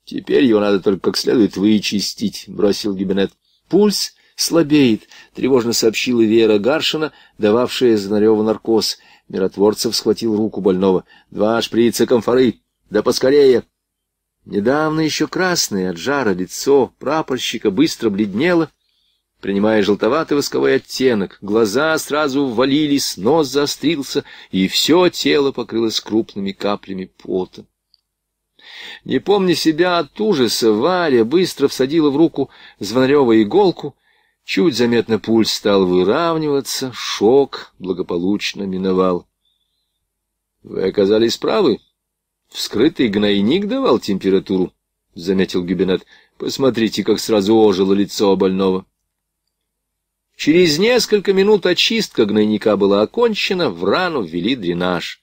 Speaker 1: Теперь его надо только как следует вычистить, — бросил Гибенет. Пульс слабеет, — тревожно сообщила Вера Гаршина, дававшая Знареву наркоз. Миротворцев схватил руку больного. — Два шприца комфоры. Да поскорее! — Недавно еще красное от жара лицо прапорщика быстро бледнело, принимая желтоватый восковой оттенок. Глаза сразу ввалились, нос заострился, и все тело покрылось крупными каплями пота. Не помня себя от ужаса, Валя быстро всадила в руку Звонарева иголку. Чуть заметно пульс стал выравниваться, шок благополучно миновал. — Вы оказались правы, Вскрытый гнойник давал температуру, — заметил Гюбенат. — Посмотрите, как сразу ожило лицо больного. Через несколько минут очистка гнойника была окончена, в рану ввели дренаж.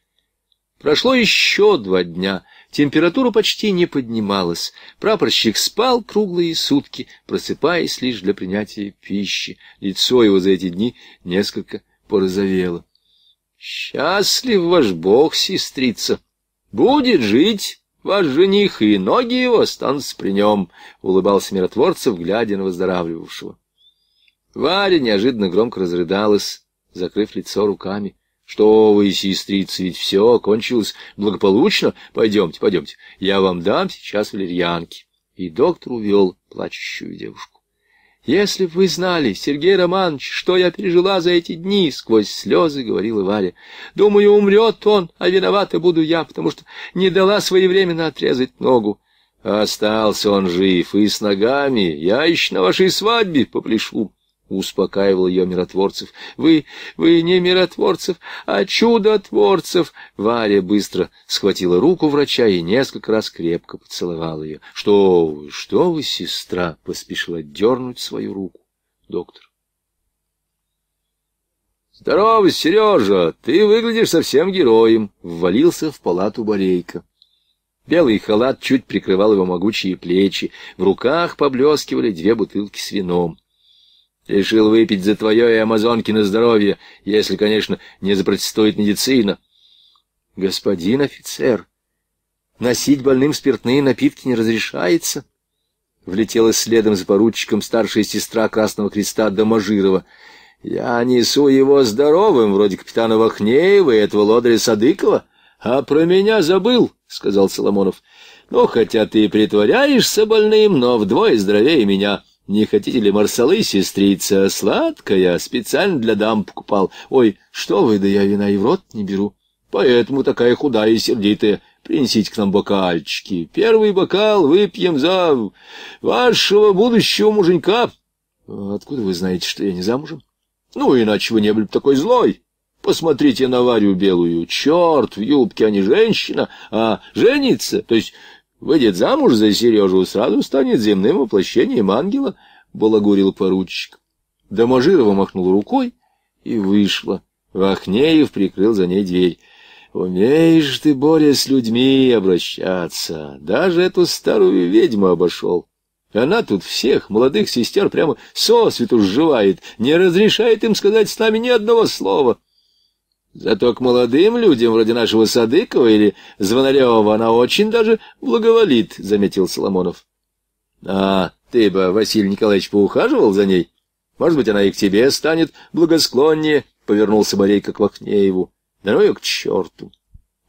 Speaker 1: Прошло еще два дня. Температура почти не поднималась. Прапорщик спал круглые сутки, просыпаясь лишь для принятия пищи. Лицо его за эти дни несколько порозовело. — Счастлив ваш бог, сестрица! — Будет жить ваш жених, и ноги его останутся при нем, — улыбался миротворцев, глядя на выздоравливавшего. Варя неожиданно громко разрыдалась, закрыв лицо руками. — Что вы, сестрица, ведь все кончилось благополучно. Пойдемте, пойдемте, я вам дам сейчас валерьянки. И доктор увел плачущую девушку. «Если б вы знали, Сергей Романович, что я пережила за эти дни!» — сквозь слезы говорила Варя. «Думаю, умрет он, а виновата буду я, потому что не дала своевременно отрезать ногу». А «Остался он жив и с ногами. Я еще на вашей свадьбе попляшу». — успокаивал ее миротворцев. «Вы, вы не миротворцев, а чудотворцев!» Варя быстро схватила руку врача и несколько раз крепко поцеловала ее. «Что вы, что вы, сестра!» — поспешила дернуть свою руку доктор. «Здорово, Сережа! Ты выглядишь совсем героем!» — ввалился в палату Борейка. Белый халат чуть прикрывал его могучие плечи, в руках поблескивали две бутылки с вином. Решил выпить за твое и Амазонкино здоровье, если, конечно, не запротестует медицина. Господин офицер, носить больным спиртные напитки не разрешается. Влетела следом за поручиком старшая сестра Красного Креста Доможирова. Я несу его здоровым, вроде капитана Вахнеева и этого лодыря Садыкова. А про меня забыл, — сказал Соломонов. Ну, хотя ты и притворяешься больным, но вдвое здоровее меня. — не хотите ли марсалы, сестрица, сладкая? Специально для дам покупал. Ой, что вы, да я вина и в рот не беру. Поэтому такая худая и сердитая. Принесите к нам бокальчики. Первый бокал выпьем за вашего будущего муженька. А откуда вы знаете, что я не замужем? Ну, иначе вы не были бы такой злой. Посмотрите на Варю Белую. Черт, в юбке, а не женщина, а женится. То есть Выйдет замуж за Сережу, сразу станет земным воплощением ангела, — балагурил поручик. Доможирова махнул рукой и вышла. Вахнеев прикрыл за ней дверь. «Умеешь ты, Боря, с людьми обращаться. Даже эту старую ведьму обошел. Она тут всех молодых сестер прямо сосвету сживает, не разрешает им сказать с нами ни одного слова». Зато к молодым людям, вроде нашего Садыкова или Звонарева, она очень даже благоволит, — заметил Соломонов. — А ты бы, Василий Николаевич, поухаживал за ней? Может быть, она и к тебе станет благосклоннее, — повернулся Борейка к Вахнееву. — Да ну ее к черту!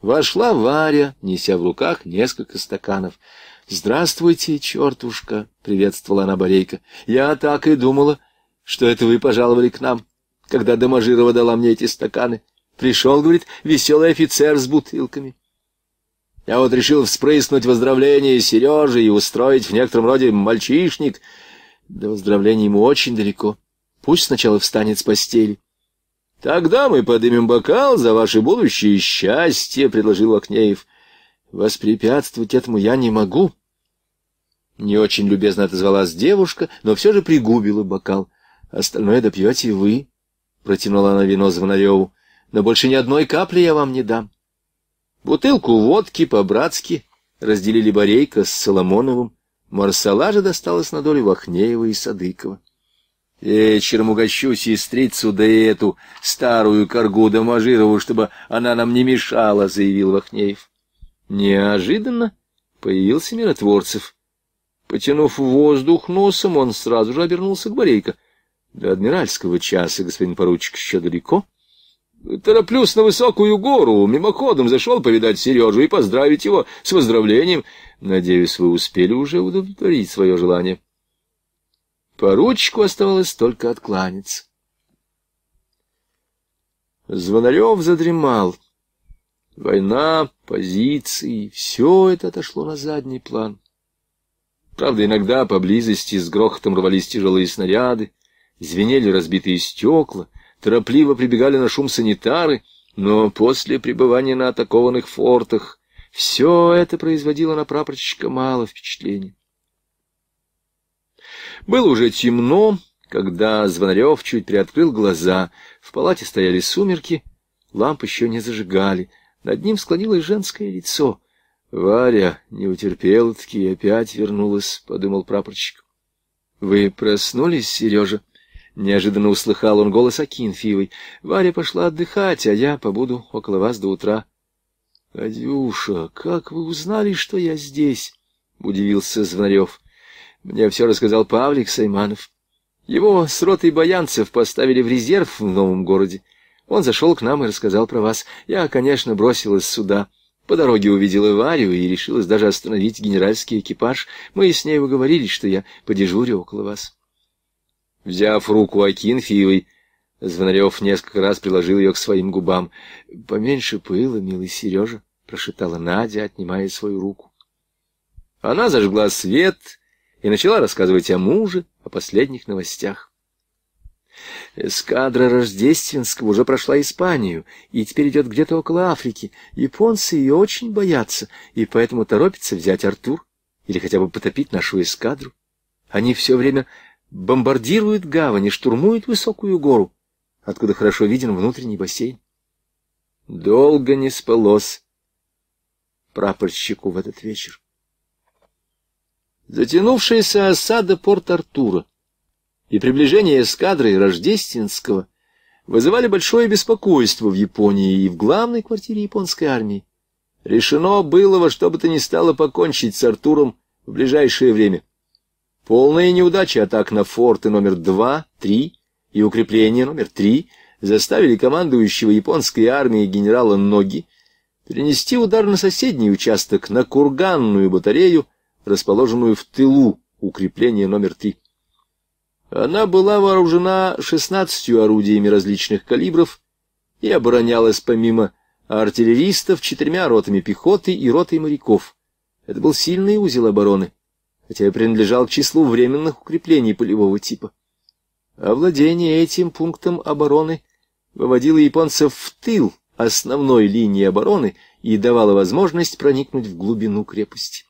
Speaker 1: Вошла Варя, неся в руках несколько стаканов. — Здравствуйте, чертушка! — приветствовала она Борейка. — Я так и думала, что это вы пожаловали к нам, когда Доможирова дала мне эти стаканы. — Пришел, говорит, веселый офицер с бутылками. Я вот решил вспрыснуть воздравление Сережи и устроить в некотором роде мальчишник. До воздравления ему очень далеко. Пусть сначала встанет с постели. Тогда мы подымем бокал за ваше будущее счастье, — предложил Акнеев. Воспрепятствовать этому я не могу. Не очень любезно отозвалась девушка, но все же пригубила бокал. Остальное допьете вы, — протянула она вино Звонареву но больше ни одной капли я вам не дам. Бутылку водки по-братски разделили Борейка с Соломоновым, Марсала же досталась на долю Вахнеева и Садыкова. Вечером угощу сестрицу, да и эту старую коргу Дамажирову, чтобы она нам не мешала, — заявил Вахнеев. Неожиданно появился Миротворцев. Потянув воздух носом, он сразу же обернулся к Борейко. — До адмиральского часа, господин поручик, еще далеко. Тороплюсь на высокую гору, мимоходом зашел повидать Сережу и поздравить его с поздравлением. Надеюсь, вы успели уже удовлетворить свое желание. По ручку оставалось только откланяться. Звонарев задремал. Война, позиции — все это отошло на задний план. Правда, иногда поблизости с грохотом рвались тяжелые снаряды, звенели разбитые стекла, торопливо прибегали на шум санитары, но после пребывания на атакованных фортах все это производило на прапорщика мало впечатления. Было уже темно, когда Звонарев чуть приоткрыл глаза. В палате стояли сумерки, ламп еще не зажигали. Над ним склонилось женское лицо. «Варя не утерпела-таки и опять вернулась», — подумал прапорщик. «Вы проснулись, Сережа?» Неожиданно услыхал он голос Акинфиевой. «Варя пошла отдыхать, а я побуду около вас до утра». «Адюша, как вы узнали, что я здесь?» — удивился Звонарев. «Мне все рассказал Павлик Сайманов. Его с ротой баянцев поставили в резерв в новом городе. Он зашел к нам и рассказал про вас. Я, конечно, бросилась сюда». По дороге увидела Варю и решилась даже остановить генеральский экипаж. Мы с ней уговорились, что я подежурю около вас. Взяв руку Акинфиевой, Звонарев несколько раз приложил ее к своим губам. — Поменьше пыла, милый Сережа, — прошептала Надя, отнимая свою руку. Она зажгла свет и начала рассказывать о муже, о последних новостях. Эскадра Рождественского уже прошла Испанию и теперь идет где-то около Африки. Японцы ее очень боятся, и поэтому торопятся взять Артур или хотя бы потопить нашу эскадру. Они все время бомбардируют гавани, штурмуют высокую гору, откуда хорошо виден внутренний бассейн. Долго не спалось прапорщику в этот вечер. Затянувшаяся осада Порт-Артура и приближение эскадры Рождественского вызывали большое беспокойство в Японии и в главной квартире японской армии. Решено было во что бы то ни стало покончить с Артуром в ближайшее время — Полные неудачи атак на форты номер 2, 3 и укрепление номер 3 заставили командующего японской армией генерала Ноги перенести удар на соседний участок, на курганную батарею, расположенную в тылу укрепления номер 3. Она была вооружена 16 орудиями различных калибров и оборонялась помимо артиллеристов четырьмя ротами пехоты и ротой моряков. Это был сильный узел обороны, хотя и принадлежал к числу временных укреплений полевого типа. Овладение а этим пунктом обороны выводило японцев в тыл основной линии обороны и давало возможность проникнуть в глубину крепости.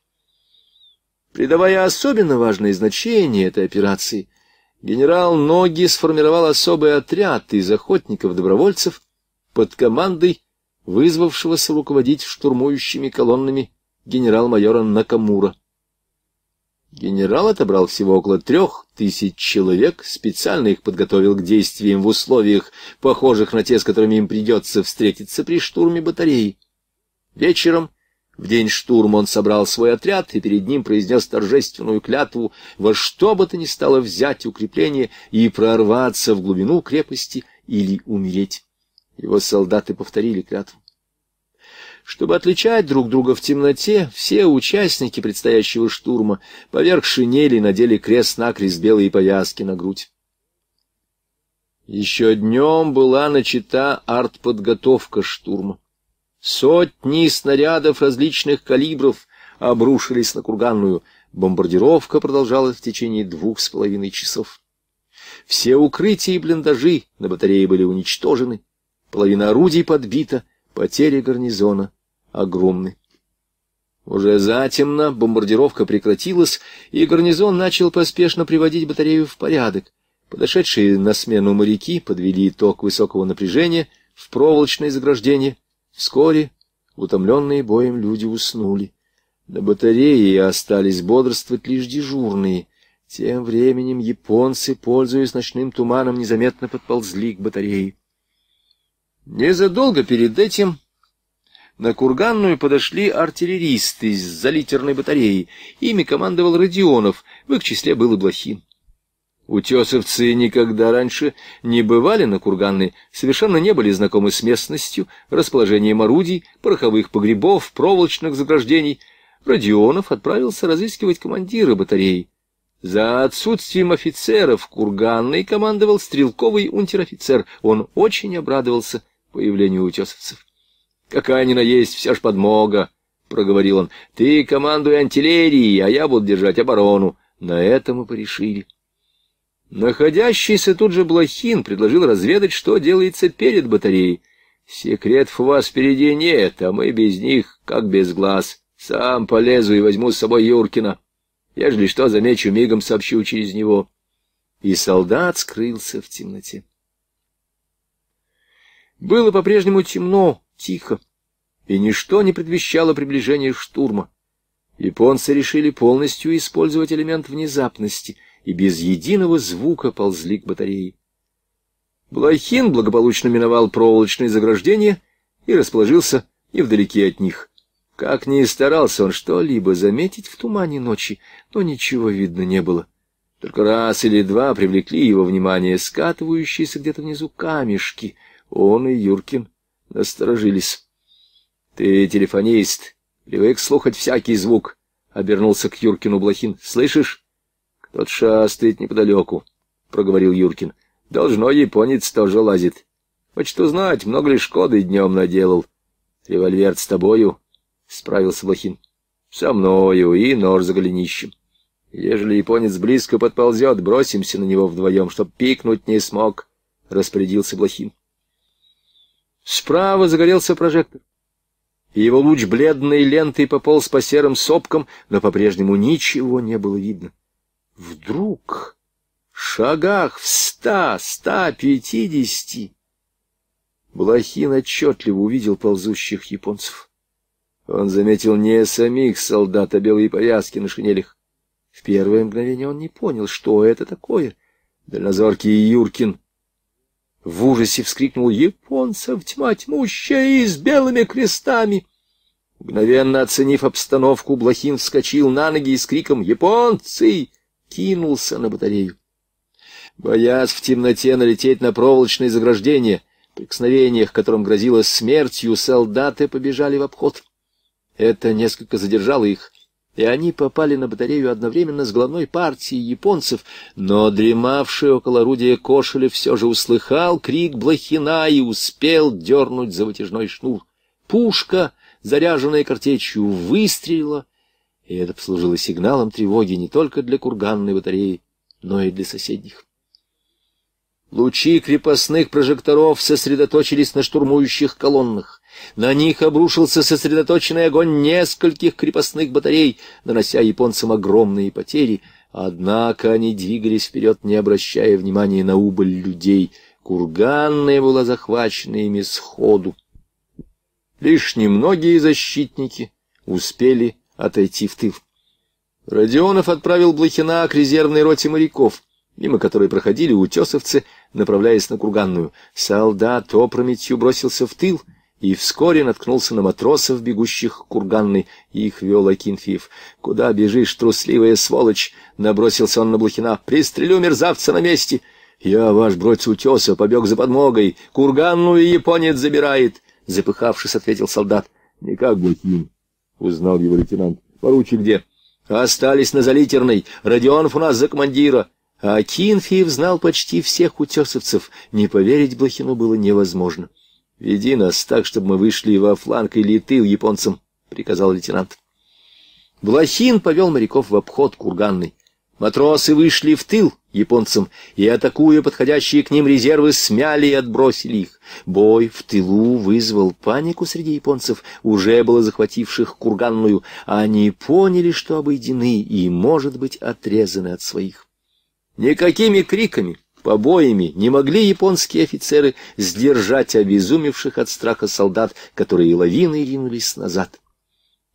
Speaker 1: Придавая особенно важное значение этой операции, генерал Ноги сформировал особый отряд из охотников-добровольцев под командой вызвавшегося руководить штурмующими колоннами генерал-майора Накамура. Генерал отобрал всего около трех тысяч человек, специально их подготовил к действиям в условиях, похожих на те, с которыми им придется встретиться при штурме батареи. Вечером, в день штурма, он собрал свой отряд и перед ним произнес торжественную клятву во что бы то ни стало взять укрепление и прорваться в глубину крепости или умереть. Его солдаты повторили клятву. Чтобы отличать друг друга в темноте, все участники предстоящего штурма поверх шинели надели крест-накрест белые повязки на грудь. Еще днем была начата артподготовка штурма. Сотни снарядов различных калибров обрушились на курганную. Бомбардировка продолжалась в течение двух с половиной часов. Все укрытия и блиндажи на батарее были уничтожены, половина орудий подбита, потери гарнизона огромны. Уже затемно бомбардировка прекратилась, и гарнизон начал поспешно приводить батарею в порядок. Подошедшие на смену моряки подвели ток высокого напряжения в проволочное заграждение. Вскоре утомленные боем люди уснули. На батарее остались бодрствовать лишь дежурные. Тем временем японцы, пользуясь ночным туманом, незаметно подползли к батарее. Незадолго перед этим на Курганную подошли артиллеристы с залитерной батареи. Ими командовал Родионов, в их числе был и Блохин. Утесовцы никогда раньше не бывали на Курганной, совершенно не были знакомы с местностью, расположением орудий, пороховых погребов, проволочных заграждений. Родионов отправился разыскивать командира батареи. За отсутствием офицеров Курганной командовал стрелковый унтер-офицер. Он очень обрадовался появлению утесовцев какая ни на есть, вся ж подмога, — проговорил он. — Ты командуй артиллерией, а я буду держать оборону. На этом мы порешили. Находящийся тут же Блохин предложил разведать, что делается перед батареей. Секретов у вас впереди нет, а мы без них, как без глаз. Сам полезу и возьму с собой Юркина. Ежели что, замечу, мигом сообщу через него. И солдат скрылся в темноте. Было по-прежнему темно, тихо, и ничто не предвещало приближения штурма. Японцы решили полностью использовать элемент внезапности и без единого звука ползли к батарее. Блохин благополучно миновал проволочные заграждения и расположился невдалеке от них. Как ни старался он что-либо заметить в тумане ночи, но ничего видно не было. Только раз или два привлекли его внимание скатывающиеся где-то внизу камешки. Он и Юркин Насторожились. — Ты телефонист, привык слухать всякий звук, — обернулся к Юркину Блохин. — Слышишь? — Кто-то шастает неподалеку, — проговорил Юркин. — Должно, японец тоже лазит. Хочет узнать, много ли Шкоды днем наделал. — Револьвер с тобою? — справился Блохин. — Со мною и нож за голенищем. Ежели японец близко подползет, бросимся на него вдвоем, чтоб пикнуть не смог, — распорядился Блохин. Справа загорелся прожектор. И его луч бледной лентой пополз по серым сопкам, но по-прежнему ничего не было видно. Вдруг, в шагах в ста, ста пятидесяти, Блохин отчетливо увидел ползущих японцев. Он заметил не самих солдат, а белые повязки на шинелях. В первое мгновение он не понял, что это такое. Дальнозоркий Юркин в ужасе вскрикнул «Японцев тьма тьмущая и с белыми крестами!» Мгновенно оценив обстановку, Блохин вскочил на ноги и с криком «Японцы!» кинулся на батарею. Боясь в темноте налететь на проволочные заграждения, прикосновениях, которым грозила смертью, солдаты побежали в обход. Это несколько задержало их, и они попали на батарею одновременно с главной партией японцев, но дремавший около орудия Кошелев все же услыхал крик Блохина и успел дернуть за вытяжной шнур. Пушка, заряженная картечью, выстрелила, и это послужило сигналом тревоги не только для курганной батареи, но и для соседних. Лучи крепостных прожекторов сосредоточились на штурмующих колоннах. На них обрушился сосредоточенный огонь нескольких крепостных батарей, нанося японцам огромные потери, однако они двигались вперед, не обращая внимания на убыль людей. Курганная была захвачена ими сходу. Лишь немногие защитники успели отойти в тыл. Родионов отправил Блохина к резервной роте моряков, мимо которой проходили утесовцы, направляясь на Курганную. Солдат опрометью бросился в тыл — и вскоре наткнулся на матросов, бегущих к курганной, и их вел Акинфиев. «Куда бежишь, трусливая сволочь?» — набросился он на Блохина. «Пристрелю мерзавца на месте!» «Я, ваш бродь утеса, побег за подмогой, курганную японец забирает!» — запыхавшись, ответил солдат. «Никак, Блохин!» — узнал его лейтенант. «Поручик где?» «Остались на Залитерной. Родионов у нас за командира!» А Акинфиев знал почти всех утесовцев. Не поверить Блохину было невозможно. «Веди нас так, чтобы мы вышли во фланг или тыл японцам», — приказал лейтенант. Блохин повел моряков в обход курганный. Матросы вышли в тыл японцам и, атакуя подходящие к ним резервы, смяли и отбросили их. Бой в тылу вызвал панику среди японцев, уже было захвативших курганную. Они поняли, что обойдены и, может быть, отрезаны от своих. Никакими криками побоями не могли японские офицеры сдержать обезумевших от страха солдат, которые лавиной ринулись назад.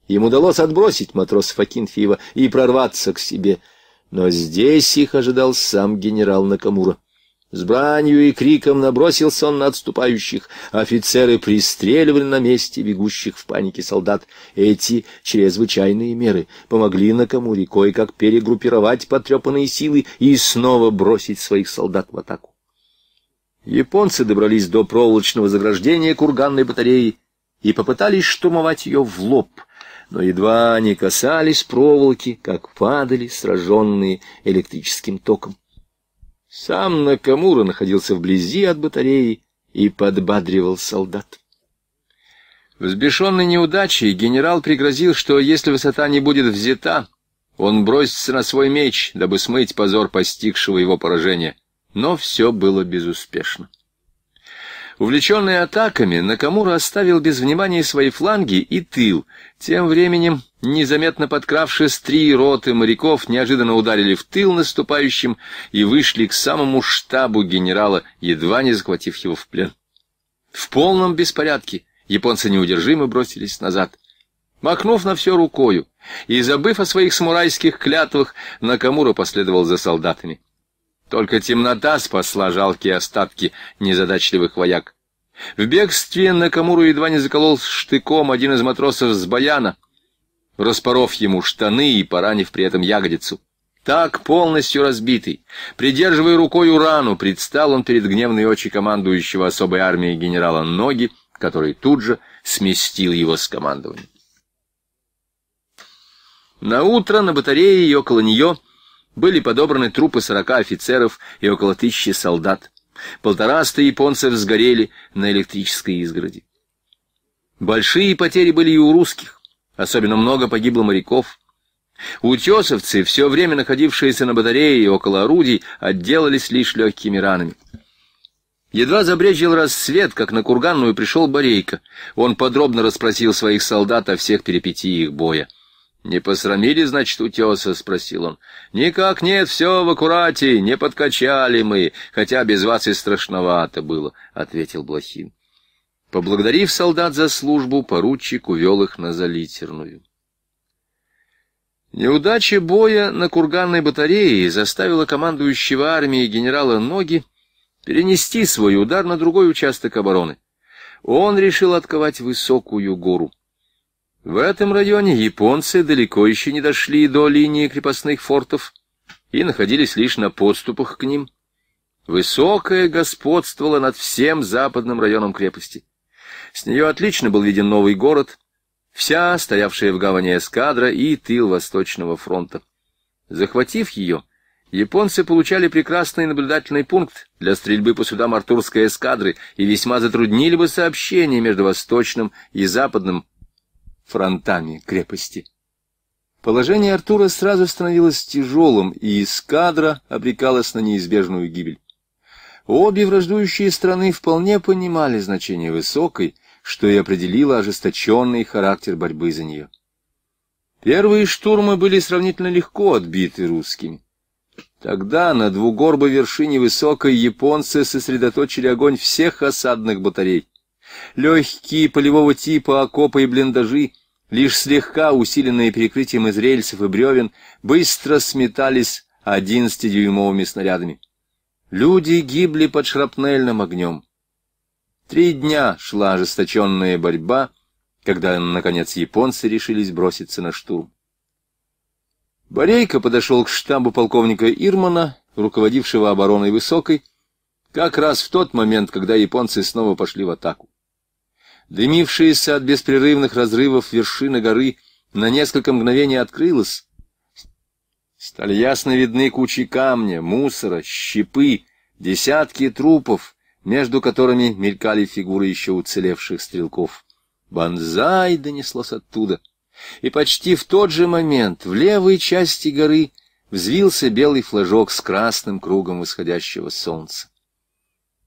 Speaker 1: Им удалось отбросить матросов Акинфеева и прорваться к себе, но здесь их ожидал сам генерал Накамура. С бранью и криком набросился он на отступающих. Офицеры пристреливали на месте бегущих в панике солдат. Эти чрезвычайные меры помогли Накамури кое-как перегруппировать потрепанные силы и снова бросить своих солдат в атаку. Японцы добрались до проволочного заграждения курганной батареи и попытались штурмовать ее в лоб — но едва они касались проволоки, как падали сраженные электрическим током. Сам Накамура находился вблизи от батареи и подбадривал солдат. Взбешенный неудачей, генерал пригрозил, что если высота не будет взята, он бросится на свой меч, дабы смыть позор постигшего его поражения. Но все было безуспешно. Увлеченный атаками, Накамура оставил без внимания свои фланги и тыл. Тем временем, незаметно подкравшись, три роты моряков неожиданно ударили в тыл наступающим и вышли к самому штабу генерала, едва не захватив его в плен. В полном беспорядке японцы неудержимо бросились назад. Махнув на все рукою и забыв о своих самурайских клятвах, Накамура последовал за солдатами. Только темнота спасла жалкие остатки незадачливых вояк. В бегстве на камуру едва не заколол штыком один из матросов с баяна, распоров ему штаны и поранив при этом ягодицу. Так, полностью разбитый, придерживая рукой рану, предстал он перед гневной очи командующего особой армией генерала Ноги, который тут же сместил его с командованием. утро на батарее около нее были подобраны трупы сорока офицеров и около тысячи солдат. Полтораста японцев сгорели на электрической изгороди. Большие потери были и у русских. Особенно много погибло моряков. Утесовцы, все время находившиеся на батарее и около орудий, отделались лишь легкими ранами. Едва забрежил рассвет, как на Курганную пришел Борейко. Он подробно расспросил своих солдат о всех перипетии боя. «Не посрамили, значит, утеса?» — спросил он. «Никак нет, все в аккурате, не подкачали мы, хотя без вас и страшновато было», — ответил Блохин. Поблагодарив солдат за службу, поручик увел их на залитерную. Неудача боя на курганной батарее заставила командующего армией генерала Ноги перенести свой удар на другой участок обороны. Он решил отковать высокую гору. В этом районе японцы далеко еще не дошли до линии крепостных фортов и находились лишь на подступах к ним. Высокое господствовало над всем западным районом крепости. С нее отлично был виден новый город, вся стоявшая в гавани эскадра и тыл Восточного фронта. Захватив ее, японцы получали прекрасный наблюдательный пункт для стрельбы по судам артурской эскадры и весьма затруднили бы сообщение между Восточным и Западным фронтами крепости. Положение Артура сразу становилось тяжелым, и эскадра обрекалась на неизбежную гибель. Обе враждующие страны вполне понимали значение высокой, что и определило ожесточенный характер борьбы за нее. Первые штурмы были сравнительно легко отбиты русскими. Тогда на двугорбой вершине высокой японцы сосредоточили огонь всех осадных батарей. Легкие полевого типа окопы и блиндажи лишь слегка усиленные перекрытием из рельсов и бревен, быстро сметались 11-дюймовыми снарядами. Люди гибли под шрапнельным огнем. Три дня шла ожесточенная борьба, когда, наконец, японцы решились броситься на штурм. Борейко подошел к штабу полковника Ирмана, руководившего обороной Высокой, как раз в тот момент, когда японцы снова пошли в атаку. Дымившаяся от беспрерывных разрывов вершина горы на несколько мгновений открылась. Стали ясно видны кучи камня, мусора, щепы, десятки трупов, между которыми мелькали фигуры еще уцелевших стрелков. «Бонзай!» — донеслось оттуда. И почти в тот же момент в левой части горы взвился белый флажок с красным кругом восходящего солнца.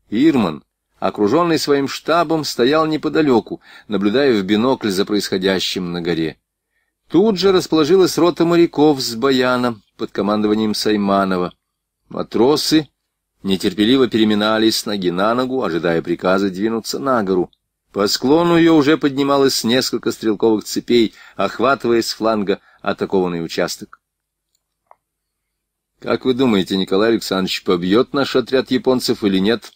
Speaker 1: Ирман окруженный своим штабом, стоял неподалеку, наблюдая в бинокль за происходящим на горе. Тут же расположилась рота моряков с баяном под командованием Сайманова. Матросы нетерпеливо переминались с ноги на ногу, ожидая приказа двинуться на гору. По склону ее уже поднималось несколько стрелковых цепей, охватывая с фланга атакованный участок. «Как вы думаете, Николай Александрович побьет наш отряд японцев или нет?»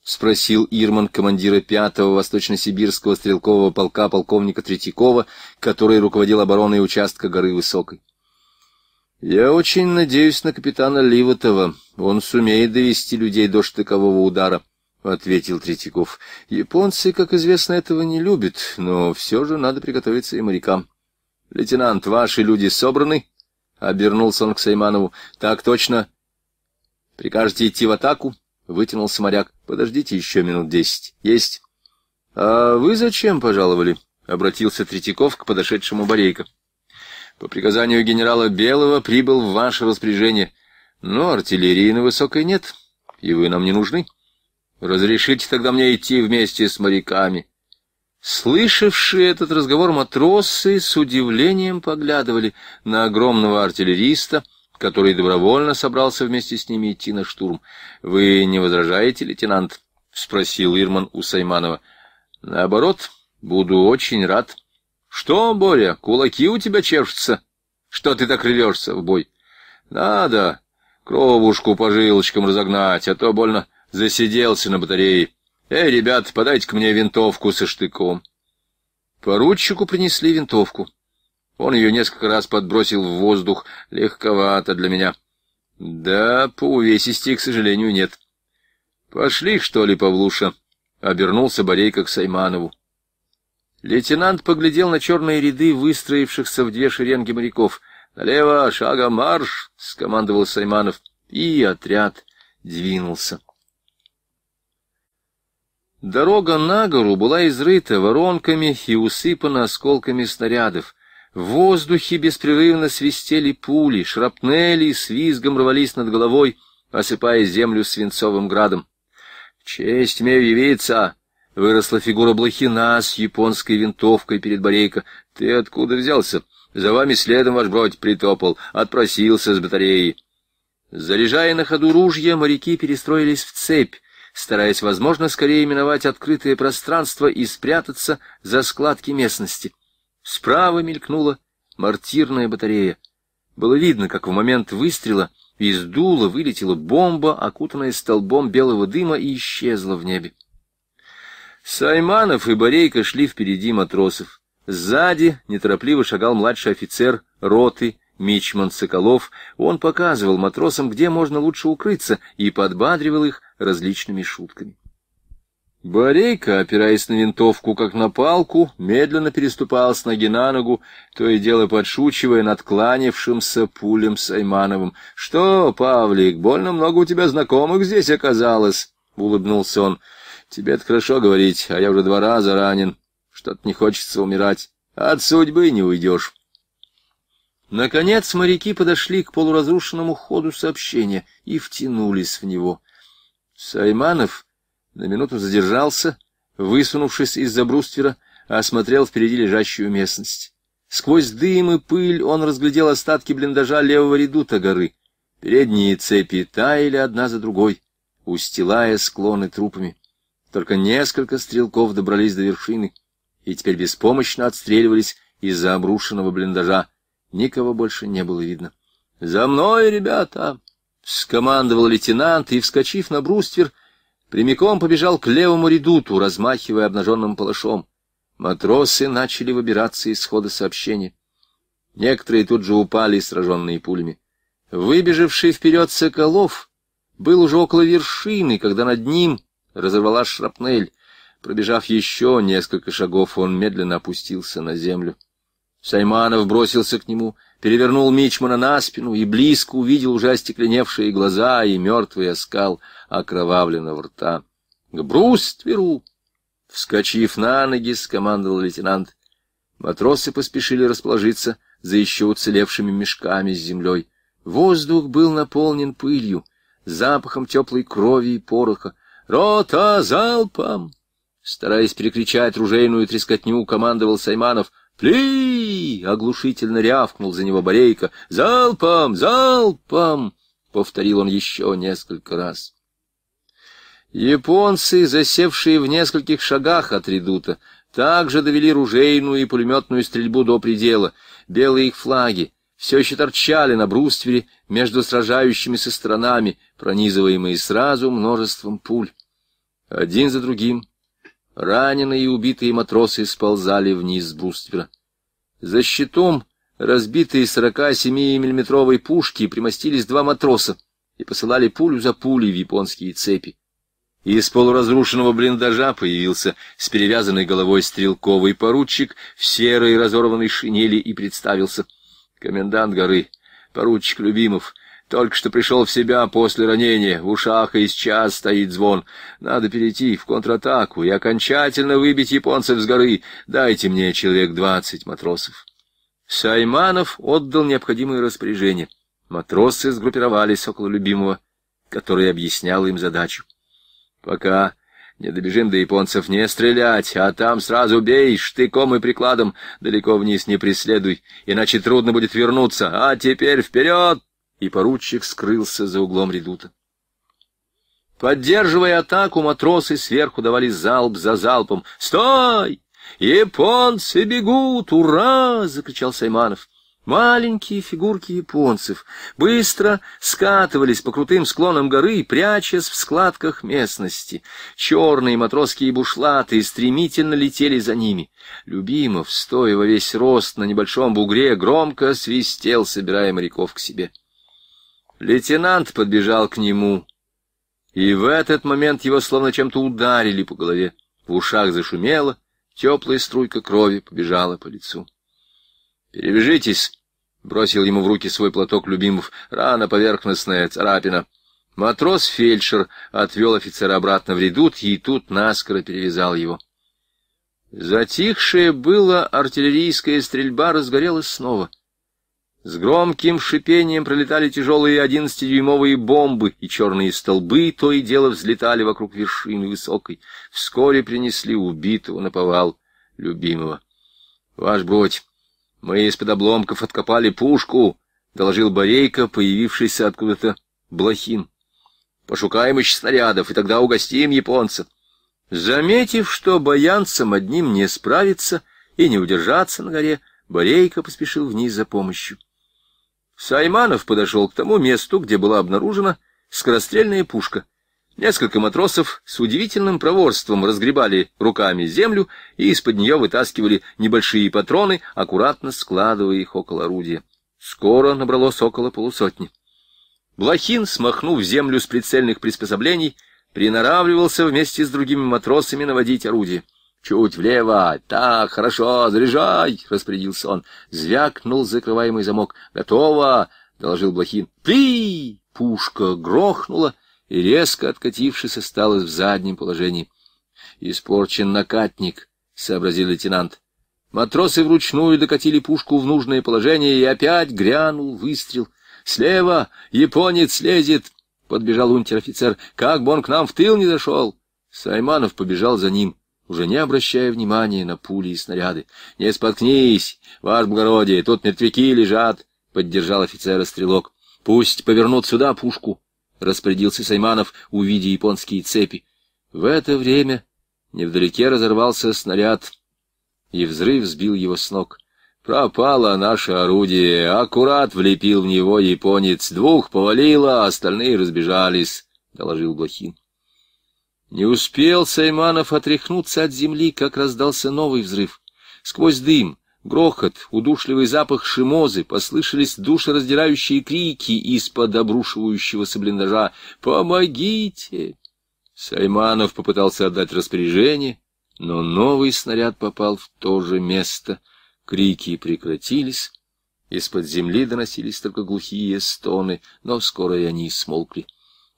Speaker 1: — спросил Ирман командира 5-го Восточно-Сибирского стрелкового полка полковника Третьякова, который руководил обороной участка горы Высокой. «Я очень надеюсь на капитана Ливотова. Он сумеет довести людей до штыкового удара», — ответил Третьяков. «Японцы, как известно, этого не любят, но все же надо приготовиться и морякам». «Лейтенант, ваши люди собраны?» — обернулся он к Сайманову. «Так точно. Прикажете идти в атаку?» — вытянулся моряк. Подождите еще минут десять. Есть. — А вы зачем пожаловали? — обратился Третьяков к подошедшему Борейко. — По приказанию генерала Белого прибыл в ваше распоряжение. Но артиллерии на высокой нет, и вы нам не нужны. Разрешите тогда мне идти вместе с моряками. Слышавшие этот разговор матросы с удивлением поглядывали на огромного артиллериста — который добровольно собрался вместе с ними идти на штурм. — Вы не возражаете, лейтенант? — спросил Ирман у Сайманова. — Наоборот, буду очень рад. — Что, Боря, кулаки у тебя чешутся? Что ты так ревешься в бой? — Надо кровушку по жилочкам разогнать, а то больно засиделся на батарее. Эй, ребят, подайте-ка мне винтовку со штыком. Поручику принесли винтовку. Он ее несколько раз подбросил в воздух. Легковато для меня. Да, по увесистей, к сожалению, нет. Пошли, что ли, Павлуша? Обернулся Борейка к Сайманову. Лейтенант поглядел на черные ряды выстроившихся в две шеренги моряков. «Налево, шага марш!» — скомандовал Сайманов. И отряд двинулся. Дорога на гору была изрыта воронками и усыпана осколками снарядов. В воздухе беспрерывно свистели пули, шрапнели с визгом рвались над головой, осыпая землю свинцовым градом. «Честь имею явиться!» — выросла фигура Блохина с японской винтовкой перед Борейко. «Ты откуда взялся? За вами следом ваш бродь притопал, отпросился с батареи». Заряжая на ходу ружья, моряки перестроились в цепь, стараясь, возможно, скорее миновать открытое пространство и спрятаться за складки местности. Справа мелькнула мортирная батарея. Было видно, как в момент выстрела из дула вылетела бомба, окутанная столбом белого дыма, и исчезла в небе. Сайманов и Борейко шли впереди матросов. Сзади неторопливо шагал младший офицер роты Мичман Соколов. Он показывал матросам, где можно лучше укрыться, и подбадривал их различными шутками. Борейка, опираясь на винтовку, как на палку, медленно переступал с ноги на ногу, то и дело подшучивая над кланявшимся пулем Саймановым. — Что, Павлик, больно много у тебя знакомых здесь оказалось? — улыбнулся он. — Тебе-то хорошо говорить, а я уже два раза ранен. Что-то не хочется умирать. От судьбы не уйдешь. Наконец моряки подошли к полуразрушенному ходу сообщения и втянулись в него. Сайманов на минуту задержался, высунувшись из-за бруствера, а осмотрел впереди лежащую местность. Сквозь дым и пыль он разглядел остатки блиндажа левого редута горы. Передние цепи таяли одна за другой, устилая склоны трупами. Только несколько стрелков добрались до вершины и теперь беспомощно отстреливались из-за обрушенного блиндажа. Никого больше не было видно. «За мной, ребята!» — скомандовал лейтенант и, вскочив на бруствер, Прямиком побежал к левому редуту, размахивая обнаженным палашом. Матросы начали выбираться из хода сообщения. Некоторые тут же упали, сраженные пулями. Выбежавший вперед Соколов был уже около вершины, когда над ним разорвалась шрапнель. Пробежав еще несколько шагов, он медленно опустился на землю. Сайманов бросился к нему — перевернул Мичмана на спину и близко увидел уже остекленевшие глаза и мертвый оскал окровавленного рта. — К брустверу! — вскочив на ноги, скомандовал лейтенант. Матросы поспешили расположиться за еще уцелевшими мешками с землей. Воздух был наполнен пылью, запахом теплой крови и пороха. «Рота залпом!» Стараясь перекричать ружейную трескотню, командовал Сайманов. «Пли!» — оглушительно рявкнул за него Борейка. «Залпом! Залпом!» — повторил он еще несколько раз. Японцы, засевшие в нескольких шагах от редута, также довели ружейную и пулеметную стрельбу до предела. Белые их флаги все еще торчали на бруствере между сражающимися сторонами, пронизываемые сразу множеством пуль. Один за другим Раненые и убитые матросы сползали вниз с бруствера. За щитом разбитые 47-миллиметровой пушки примостились два матроса и посылали пулю за пулей в японские цепи. Из полуразрушенного блиндажа появился с перевязанной головой стрелковый поручик в серой разорванной шинели и представился. Комендант горы, поручик Любимов, только что пришел в себя после ранения. В ушах и сейчас стоит звон. Надо перейти в контратаку и окончательно выбить японцев с горы. Дайте мне человек двадцать матросов. Сайманов отдал необходимые распоряжения. Матросы сгруппировались около любимого, который объяснял им задачу. Пока не добежим до японцев, не стрелять, а там сразу бей штыком и прикладом, далеко вниз не преследуй, иначе трудно будет вернуться. А теперь вперед! и поручик скрылся за углом редута. Поддерживая атаку, матросы сверху давали залп за залпом. «Стой! Японцы бегут! Ура!» — закричал Сайманов. Маленькие фигурки японцев быстро скатывались по крутым склонам горы, прячась в складках местности. Черные матросские бушлаты стремительно летели за ними. Любимов, стоя во весь рост на небольшом бугре, громко свистел, собирая моряков к себе. Лейтенант подбежал к нему, и в этот момент его словно чем-то ударили по голове. В ушах зашумело, теплая струйка крови побежала по лицу. «Перевяжитесь!» — бросил ему в руки свой платок Любимов. «Рана поверхностная, царапина». Матрос-фельдшер отвел офицера обратно в редут и тут наскоро перевязал его. Затихшая была артиллерийская стрельба разгорелась снова — с громким шипением пролетали тяжелые одиннадцатидюймовые бомбы, и черные столбы то и дело взлетали вокруг вершины высокой. Вскоре принесли убитого на повал любимого. — Ваш бродь, мы из-под обломков откопали пушку, — доложил Борейко, появившийся откуда-то Блохин. — Пошукаем еще снарядов, и тогда угостим японца. Заметив, что баянцам одним не справиться и не удержаться на горе, Борейко поспешил вниз за помощью. Сайманов подошел к тому месту, где была обнаружена скорострельная пушка. Несколько матросов с удивительным проворством разгребали руками землю и из-под нее вытаскивали небольшие патроны, аккуратно складывая их около орудия. Скоро набралось около полусотни. Блохин, смахнув землю с прицельных приспособлений, приноравливался вместе с другими матросами наводить орудие. Чуть влево. Так, хорошо, заряжай, распорядился он. Звякнул закрываемый замок. Готово, доложил Блохин. При! Пушка грохнула и, резко откатившись, осталась в заднем положении. Испорчен накатник, сообразил лейтенант. Матросы вручную докатили пушку в нужное положение, и опять грянул выстрел. Слева японец лезет, подбежал унтер-офицер. Как бы он к нам в тыл не зашел! Сайманов побежал за ним уже не обращая внимания на пули и снаряды. — Не споткнись, ваш благородие, тут мертвяки лежат, — поддержал офицера стрелок. — Пусть повернут сюда пушку, — распорядился Сайманов, увидя японские цепи. В это время невдалеке разорвался снаряд, и взрыв сбил его с ног. Пропало наше орудие, аккурат влепил в него японец, двух повалило, а остальные разбежались, — доложил Блохин. Не успел Сайманов отряхнуться от земли, как раздался новый взрыв. Сквозь дым, грохот, удушливый запах шимозы послышались душераздирающие крики из-под обрушивающегося блиндажа «Помогите!». Сайманов попытался отдать распоряжение, но новый снаряд попал в то же место. Крики прекратились, из-под земли доносились только глухие стоны, но скоро и они смолкли.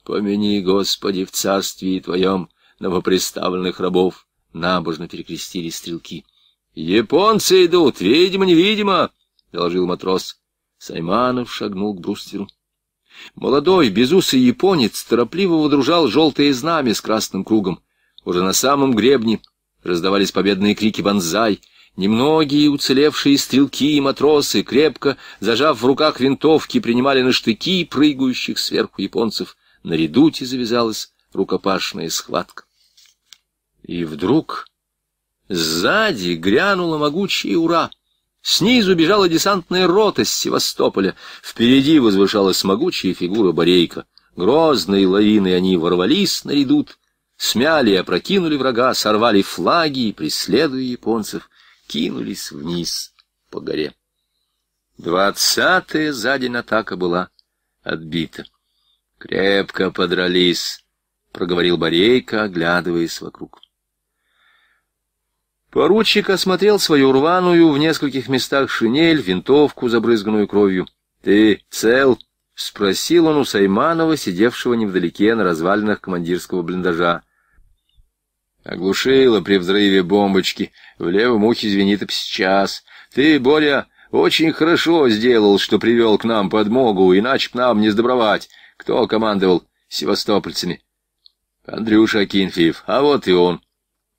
Speaker 1: Помяни, Господи, в царствии Твоем новоприставленных рабов, — набожно перекрестили стрелки. — Японцы идут, видимо-невидимо, — доложил матрос. Сайманов шагнул к брустверу. Молодой, безусый японец торопливо водружал желтое знамя с красным кругом. Уже на самом гребне раздавались победные крики «Бонзай!». Немногие уцелевшие стрелки и матросы, крепко зажав в руках винтовки, принимали на штыки прыгающих сверху японцев — на редуте завязалась рукопашная схватка. И вдруг сзади грянуло могучее «Ура!». Снизу бежала десантная рота с Севастополя. Впереди возвышалась могучая фигура Борейка. грозные лавины они ворвались на редут, смяли и опрокинули врага, сорвали флаги и, преследуя японцев, кинулись вниз по горе. Двадцатая за день атака была отбита. Крепко подрались, — проговорил Борейка, оглядываясь вокруг. Поручик осмотрел свою рваную в нескольких местах шинель, винтовку, забрызганную кровью. — Ты цел? — спросил он у Сайманова, сидевшего невдалеке на развалинах командирского блиндажа. Оглушило при взрыве бомбочки. В левом ухе звенит и сейчас. Ты, Боря, очень хорошо сделал, что привел к нам подмогу, иначе к нам не сдобровать. Кто командовал севастопольцами? Андрюша Акинфеев. А вот и он.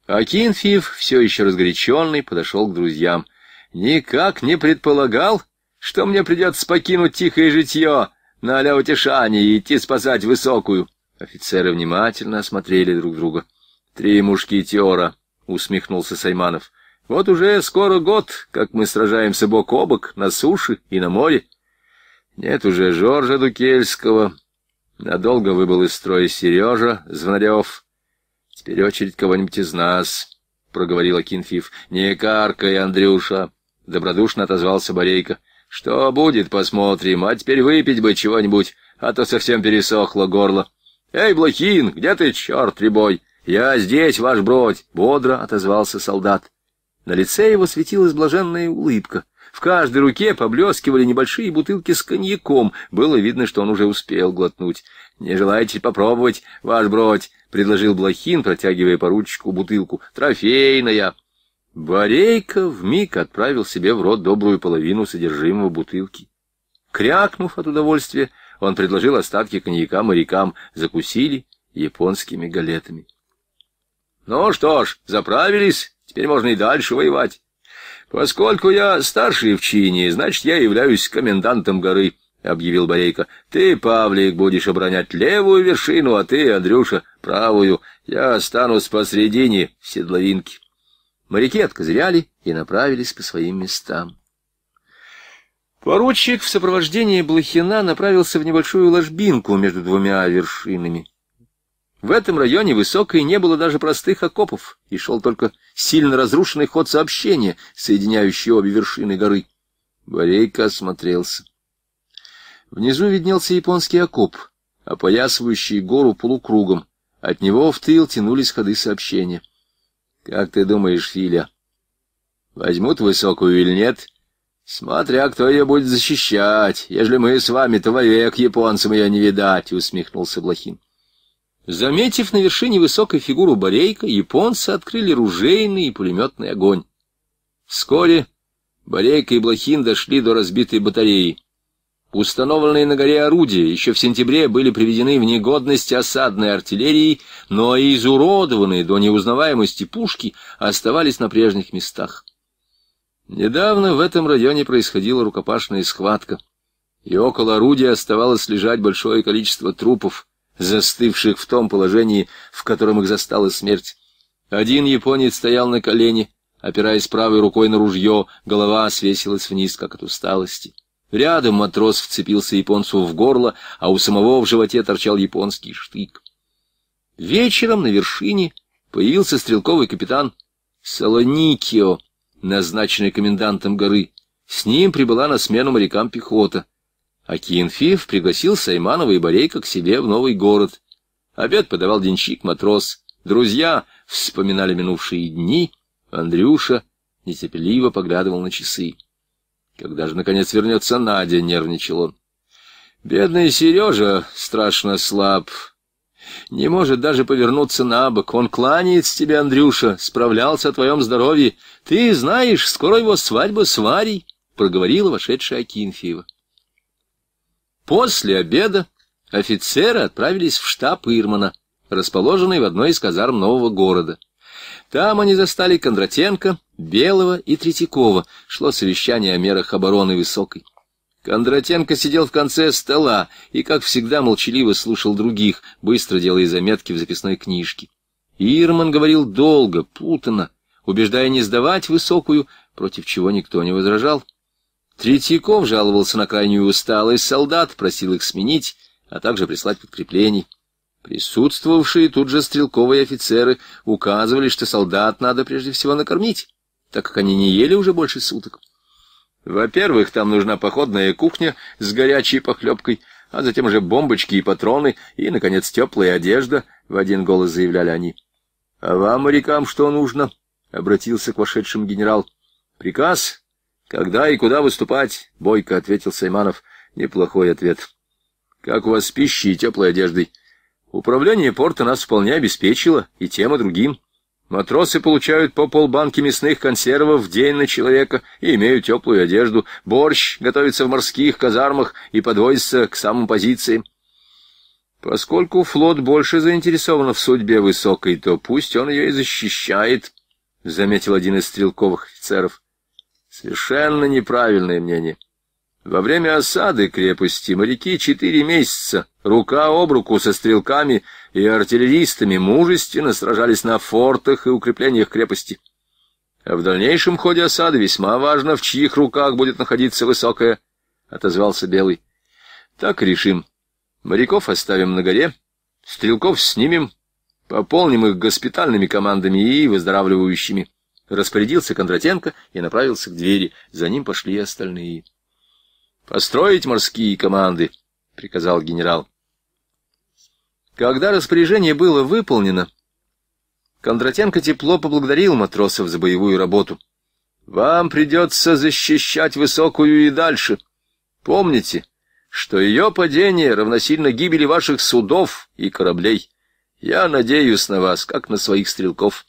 Speaker 1: Акинфеев, все еще разгоряченный, подошел к друзьям. Никак не предполагал, что мне придется покинуть тихое житье на аля утешание и идти спасать высокую. Офицеры внимательно осмотрели друг друга. Три мушкетера, усмехнулся Сайманов. Вот уже скоро год, как мы сражаемся бок о бок на суше и на море. Нет уже Жоржа Дукельского, Надолго выбыл из строя Сережа Звонарев. Теперь очередь кого-нибудь из нас, — проговорил Акинфиев. — Не каркай, Андрюша, — добродушно отозвался Борейко. — Что будет, посмотрим, а теперь выпить бы чего-нибудь, а то совсем пересохло горло. — Эй, Блохин, где ты, черт ребой? Я здесь, ваш бродь, — бодро отозвался солдат. На лице его светилась блаженная улыбка. В каждой руке поблескивали небольшие бутылки с коньяком. Было видно, что он уже успел глотнуть. — Не желаете попробовать, ваш бродь? — предложил Блохин, протягивая по ручку бутылку. — Трофейная. Борейка вмиг отправил себе в рот добрую половину содержимого бутылки. Крякнув от удовольствия, он предложил остатки коньяка морякам. Закусили японскими галетами. — Ну что ж, заправились, теперь можно и дальше воевать. Поскольку я старший в чине, значит, я являюсь комендантом горы, — объявил Борейко. Ты, Павлик, будешь оборонять левую вершину, а ты, Андрюша, правую. Я останусь посредине в седловинке. Моряки откозыряли и направились по своим местам. Поручик в сопровождении Блохина направился в небольшую ложбинку между двумя вершинами. В этом районе высокой не было даже простых окопов, и шел только сильно разрушенный ход сообщения, соединяющий обе вершины горы. Борейка осмотрелся. Внизу виднелся японский окоп, опоясывающий гору полукругом. От него в тыл тянулись ходы сообщения. — Как ты думаешь, Филя, возьмут высокую или нет? — Смотря, кто ее будет защищать. Ежели мы с вами, то вовек японцам ее не видать, — усмехнулся Блохин. Заметив на вершине высокой фигуру Борейка, японцы открыли ружейный и пулеметный огонь. Вскоре Борейка и Блохин дошли до разбитой батареи. Установленные на горе орудия еще в сентябре были приведены в негодность осадной артиллерии, но и изуродованные до неузнаваемости пушки оставались на прежних местах. Недавно в этом районе происходила рукопашная схватка, и около орудия оставалось лежать большое количество трупов застывших в том положении, в котором их застала смерть. Один японец стоял на колене, опираясь правой рукой на ружье, голова свесилась вниз, как от усталости. Рядом матрос вцепился японцу в горло, а у самого в животе торчал японский штык. Вечером на вершине появился стрелковый капитан Солоникио, назначенный комендантом горы. С ним прибыла на смену морякам пехота. Акинфиев пригласил Сайманова и Борейка к себе в новый город. Обед подавал денщик, матрос. Друзья вспоминали минувшие дни. Андрюша нетерпеливо поглядывал на часы. Когда же, наконец, вернется Надя, нервничал он. Бедный Сережа страшно слаб. Не может даже повернуться на бок. Он кланяется тебе, Андрюша, справлялся о твоем здоровье. Ты знаешь, скоро его свадьба с Варей, — проговорила вошедшая Акинфеева. После обеда офицеры отправились в штаб Ирмана, расположенный в одной из казарм нового города. Там они застали Кондратенко, Белого и Третьякова. Шло совещание о мерах обороны Высокой. Кондратенко сидел в конце стола и, как всегда, молчаливо слушал других, быстро делая заметки в записной книжке. Ирман говорил долго, путанно, убеждая не сдавать Высокую, против чего никто не возражал. Третьяков жаловался на крайнюю усталость солдат, просил их сменить, а также прислать подкреплений. Присутствовавшие тут же стрелковые офицеры указывали, что солдат надо прежде всего накормить, так как они не ели уже больше суток. Во-первых, там нужна походная кухня с горячей похлебкой, а затем уже бомбочки и патроны, и, наконец, теплая одежда, — в один голос заявляли они. — А вам, морякам, что нужно? — обратился к вошедшим генерал. — Приказ «Когда и куда выступать?» — бойко ответил Сайманов. «Неплохой ответ. Как у вас с пищей и теплой одеждой?» «Управление порта нас вполне обеспечило, и тем, и другим. Матросы получают по полбанки мясных консервов в день на человека и имеют теплую одежду. Борщ готовится в морских казармах и подвозится к самым позициям». Поскольку флот больше заинтересован в судьбе высокой, то пусть он ее и защищает, — заметил один из стрелковых офицеров. Совершенно неправильное мнение. Во время осады крепости моряки четыре месяца рука об руку со стрелками и артиллеристами мужественно сражались на фортах и укреплениях крепости. А в дальнейшем ходе осады весьма важно, в чьих руках будет находиться высокая, — отозвался Белый. — Так решим. Моряков оставим на горе, стрелков снимем, пополним их госпитальными командами и выздоравливающими. — Распорядился Кондратенко и направился к двери. За ним пошли остальные. «Построить морские команды», — приказал генерал. Когда распоряжение было выполнено, Кондратенко тепло поблагодарил матросов за боевую работу. «Вам придется защищать высокую и дальше. Помните, что ее падение равносильно гибели ваших судов и кораблей. Я надеюсь на вас, как на своих стрелков.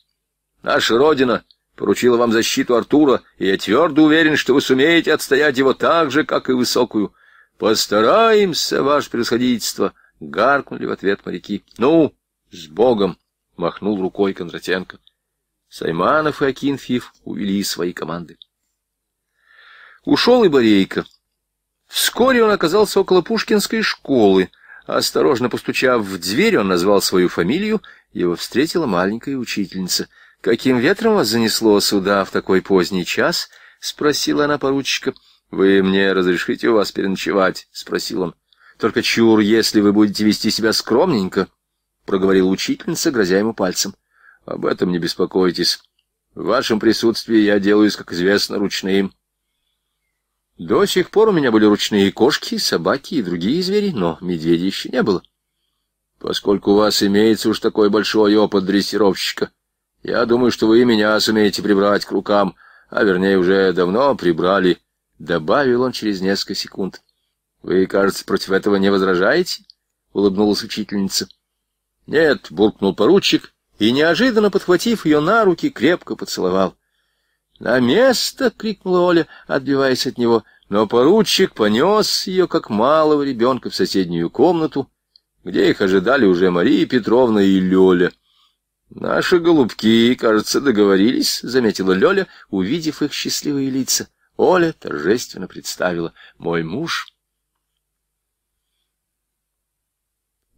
Speaker 1: Наша Родина — поручила вам защиту Артура, и я твердо уверен, что вы сумеете отстоять его так же, как и высокую. Постараемся, ваше превосходительство, — гаркнули в ответ моряки. — Ну, с Богом! — махнул рукой Кондратенко. Сайманов и Акинфьев увели свои команды. Ушел и Борейко. Вскоре он оказался около Пушкинской школы. Осторожно постучав в дверь, он назвал свою фамилию, его встретила маленькая учительница — «Каким ветром вас занесло сюда в такой поздний час?» — спросила она поручика. «Вы мне разрешите у вас переночевать?» — спросил он. «Только чур, если вы будете вести себя скромненько», — проговорил учительница, грозя ему пальцем. «Об этом не беспокойтесь. В вашем присутствии я делаюсь, как известно, ручным». До сих пор у меня были ручные кошки, собаки и другие звери, но медведей еще не было. Поскольку у вас имеется уж такой большой опыт дрессировщика, я думаю, что вы меня сумеете прибрать к рукам, а вернее уже давно прибрали, — добавил он через несколько секунд. — Вы, кажется, против этого не возражаете? — улыбнулась учительница. — Нет, — буркнул поручик, и, неожиданно подхватив ее на руки, крепко поцеловал. — На место! — крикнула Оля, отбиваясь от него. Но поручик понес ее, как малого ребенка, в соседнюю комнату, где их ожидали уже Мария Петровна и Лёля. «Наши голубки, кажется, договорились», — заметила Лёля, увидев их счастливые лица. Оля торжественно представила «Мой муж».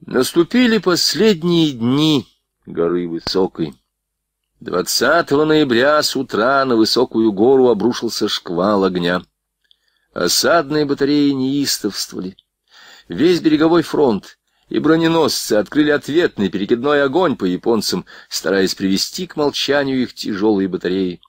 Speaker 1: Наступили последние дни горы Высокой. 20 ноября с утра на высокую гору обрушился шквал огня. Осадные батареи неистовствовали. Весь береговой фронт, и броненосцы открыли ответный перекидной огонь по японцам, стараясь привести к молчанию их тяжелые батареи.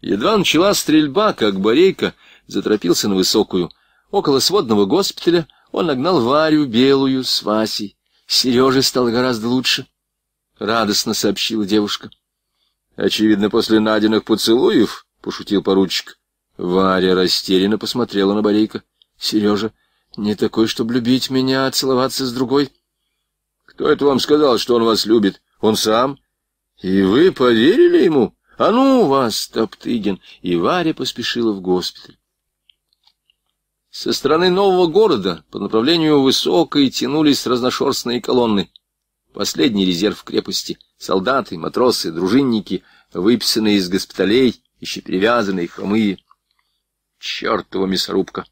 Speaker 1: Едва начала стрельба, как Борейка заторопился на высокую. Около сводного госпиталя он нагнал Варю белую с Васей. Сереже стало гораздо лучше, — радостно сообщила девушка. — Очевидно, после найденных поцелуев, — пошутил поручик. Варя растерянно посмотрела на Борейка, Сережа, не такой, чтобы любить меня, а целоваться с другой. Кто это вам сказал, что он вас любит? Он сам? И вы поверили ему? А ну вас, Топтыгин! И Варя поспешила в госпиталь. Со стороны нового города по направлению высокой тянулись разношерстные колонны. Последний резерв крепости — солдаты, матросы, дружинники, выписанные из госпиталей, еще перевязанные, хромые. Чертова мясорубка!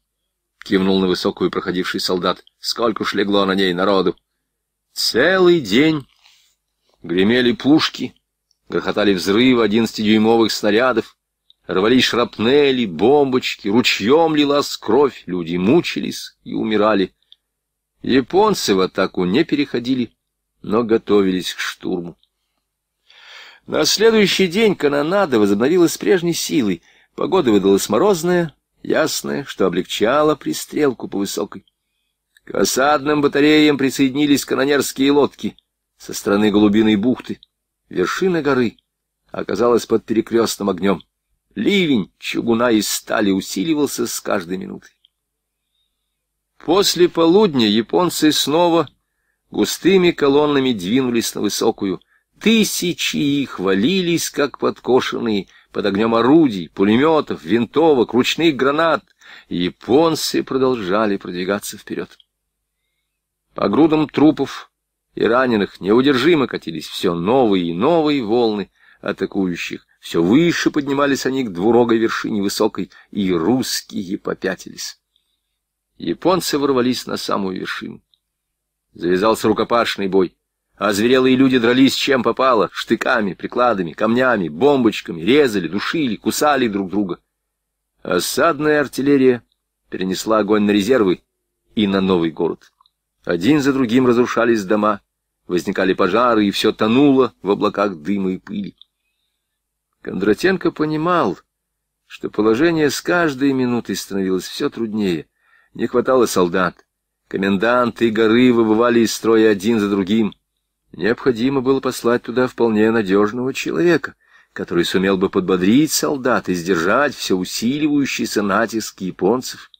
Speaker 1: — кивнул на высокую проходивший солдат. — Сколько ж легло на ней народу! Целый день гремели пушки, грохотали взрывы одиннадцатидюймовых снарядов, рвались шрапнели, бомбочки, ручьем лилась кровь, люди мучились и умирали. Японцы в атаку не переходили, но готовились к штурму. На следующий день канонада возобновилась с прежней силой. Погода выдалась морозная, ясное, что облегчало пристрелку по высокой. К осадным батареям присоединились канонерские лодки со стороны глубины бухты. Вершина горы оказалась под перекрестным огнем. Ливень чугуна и стали усиливался с каждой минутой. После полудня японцы снова густыми колоннами двинулись на высокую. Тысячи их валились, как подкошенные, под огнем орудий, пулеметов, винтовок, ручных гранат, японцы продолжали продвигаться вперед. По грудам трупов и раненых неудержимо катились все новые и новые волны атакующих. Все выше поднимались они к двурогой вершине высокой, и русские попятились. Японцы ворвались на самую вершину. Завязался рукопашный бой. А зверелые люди дрались чем попало — штыками, прикладами, камнями, бомбочками, резали, душили, кусали друг друга. Осадная артиллерия перенесла огонь на резервы и на новый город. Один за другим разрушались дома, возникали пожары, и все тонуло в облаках дыма и пыли. Кондратенко понимал, что положение с каждой минутой становилось все труднее. Не хватало солдат. Коменданты горы выбывали из строя один за другим. Необходимо было послать туда вполне надежного человека, который сумел бы подбодрить солдат и сдержать все усиливающийся натиск японцев.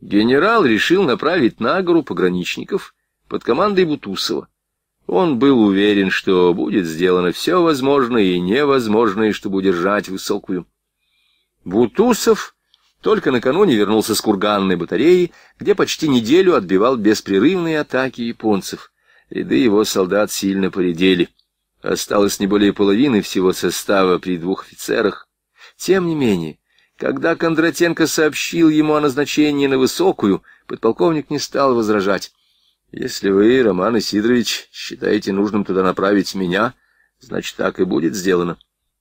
Speaker 1: Генерал решил направить на гору пограничников под командой Бутусова. Он был уверен, что будет сделано все возможное и невозможное, чтобы удержать высокую. Бутусов только накануне вернулся с курганной батареи, где почти неделю отбивал беспрерывные атаки японцев. Ряды его солдат сильно поредели. Осталось не более половины всего состава при двух офицерах. Тем не менее, когда Кондратенко сообщил ему о назначении на высокую, подполковник не стал возражать. «Если вы, Роман Исидорович, считаете нужным туда направить меня, значит, так и будет сделано.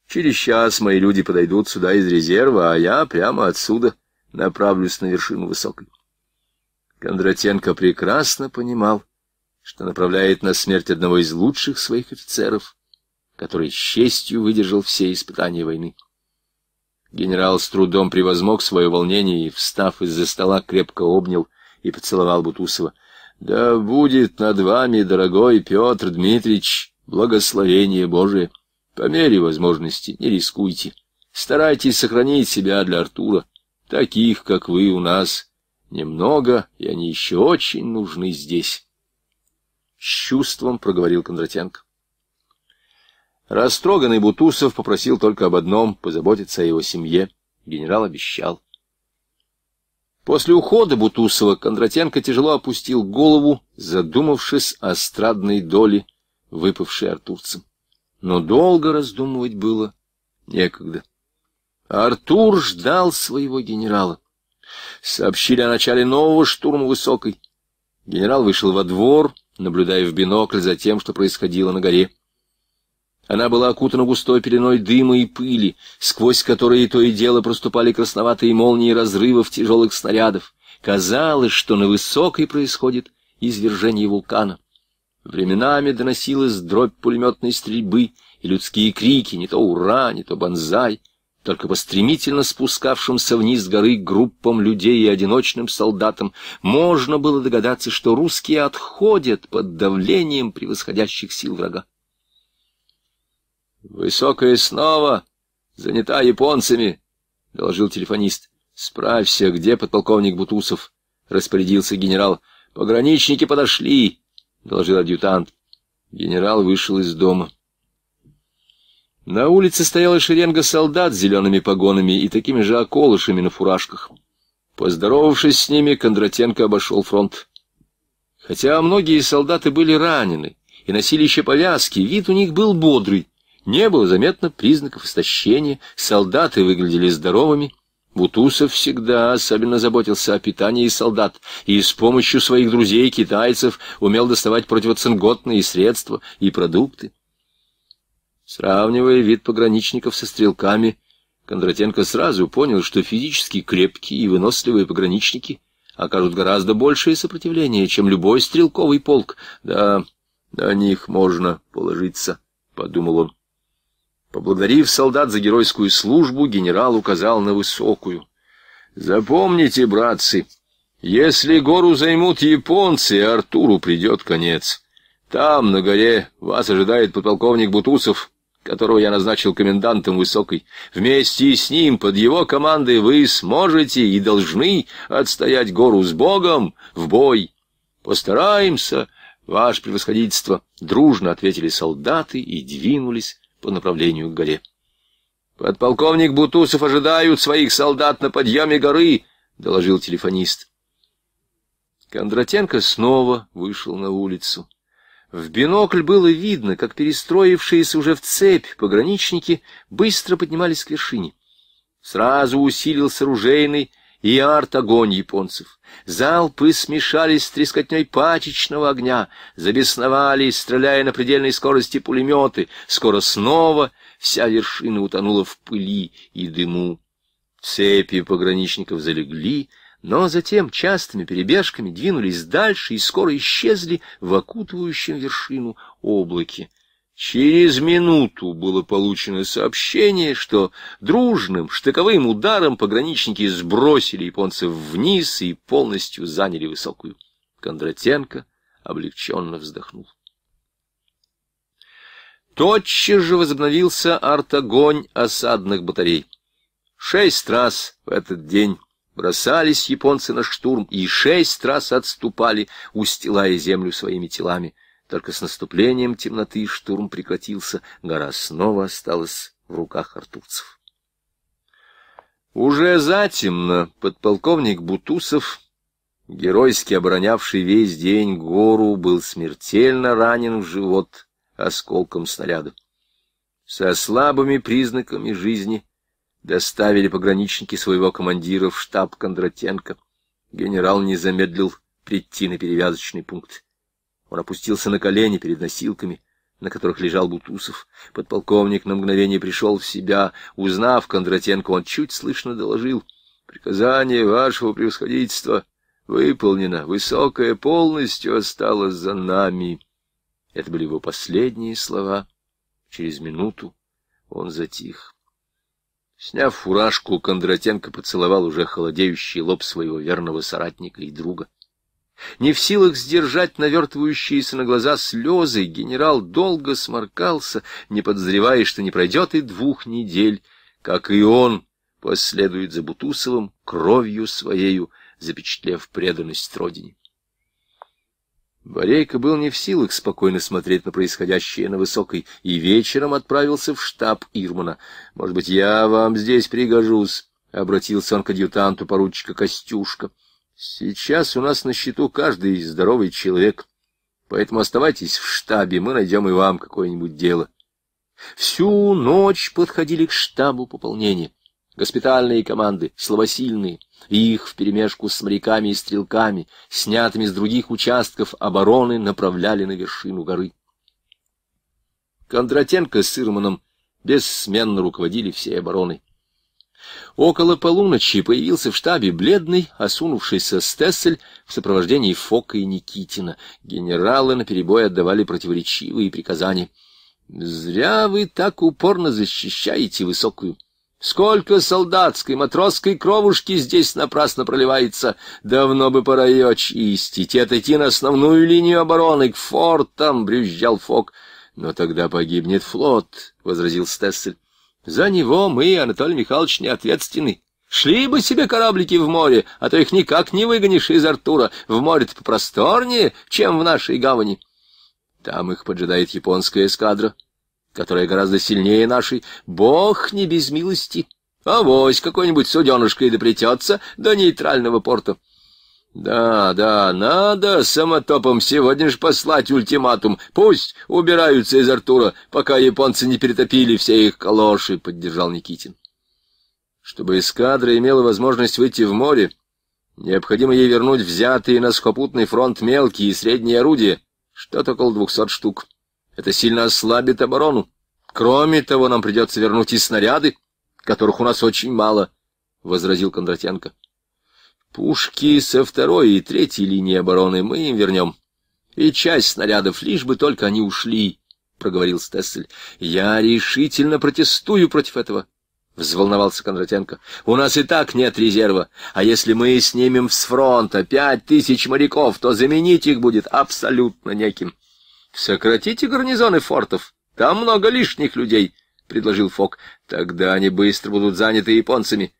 Speaker 1: Через час мои люди подойдут сюда из резерва, а я прямо отсюда направлюсь на вершину высокой». Кондратенко прекрасно понимал, что направляет на смерть одного из лучших своих офицеров, который с честью выдержал все испытания войны. Генерал с трудом превозмог свое волнение и, встав из-за стола, крепко обнял и поцеловал Бутусова. — Да будет над вами, дорогой Петр Дмитриевич, благословение Божие. По мере возможности не рискуйте. Старайтесь сохранить себя для Артура. Таких, как вы, у нас немного, и они еще очень нужны здесь. — с чувством проговорил Кондратенко. Растроганный Бутусов попросил только об одном — позаботиться о его семье. Генерал обещал. После ухода Бутусова Кондратенко тяжело опустил голову, задумавшись о страдной доле, выпавшей Артурцем. Но долго раздумывать было некогда. Артур ждал своего генерала. Сообщили о начале нового штурма Высокой. Генерал вышел во двор — наблюдая в бинокль за тем, что происходило на горе. Она была окутана густой пеленой дыма и пыли, сквозь которые то и дело проступали красноватые молнии разрывов тяжелых снарядов. Казалось, что на высокой происходит извержение вулкана. Временами доносилась дробь пулеметной стрельбы и людские крики, не то «Ура!», не то «Бонзай!», только по стремительно спускавшимся вниз горы группам людей и одиночным солдатам можно было догадаться, что русские отходят под давлением превосходящих сил врага. «Высокая снова занята японцами», — доложил телефонист. «Справься, где подполковник Бутусов?» — распорядился генерал. «Пограничники подошли», — доложил адъютант. Генерал вышел из дома. На улице стояла шеренга солдат с зелеными погонами и такими же околышами на фуражках. Поздоровавшись с ними, Кондратенко обошел фронт. Хотя многие солдаты были ранены и носили еще повязки, вид у них был бодрый. Не было заметно признаков истощения, солдаты выглядели здоровыми. Бутусов всегда особенно заботился о питании солдат и с помощью своих друзей-китайцев умел доставать противоцинготные средства и продукты. Сравнивая вид пограничников со стрелками, Кондратенко сразу понял, что физически крепкие и выносливые пограничники окажут гораздо большее сопротивление, чем любой стрелковый полк. Да, на них можно положиться, — подумал он. Поблагодарив солдат за геройскую службу, генерал указал на высокую. «Запомните, братцы, если гору займут японцы, Артуру придет конец. Там, на горе, вас ожидает подполковник Бутусов которого я назначил комендантом Высокой. Вместе с ним, под его командой, вы сможете и должны отстоять гору с Богом в бой. Постараемся, ваше превосходительство, — дружно ответили солдаты и двинулись по направлению к горе. «Подполковник Бутусов ожидают своих солдат на подъеме горы», — доложил телефонист. Кондратенко снова вышел на улицу. В бинокль было видно, как перестроившиеся уже в цепь пограничники быстро поднимались к вершине. Сразу усилился ружейный и арт-огонь японцев. Залпы смешались с трескотней пачечного огня, забесновались, стреляя на предельной скорости пулеметы. Скоро снова вся вершина утонула в пыли и дыму. Цепи пограничников залегли, но затем частыми перебежками двинулись дальше и скоро исчезли в окутывающем вершину облаке. Через минуту было получено сообщение, что дружным штыковым ударом пограничники сбросили японцев вниз и полностью заняли высокую. Кондратенко облегченно вздохнул. Тотчас же возобновился артогонь осадных батарей. Шесть раз в этот день Бросались японцы на штурм и шесть раз отступали, устилая землю своими телами. Только с наступлением темноты штурм прекратился, гора снова осталась в руках артурцев. Уже затемно подполковник Бутусов, геройски оборонявший весь день гору, был смертельно ранен в живот осколком снаряда. Со слабыми признаками жизни доставили пограничники своего командира в штаб Кондратенко. Генерал не замедлил прийти на перевязочный пункт. Он опустился на колени перед носилками, на которых лежал Бутусов. Подполковник на мгновение пришел в себя. Узнав Кондратенко, он чуть слышно доложил. «Приказание вашего превосходительства выполнено. Высокое полностью осталось за нами». Это были его последние слова. Через минуту он затих. Сняв фуражку, Кондратенко поцеловал уже холодеющий лоб своего верного соратника и друга. Не в силах сдержать навертывающиеся на глаза слезы, генерал долго сморкался, не подозревая, что не пройдет и двух недель, как и он последует за Бутусовым кровью своею, запечатлев преданность родине. Борейко был не в силах спокойно смотреть на происходящее на Высокой, и вечером отправился в штаб Ирмана. «Может быть, я вам здесь пригожусь?» — обратился он к адъютанту поручика Костюшка. «Сейчас у нас на счету каждый здоровый человек, поэтому оставайтесь в штабе, мы найдем и вам какое-нибудь дело». Всю ночь подходили к штабу пополнения. Госпитальные команды, словосильные, и их вперемешку с моряками и стрелками, снятыми с других участков обороны, направляли на вершину горы. Кондратенко с Ирманом бессменно руководили всей обороной. Около полуночи появился в штабе бледный, осунувшийся Стессель в сопровождении Фока и Никитина. Генералы наперебой отдавали противоречивые приказания. «Зря вы так упорно защищаете высокую. Сколько солдатской, матросской кровушки здесь напрасно проливается. Давно бы пора ее очистить и отойти на основную линию обороны, к фортам, — брюзжал Фок. — Но тогда погибнет флот, — возразил Стессель. — За него мы, Анатолий Михайлович, не ответственны. Шли бы себе кораблики в море, а то их никак не выгонишь из Артура. В море-то попросторнее, чем в нашей гавани. Там их поджидает японская эскадра, которая гораздо сильнее нашей, бог не без милости. Авось какой-нибудь суденышкой и плетется до нейтрального порта. Да, да, надо самотопом сегодня же послать ультиматум. Пусть убираются из Артура, пока японцы не перетопили все их калоши, — поддержал Никитин. Чтобы эскадра имела возможность выйти в море, необходимо ей вернуть взятые на сухопутный фронт мелкие и средние орудия, что-то около двухсот штук. Это сильно ослабит оборону. Кроме того, нам придется вернуть и снаряды, которых у нас очень мало, — возразил Кондратенко. Пушки со второй и третьей линии обороны мы им вернем. И часть снарядов, лишь бы только они ушли, — проговорил Стессель. — Я решительно протестую против этого, — взволновался Кондратенко. — У нас и так нет резерва, а если мы снимем с фронта пять тысяч моряков, то заменить их будет абсолютно неким. — Сократите гарнизоны фортов, там много лишних людей, — предложил Фок. Тогда они быстро будут заняты японцами.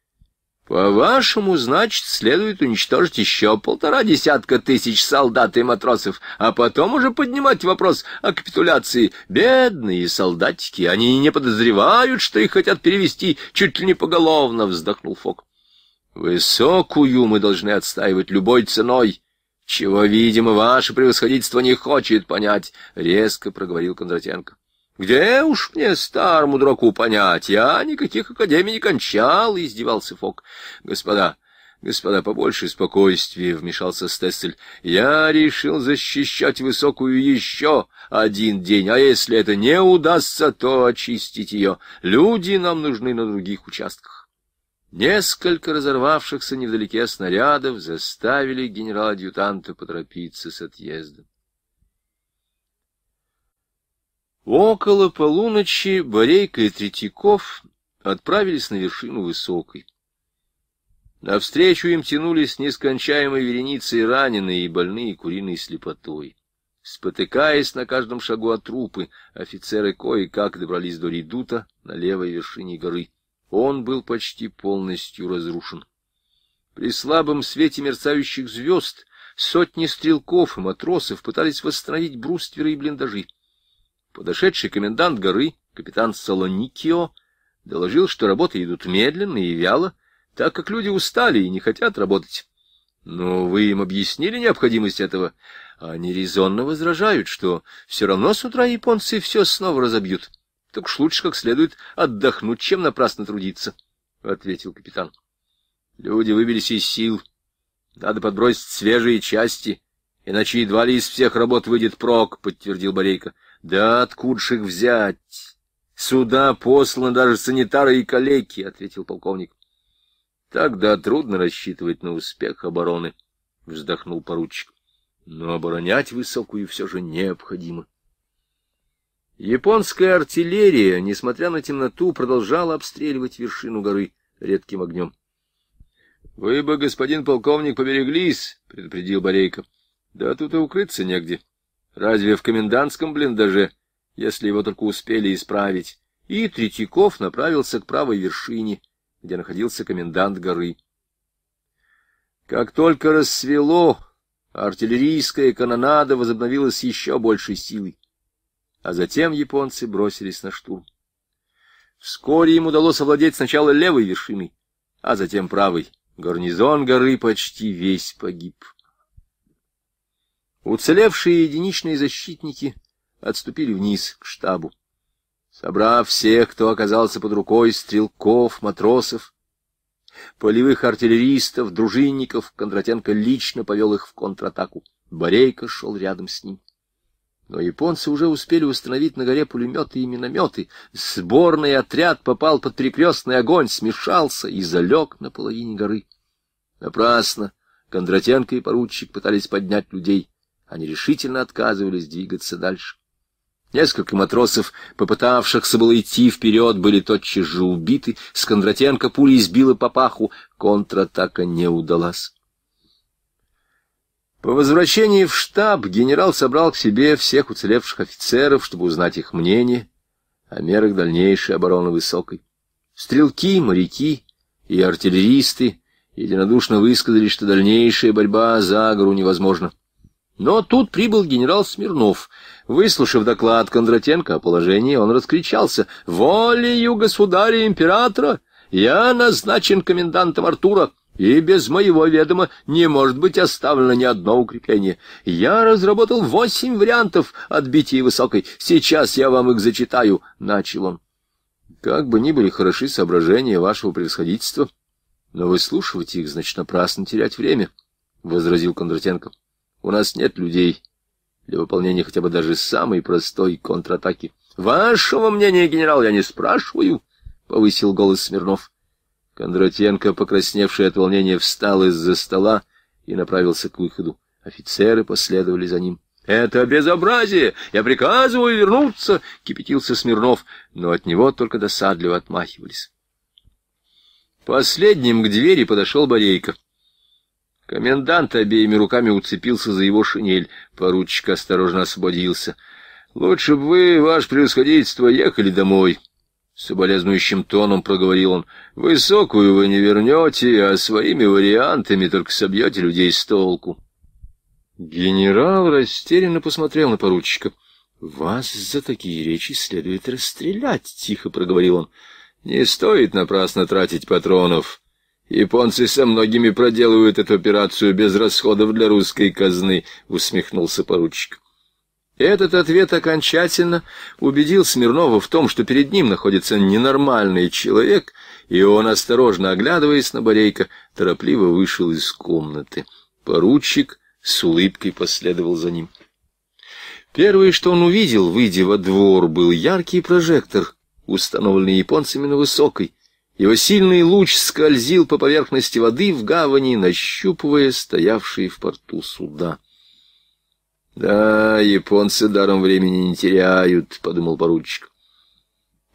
Speaker 1: По-вашему, значит, следует уничтожить еще полтора десятка тысяч солдат и матросов, а потом уже поднимать вопрос о капитуляции. Бедные солдатики, они не подозревают, что их хотят перевести чуть ли не поголовно, — вздохнул Фок. Высокую мы должны отстаивать любой ценой, «Чего, видимо, ваше превосходительство не хочет понять», — резко проговорил Кондратенко. «Где уж мне, старому дураку, понять? Я никаких академий не кончал», — издевался Фок. «Господа, господа, побольше спокойствия», — вмешался Стессель. «Я решил защищать высокую еще один день, а если это не удастся, то очистить ее. Люди нам нужны на других участках». Несколько разорвавшихся невдалеке снарядов заставили генерала адъютанта поторопиться с отъездом. Около полуночи Борейка и Третьяков отправились на вершину Высокой. Навстречу им тянулись нескончаемой вереницей раненые и больные куриной слепотой. Спотыкаясь на каждом шагу от трупы, офицеры кое-как добрались до редута на левой вершине горы он был почти полностью разрушен. При слабом свете мерцающих звезд сотни стрелков и матросов пытались восстановить брустверы и блиндажи. Подошедший комендант горы, капитан Солоникио, доложил, что работы идут медленно и вяло, так как люди устали и не хотят работать. Но вы им объяснили необходимость этого. А они резонно возражают, что все равно с утра японцы все снова разобьют так уж лучше как следует отдохнуть, чем напрасно трудиться, — ответил капитан. Люди выбились из сил. Надо подбросить свежие части, иначе едва ли из всех работ выйдет прок, — подтвердил Борейко. Да откуда ж их взять? Сюда посланы даже санитары и калеки, — ответил полковник. Тогда трудно рассчитывать на успех обороны, — вздохнул поручик. Но оборонять высокую все же необходимо. Японская артиллерия, несмотря на темноту, продолжала обстреливать вершину горы редким огнем. — Вы бы, господин полковник, побереглись, — предупредил Борейко. — Да тут и укрыться негде. Разве в комендантском блиндаже, если его только успели исправить? И Третьяков направился к правой вершине, где находился комендант горы. Как только рассвело, артиллерийская канонада возобновилась еще большей силой а затем японцы бросились на штурм. Вскоре им удалось овладеть сначала левой вершиной, а затем правой. Гарнизон горы почти весь погиб. Уцелевшие единичные защитники отступили вниз к штабу. Собрав всех, кто оказался под рукой, стрелков, матросов, полевых артиллеристов, дружинников, Кондратенко лично повел их в контратаку. Борейко шел рядом с ним. Но японцы уже успели установить на горе пулеметы и минометы. Сборный отряд попал под перекрестный огонь, смешался и залег на половине горы. Напрасно Кондратенко и поручик пытались поднять людей. Они решительно отказывались двигаться дальше. Несколько матросов, попытавшихся было идти вперед, были тотчас же убиты. С Кондратенко пуля избила паху, Контратака не удалась. По возвращении в штаб генерал собрал к себе всех уцелевших офицеров, чтобы узнать их мнение о мерах дальнейшей обороны высокой. Стрелки, моряки и артиллеристы единодушно высказали, что дальнейшая борьба за гору невозможна. Но тут прибыл генерал Смирнов. Выслушав доклад Кондратенко о положении, он раскричался «Волею государя-императора я назначен комендантом Артура и без моего ведома не может быть оставлено ни одно укрепление. Я разработал восемь вариантов отбития высокой. Сейчас я вам их зачитаю, — начал он. Как бы ни были хороши соображения вашего превосходительства, но выслушивать их, значит, напрасно терять время, — возразил Кондратенко. У нас нет людей для выполнения хотя бы даже самой простой контратаки. — Вашего мнения, генерал, я не спрашиваю, — повысил голос Смирнов. Кондратенко, покрасневший от волнения, встал из-за стола и направился к выходу. Офицеры последовали за ним. — Это безобразие! Я приказываю вернуться! — кипятился Смирнов, но от него только досадливо отмахивались. Последним к двери подошел Борейко. Комендант обеими руками уцепился за его шинель. Поручик осторожно освободился. — Лучше бы вы, ваше превосходительство, ехали домой, Соболезнующим тоном проговорил он. «Высокую вы не вернете, а своими вариантами только собьете людей с толку». Генерал растерянно посмотрел на поручика. «Вас за такие речи следует расстрелять», — тихо проговорил он. «Не стоит напрасно тратить патронов. Японцы со многими проделывают эту операцию без расходов для русской казны», — усмехнулся поручик. Этот ответ окончательно убедил Смирнова в том, что перед ним находится ненормальный человек, и он, осторожно оглядываясь на Борейка, торопливо вышел из комнаты. Поручик с улыбкой последовал за ним. Первое, что он увидел, выйдя во двор, был яркий прожектор, установленный японцами на высокой. Его сильный луч скользил по поверхности воды в гавани, нащупывая стоявшие в порту суда. Да, японцы даром времени не теряют, подумал поручик.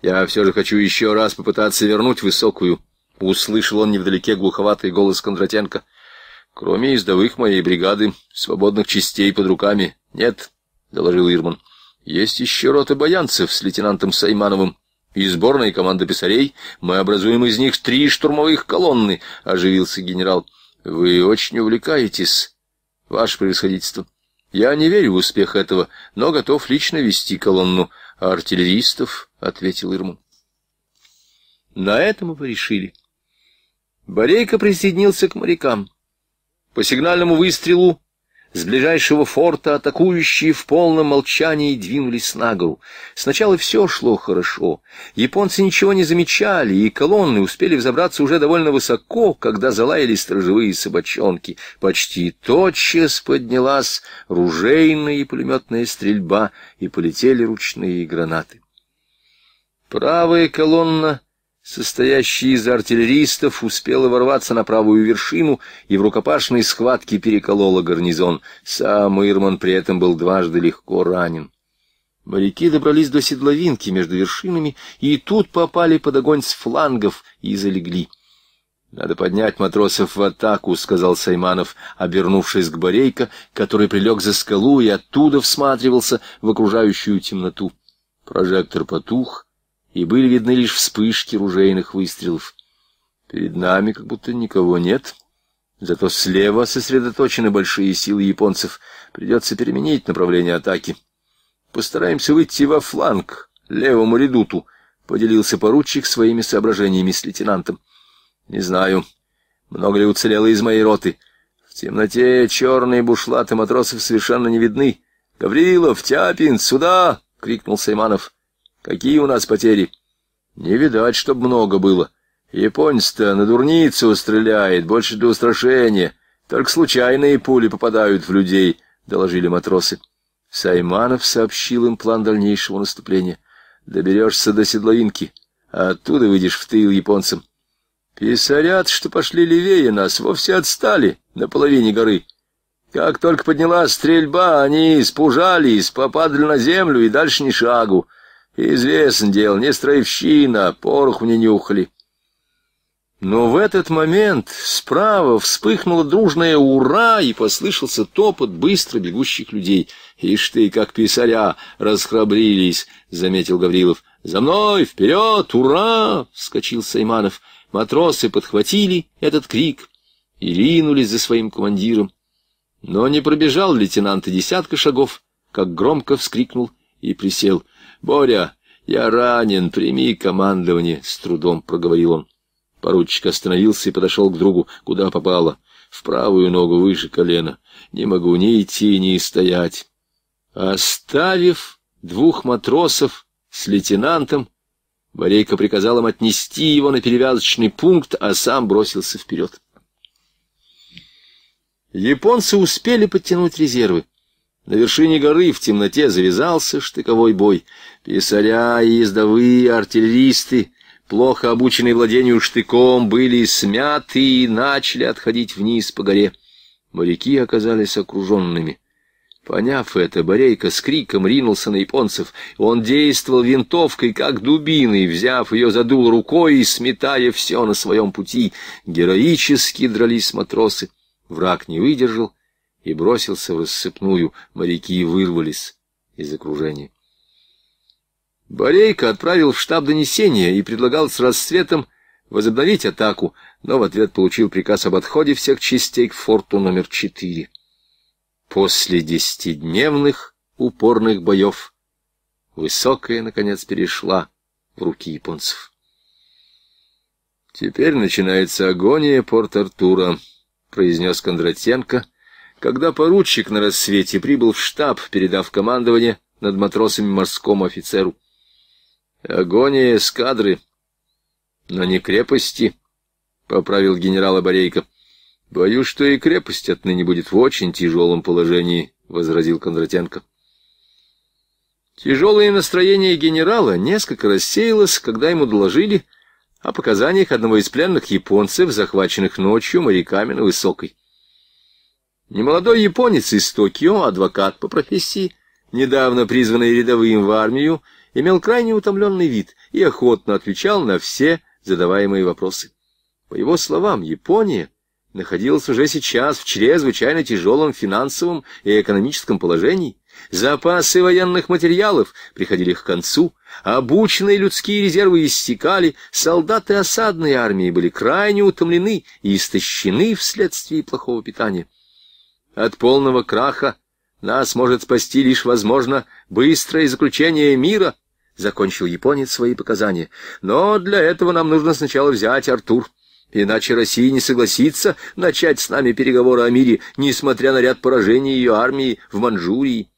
Speaker 1: Я все же хочу еще раз попытаться вернуть высокую. Услышал он невдалеке глуховатый голос Кондратенко. Кроме ездовых моей бригады, свободных частей под руками нет, доложил Ирман. Есть еще роты баянцев с лейтенантом Саймановым и сборная команда писарей. Мы образуем из них три штурмовых колонны, — оживился генерал. — Вы очень увлекаетесь, ваше превосходительство. Я не верю в успех этого, но готов лично вести колонну артиллеристов, — ответил Ирму. На этом мы решили. Борейко присоединился к морякам. По сигнальному выстрелу с ближайшего форта атакующие в полном молчании двинулись на гору. Сначала все шло хорошо. Японцы ничего не замечали, и колонны успели взобраться уже довольно высоко, когда залаяли сторожевые собачонки. Почти тотчас поднялась ружейная и пулеметная стрельба, и полетели ручные гранаты. Правая колонна состоящий из артиллеристов, успела ворваться на правую вершину и в рукопашной схватке переколола гарнизон. Сам Ирман при этом был дважды легко ранен. Моряки добрались до седловинки между вершинами и тут попали под огонь с флангов и залегли. «Надо поднять матросов в атаку», — сказал Сайманов, обернувшись к Борейко, который прилег за скалу и оттуда всматривался в окружающую темноту. Прожектор потух, и были видны лишь вспышки ружейных выстрелов. Перед нами как будто никого нет, зато слева сосредоточены большие силы японцев. Придется переменить направление атаки. Постараемся выйти во фланг, левому редуту, — поделился поручик своими соображениями с лейтенантом. — Не знаю, много ли уцелело из моей роты. В темноте черные бушлаты матросов совершенно не видны. — Гаврилов, Тяпин, сюда! — крикнул Сайманов. Какие у нас потери? Не видать, чтоб много было. Японец-то на дурницу стреляет, больше для устрашения. Только случайные пули попадают в людей, — доложили матросы. Сайманов сообщил им план дальнейшего наступления. Доберешься до Седловинки, а оттуда выйдешь в тыл японцам. Писарят, что пошли левее нас, вовсе отстали на половине горы. Как только поднялась стрельба, они испужались, попадали на землю и дальше ни шагу. Известно дело, не строевщина, а порох мне нюхали. Но в этот момент справа вспыхнуло дружное «Ура!» и послышался топот быстро бегущих людей. «Ишь ты, как писаря, расхрабрились!» — заметил Гаврилов. «За мной! Вперед! Ура!» — вскочил Сайманов. Матросы подхватили этот крик и ринулись за своим командиром. Но не пробежал лейтенант и десятка шагов, как громко вскрикнул и присел — «Боря, я ранен, прими командование», — с трудом проговорил он. Поручик остановился и подошел к другу, куда попало. В правую ногу выше колена. Не могу ни идти, ни стоять. Оставив двух матросов с лейтенантом, Борейка приказал им отнести его на перевязочный пункт, а сам бросился вперед. Японцы успели подтянуть резервы. На вершине горы в темноте завязался штыковой бой. Писаря, ездовые, артиллеристы, плохо обученные владению штыком, были смяты и начали отходить вниз по горе. Моряки оказались окруженными. Поняв это, Борейка с криком ринулся на японцев. Он действовал винтовкой, как дубиной, взяв ее дул рукой и сметая все на своем пути. Героически дрались матросы. Враг не выдержал и бросился в рассыпную. Моряки вырвались из окружения. Борейко отправил в штаб донесение и предлагал с рассветом возобновить атаку, но в ответ получил приказ об отходе всех частей к форту номер четыре. После десятидневных упорных боев высокая, наконец, перешла в руки японцев. «Теперь начинается агония Порт-Артура», — произнес Кондратенко, когда поручик на рассвете прибыл в штаб, передав командование над матросами морскому офицеру. Агония эскадры, но не крепости, — поправил генерал Борейко. — Боюсь, что и крепость отныне будет в очень тяжелом положении, — возразил Кондратенко. Тяжелое настроение генерала несколько рассеялось, когда ему доложили о показаниях одного из пленных японцев, захваченных ночью моряками на Высокой. Немолодой японец из Токио, адвокат по профессии, недавно призванный рядовым в армию, — имел крайне утомленный вид и охотно отвечал на все задаваемые вопросы. По его словам, Япония находилась уже сейчас в чрезвычайно тяжелом финансовом и экономическом положении. Запасы военных материалов приходили к концу, обученные людские резервы истекали, солдаты осадной армии были крайне утомлены и истощены вследствие плохого питания. От полного краха нас может спасти лишь, возможно, быстрое заключение мира, закончил японец свои показания. Но для этого нам нужно сначала взять Артур. Иначе Россия не согласится начать с нами переговоры о мире, несмотря на ряд поражений ее армии в Манчжурии.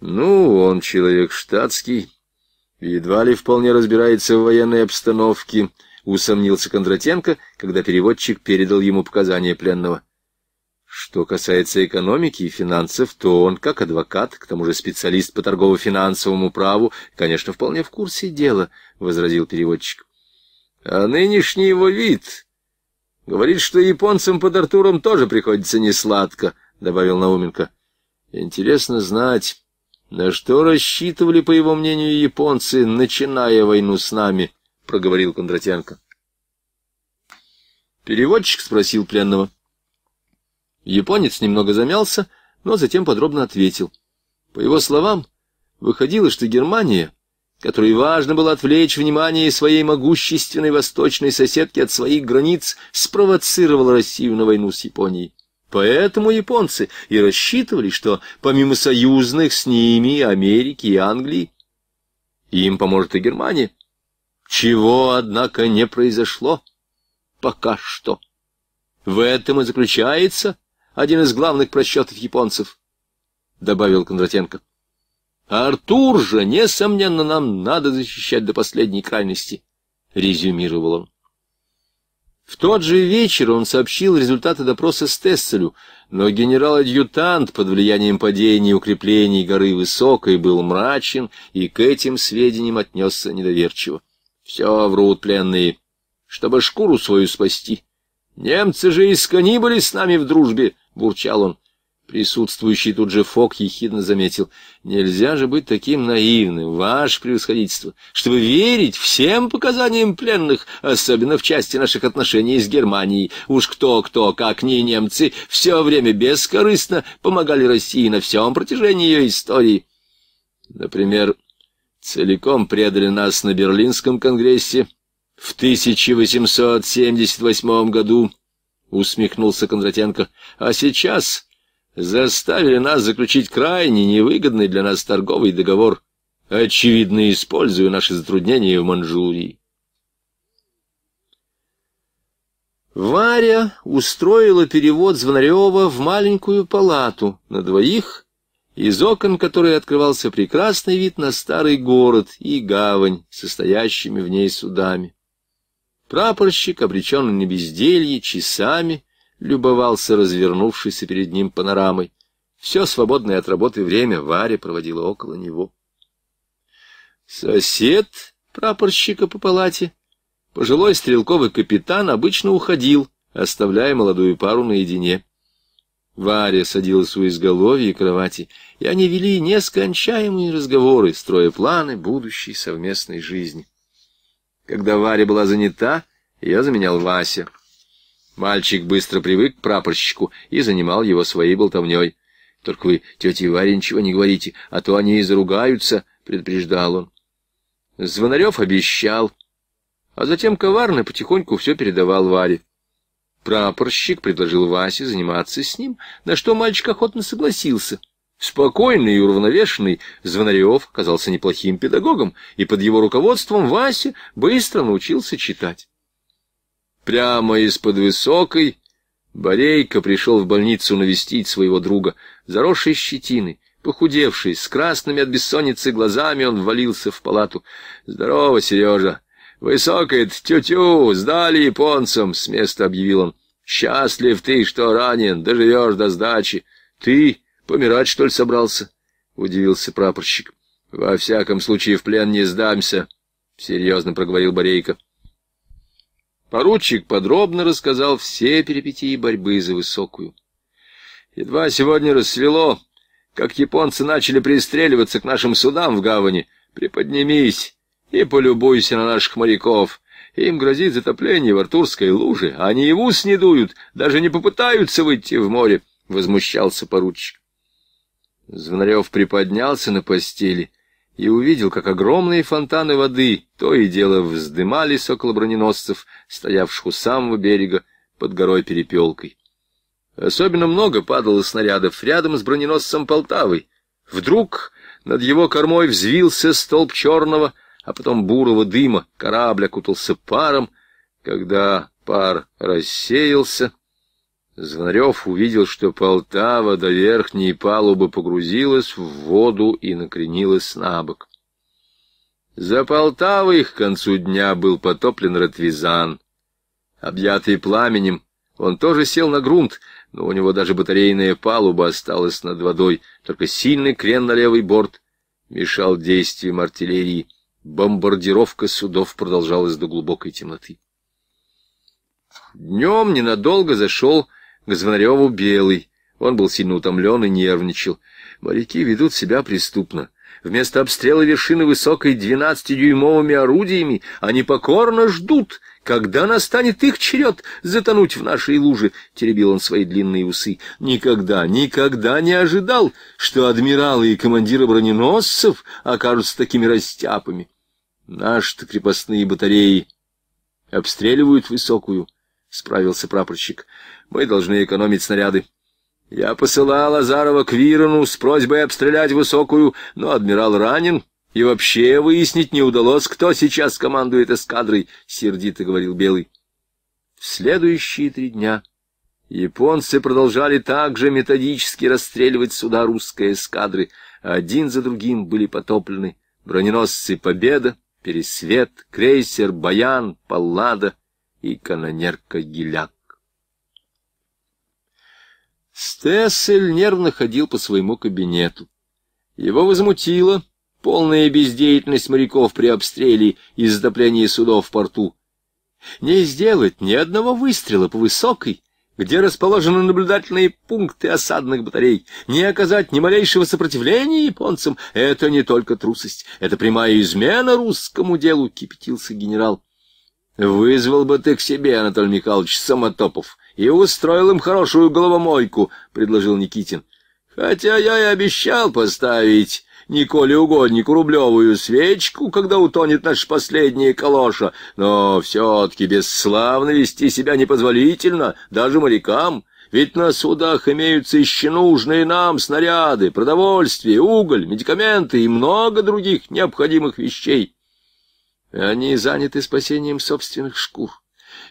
Speaker 1: Ну, он человек штатский, едва ли вполне разбирается в военной обстановке, усомнился Кондратенко, когда переводчик передал ему показания пленного. Что касается экономики и финансов, то он, как адвокат, к тому же специалист по торгово-финансовому праву, конечно, вполне в курсе дела, — возразил переводчик. — А нынешний его вид говорит, что японцам под Артуром тоже приходится несладко, — добавил Науменко. — Интересно знать, на что рассчитывали, по его мнению, японцы, начиная войну с нами, — проговорил Кондратенко. Переводчик спросил пленного. — Японец немного замялся, но затем подробно ответил. По его словам, выходило, что Германия, которой важно было отвлечь внимание своей могущественной восточной соседки от своих границ, спровоцировала Россию на войну с Японией. Поэтому японцы и рассчитывали, что помимо союзных с ними Америки и Англии, им поможет и Германия. Чего, однако, не произошло пока что. В этом и заключается один из главных просчетов японцев, — добавил Кондратенко. Артур же, несомненно, нам надо защищать до последней крайности, — резюмировал он. В тот же вечер он сообщил результаты допроса с Стесселю, но генерал-адъютант под влиянием падения и укреплений горы Высокой был мрачен и к этим сведениям отнесся недоверчиво. Все врут пленные, чтобы шкуру свою спасти. Немцы же и с были с нами в дружбе, — бурчал он. Присутствующий тут же Фок ехидно заметил. «Нельзя же быть таким наивным, ваше превосходительство, чтобы верить всем показаниям пленных, особенно в части наших отношений с Германией. Уж кто-кто, как не немцы, все время бескорыстно помогали России на всем протяжении ее истории. Например, целиком предали нас на Берлинском конгрессе в 1878 году» усмехнулся Кондратенко. А сейчас заставили нас заключить крайне невыгодный для нас торговый договор, очевидно используя наши затруднения в Манчжурии. Варя устроила перевод Звонарева в маленькую палату на двоих, из окон которой открывался прекрасный вид на старый город и гавань, состоящими в ней судами. Прапорщик, обреченный на безделье, часами любовался развернувшейся перед ним панорамой. Все свободное от работы время Варя проводила около него. Сосед прапорщика по палате, пожилой стрелковый капитан, обычно уходил, оставляя молодую пару наедине. Варя садилась у изголовья кровати, и они вели нескончаемые разговоры, строя планы будущей совместной жизни. Когда Варя была занята, ее заменял Вася. Мальчик быстро привык к прапорщику и занимал его своей болтовней. «Только вы, тетя Варя, ничего не говорите, а то они и заругаются», — предупреждал он. Звонарев обещал, а затем коварно потихоньку все передавал Варе. Прапорщик предложил Васе заниматься с ним, на что мальчик охотно согласился. Спокойный и уравновешенный Звонарев казался неплохим педагогом, и под его руководством Вася быстро научился читать. Прямо из-под высокой Борейка пришел в больницу навестить своего друга, заросший щетиной, Похудевший, с красными от бессонницы глазами, он ввалился в палату. «Здорово, Сережа! Высокое тю-тю! Сдали японцам!» — с места объявил он. «Счастлив ты, что ранен, доживешь до сдачи. Ты Помирать, что ли, собрался? — удивился прапорщик. — Во всяком случае, в плен не сдамся, — серьезно проговорил Борейко. Поручик подробно рассказал все перипетии борьбы за высокую. Едва сегодня рассвело, как японцы начали пристреливаться к нашим судам в гавани. Приподнимись и полюбуйся на наших моряков. Им грозит затопление в Артурской луже. Они и в ус не дуют, даже не попытаются выйти в море, — возмущался поручик. Звонарев приподнялся на постели и увидел, как огромные фонтаны воды то и дело вздымались около броненосцев, стоявших у самого берега под горой Перепелкой. Особенно много падало снарядов рядом с броненосцем Полтавой. Вдруг над его кормой взвился столб черного, а потом бурого дыма, корабль окутался паром. Когда пар рассеялся, Звонарев увидел, что Полтава до верхней палубы погрузилась в воду и накренилась на бок. За Полтавой к концу дня был потоплен Ротвизан. Объятый пламенем, он тоже сел на грунт, но у него даже батарейная палуба осталась над водой, только сильный крен на левый борт мешал действиям артиллерии. Бомбардировка судов продолжалась до глубокой темноты. Днем ненадолго зашел к Звонареву Белый. Он был сильно утомлен и нервничал. Моряки ведут себя преступно. Вместо обстрела вершины высокой двенадцатидюймовыми орудиями они покорно ждут, когда настанет их черед затонуть в нашей луже, — теребил он свои длинные усы. Никогда, никогда не ожидал, что адмиралы и командиры броненосцев окажутся такими растяпами. Наши-то крепостные батареи обстреливают высокую, справился прапорщик. Мы должны экономить снаряды. Я посылал Азарова к Вирону с просьбой обстрелять высокую, но адмирал ранен, и вообще выяснить не удалось, кто сейчас командует эскадрой, — сердито говорил Белый. В следующие три дня японцы продолжали также методически расстреливать суда русской эскадры. Один за другим были потоплены броненосцы «Победа», «Пересвет», крейсер «Баян», «Паллада», и канонерка гиляк. Стессель нервно ходил по своему кабинету. Его возмутила полная бездеятельность моряков при обстреле и затоплении судов в порту. Не сделать ни одного выстрела по высокой, где расположены наблюдательные пункты осадных батарей, не оказать ни малейшего сопротивления японцам — это не только трусость, это прямая измена русскому делу, — кипятился генерал. Вызвал бы ты к себе, Анатолий Михайлович, самотопов, и устроил им хорошую головомойку, — предложил Никитин. Хотя я и обещал поставить Николе Угоднику рублевую свечку, когда утонет наш последняя калоша, но все-таки бесславно вести себя непозволительно даже морякам, ведь на судах имеются еще нужные нам снаряды, продовольствие, уголь, медикаменты и много других необходимых вещей. Они заняты спасением собственных шкур,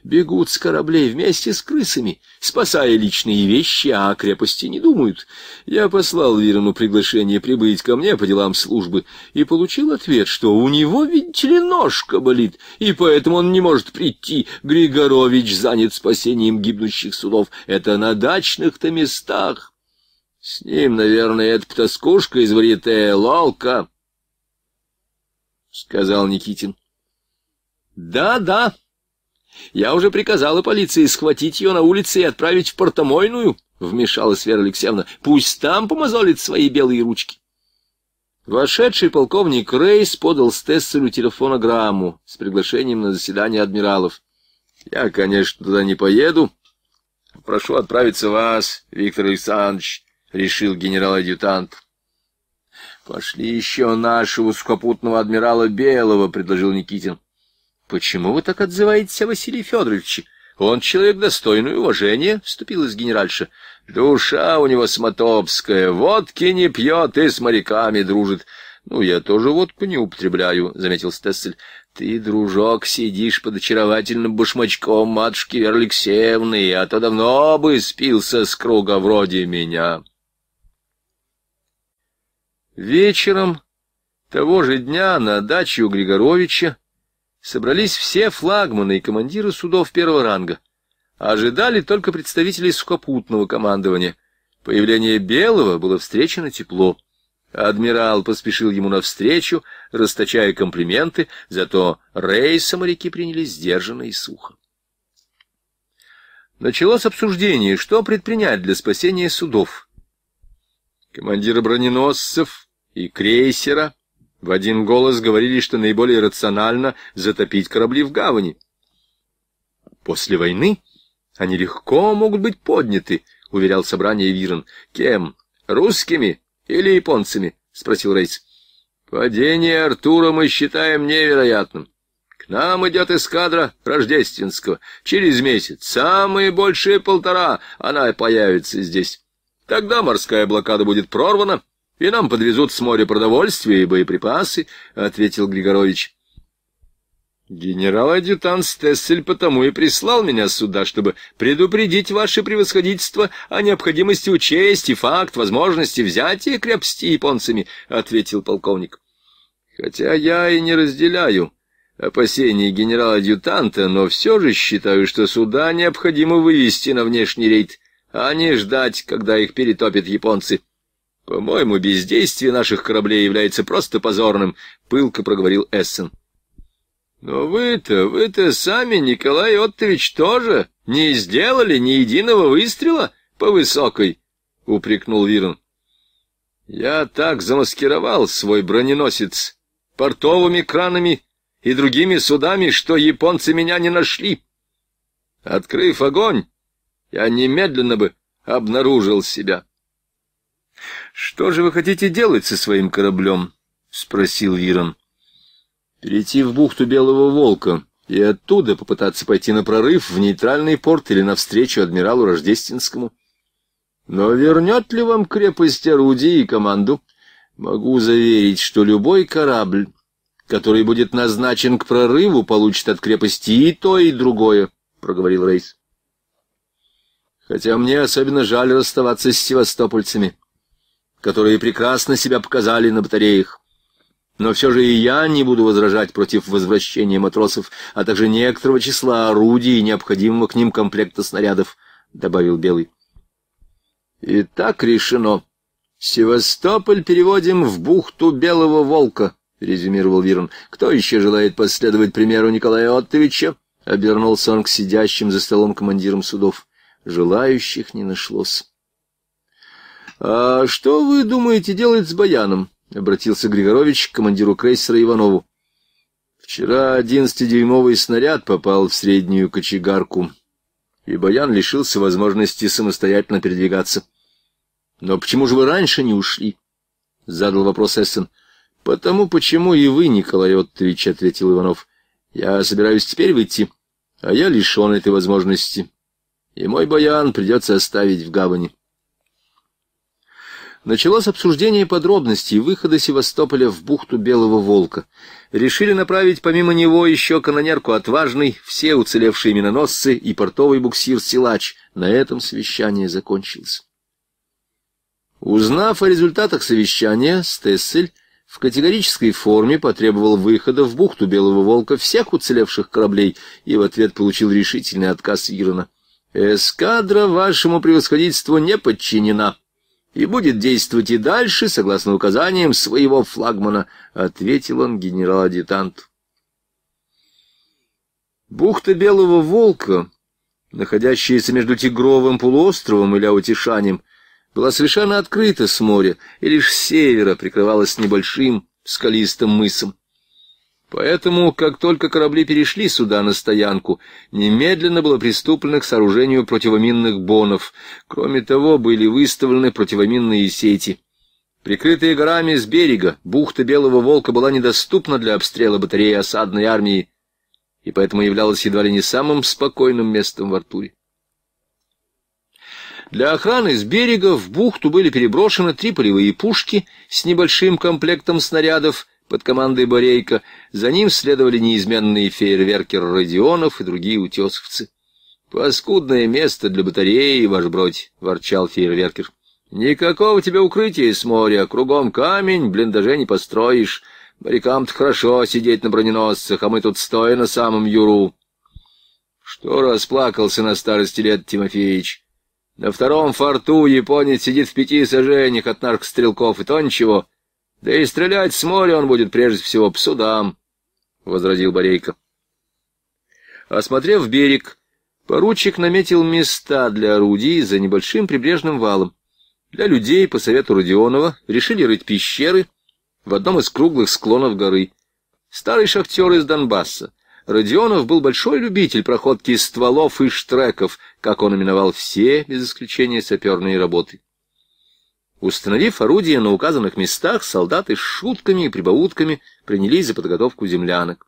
Speaker 1: бегут с кораблей вместе с крысами, спасая личные вещи, а о крепости не думают. Я послал Вирону приглашение прибыть ко мне по делам службы и получил ответ, что у него, видите ли, ножка болит, и поэтому он не может прийти. Григорович занят спасением гибнущих судов. Это на дачных-то местах. С ним, наверное, эта потаскушка из Варите, лолка, — сказал Никитин. Да-да. Я уже приказала полиции схватить ее на улице и отправить в портомойную, вмешалась Вера Алексеевна. Пусть там помазолит свои белые ручки. Вошедший полковник Рейс подал Стессеру телефонограмму с приглашением на заседание адмиралов. Я, конечно, туда не поеду. Прошу отправиться вас, Виктор Александрович, решил генерал-адъютант. Пошли еще нашего сухопутного адмирала Белого, предложил Никитин. Почему вы так отзываетесь о Василии Федоровиче? Он человек достойный уважения, — вступилась генеральша. Душа у него смотопская, водки не пьет и с моряками дружит. Ну, я тоже водку не употребляю, — заметил Стессель. Ты, дружок, сидишь под очаровательным башмачком матушки Веры Алексеевны, а то давно бы спился с круга вроде меня. Вечером того же дня на даче у Григоровича собрались все флагманы и командиры судов первого ранга. А ожидали только представителей сухопутного командования. Появление Белого было встречено тепло. Адмирал поспешил ему навстречу, расточая комплименты, зато рейса моряки приняли сдержанно и сухо. Началось обсуждение, что предпринять для спасения судов. Командиры броненосцев и крейсера — в один голос говорили, что наиболее рационально затопить корабли в гавани. После войны они легко могут быть подняты, уверял собрание Вирон. Кем? Русскими или японцами? спросил Рейс. Падение Артура мы считаем невероятным. К нам идет эскадра Рождественского. Через месяц, самые большие полтора, она появится здесь. Тогда морская блокада будет прорвана, и нам подвезут с моря продовольствие и боеприпасы, — ответил Григорович. Генерал-адъютант Стессель потому и прислал меня сюда, чтобы предупредить ваше превосходительство о необходимости учесть и факт возможности взятия крепости японцами, — ответил полковник. Хотя я и не разделяю опасений генерала-адъютанта, но все же считаю, что суда необходимо вывести на внешний рейд, а не ждать, когда их перетопят японцы. — по-моему, бездействие наших кораблей является просто позорным, — пылко проговорил Эссен. Но вы-то, вы-то сами, Николай Оттович, тоже не сделали ни единого выстрела по высокой, — упрекнул Вирон. Я так замаскировал свой броненосец портовыми кранами и другими судами, что японцы меня не нашли. Открыв огонь, я немедленно бы обнаружил себя. «Что же вы хотите делать со своим кораблем?» — спросил Ирон. «Перейти в бухту Белого Волка и оттуда попытаться пойти на прорыв в нейтральный порт или навстречу адмиралу Рождественскому. Но вернет ли вам крепость орудий и команду? Могу заверить, что любой корабль, который будет назначен к прорыву, получит от крепости и то, и другое», — проговорил Рейс. «Хотя мне особенно жаль расставаться с севастопольцами» которые прекрасно себя показали на батареях. Но все же и я не буду возражать против возвращения матросов, а также некоторого числа орудий и необходимого к ним комплекта снарядов, — добавил Белый. — И так решено. Севастополь переводим в бухту Белого Волка, — резюмировал Вирон. — Кто еще желает последовать примеру Николая Оттовича? — обернулся он к сидящим за столом командирам судов. Желающих не нашлось. «А что вы думаете делать с Баяном?» — обратился Григорович к командиру крейсера Иванову. «Вчера одиннадцатидюймовый снаряд попал в среднюю кочегарку, и Баян лишился возможности самостоятельно передвигаться». «Но почему же вы раньше не ушли?» — задал вопрос Эссен. «Потому почему и вы, Николай Оттович», — ответил Иванов. «Я собираюсь теперь выйти, а я лишен этой возможности, и мой Баян придется оставить в гавани». Началось обсуждение подробностей выхода Севастополя в бухту Белого Волка. Решили направить помимо него еще канонерку «Отважный», все уцелевшие миноносцы и портовый буксир «Силач». На этом совещание закончилось. Узнав о результатах совещания, Стессель в категорической форме потребовал выхода в бухту Белого Волка всех уцелевших кораблей и в ответ получил решительный отказ Ирона. «Эскадра вашему превосходительству не подчинена», и будет действовать и дальше, согласно указаниям своего флагмана», — ответил он генерал-адъютанту. Бухта Белого Волка, находящаяся между Тигровым полуостровом и Ляутишанем, была совершенно открыта с моря и лишь с севера прикрывалась небольшим скалистым мысом. Поэтому, как только корабли перешли сюда на стоянку, немедленно было приступлено к сооружению противоминных бонов. Кроме того, были выставлены противоминные сети. Прикрытые горами с берега, бухта Белого Волка была недоступна для обстрела батареи осадной армии, и поэтому являлась едва ли не самым спокойным местом в Артуре. Для охраны с берега в бухту были переброшены три полевые пушки с небольшим комплектом снарядов — под командой Борейко, за ним следовали неизменные фейерверкеры Родионов и другие утесовцы. «Паскудное место для батареи, ваш бродь!» — ворчал фейерверкер. «Никакого тебе укрытия с моря, кругом камень, блиндажей не построишь. Морякам-то хорошо сидеть на броненосцах, а мы тут стоя на самом юру». «Что расплакался на старости лет, Тимофеич?» На втором форту японец сидит в пяти сажениях от наркострелков, и то ничего. Да и стрелять с моря он будет прежде всего по судам, — возразил Борейко. Осмотрев берег, поручик наметил места для орудий за небольшим прибрежным валом. Для людей, по совету Родионова, решили рыть пещеры в одном из круглых склонов горы. Старый шахтер из Донбасса. Родионов был большой любитель проходки стволов и штреков, как он именовал все, без исключения саперные работы. Установив орудия на указанных местах, солдаты с шутками и прибаутками принялись за подготовку землянок.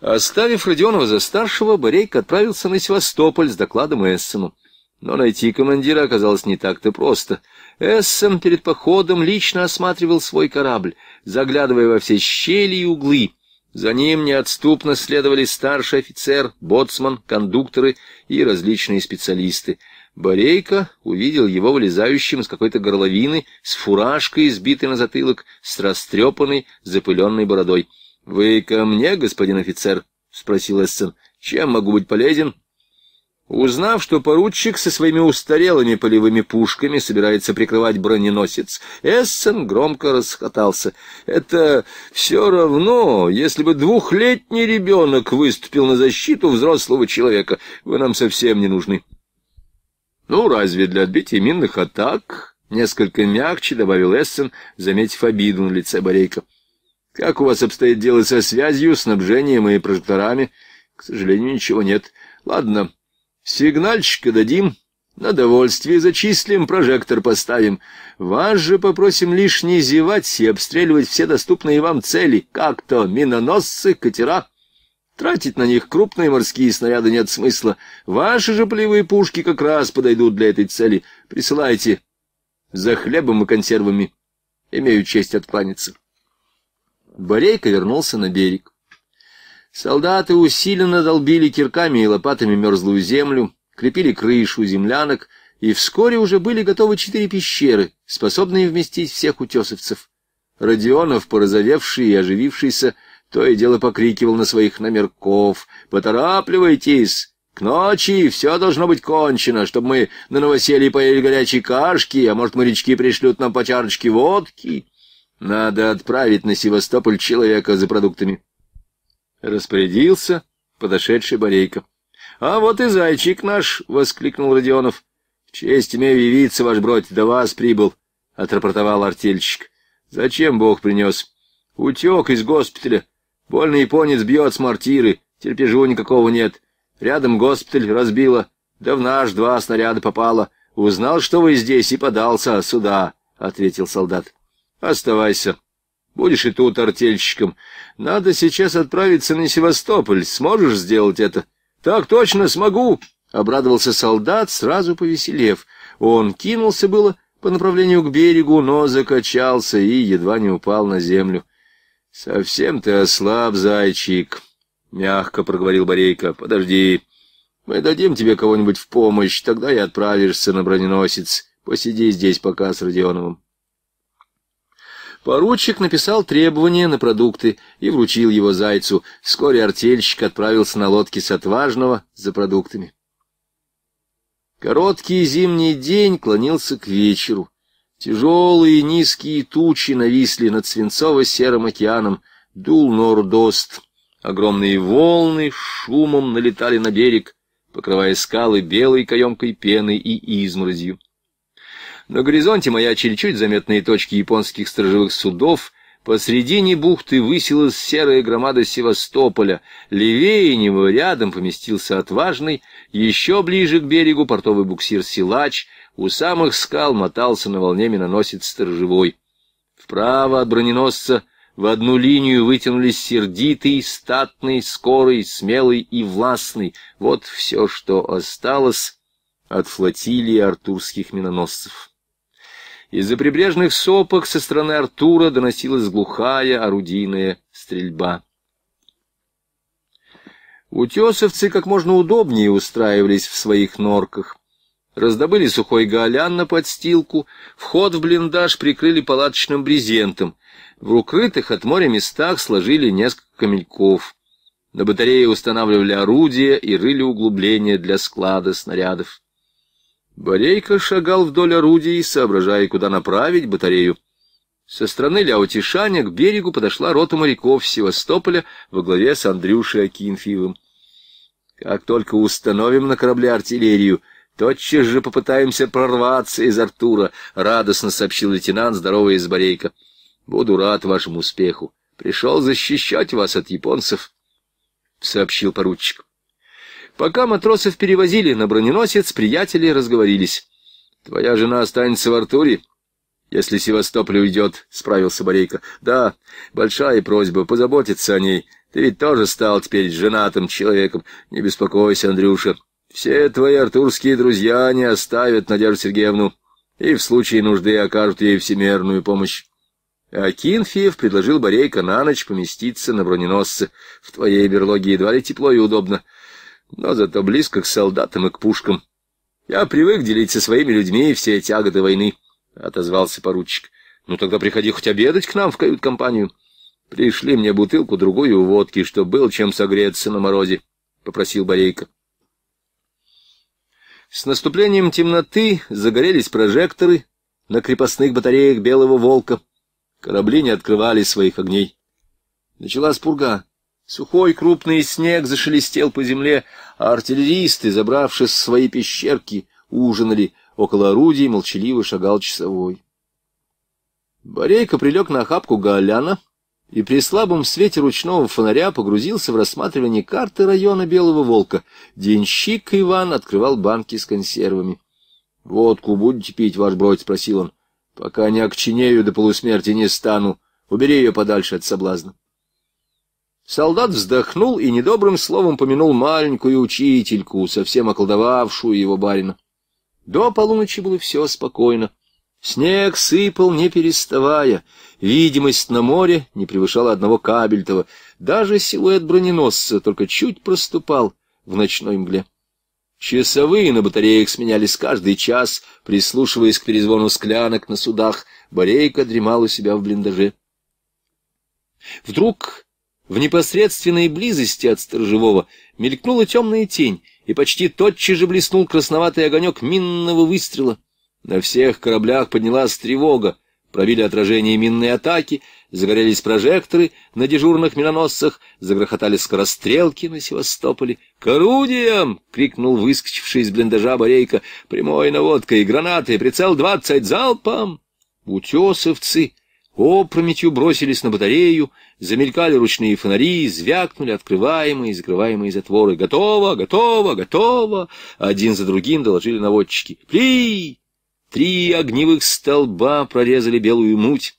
Speaker 1: Оставив Родионова за старшего, Борейк отправился на Севастополь с докладом Эссену. Но найти командира оказалось не так-то просто. Эссен перед походом лично осматривал свой корабль, заглядывая во все щели и углы. За ним неотступно следовали старший офицер, боцман, кондукторы и различные специалисты — Борейка увидел его вылезающим из какой-то горловины, с фуражкой, сбитой на затылок, с растрепанной, запыленной бородой. — Вы ко мне, господин офицер? — спросил Эссен. — Чем могу быть полезен? Узнав, что поручик со своими устарелыми полевыми пушками собирается прикрывать броненосец, Эссен громко расхотался. Это все равно, если бы двухлетний ребенок выступил на защиту взрослого человека. Вы нам совсем не нужны. Ну, разве для отбития минных атак? Несколько мягче добавил Эссен, заметив обиду на лице Борейка. Как у вас обстоит дело со связью, снабжением и прожекторами? К сожалению, ничего нет. Ладно, сигнальчика дадим, на довольствие зачислим, прожектор поставим. Вас же попросим лишь не зевать и обстреливать все доступные вам цели, как то миноносцы, катера. Тратить на них крупные морские снаряды нет смысла. Ваши же полевые пушки как раз подойдут для этой цели. Присылайте за хлебом и консервами. Имею честь откланяться. Борейка вернулся на берег. Солдаты усиленно долбили кирками и лопатами мерзлую землю, крепили крышу землянок, и вскоре уже были готовы четыре пещеры, способные вместить всех утесовцев. Родионов, порозовевший и оживившийся, то и дело покрикивал на своих номерков. «Поторапливайтесь! К ночи все должно быть кончено, чтобы мы на новоселье поели горячие кашки, а может, морячки пришлют нам по чарочке водки. Надо отправить на Севастополь человека за продуктами». Распорядился подошедший Борейко. «А вот и зайчик наш!» — воскликнул Родионов. честь имею явиться, ваш бродь, до вас прибыл», — отрапортовал артельщик. «Зачем Бог принес?» «Утек из госпиталя». Больно, японец бьет с мортиры, терпежу никакого нет. Рядом госпиталь разбила. да в наш два снаряда попало. Узнал, что вы здесь, и подался сюда, — ответил солдат. — Оставайся. Будешь и тут артельщиком. Надо сейчас отправиться на Севастополь. Сможешь сделать это? — Так точно, смогу, — обрадовался солдат, сразу повеселев. Он кинулся было по направлению к берегу, но закачался и едва не упал на землю. — Совсем ты ослаб, зайчик, — мягко проговорил Борейка. — Подожди, мы дадим тебе кого-нибудь в помощь, тогда и отправишься на броненосец. Посиди здесь пока с Родионовым. Поручик написал требования на продукты и вручил его зайцу. Вскоре артельщик отправился на лодке с отважного за продуктами. Короткий зимний день клонился к вечеру. Тяжелые низкие тучи нависли над свинцово-серым океаном, дул нордост. Огромные волны шумом налетали на берег, покрывая скалы белой каемкой пены и изморозью. На горизонте маячили чуть заметные точки японских сторожевых судов, посредине бухты высилась серая громада Севастополя, левее него рядом поместился отважный, еще ближе к берегу портовый буксир «Силач», у самых скал мотался на волне миноносец сторожевой. Вправо от броненосца в одну линию вытянулись сердитый, статный, скорый, смелый и властный. Вот все, что осталось от флотилии артурских миноносцев. Из-за прибрежных сопок со стороны Артура доносилась глухая орудийная стрельба. Утесовцы как можно удобнее устраивались в своих норках раздобыли сухой гаолян на подстилку, вход в блиндаж прикрыли палаточным брезентом, в укрытых от моря местах сложили несколько камельков. На батарее устанавливали орудия и рыли углубления для склада снарядов. Борейка шагал вдоль орудий, соображая, куда направить батарею. Со стороны Ляутишаня к берегу подошла рота моряков Севастополя во главе с Андрюшей Акинфиевым. «Как только установим на корабле артиллерию», «Тотчас же попытаемся прорваться из Артура», — радостно сообщил лейтенант, здоровый из Борейка. «Буду рад вашему успеху. Пришел защищать вас от японцев», — сообщил поручик. Пока матросов перевозили на броненосец, приятели разговорились. «Твоя жена останется в Артуре?» «Если Севастополь уйдет», — справился Борейка. «Да, большая просьба позаботиться о ней. Ты ведь тоже стал теперь женатым человеком. Не беспокойся, Андрюша. Все твои артурские друзья не оставят Надежду Сергеевну и в случае нужды окажут ей всемерную помощь. Акинфиев предложил Борейко на ночь поместиться на броненосце. В твоей берлоге едва ли тепло и удобно, но зато близко к солдатам и к пушкам. Я привык делить со своими людьми все тяготы войны, — отозвался поручик. — Ну тогда приходи хоть обедать к нам в кают-компанию. Пришли мне бутылку-другую водки, чтоб был чем согреться на морозе, — попросил Борейко. С наступлением темноты загорелись прожекторы на крепостных батареях Белого Волка. Корабли не открывали своих огней. Началась пурга. Сухой крупный снег зашелестел по земле, а артиллеристы, забравшись в свои пещерки, ужинали. Около орудий молчаливо шагал часовой. Борейка прилег на охапку Гаоляна, и при слабом свете ручного фонаря погрузился в рассматривание карты района Белого Волка. Денщик Иван открывал банки с консервами. — Водку будете пить, ваш бродь? — спросил он. — Пока не окченею до полусмерти не стану. Убери ее подальше от соблазна. Солдат вздохнул и недобрым словом помянул маленькую учительку, совсем околдовавшую его барина. До полуночи было все спокойно. Снег сыпал, не переставая. Видимость на море не превышала одного кабельтова. Даже силуэт броненосца только чуть проступал в ночной мгле. Часовые на батареях сменялись каждый час, прислушиваясь к перезвону склянок на судах. Борейка дремал у себя в блиндаже. Вдруг в непосредственной близости от сторожевого мелькнула темная тень, и почти тотчас же блеснул красноватый огонек минного выстрела. На всех кораблях поднялась тревога, провили отражение минной атаки, загорелись прожекторы на дежурных миноносцах, загрохотали скорострелки на Севастополе. «К орудиям!» — крикнул выскочивший из блиндажа Борейка. «Прямой наводкой, гранаты, прицел двадцать, залпом!» Утесовцы опрометью бросились на батарею, замелькали ручные фонари, звякнули открываемые и закрываемые затворы. «Готово! Готово! Готово!» Один за другим доложили наводчики. «Пли!» Три огневых столба прорезали белую муть,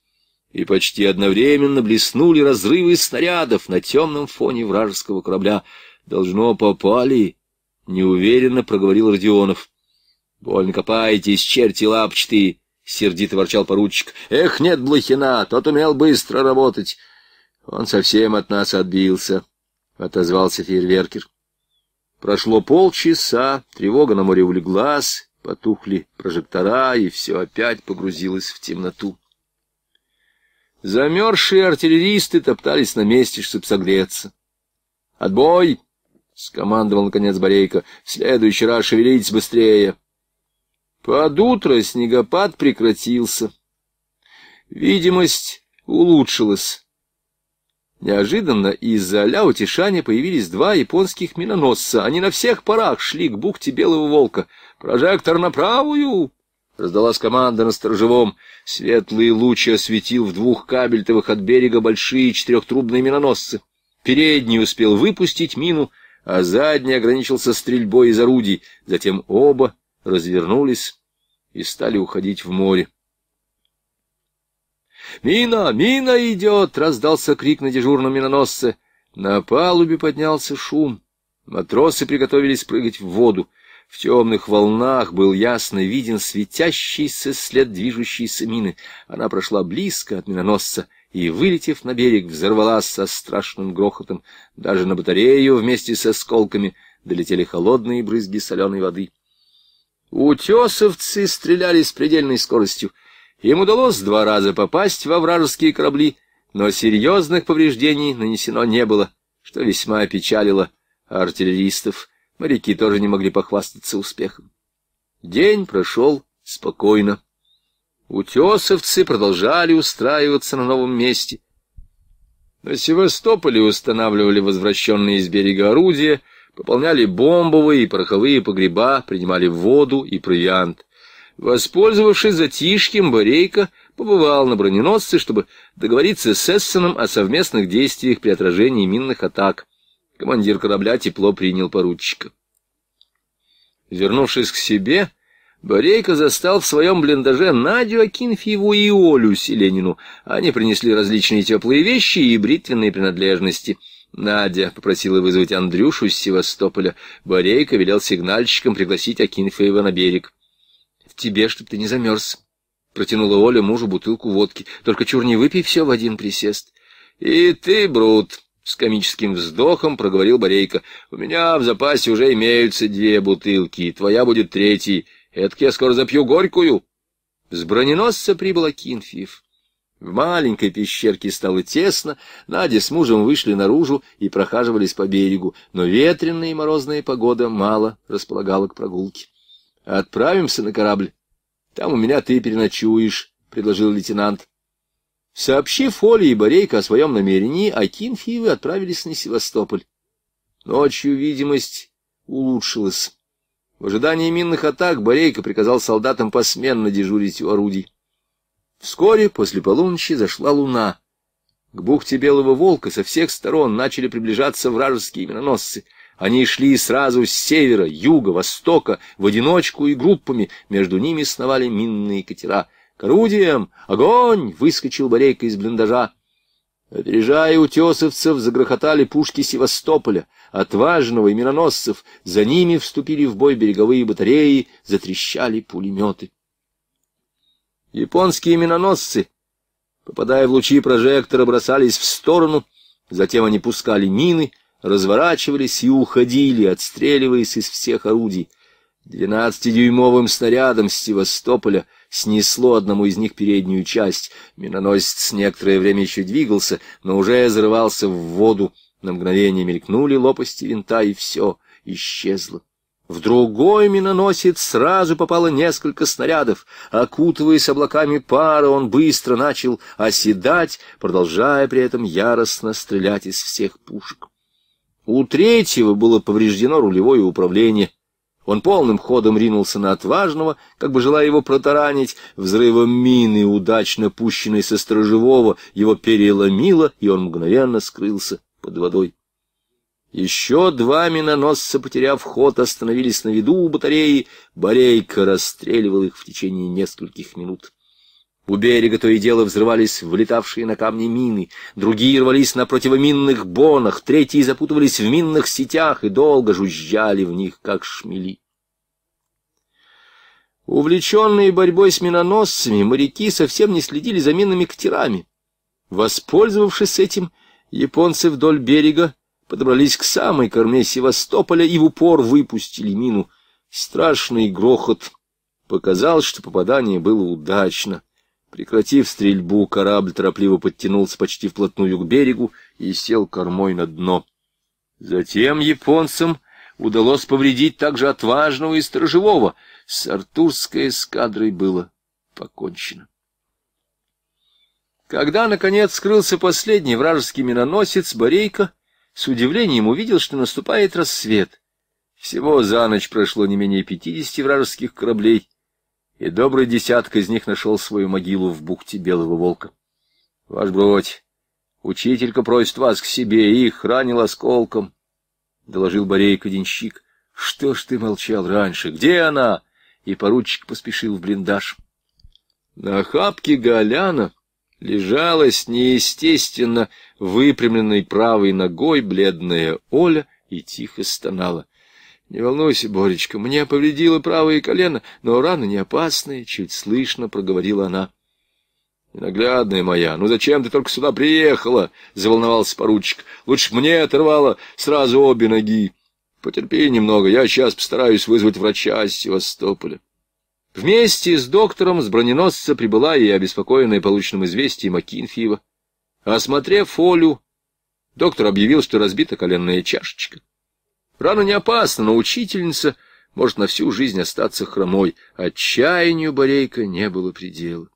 Speaker 1: и почти одновременно блеснули разрывы снарядов на темном фоне вражеского корабля. «Должно попали», — неуверенно проговорил Родионов. «Больно копаетесь, черти лапчатые!» — сердито ворчал поручик. «Эх, нет Блохина, тот умел быстро работать!» «Он совсем от нас отбился», — отозвался фейерверкер. Прошло полчаса, тревога на море улеглась, потухли прожектора, и все опять погрузилось в темноту. Замерзшие артиллеристы топтались на месте, чтобы согреться. «Отбой!» — скомандовал, наконец, Борейко. «В следующий раз шевелитесь быстрее!» Под утро снегопад прекратился. Видимость улучшилась. Неожиданно из-за Ляутишани появились два японских миноносца. Они на всех парах шли к бухте Белого Волка — «Прожектор на правую!» — раздалась команда на сторожевом. Светлый луч осветил в двух кабельтовых от берега большие четырехтрубные миноносцы. Передний успел выпустить мину, а задний ограничился стрельбой из орудий. Затем оба развернулись и стали уходить в море. «Мина! Мина идет!» — раздался крик на дежурном миноносце. На палубе поднялся шум. Матросы приготовились прыгать в воду. В темных волнах был ясно виден светящийся след движущейся мины. Она прошла близко от миноносца и, вылетев на берег, взорвалась со страшным грохотом. Даже на батарею вместе с осколками долетели холодные брызги соленой воды. Утесовцы стреляли с предельной скоростью. Им удалось два раза попасть во вражеские корабли, но серьезных повреждений нанесено не было, что весьма опечалило артиллеристов. Моряки тоже не могли похвастаться успехом. День прошел спокойно. Утесовцы продолжали устраиваться на новом месте. На Севастополе устанавливали возвращенные из берега орудия, пополняли бомбовые и пороховые погреба, принимали воду и провиант. Воспользовавшись затишьем, Борейко побывал на броненосце, чтобы договориться с Эссеном о совместных действиях при отражении минных атак. Командир корабля тепло принял поручика. Вернувшись к себе, Борейко застал в своем блиндаже Надю Акинфьеву и Олю Селенину. Они принесли различные теплые вещи и бритвенные принадлежности. Надя попросила вызвать Андрюшу из Севастополя. Борейко велел сигнальщикам пригласить Акинфеева на берег. — В Тебе, чтоб ты не замерз, — протянула Оля мужу бутылку водки. — Только чур не выпей все в один присест. — И ты, Брут, с комическим вздохом проговорил Борейка. У меня в запасе уже имеются две бутылки, твоя будет третьей. Этак я скоро запью горькую. С броненосца прибыл Акинфиев. В маленькой пещерке стало тесно, Надя с мужем вышли наружу и прохаживались по берегу, но ветреная и морозная погода мало располагала к прогулке. — Отправимся на корабль. Там у меня ты переночуешь, — предложил лейтенант. Сообщив Оле и Борейко о своем намерении, Акинфиевы отправились на Севастополь. Ночью видимость улучшилась. В ожидании минных атак Борейко приказал солдатам посменно дежурить у орудий. Вскоре после полуночи зашла луна. К бухте Белого Волка со всех сторон начали приближаться вражеские миноносцы. Они шли сразу с севера, юга, востока, в одиночку и группами. Между ними сновали минные катера — к орудиям! Огонь!» — выскочил Борейка из блиндажа. Опережая утесовцев, загрохотали пушки Севастополя, отважного и мироносцев. За ними вступили в бой береговые батареи, затрещали пулеметы. Японские миноносцы, попадая в лучи прожектора, бросались в сторону, затем они пускали мины, разворачивались и уходили, отстреливаясь из всех орудий. Двенадцатидюймовым снарядом Севастополя снесло одному из них переднюю часть. Миноносец некоторое время еще двигался, но уже зарывался в воду. На мгновение мелькнули лопасти винта, и все исчезло. В другой миноносец сразу попало несколько снарядов. Окутываясь облаками пара, он быстро начал оседать, продолжая при этом яростно стрелять из всех пушек. У третьего было повреждено рулевое управление. Он полным ходом ринулся на отважного, как бы желая его протаранить. Взрывом мины, удачно пущенной со сторожевого, его переломило, и он мгновенно скрылся под водой. Еще два миноносца, потеряв ход, остановились на виду у батареи. Борейка расстреливал их в течение нескольких минут. У берега то и дело взрывались влетавшие на камни мины, другие рвались на противоминных бонах, третьи запутывались в минных сетях и долго жужжали в них, как шмели. Увлеченные борьбой с миноносцами, моряки совсем не следили за минными катерами. Воспользовавшись этим, японцы вдоль берега подобрались к самой корме Севастополя и в упор выпустили мину. Страшный грохот показал, что попадание было удачно. Прекратив стрельбу, корабль торопливо подтянулся почти вплотную к берегу и сел кормой на дно. Затем японцам удалось повредить также отважного и сторожевого. С артурской эскадрой было покончено. Когда, наконец, скрылся последний вражеский миноносец, Борейко с удивлением увидел, что наступает рассвет. Всего за ночь прошло не менее пятидесяти вражеских кораблей, и добрый десяток из них нашел свою могилу в бухте Белого Волка. — Ваш бродь, учителька просит вас к себе, их ранил осколком, — доложил Борейка денщик. — Что ж ты молчал раньше? Где она? И поручик поспешил в блиндаж. На охапке Галяна лежала с неестественно выпрямленной правой ногой бледная Оля и тихо стонала. Не волнуйся, Боречка, мне повредило правое колено, но раны не опасные, чуть слышно проговорила она. Наглядная моя, ну зачем ты только сюда приехала? Заволновался поручик. Лучше мне оторвало сразу обе ноги. Потерпи немного, я сейчас постараюсь вызвать врача из Севастополя. Вместе с доктором с броненосца прибыла и обеспокоенная полученным известием Акинфьева. Осмотрев Олю, доктор объявил, что разбита коленная чашечка. Рана не опасна, но учительница может на всю жизнь остаться хромой. Отчаянию Борейка не было предела.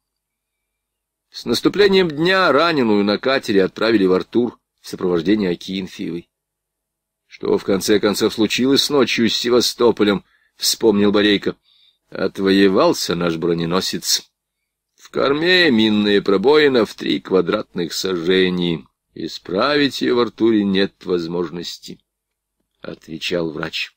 Speaker 1: С наступлением дня раненую на катере отправили в Артур в сопровождении Акинфиевой. Что, в конце концов, случилось ночью с Севастополем, вспомнил Борейко. Отвоевался наш броненосец. В корме минные пробоина в три квадратных сажений. Исправить ее в Артуре нет возможности. — отвечал врач.